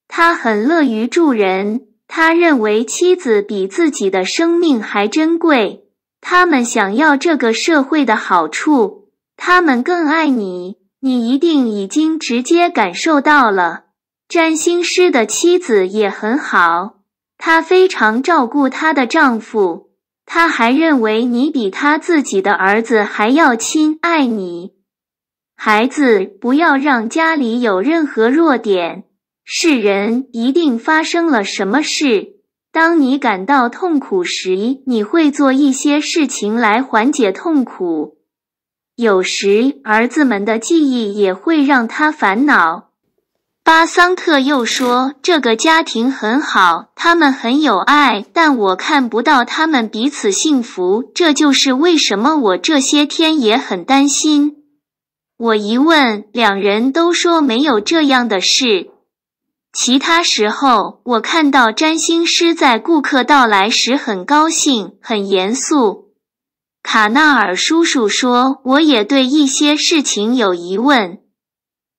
他很乐于助人。他认为妻子比自己的生命还珍贵。他们想要这个社会的好处，他们更爱你，你一定已经直接感受到了。占星师的妻子也很好，她非常照顾她的丈夫。她还认为你比他自己的儿子还要亲爱你。孩子，不要让家里有任何弱点。是人一定发生了什么事？当你感到痛苦时，你会做一些事情来缓解痛苦。有时，儿子们的记忆也会让他烦恼。巴桑特又说：“这个家庭很好，他们很有爱，但我看不到他们彼此幸福。这就是为什么我这些天也很担心。”我一问，两人都说没有这样的事。其他时候，我看到占星师在顾客到来时很高兴，很严肃。卡纳尔叔叔说：“我也对一些事情有疑问，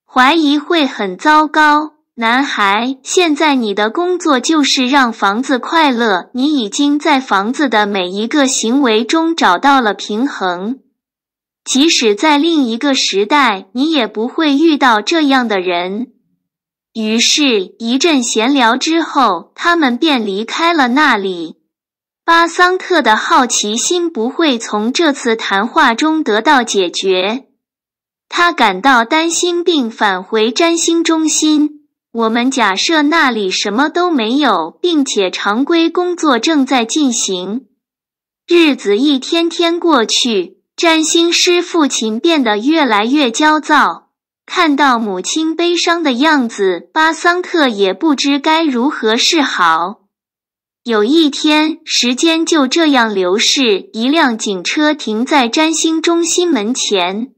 怀疑会很糟糕。”男孩，现在你的工作就是让房子快乐。你已经在房子的每一个行为中找到了平衡。即使在另一个时代，你也不会遇到这样的人。于是，一阵闲聊之后，他们便离开了那里。巴桑特的好奇心不会从这次谈话中得到解决。他感到担心，并返回占星中心。我们假设那里什么都没有，并且常规工作正在进行。日子一天天过去。占星师父亲变得越来越焦躁，看到母亲悲伤的样子，巴桑特也不知该如何是好。有一天，时间就这样流逝。一辆警车停在占星中心门前，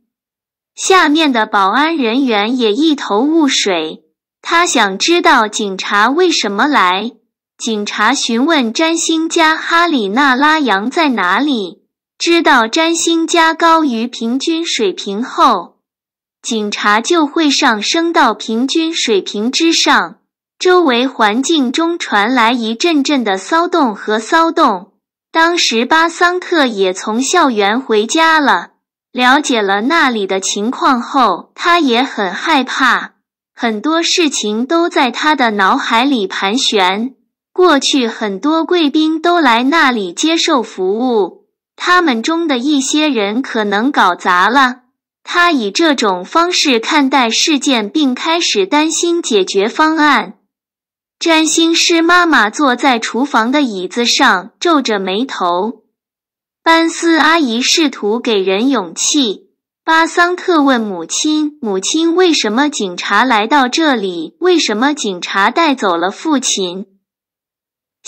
下面的保安人员也一头雾水。他想知道警察为什么来。警察询问占星家哈里纳拉扬在哪里。知道占星加高于平均水平后，警察就会上升到平均水平之上。周围环境中传来一阵阵的骚动和骚动。当时巴桑克也从校园回家了，了解了那里的情况后，他也很害怕。很多事情都在他的脑海里盘旋。过去很多贵宾都来那里接受服务。他们中的一些人可能搞砸了。他以这种方式看待事件，并开始担心解决方案。占星师妈妈坐在厨房的椅子上，皱着眉头。班斯阿姨试图给人勇气。巴桑特问母亲：“母亲，为什么警察来到这里？为什么警察带走了父亲？”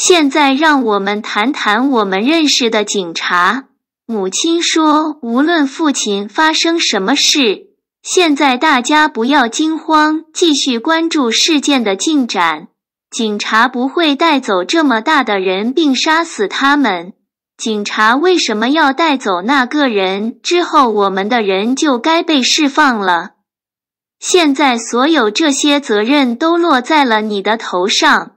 现在让我们谈谈我们认识的警察。母亲说：“无论父亲发生什么事，现在大家不要惊慌，继续关注事件的进展。警察不会带走这么大的人并杀死他们。警察为什么要带走那个人？之后我们的人就该被释放了。现在所有这些责任都落在了你的头上。”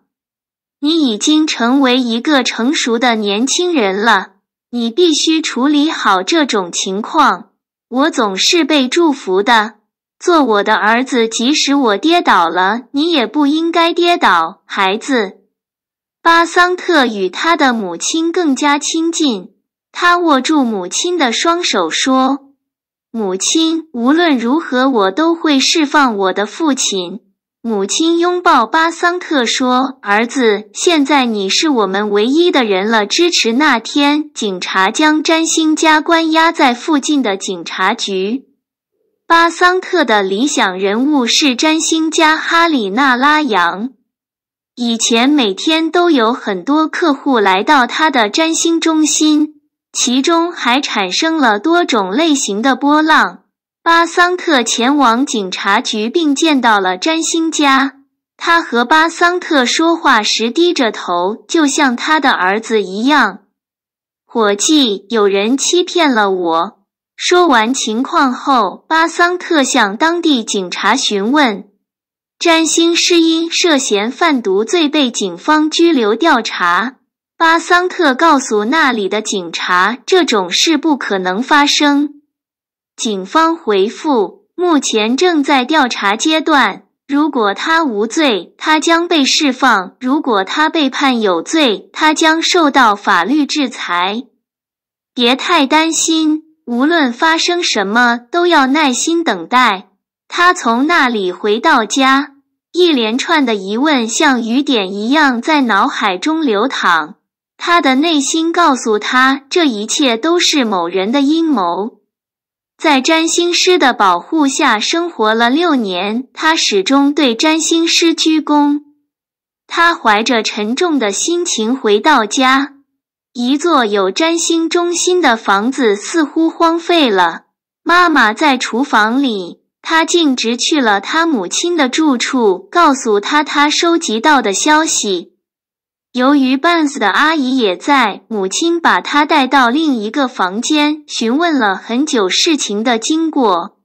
你已经成为一个成熟的年轻人了，你必须处理好这种情况。我总是被祝福的，做我的儿子，即使我跌倒了，你也不应该跌倒，孩子。巴桑特与他的母亲更加亲近，他握住母亲的双手说：“母亲，无论如何，我都会释放我的父亲。”母亲拥抱巴桑特说：“儿子，现在你是我们唯一的人了。”支持那天，警察将占星家关押在附近的警察局。巴桑特的理想人物是占星家哈里纳拉扬。以前每天都有很多客户来到他的占星中心，其中还产生了多种类型的波浪。巴桑特前往警察局，并见到了詹星家。他和巴桑特说话时低着头，就像他的儿子一样。“伙计，有人欺骗了我。”说完情况后，巴桑特向当地警察询问，詹星是因涉嫌贩毒罪被警方拘留调查。巴桑特告诉那里的警察，这种事不可能发生。警方回复：目前正在调查阶段。如果他无罪，他将被释放；如果他被判有罪，他将受到法律制裁。别太担心，无论发生什么，都要耐心等待。他从那里回到家，一连串的疑问像雨点一样在脑海中流淌。他的内心告诉他，这一切都是某人的阴谋。在占星师的保护下生活了六年，他始终对占星师鞠躬。他怀着沉重的心情回到家，一座有占星中心的房子似乎荒废了。妈妈在厨房里，他径直去了他母亲的住处，告诉他他收集到的消息。由于半子的阿姨也在，母亲把她带到另一个房间，询问了很久事情的经过。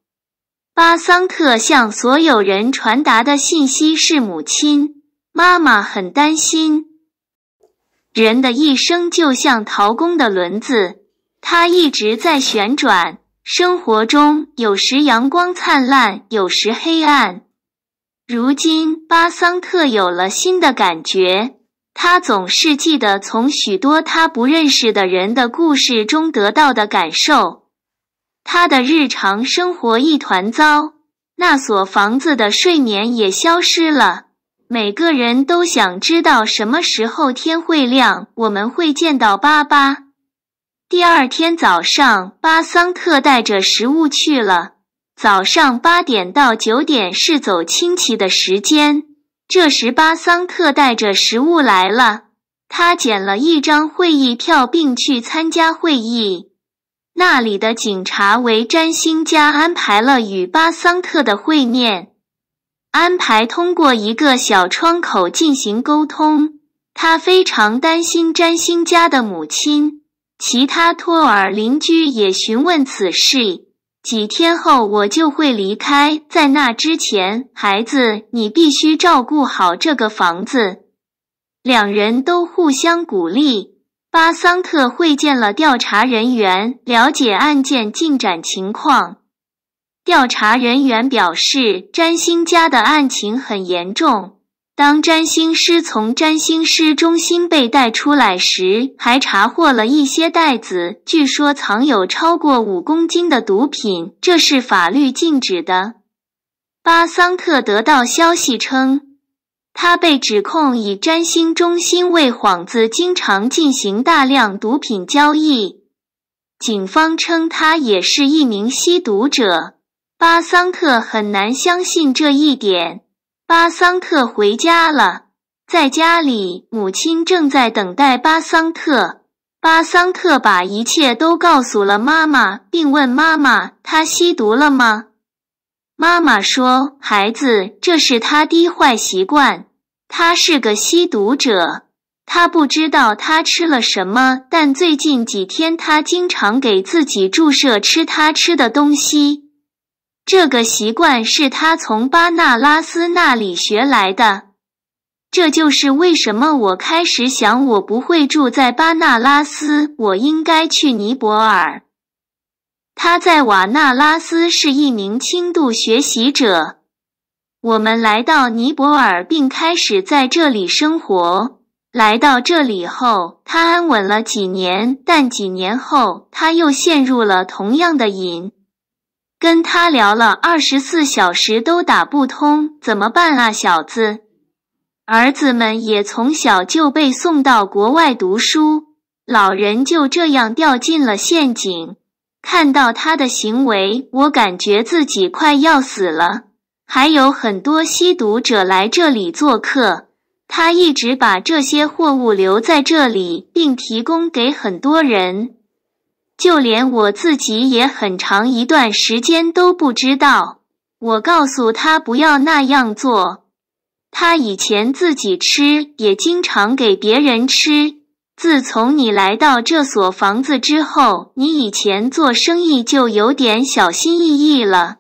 巴桑特向所有人传达的信息是：母亲、妈妈很担心。人的一生就像陶工的轮子，它一直在旋转。生活中有时阳光灿烂，有时黑暗。如今，巴桑特有了新的感觉。他总是记得从许多他不认识的人的故事中得到的感受。他的日常生活一团糟，那所房子的睡眠也消失了。每个人都想知道什么时候天会亮，我们会见到巴巴。第二天早上，巴桑特带着食物去了。早上八点到九点是走亲戚的时间。这时，巴桑特带着食物来了。他捡了一张会议票，并去参加会议。那里的警察为占星家安排了与巴桑特的会面，安排通过一个小窗口进行沟通。他非常担心占星家的母亲。其他托尔邻居也询问此事。几天后我就会离开，在那之前，孩子，你必须照顾好这个房子。两人都互相鼓励。巴桑特会见了调查人员，了解案件进展情况。调查人员表示，詹星家的案情很严重。当占星师从占星师中心被带出来时，还查获了一些袋子，据说藏有超过五公斤的毒品，这是法律禁止的。巴桑特得到消息称，他被指控以占星中心为幌子，经常进行大量毒品交易。警方称他也是一名吸毒者。巴桑特很难相信这一点。巴桑特回家了，在家里，母亲正在等待巴桑特。巴桑特把一切都告诉了妈妈，并问妈妈：“他吸毒了吗？”妈妈说：“孩子，这是他的坏习惯。他是个吸毒者。他不知道他吃了什么，但最近几天他经常给自己注射吃他吃的东西。”这个习惯是他从巴纳拉斯那里学来的。这就是为什么我开始想，我不会住在巴纳拉斯，我应该去尼泊尔。他在瓦纳拉斯是一名轻度学习者。我们来到尼泊尔，并开始在这里生活。来到这里后，他安稳了几年，但几年后他又陷入了同样的瘾。跟他聊了二十四小时都打不通，怎么办啊，小子？儿子们也从小就被送到国外读书，老人就这样掉进了陷阱。看到他的行为，我感觉自己快要死了。还有很多吸毒者来这里做客，他一直把这些货物留在这里，并提供给很多人。就连我自己也很长一段时间都不知道。我告诉他不要那样做。他以前自己吃，也经常给别人吃。自从你来到这所房子之后，你以前做生意就有点小心翼翼了。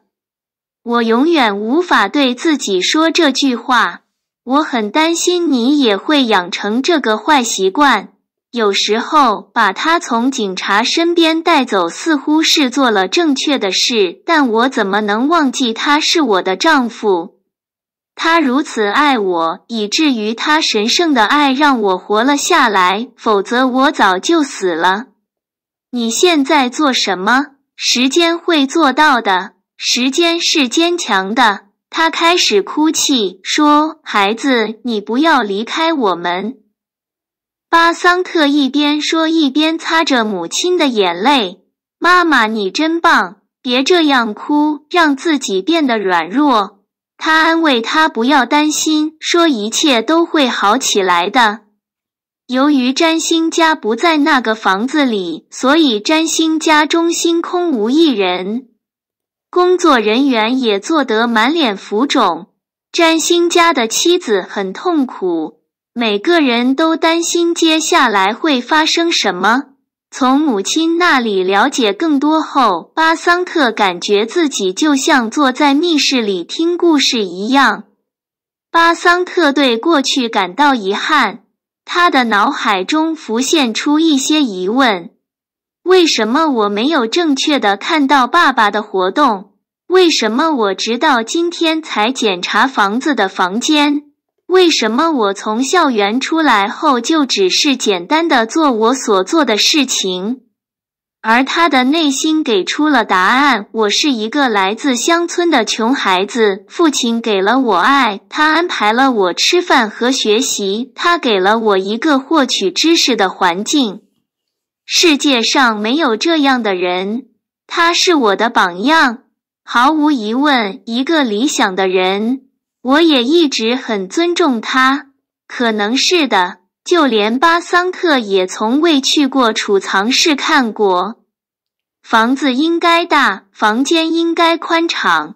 我永远无法对自己说这句话。我很担心你也会养成这个坏习惯。有时候把他从警察身边带走，似乎是做了正确的事。但我怎么能忘记他是我的丈夫？他如此爱我，以至于他神圣的爱让我活了下来，否则我早就死了。你现在做什么？时间会做到的。时间是坚强的。他开始哭泣，说：“孩子，你不要离开我们。”巴桑特一边说，一边擦着母亲的眼泪。妈妈，你真棒！别这样哭，让自己变得软弱。他安慰他，不要担心，说一切都会好起来的。由于占星家不在那个房子里，所以占星家中心空无一人，工作人员也坐得满脸浮肿。占星家的妻子很痛苦。每个人都担心接下来会发生什么。从母亲那里了解更多后，巴桑特感觉自己就像坐在密室里听故事一样。巴桑特对过去感到遗憾，他的脑海中浮现出一些疑问：为什么我没有正确的看到爸爸的活动？为什么我直到今天才检查房子的房间？为什么我从校园出来后就只是简单的做我所做的事情？而他的内心给出了答案：我是一个来自乡村的穷孩子，父亲给了我爱，他安排了我吃饭和学习，他给了我一个获取知识的环境。世界上没有这样的人，他是我的榜样，毫无疑问，一个理想的人。我也一直很尊重他，可能是的。就连巴桑特也从未去过储藏室看过。房子应该大，房间应该宽敞，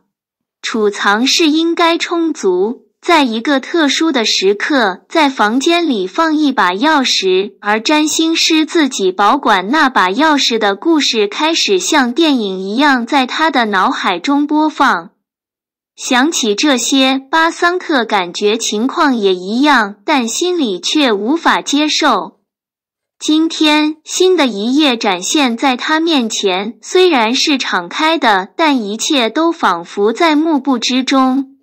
储藏室应该充足。在一个特殊的时刻，在房间里放一把钥匙，而占星师自己保管那把钥匙的故事，开始像电影一样在他的脑海中播放。想起这些，巴桑特感觉情况也一样，但心里却无法接受。今天，新的一页展现在他面前，虽然是敞开的，但一切都仿佛在幕布之中。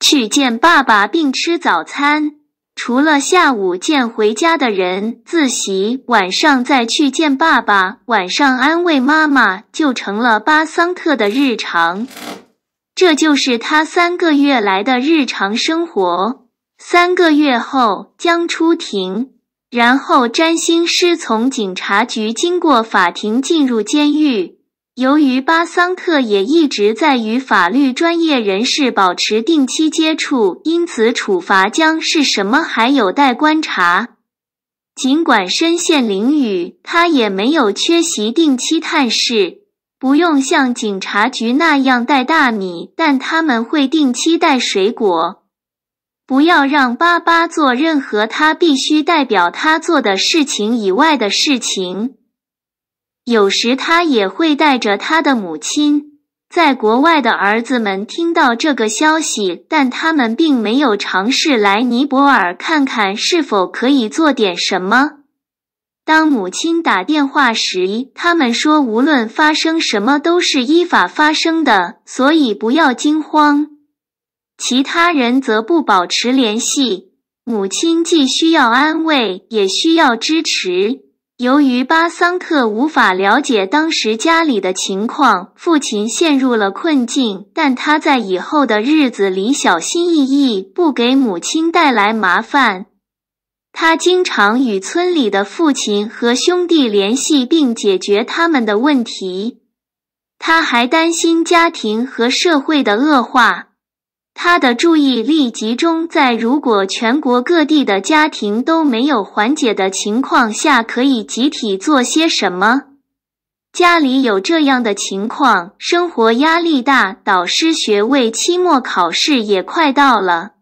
去见爸爸并吃早餐，除了下午见回家的人、自习，晚上再去见爸爸，晚上安慰妈妈，就成了巴桑特的日常。这就是他三个月来的日常生活。三个月后将出庭，然后占星师从警察局经过法庭进入监狱。由于巴桑特也一直在与法律专业人士保持定期接触，因此处罚将是什么还有待观察。尽管身陷囹圄，他也没有缺席定期探视。不用像警察局那样带大米，但他们会定期带水果。不要让巴巴做任何他必须代表他做的事情以外的事情。有时他也会带着他的母亲。在国外的儿子们听到这个消息，但他们并没有尝试来尼泊尔看看是否可以做点什么。当母亲打电话时，他们说，无论发生什么，都是依法发生的，所以不要惊慌。其他人则不保持联系。母亲既需要安慰，也需要支持。由于巴桑特无法了解当时家里的情况，父亲陷入了困境，但他在以后的日子里小心翼翼，不给母亲带来麻烦。他经常与村里的父亲和兄弟联系，并解决他们的问题。他还担心家庭和社会的恶化。他的注意力集中在：如果全国各地的家庭都没有缓解的情况下，可以集体做些什么？家里有这样的情况，生活压力大，导师学位期末考试也快到了。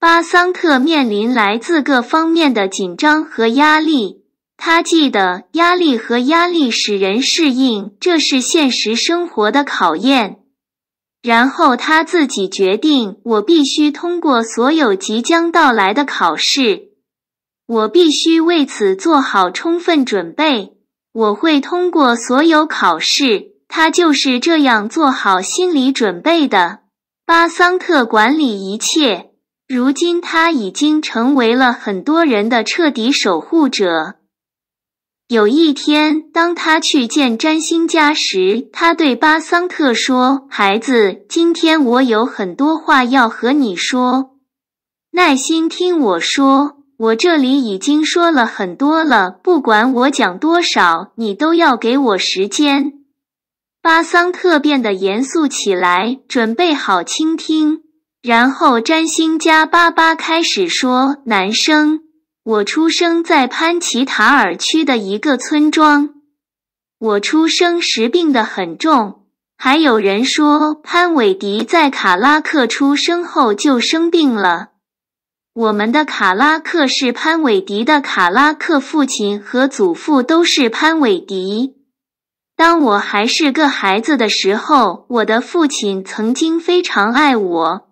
巴桑特面临来自各方面的紧张和压力。他记得，压力和压力使人适应，这是现实生活的考验。然后他自己决定：我必须通过所有即将到来的考试，我必须为此做好充分准备。我会通过所有考试。他就是这样做好心理准备的。巴桑特管理一切。如今，他已经成为了很多人的彻底守护者。有一天，当他去见占星家时，他对巴桑特说：“孩子，今天我有很多话要和你说，耐心听我说。我这里已经说了很多了，不管我讲多少，你都要给我时间。”巴桑特变得严肃起来，准备好倾听。然后占星家巴巴开始说：“男生，我出生在潘奇塔尔区的一个村庄。我出生时病得很重。还有人说潘伟迪在卡拉克出生后就生病了。我们的卡拉克是潘伟迪的卡拉克，父亲和祖父都是潘伟迪。当我还是个孩子的时候，我的父亲曾经非常爱我。”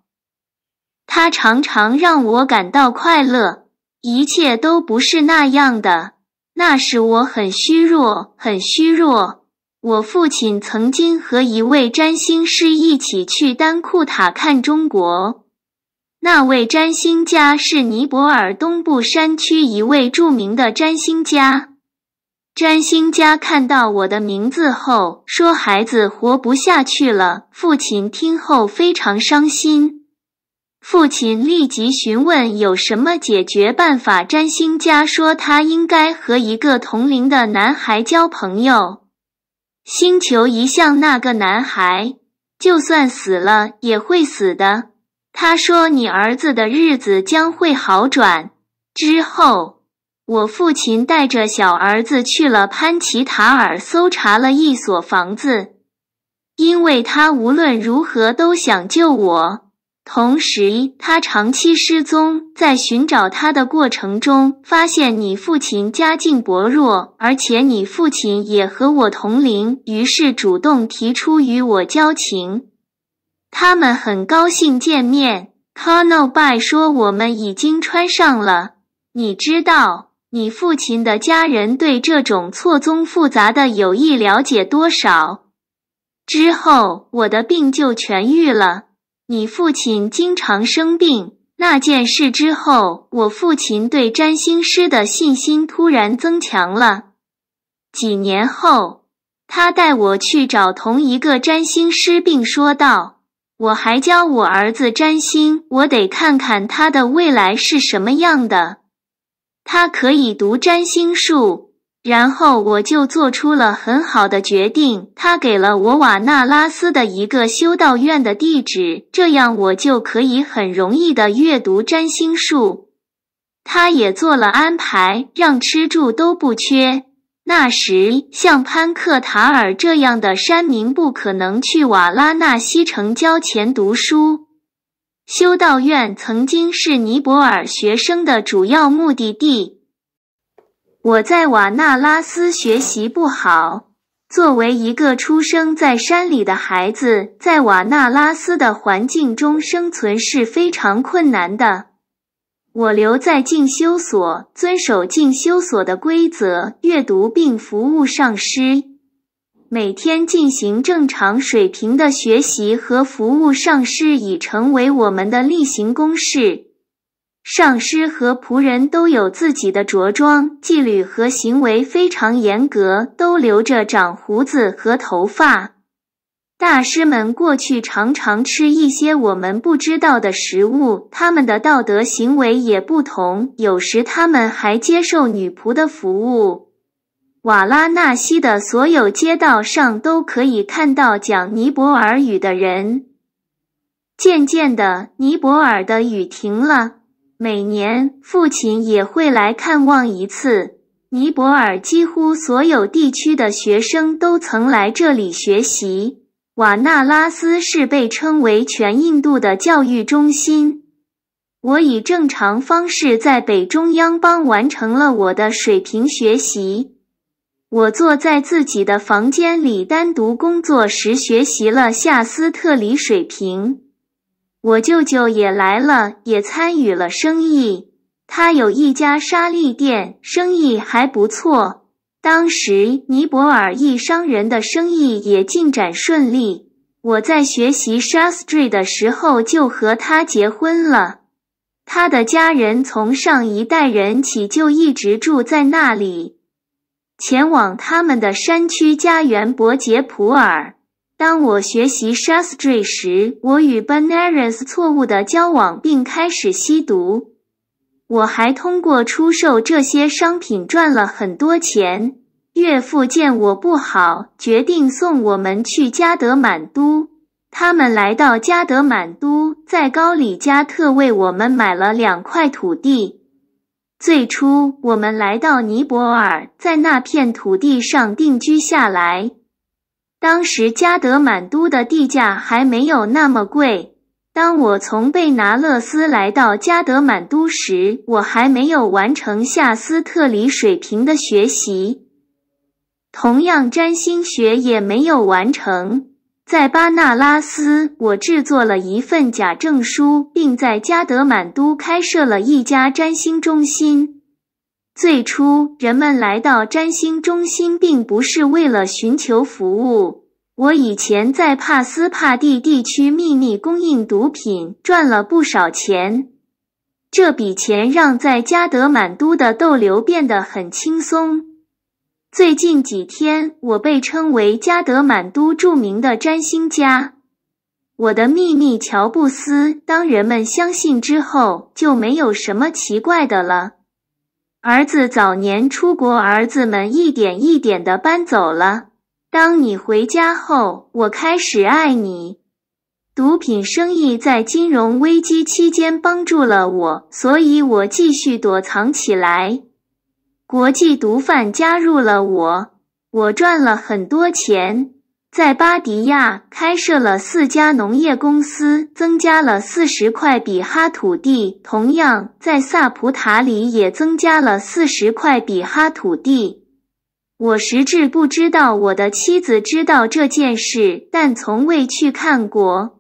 它常常让我感到快乐。一切都不是那样的，那时我很虚弱，很虚弱。我父亲曾经和一位占星师一起去丹库塔看中国。那位占星家是尼泊尔东部山区一位著名的占星家。占星家看到我的名字后说：“孩子活不下去了。”父亲听后非常伤心。父亲立即询问有什么解决办法。占星家说他应该和一个同龄的男孩交朋友。星球一向那个男孩，就算死了也会死的。他说你儿子的日子将会好转。之后，我父亲带着小儿子去了潘奇塔尔，搜查了一所房子，因为他无论如何都想救我。同时，他长期失踪，在寻找他的过程中，发现你父亲家境薄弱，而且你父亲也和我同龄，于是主动提出与我交情。他们很高兴见面。c o n o b y 说：“我们已经穿上了。你知道，你父亲的家人对这种错综复杂的友谊了解多少？”之后，我的病就痊愈了。你父亲经常生病。那件事之后，我父亲对占星师的信心突然增强了。几年后，他带我去找同一个占星师，并说道：“我还教我儿子占星，我得看看他的未来是什么样的。他可以读占星术。”然后我就做出了很好的决定。他给了我瓦纳拉斯的一个修道院的地址，这样我就可以很容易的阅读占星术。他也做了安排，让吃住都不缺。那时，像潘克塔尔这样的山民不可能去瓦拉纳西城交钱读书。修道院曾经是尼泊尔学生的主要目的地。我在瓦纳拉斯学习不好。作为一个出生在山里的孩子，在瓦纳拉斯的环境中生存是非常困难的。我留在进修所，遵守进修所的规则，阅读并服务上师。每天进行正常水平的学习和服务上师，已成为我们的例行公事。上师和仆人都有自己的着装，纪律和行为非常严格，都留着长胡子和头发。大师们过去常常吃一些我们不知道的食物，他们的道德行为也不同。有时他们还接受女仆的服务。瓦拉纳西的所有街道上都可以看到讲尼泊尔语的人。渐渐的，尼泊尔的雨停了。每年，父亲也会来看望一次。尼泊尔几乎所有地区的学生都曾来这里学习。瓦纳拉斯是被称为全印度的教育中心。我以正常方式在北中央邦完成了我的水平学习。我坐在自己的房间里单独工作时，学习了夏斯特里水平。我舅舅也来了，也参与了生意。他有一家沙利店，生意还不错。当时尼泊尔一商人的生意也进展顺利。我在学习沙 stry 的时候就和他结婚了。他的家人从上一代人起就一直住在那里，前往他们的山区家园伯杰普尔。当我学习 h a stry 时，我与 Banaras 错误的交往，并开始吸毒。我还通过出售这些商品赚了很多钱。岳父见我不好，决定送我们去加德满都。他们来到加德满都，在高里加特为我们买了两块土地。最初，我们来到尼泊尔，在那片土地上定居下来。当时加德满都的地价还没有那么贵。当我从贝拿勒斯来到加德满都时，我还没有完成夏斯特里水平的学习，同样占星学也没有完成。在巴纳拉斯，我制作了一份假证书，并在加德满都开设了一家占星中心。最初，人们来到占星中心并不是为了寻求服务。我以前在帕斯帕蒂地区秘密供应毒品，赚了不少钱。这笔钱让在加德满都的逗留变得很轻松。最近几天，我被称为加德满都著名的占星家。我的秘密，乔布斯。当人们相信之后，就没有什么奇怪的了。儿子早年出国，儿子们一点一点的搬走了。当你回家后，我开始爱你。毒品生意在金融危机期间帮助了我，所以我继续躲藏起来。国际毒贩加入了我，我赚了很多钱。在巴迪亚开设了四家农业公司，增加了四十块比哈土地。同样在萨普塔里也增加了四十块比哈土地。我实质不知道我的妻子知道这件事，但从未去看过。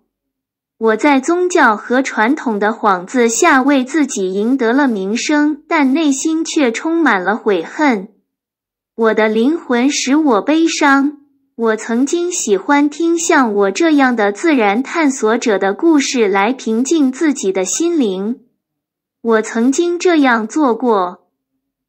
我在宗教和传统的幌子下为自己赢得了名声，但内心却充满了悔恨。我的灵魂使我悲伤。我曾经喜欢听像我这样的自然探索者的故事来平静自己的心灵，我曾经这样做过，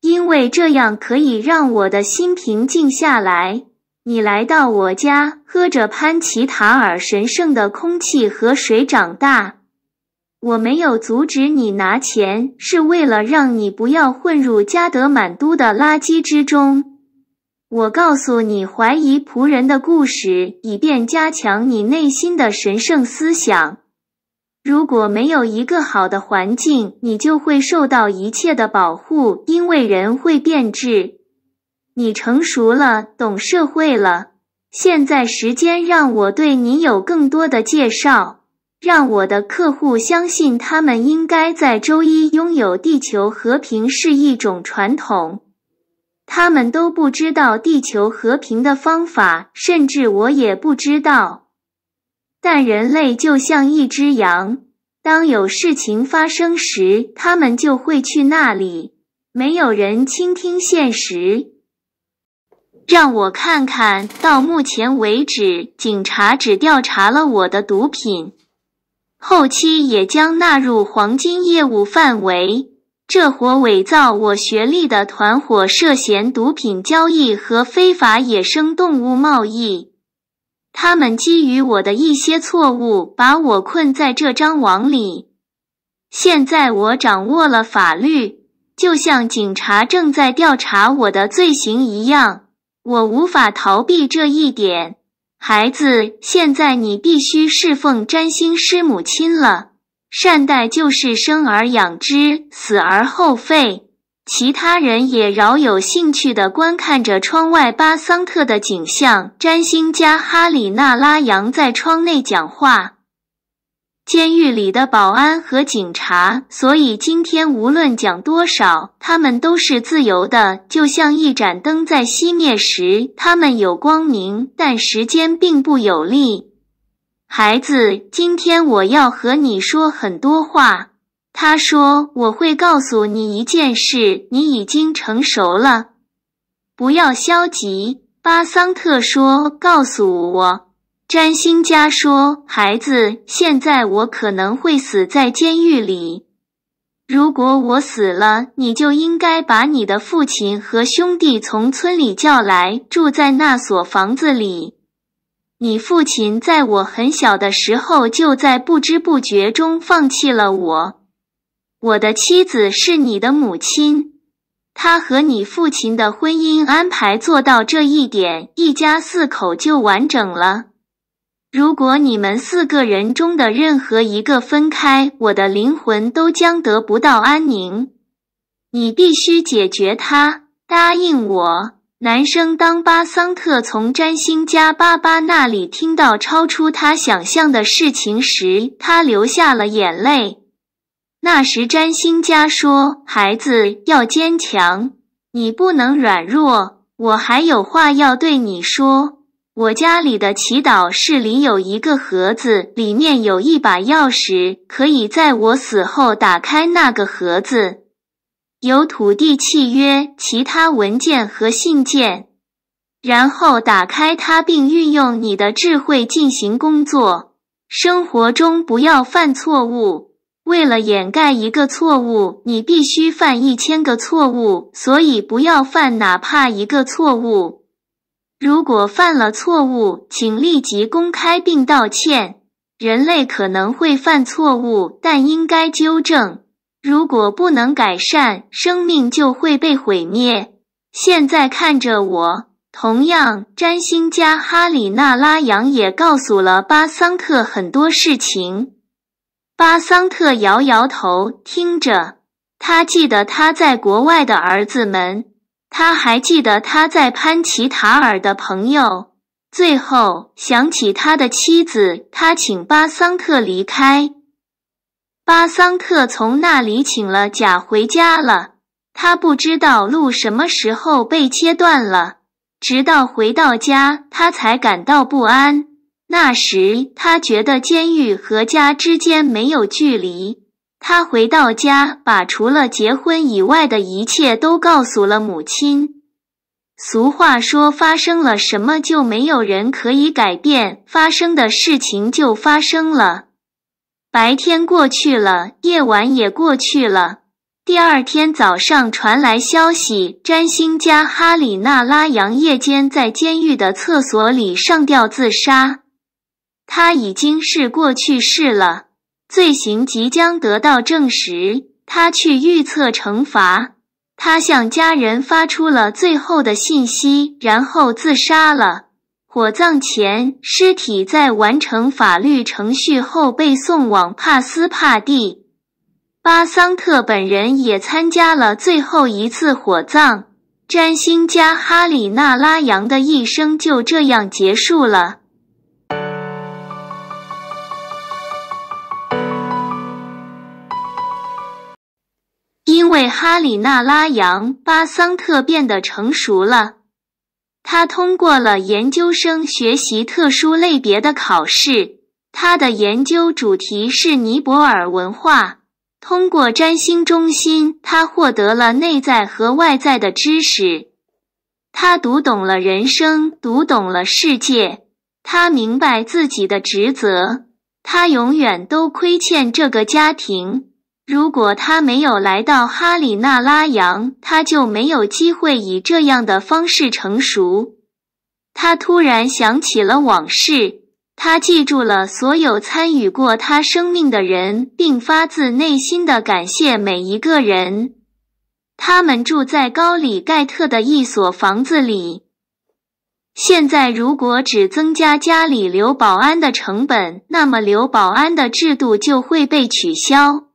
因为这样可以让我的心平静下来。你来到我家，喝着潘奇塔尔神圣的空气和水长大。我没有阻止你拿钱，是为了让你不要混入加德满都的垃圾之中。我告诉你怀疑仆人的故事，以便加强你内心的神圣思想。如果没有一个好的环境，你就会受到一切的保护，因为人会变质。你成熟了，懂社会了。现在时间让我对你有更多的介绍，让我的客户相信他们应该在周一拥有地球和平是一种传统。他们都不知道地球和平的方法，甚至我也不知道。但人类就像一只羊，当有事情发生时，他们就会去那里。没有人倾听现实。让我看看到目前为止，警察只调查了我的毒品，后期也将纳入黄金业务范围。这伙伪造我学历的团伙涉嫌毒品交易和非法野生动物贸易。他们基于我的一些错误，把我困在这张网里。现在我掌握了法律，就像警察正在调查我的罪行一样，我无法逃避这一点。孩子，现在你必须侍奉占星师母亲了。善待就是生而养之，死而后废。其他人也饶有兴趣地观看着窗外巴桑特的景象。詹星加哈里纳拉扬在窗内讲话。监狱里的保安和警察，所以今天无论讲多少，他们都是自由的，就像一盏灯在熄灭时，他们有光明，但时间并不有利。孩子，今天我要和你说很多话。他说我会告诉你一件事，你已经成熟了，不要消极。巴桑特说：“告诉我，占星家说，孩子，现在我可能会死在监狱里。如果我死了，你就应该把你的父亲和兄弟从村里叫来，住在那所房子里。”你父亲在我很小的时候就在不知不觉中放弃了我。我的妻子是你的母亲，他和你父亲的婚姻安排做到这一点，一家四口就完整了。如果你们四个人中的任何一个分开，我的灵魂都将得不到安宁。你必须解决他，答应我。男生当巴桑特从占星家巴巴那里听到超出他想象的事情时，他流下了眼泪。那时占星家说：“孩子要坚强，你不能软弱。我还有话要对你说。我家里的祈祷室里有一个盒子，里面有一把钥匙，可以在我死后打开那个盒子。”有土地契约、其他文件和信件，然后打开它并运用你的智慧进行工作。生活中不要犯错误。为了掩盖一个错误，你必须犯一千个错误，所以不要犯哪怕一个错误。如果犯了错误，请立即公开并道歉。人类可能会犯错误，但应该纠正。如果不能改善，生命就会被毁灭。现在看着我。同样，占星家哈里纳拉扬也告诉了巴桑特很多事情。巴桑特摇摇头，听着。他记得他在国外的儿子们，他还记得他在潘奇塔尔的朋友。最后，想起他的妻子，他请巴桑特离开。巴桑特从那里请了假回家了。他不知道路什么时候被切断了，直到回到家，他才感到不安。那时，他觉得监狱和家之间没有距离。他回到家，把除了结婚以外的一切都告诉了母亲。俗话说：“发生了什么，就没有人可以改变发生的事情，就发生了。”白天过去了，夜晚也过去了。第二天早上传来消息：占星家哈里纳拉扬夜间在监狱的厕所里上吊自杀。他已经是过去式了，罪行即将得到证实。他去预测惩罚，他向家人发出了最后的信息，然后自杀了。火葬前，尸体在完成法律程序后被送往帕斯帕蒂巴桑特本人也参加了最后一次火葬。占星家哈里纳拉扬的一生就这样结束了。因为哈里纳拉扬，巴桑特变得成熟了。他通过了研究生学习特殊类别的考试。他的研究主题是尼泊尔文化。通过占星中心，他获得了内在和外在的知识。他读懂了人生，读懂了世界。他明白自己的职责。他永远都亏欠这个家庭。如果他没有来到哈里纳拉扬，他就没有机会以这样的方式成熟。他突然想起了往事，他记住了所有参与过他生命的人，并发自内心的感谢每一个人。他们住在高里盖特的一所房子里。现在，如果只增加家里留保安的成本，那么留保安的制度就会被取消。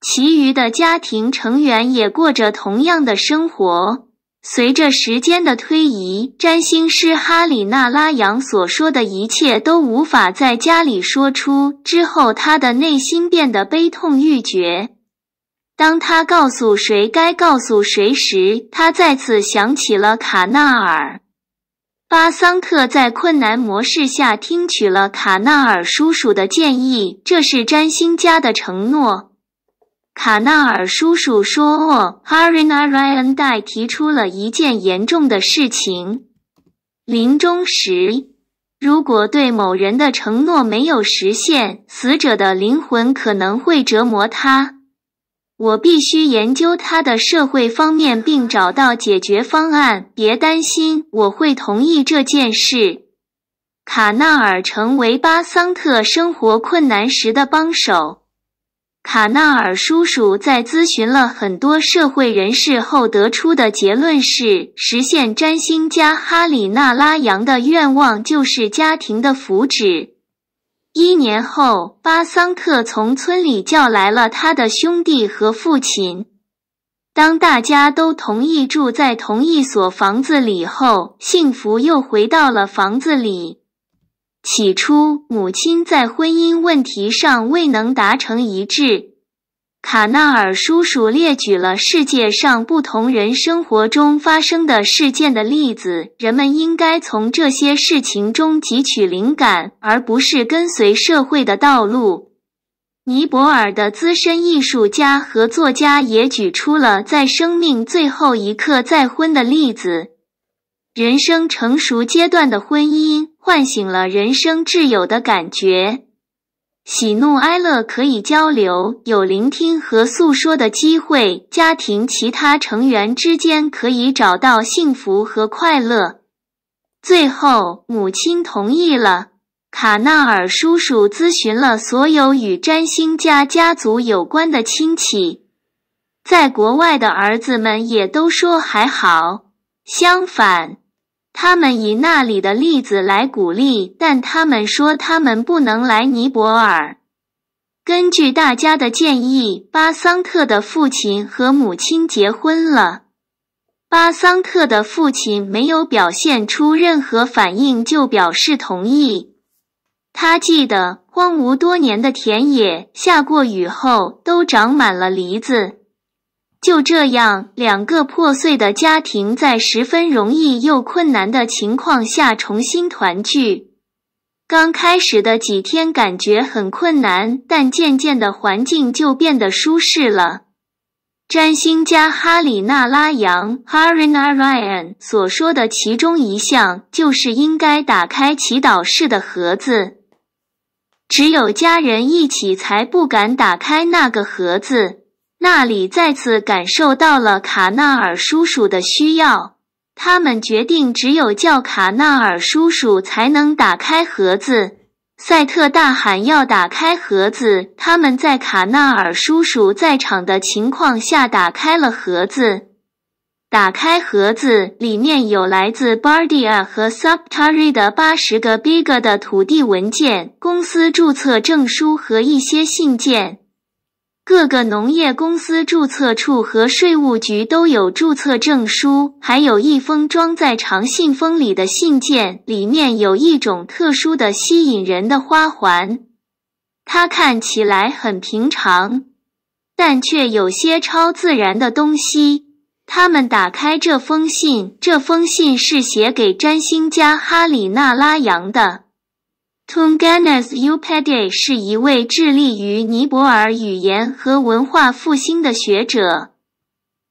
其余的家庭成员也过着同样的生活。随着时间的推移，占星师哈里纳拉扬所说的一切都无法在家里说出。之后，他的内心变得悲痛欲绝。当他告诉谁该告诉谁时，他再次想起了卡纳尔。巴桑克在困难模式下听取了卡纳尔叔叔的建议，这是占星家的承诺。卡纳尔叔叔说：“哦，哈瑞纳·瑞恩戴提出了一件严重的事情。临终时，如果对某人的承诺没有实现，死者的灵魂可能会折磨他。我必须研究他的社会方面，并找到解决方案。别担心，我会同意这件事。”卡纳尔成为巴桑特生活困难时的帮手。卡纳尔叔叔在咨询了很多社会人士后得出的结论是：实现占星家哈里纳拉扬的愿望就是家庭的福祉。一年后，巴桑特从村里叫来了他的兄弟和父亲。当大家都同意住在同一所房子里后，幸福又回到了房子里。起初，母亲在婚姻问题上未能达成一致。卡纳尔叔叔列举了世界上不同人生活中发生的事件的例子，人们应该从这些事情中汲取灵感，而不是跟随社会的道路。尼泊尔的资深艺术家和作家也举出了在生命最后一刻再婚的例子，人生成熟阶段的婚姻。唤醒了人生挚友的感觉，喜怒哀乐可以交流，有聆听和诉说的机会。家庭其他成员之间可以找到幸福和快乐。最后，母亲同意了。卡纳尔叔叔咨询了所有与占星家家族有关的亲戚，在国外的儿子们也都说还好。相反。他们以那里的例子来鼓励，但他们说他们不能来尼泊尔。根据大家的建议，巴桑特的父亲和母亲结婚了。巴桑特的父亲没有表现出任何反应，就表示同意。他记得荒芜多年的田野下过雨后都长满了梨子。就这样，两个破碎的家庭在十分容易又困难的情况下重新团聚。刚开始的几天感觉很困难，但渐渐的环境就变得舒适了。詹星加哈里纳拉扬 （Hari Narayan） 所说的其中一项就是应该打开祈祷室的盒子。只有家人一起才不敢打开那个盒子。那里再次感受到了卡纳尔叔叔的需要。他们决定只有叫卡纳尔叔叔才能打开盒子。赛特大喊要打开盒子。他们在卡纳尔叔叔在场的情况下打开了盒子。打开盒子，里面有来自 Bardia 和 Subtari 的八十个 Big 的土地文件、公司注册证书和一些信件。各个农业公司注册处和税务局都有注册证书，还有一封装在长信封里的信件，里面有一种特殊的、吸引人的花环。它看起来很平常，但却有些超自然的东西。他们打开这封信，这封信是写给占星家哈里纳拉扬的。Tungana's Upadhyay 是一位致力于尼泊尔语言和文化复兴的学者，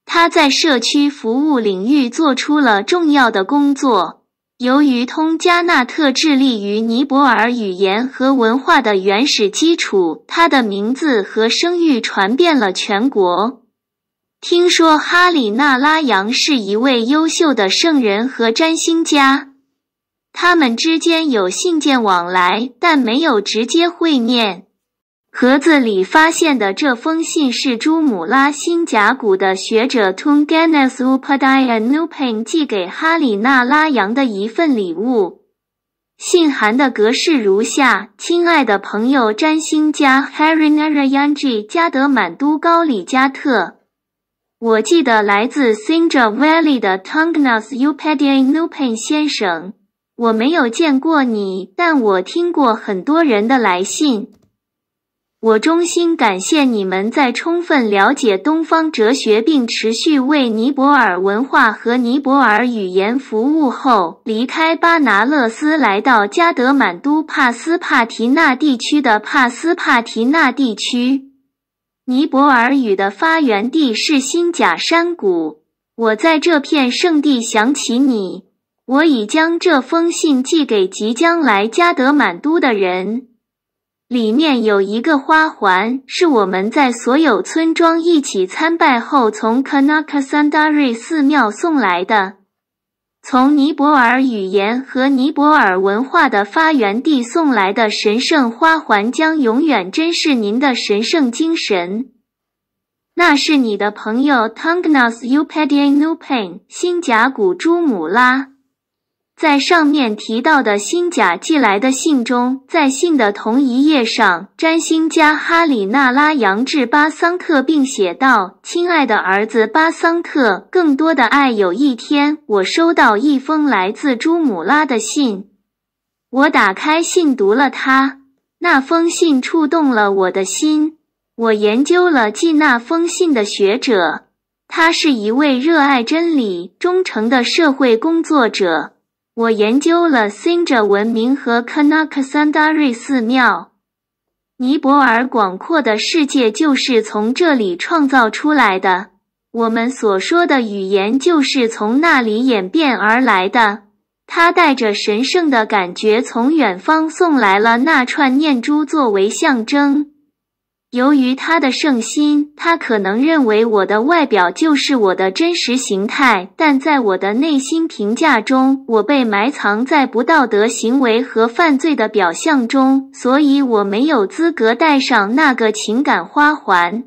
他在社区服务领域做出了重要的工作。由于通加纳特致力于尼泊尔语言和文化的原始基础，他的名字和声誉传遍了全国。听说哈里纳拉扬是一位优秀的圣人和占星家。他们之间有信件往来，但没有直接会面。盒子里发现的这封信是朱姆拉新甲骨的学者 t u n g n e s u p a d a y a n n u p i n 寄给哈里纳拉扬的一份礼物。信函的格式如下：亲爱的朋友詹星加 h a r y n a r a y a n j i 加德满都高里加特，我记得来自 Singh Valley 的 Tungnas u p a d a y a n n u p i n 先生。我没有见过你，但我听过很多人的来信。我衷心感谢你们在充分了解东方哲学并持续为尼泊尔文化和尼泊尔语言服务后，离开巴拿勒斯来到加德满都帕斯帕提纳地区的帕斯帕提纳地区。尼泊尔语的发源地是新甲山谷。我在这片圣地想起你。我已将这封信寄给即将来加德满都的人。里面有一个花环，是我们在所有村庄一起参拜后从 Kanakasandari 寺庙送来的，从尼泊尔语言和尼泊尔文化的发源地送来的神圣花环，将永远珍视您的神圣精神。那是你的朋友 t a n g n a S. Upadhyay Nupen，新甲骨朱姆拉。在上面提到的新贾寄来的信中，在信的同一页上，詹辛加哈里纳拉扬致巴桑特，并写道：“亲爱的儿子巴桑特，更多的爱。有一天，我收到一封来自朱姆拉的信，我打开信读了它。那封信触动了我的心。我研究了寄那封信的学者，他是一位热爱真理、忠诚的社会工作者。”我研究了 s i n 文明和 Kanakasandari 寺庙。尼泊尔广阔的世界就是从这里创造出来的。我们所说的语言就是从那里演变而来的。他带着神圣的感觉，从远方送来了那串念珠作为象征。由于他的圣心，他可能认为我的外表就是我的真实形态，但在我的内心评价中，我被埋藏在不道德行为和犯罪的表象中，所以我没有资格戴上那个情感花环。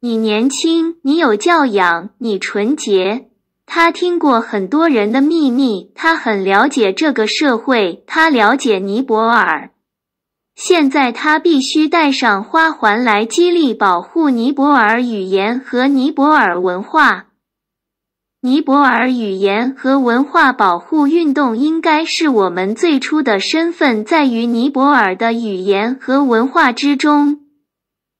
你年轻，你有教养，你纯洁。他听过很多人的秘密，他很了解这个社会，他了解尼泊尔。现在他必须带上花环来激励保护尼泊尔语言和尼泊尔文化。尼泊尔语言和文化保护运动应该是我们最初的身份，在于尼泊尔的语言和文化之中。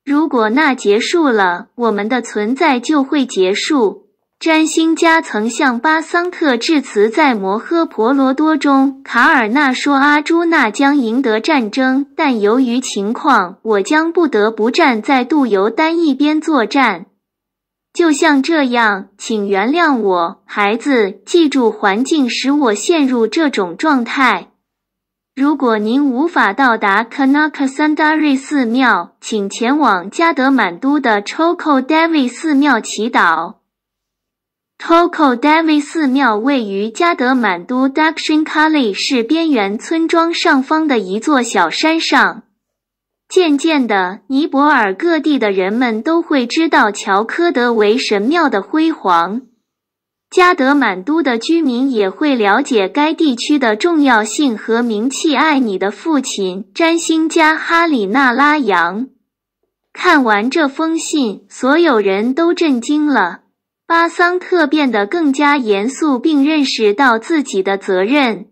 如果那结束了，我们的存在就会结束。占星家曾向巴桑特致辞，在《摩诃婆罗多》中，卡尔纳说阿朱那将赢得战争，但由于情况，我将不得不站在杜尤丹一边作战。就像这样，请原谅我，孩子。记住，环境使我陷入这种状态。如果您无法到达 Kanakasandari 寺庙，请前往加德满都的 c h o c o d e v i 寺庙祈祷。Toko Devi 寺庙位于加德满都 Dakshinkali 市边缘村庄上方的一座小山上。渐渐的，尼泊尔各地的人们都会知道乔科德维神庙的辉煌。加德满都的居民也会了解该地区的重要性和名气。爱你的父亲詹星加哈里纳拉扬。看完这封信，所有人都震惊了。巴桑特变得更加严肃，并认识到自己的责任。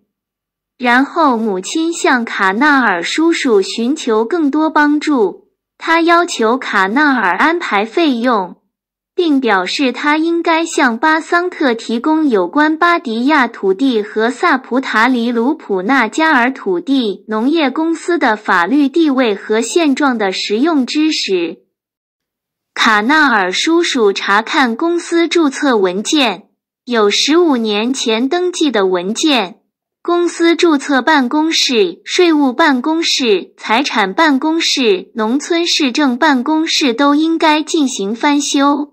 然后，母亲向卡纳尔叔叔寻求更多帮助。他要求卡纳尔安排费用，并表示他应该向巴桑特提供有关巴迪亚土地和萨普塔里鲁普纳加尔土地农业公司的法律地位和现状的实用知识。卡纳尔叔叔查看公司注册文件，有十五年前登记的文件。公司注册办公室、税务办公室、财产办公室、农村市政办公室都应该进行翻修。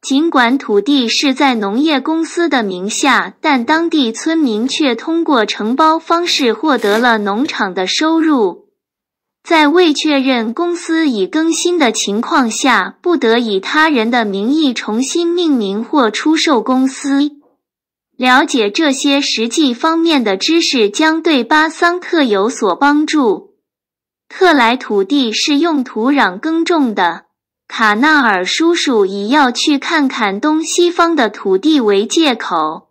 尽管土地是在农业公司的名下，但当地村民却通过承包方式获得了农场的收入。在未确认公司已更新的情况下，不得以他人的名义重新命名或出售公司。了解这些实际方面的知识将对巴桑特有所帮助。特来土地是用土壤耕种的。卡纳尔叔叔以要去看看东西方的土地为借口。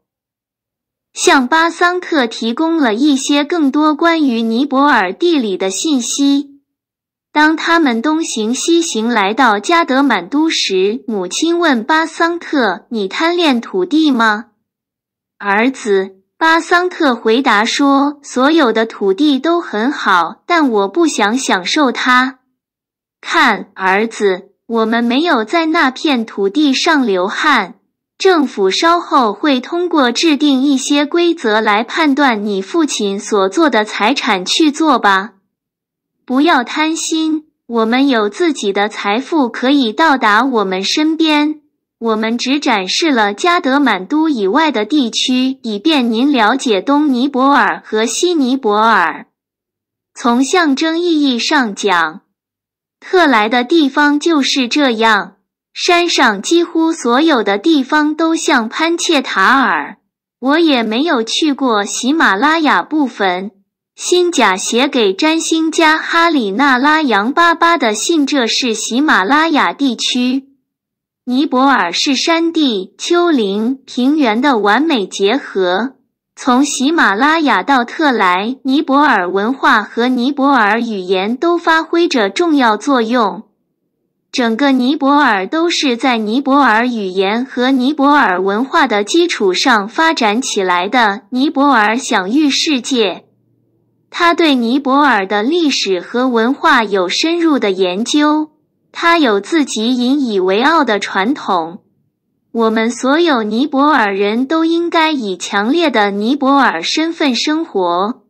向巴桑特提供了一些更多关于尼泊尔地理的信息。当他们东行西行来到加德满都时，母亲问巴桑特：“你贪恋土地吗？”儿子巴桑特回答说：“所有的土地都很好，但我不想享受它。看，儿子，我们没有在那片土地上流汗。”政府稍后会通过制定一些规则来判断你父亲所做的财产。去做吧，不要贪心。我们有自己的财富可以到达我们身边。我们只展示了加德满都以外的地区，以便您了解东尼泊尔和西尼泊尔。从象征意义上讲，特来的地方就是这样。山上几乎所有的地方都像潘切塔尔，我也没有去过喜马拉雅部分。新贾写给占星家哈里纳拉扬巴巴的信，这是喜马拉雅地区。尼泊尔是山地、丘陵、平原的完美结合。从喜马拉雅到特莱，尼泊尔文化和尼泊尔语言都发挥着重要作用。整个尼泊尔都是在尼泊尔语言和尼泊尔文化的基础上发展起来的。尼泊尔享誉世界，他对尼泊尔的历史和文化有深入的研究，他有自己引以为傲的传统。我们所有尼泊尔人都应该以强烈的尼泊尔身份生活。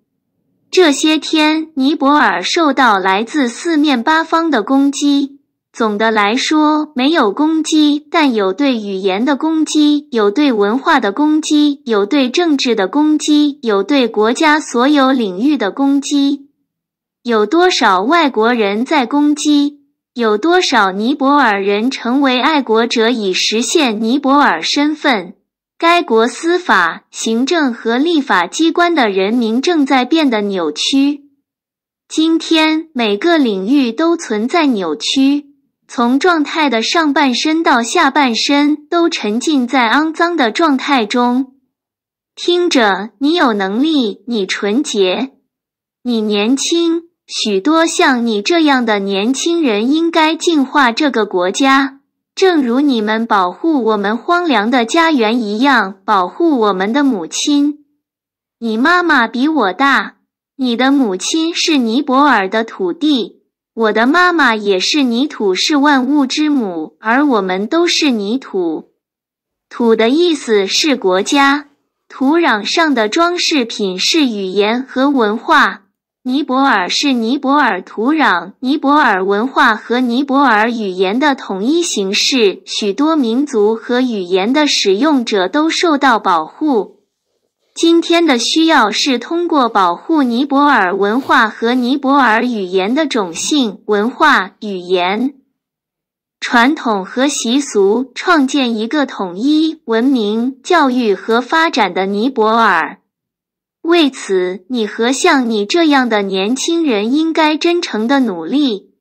这些天，尼泊尔受到来自四面八方的攻击。总的来说，没有攻击，但有对语言的攻击，有对文化的攻击，有对政治的攻击，有对国家所有领域的攻击。有多少外国人在攻击？有多少尼泊尔人成为爱国者以实现尼泊尔身份？该国司法、行政和立法机关的人民正在变得扭曲。今天，每个领域都存在扭曲。从状态的上半身到下半身，都沉浸在肮脏的状态中。听着，你有能力，你纯洁，你年轻。许多像你这样的年轻人应该净化这个国家，正如你们保护我们荒凉的家园一样，保护我们的母亲。你妈妈比我大。你的母亲是尼泊尔的土地。我的妈妈也是泥土，是万物之母，而我们都是泥土。土的意思是国家，土壤上的装饰品是语言和文化。尼泊尔是尼泊尔土壤、尼泊尔文化和尼泊尔语言的统一形式，许多民族和语言的使用者都受到保护。今天的需要是通过保护尼泊尔文化和尼泊尔语言的种姓、文化、语言、传统和习俗，创建一个统一、文明、教育和发展的尼泊尔。为此，你和像你这样的年轻人应该真诚的努力。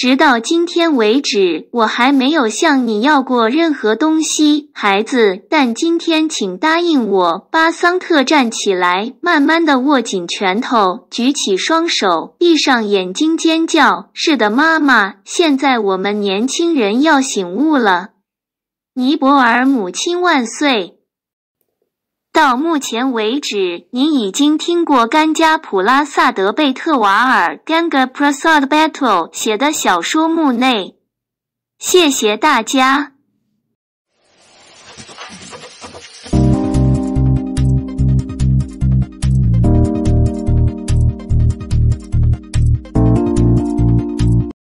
直到今天为止，我还没有向你要过任何东西，孩子。但今天，请答应我。巴桑特站起来，慢慢地握紧拳头，举起双手，闭上眼睛，尖叫。是的，妈妈。现在我们年轻人要醒悟了。尼泊尔母亲万岁！到目前为止，你已经听过甘加普拉萨德贝特瓦尔 （Ganga Prasad b a t t a l 写的小说《墓内》。谢谢大家。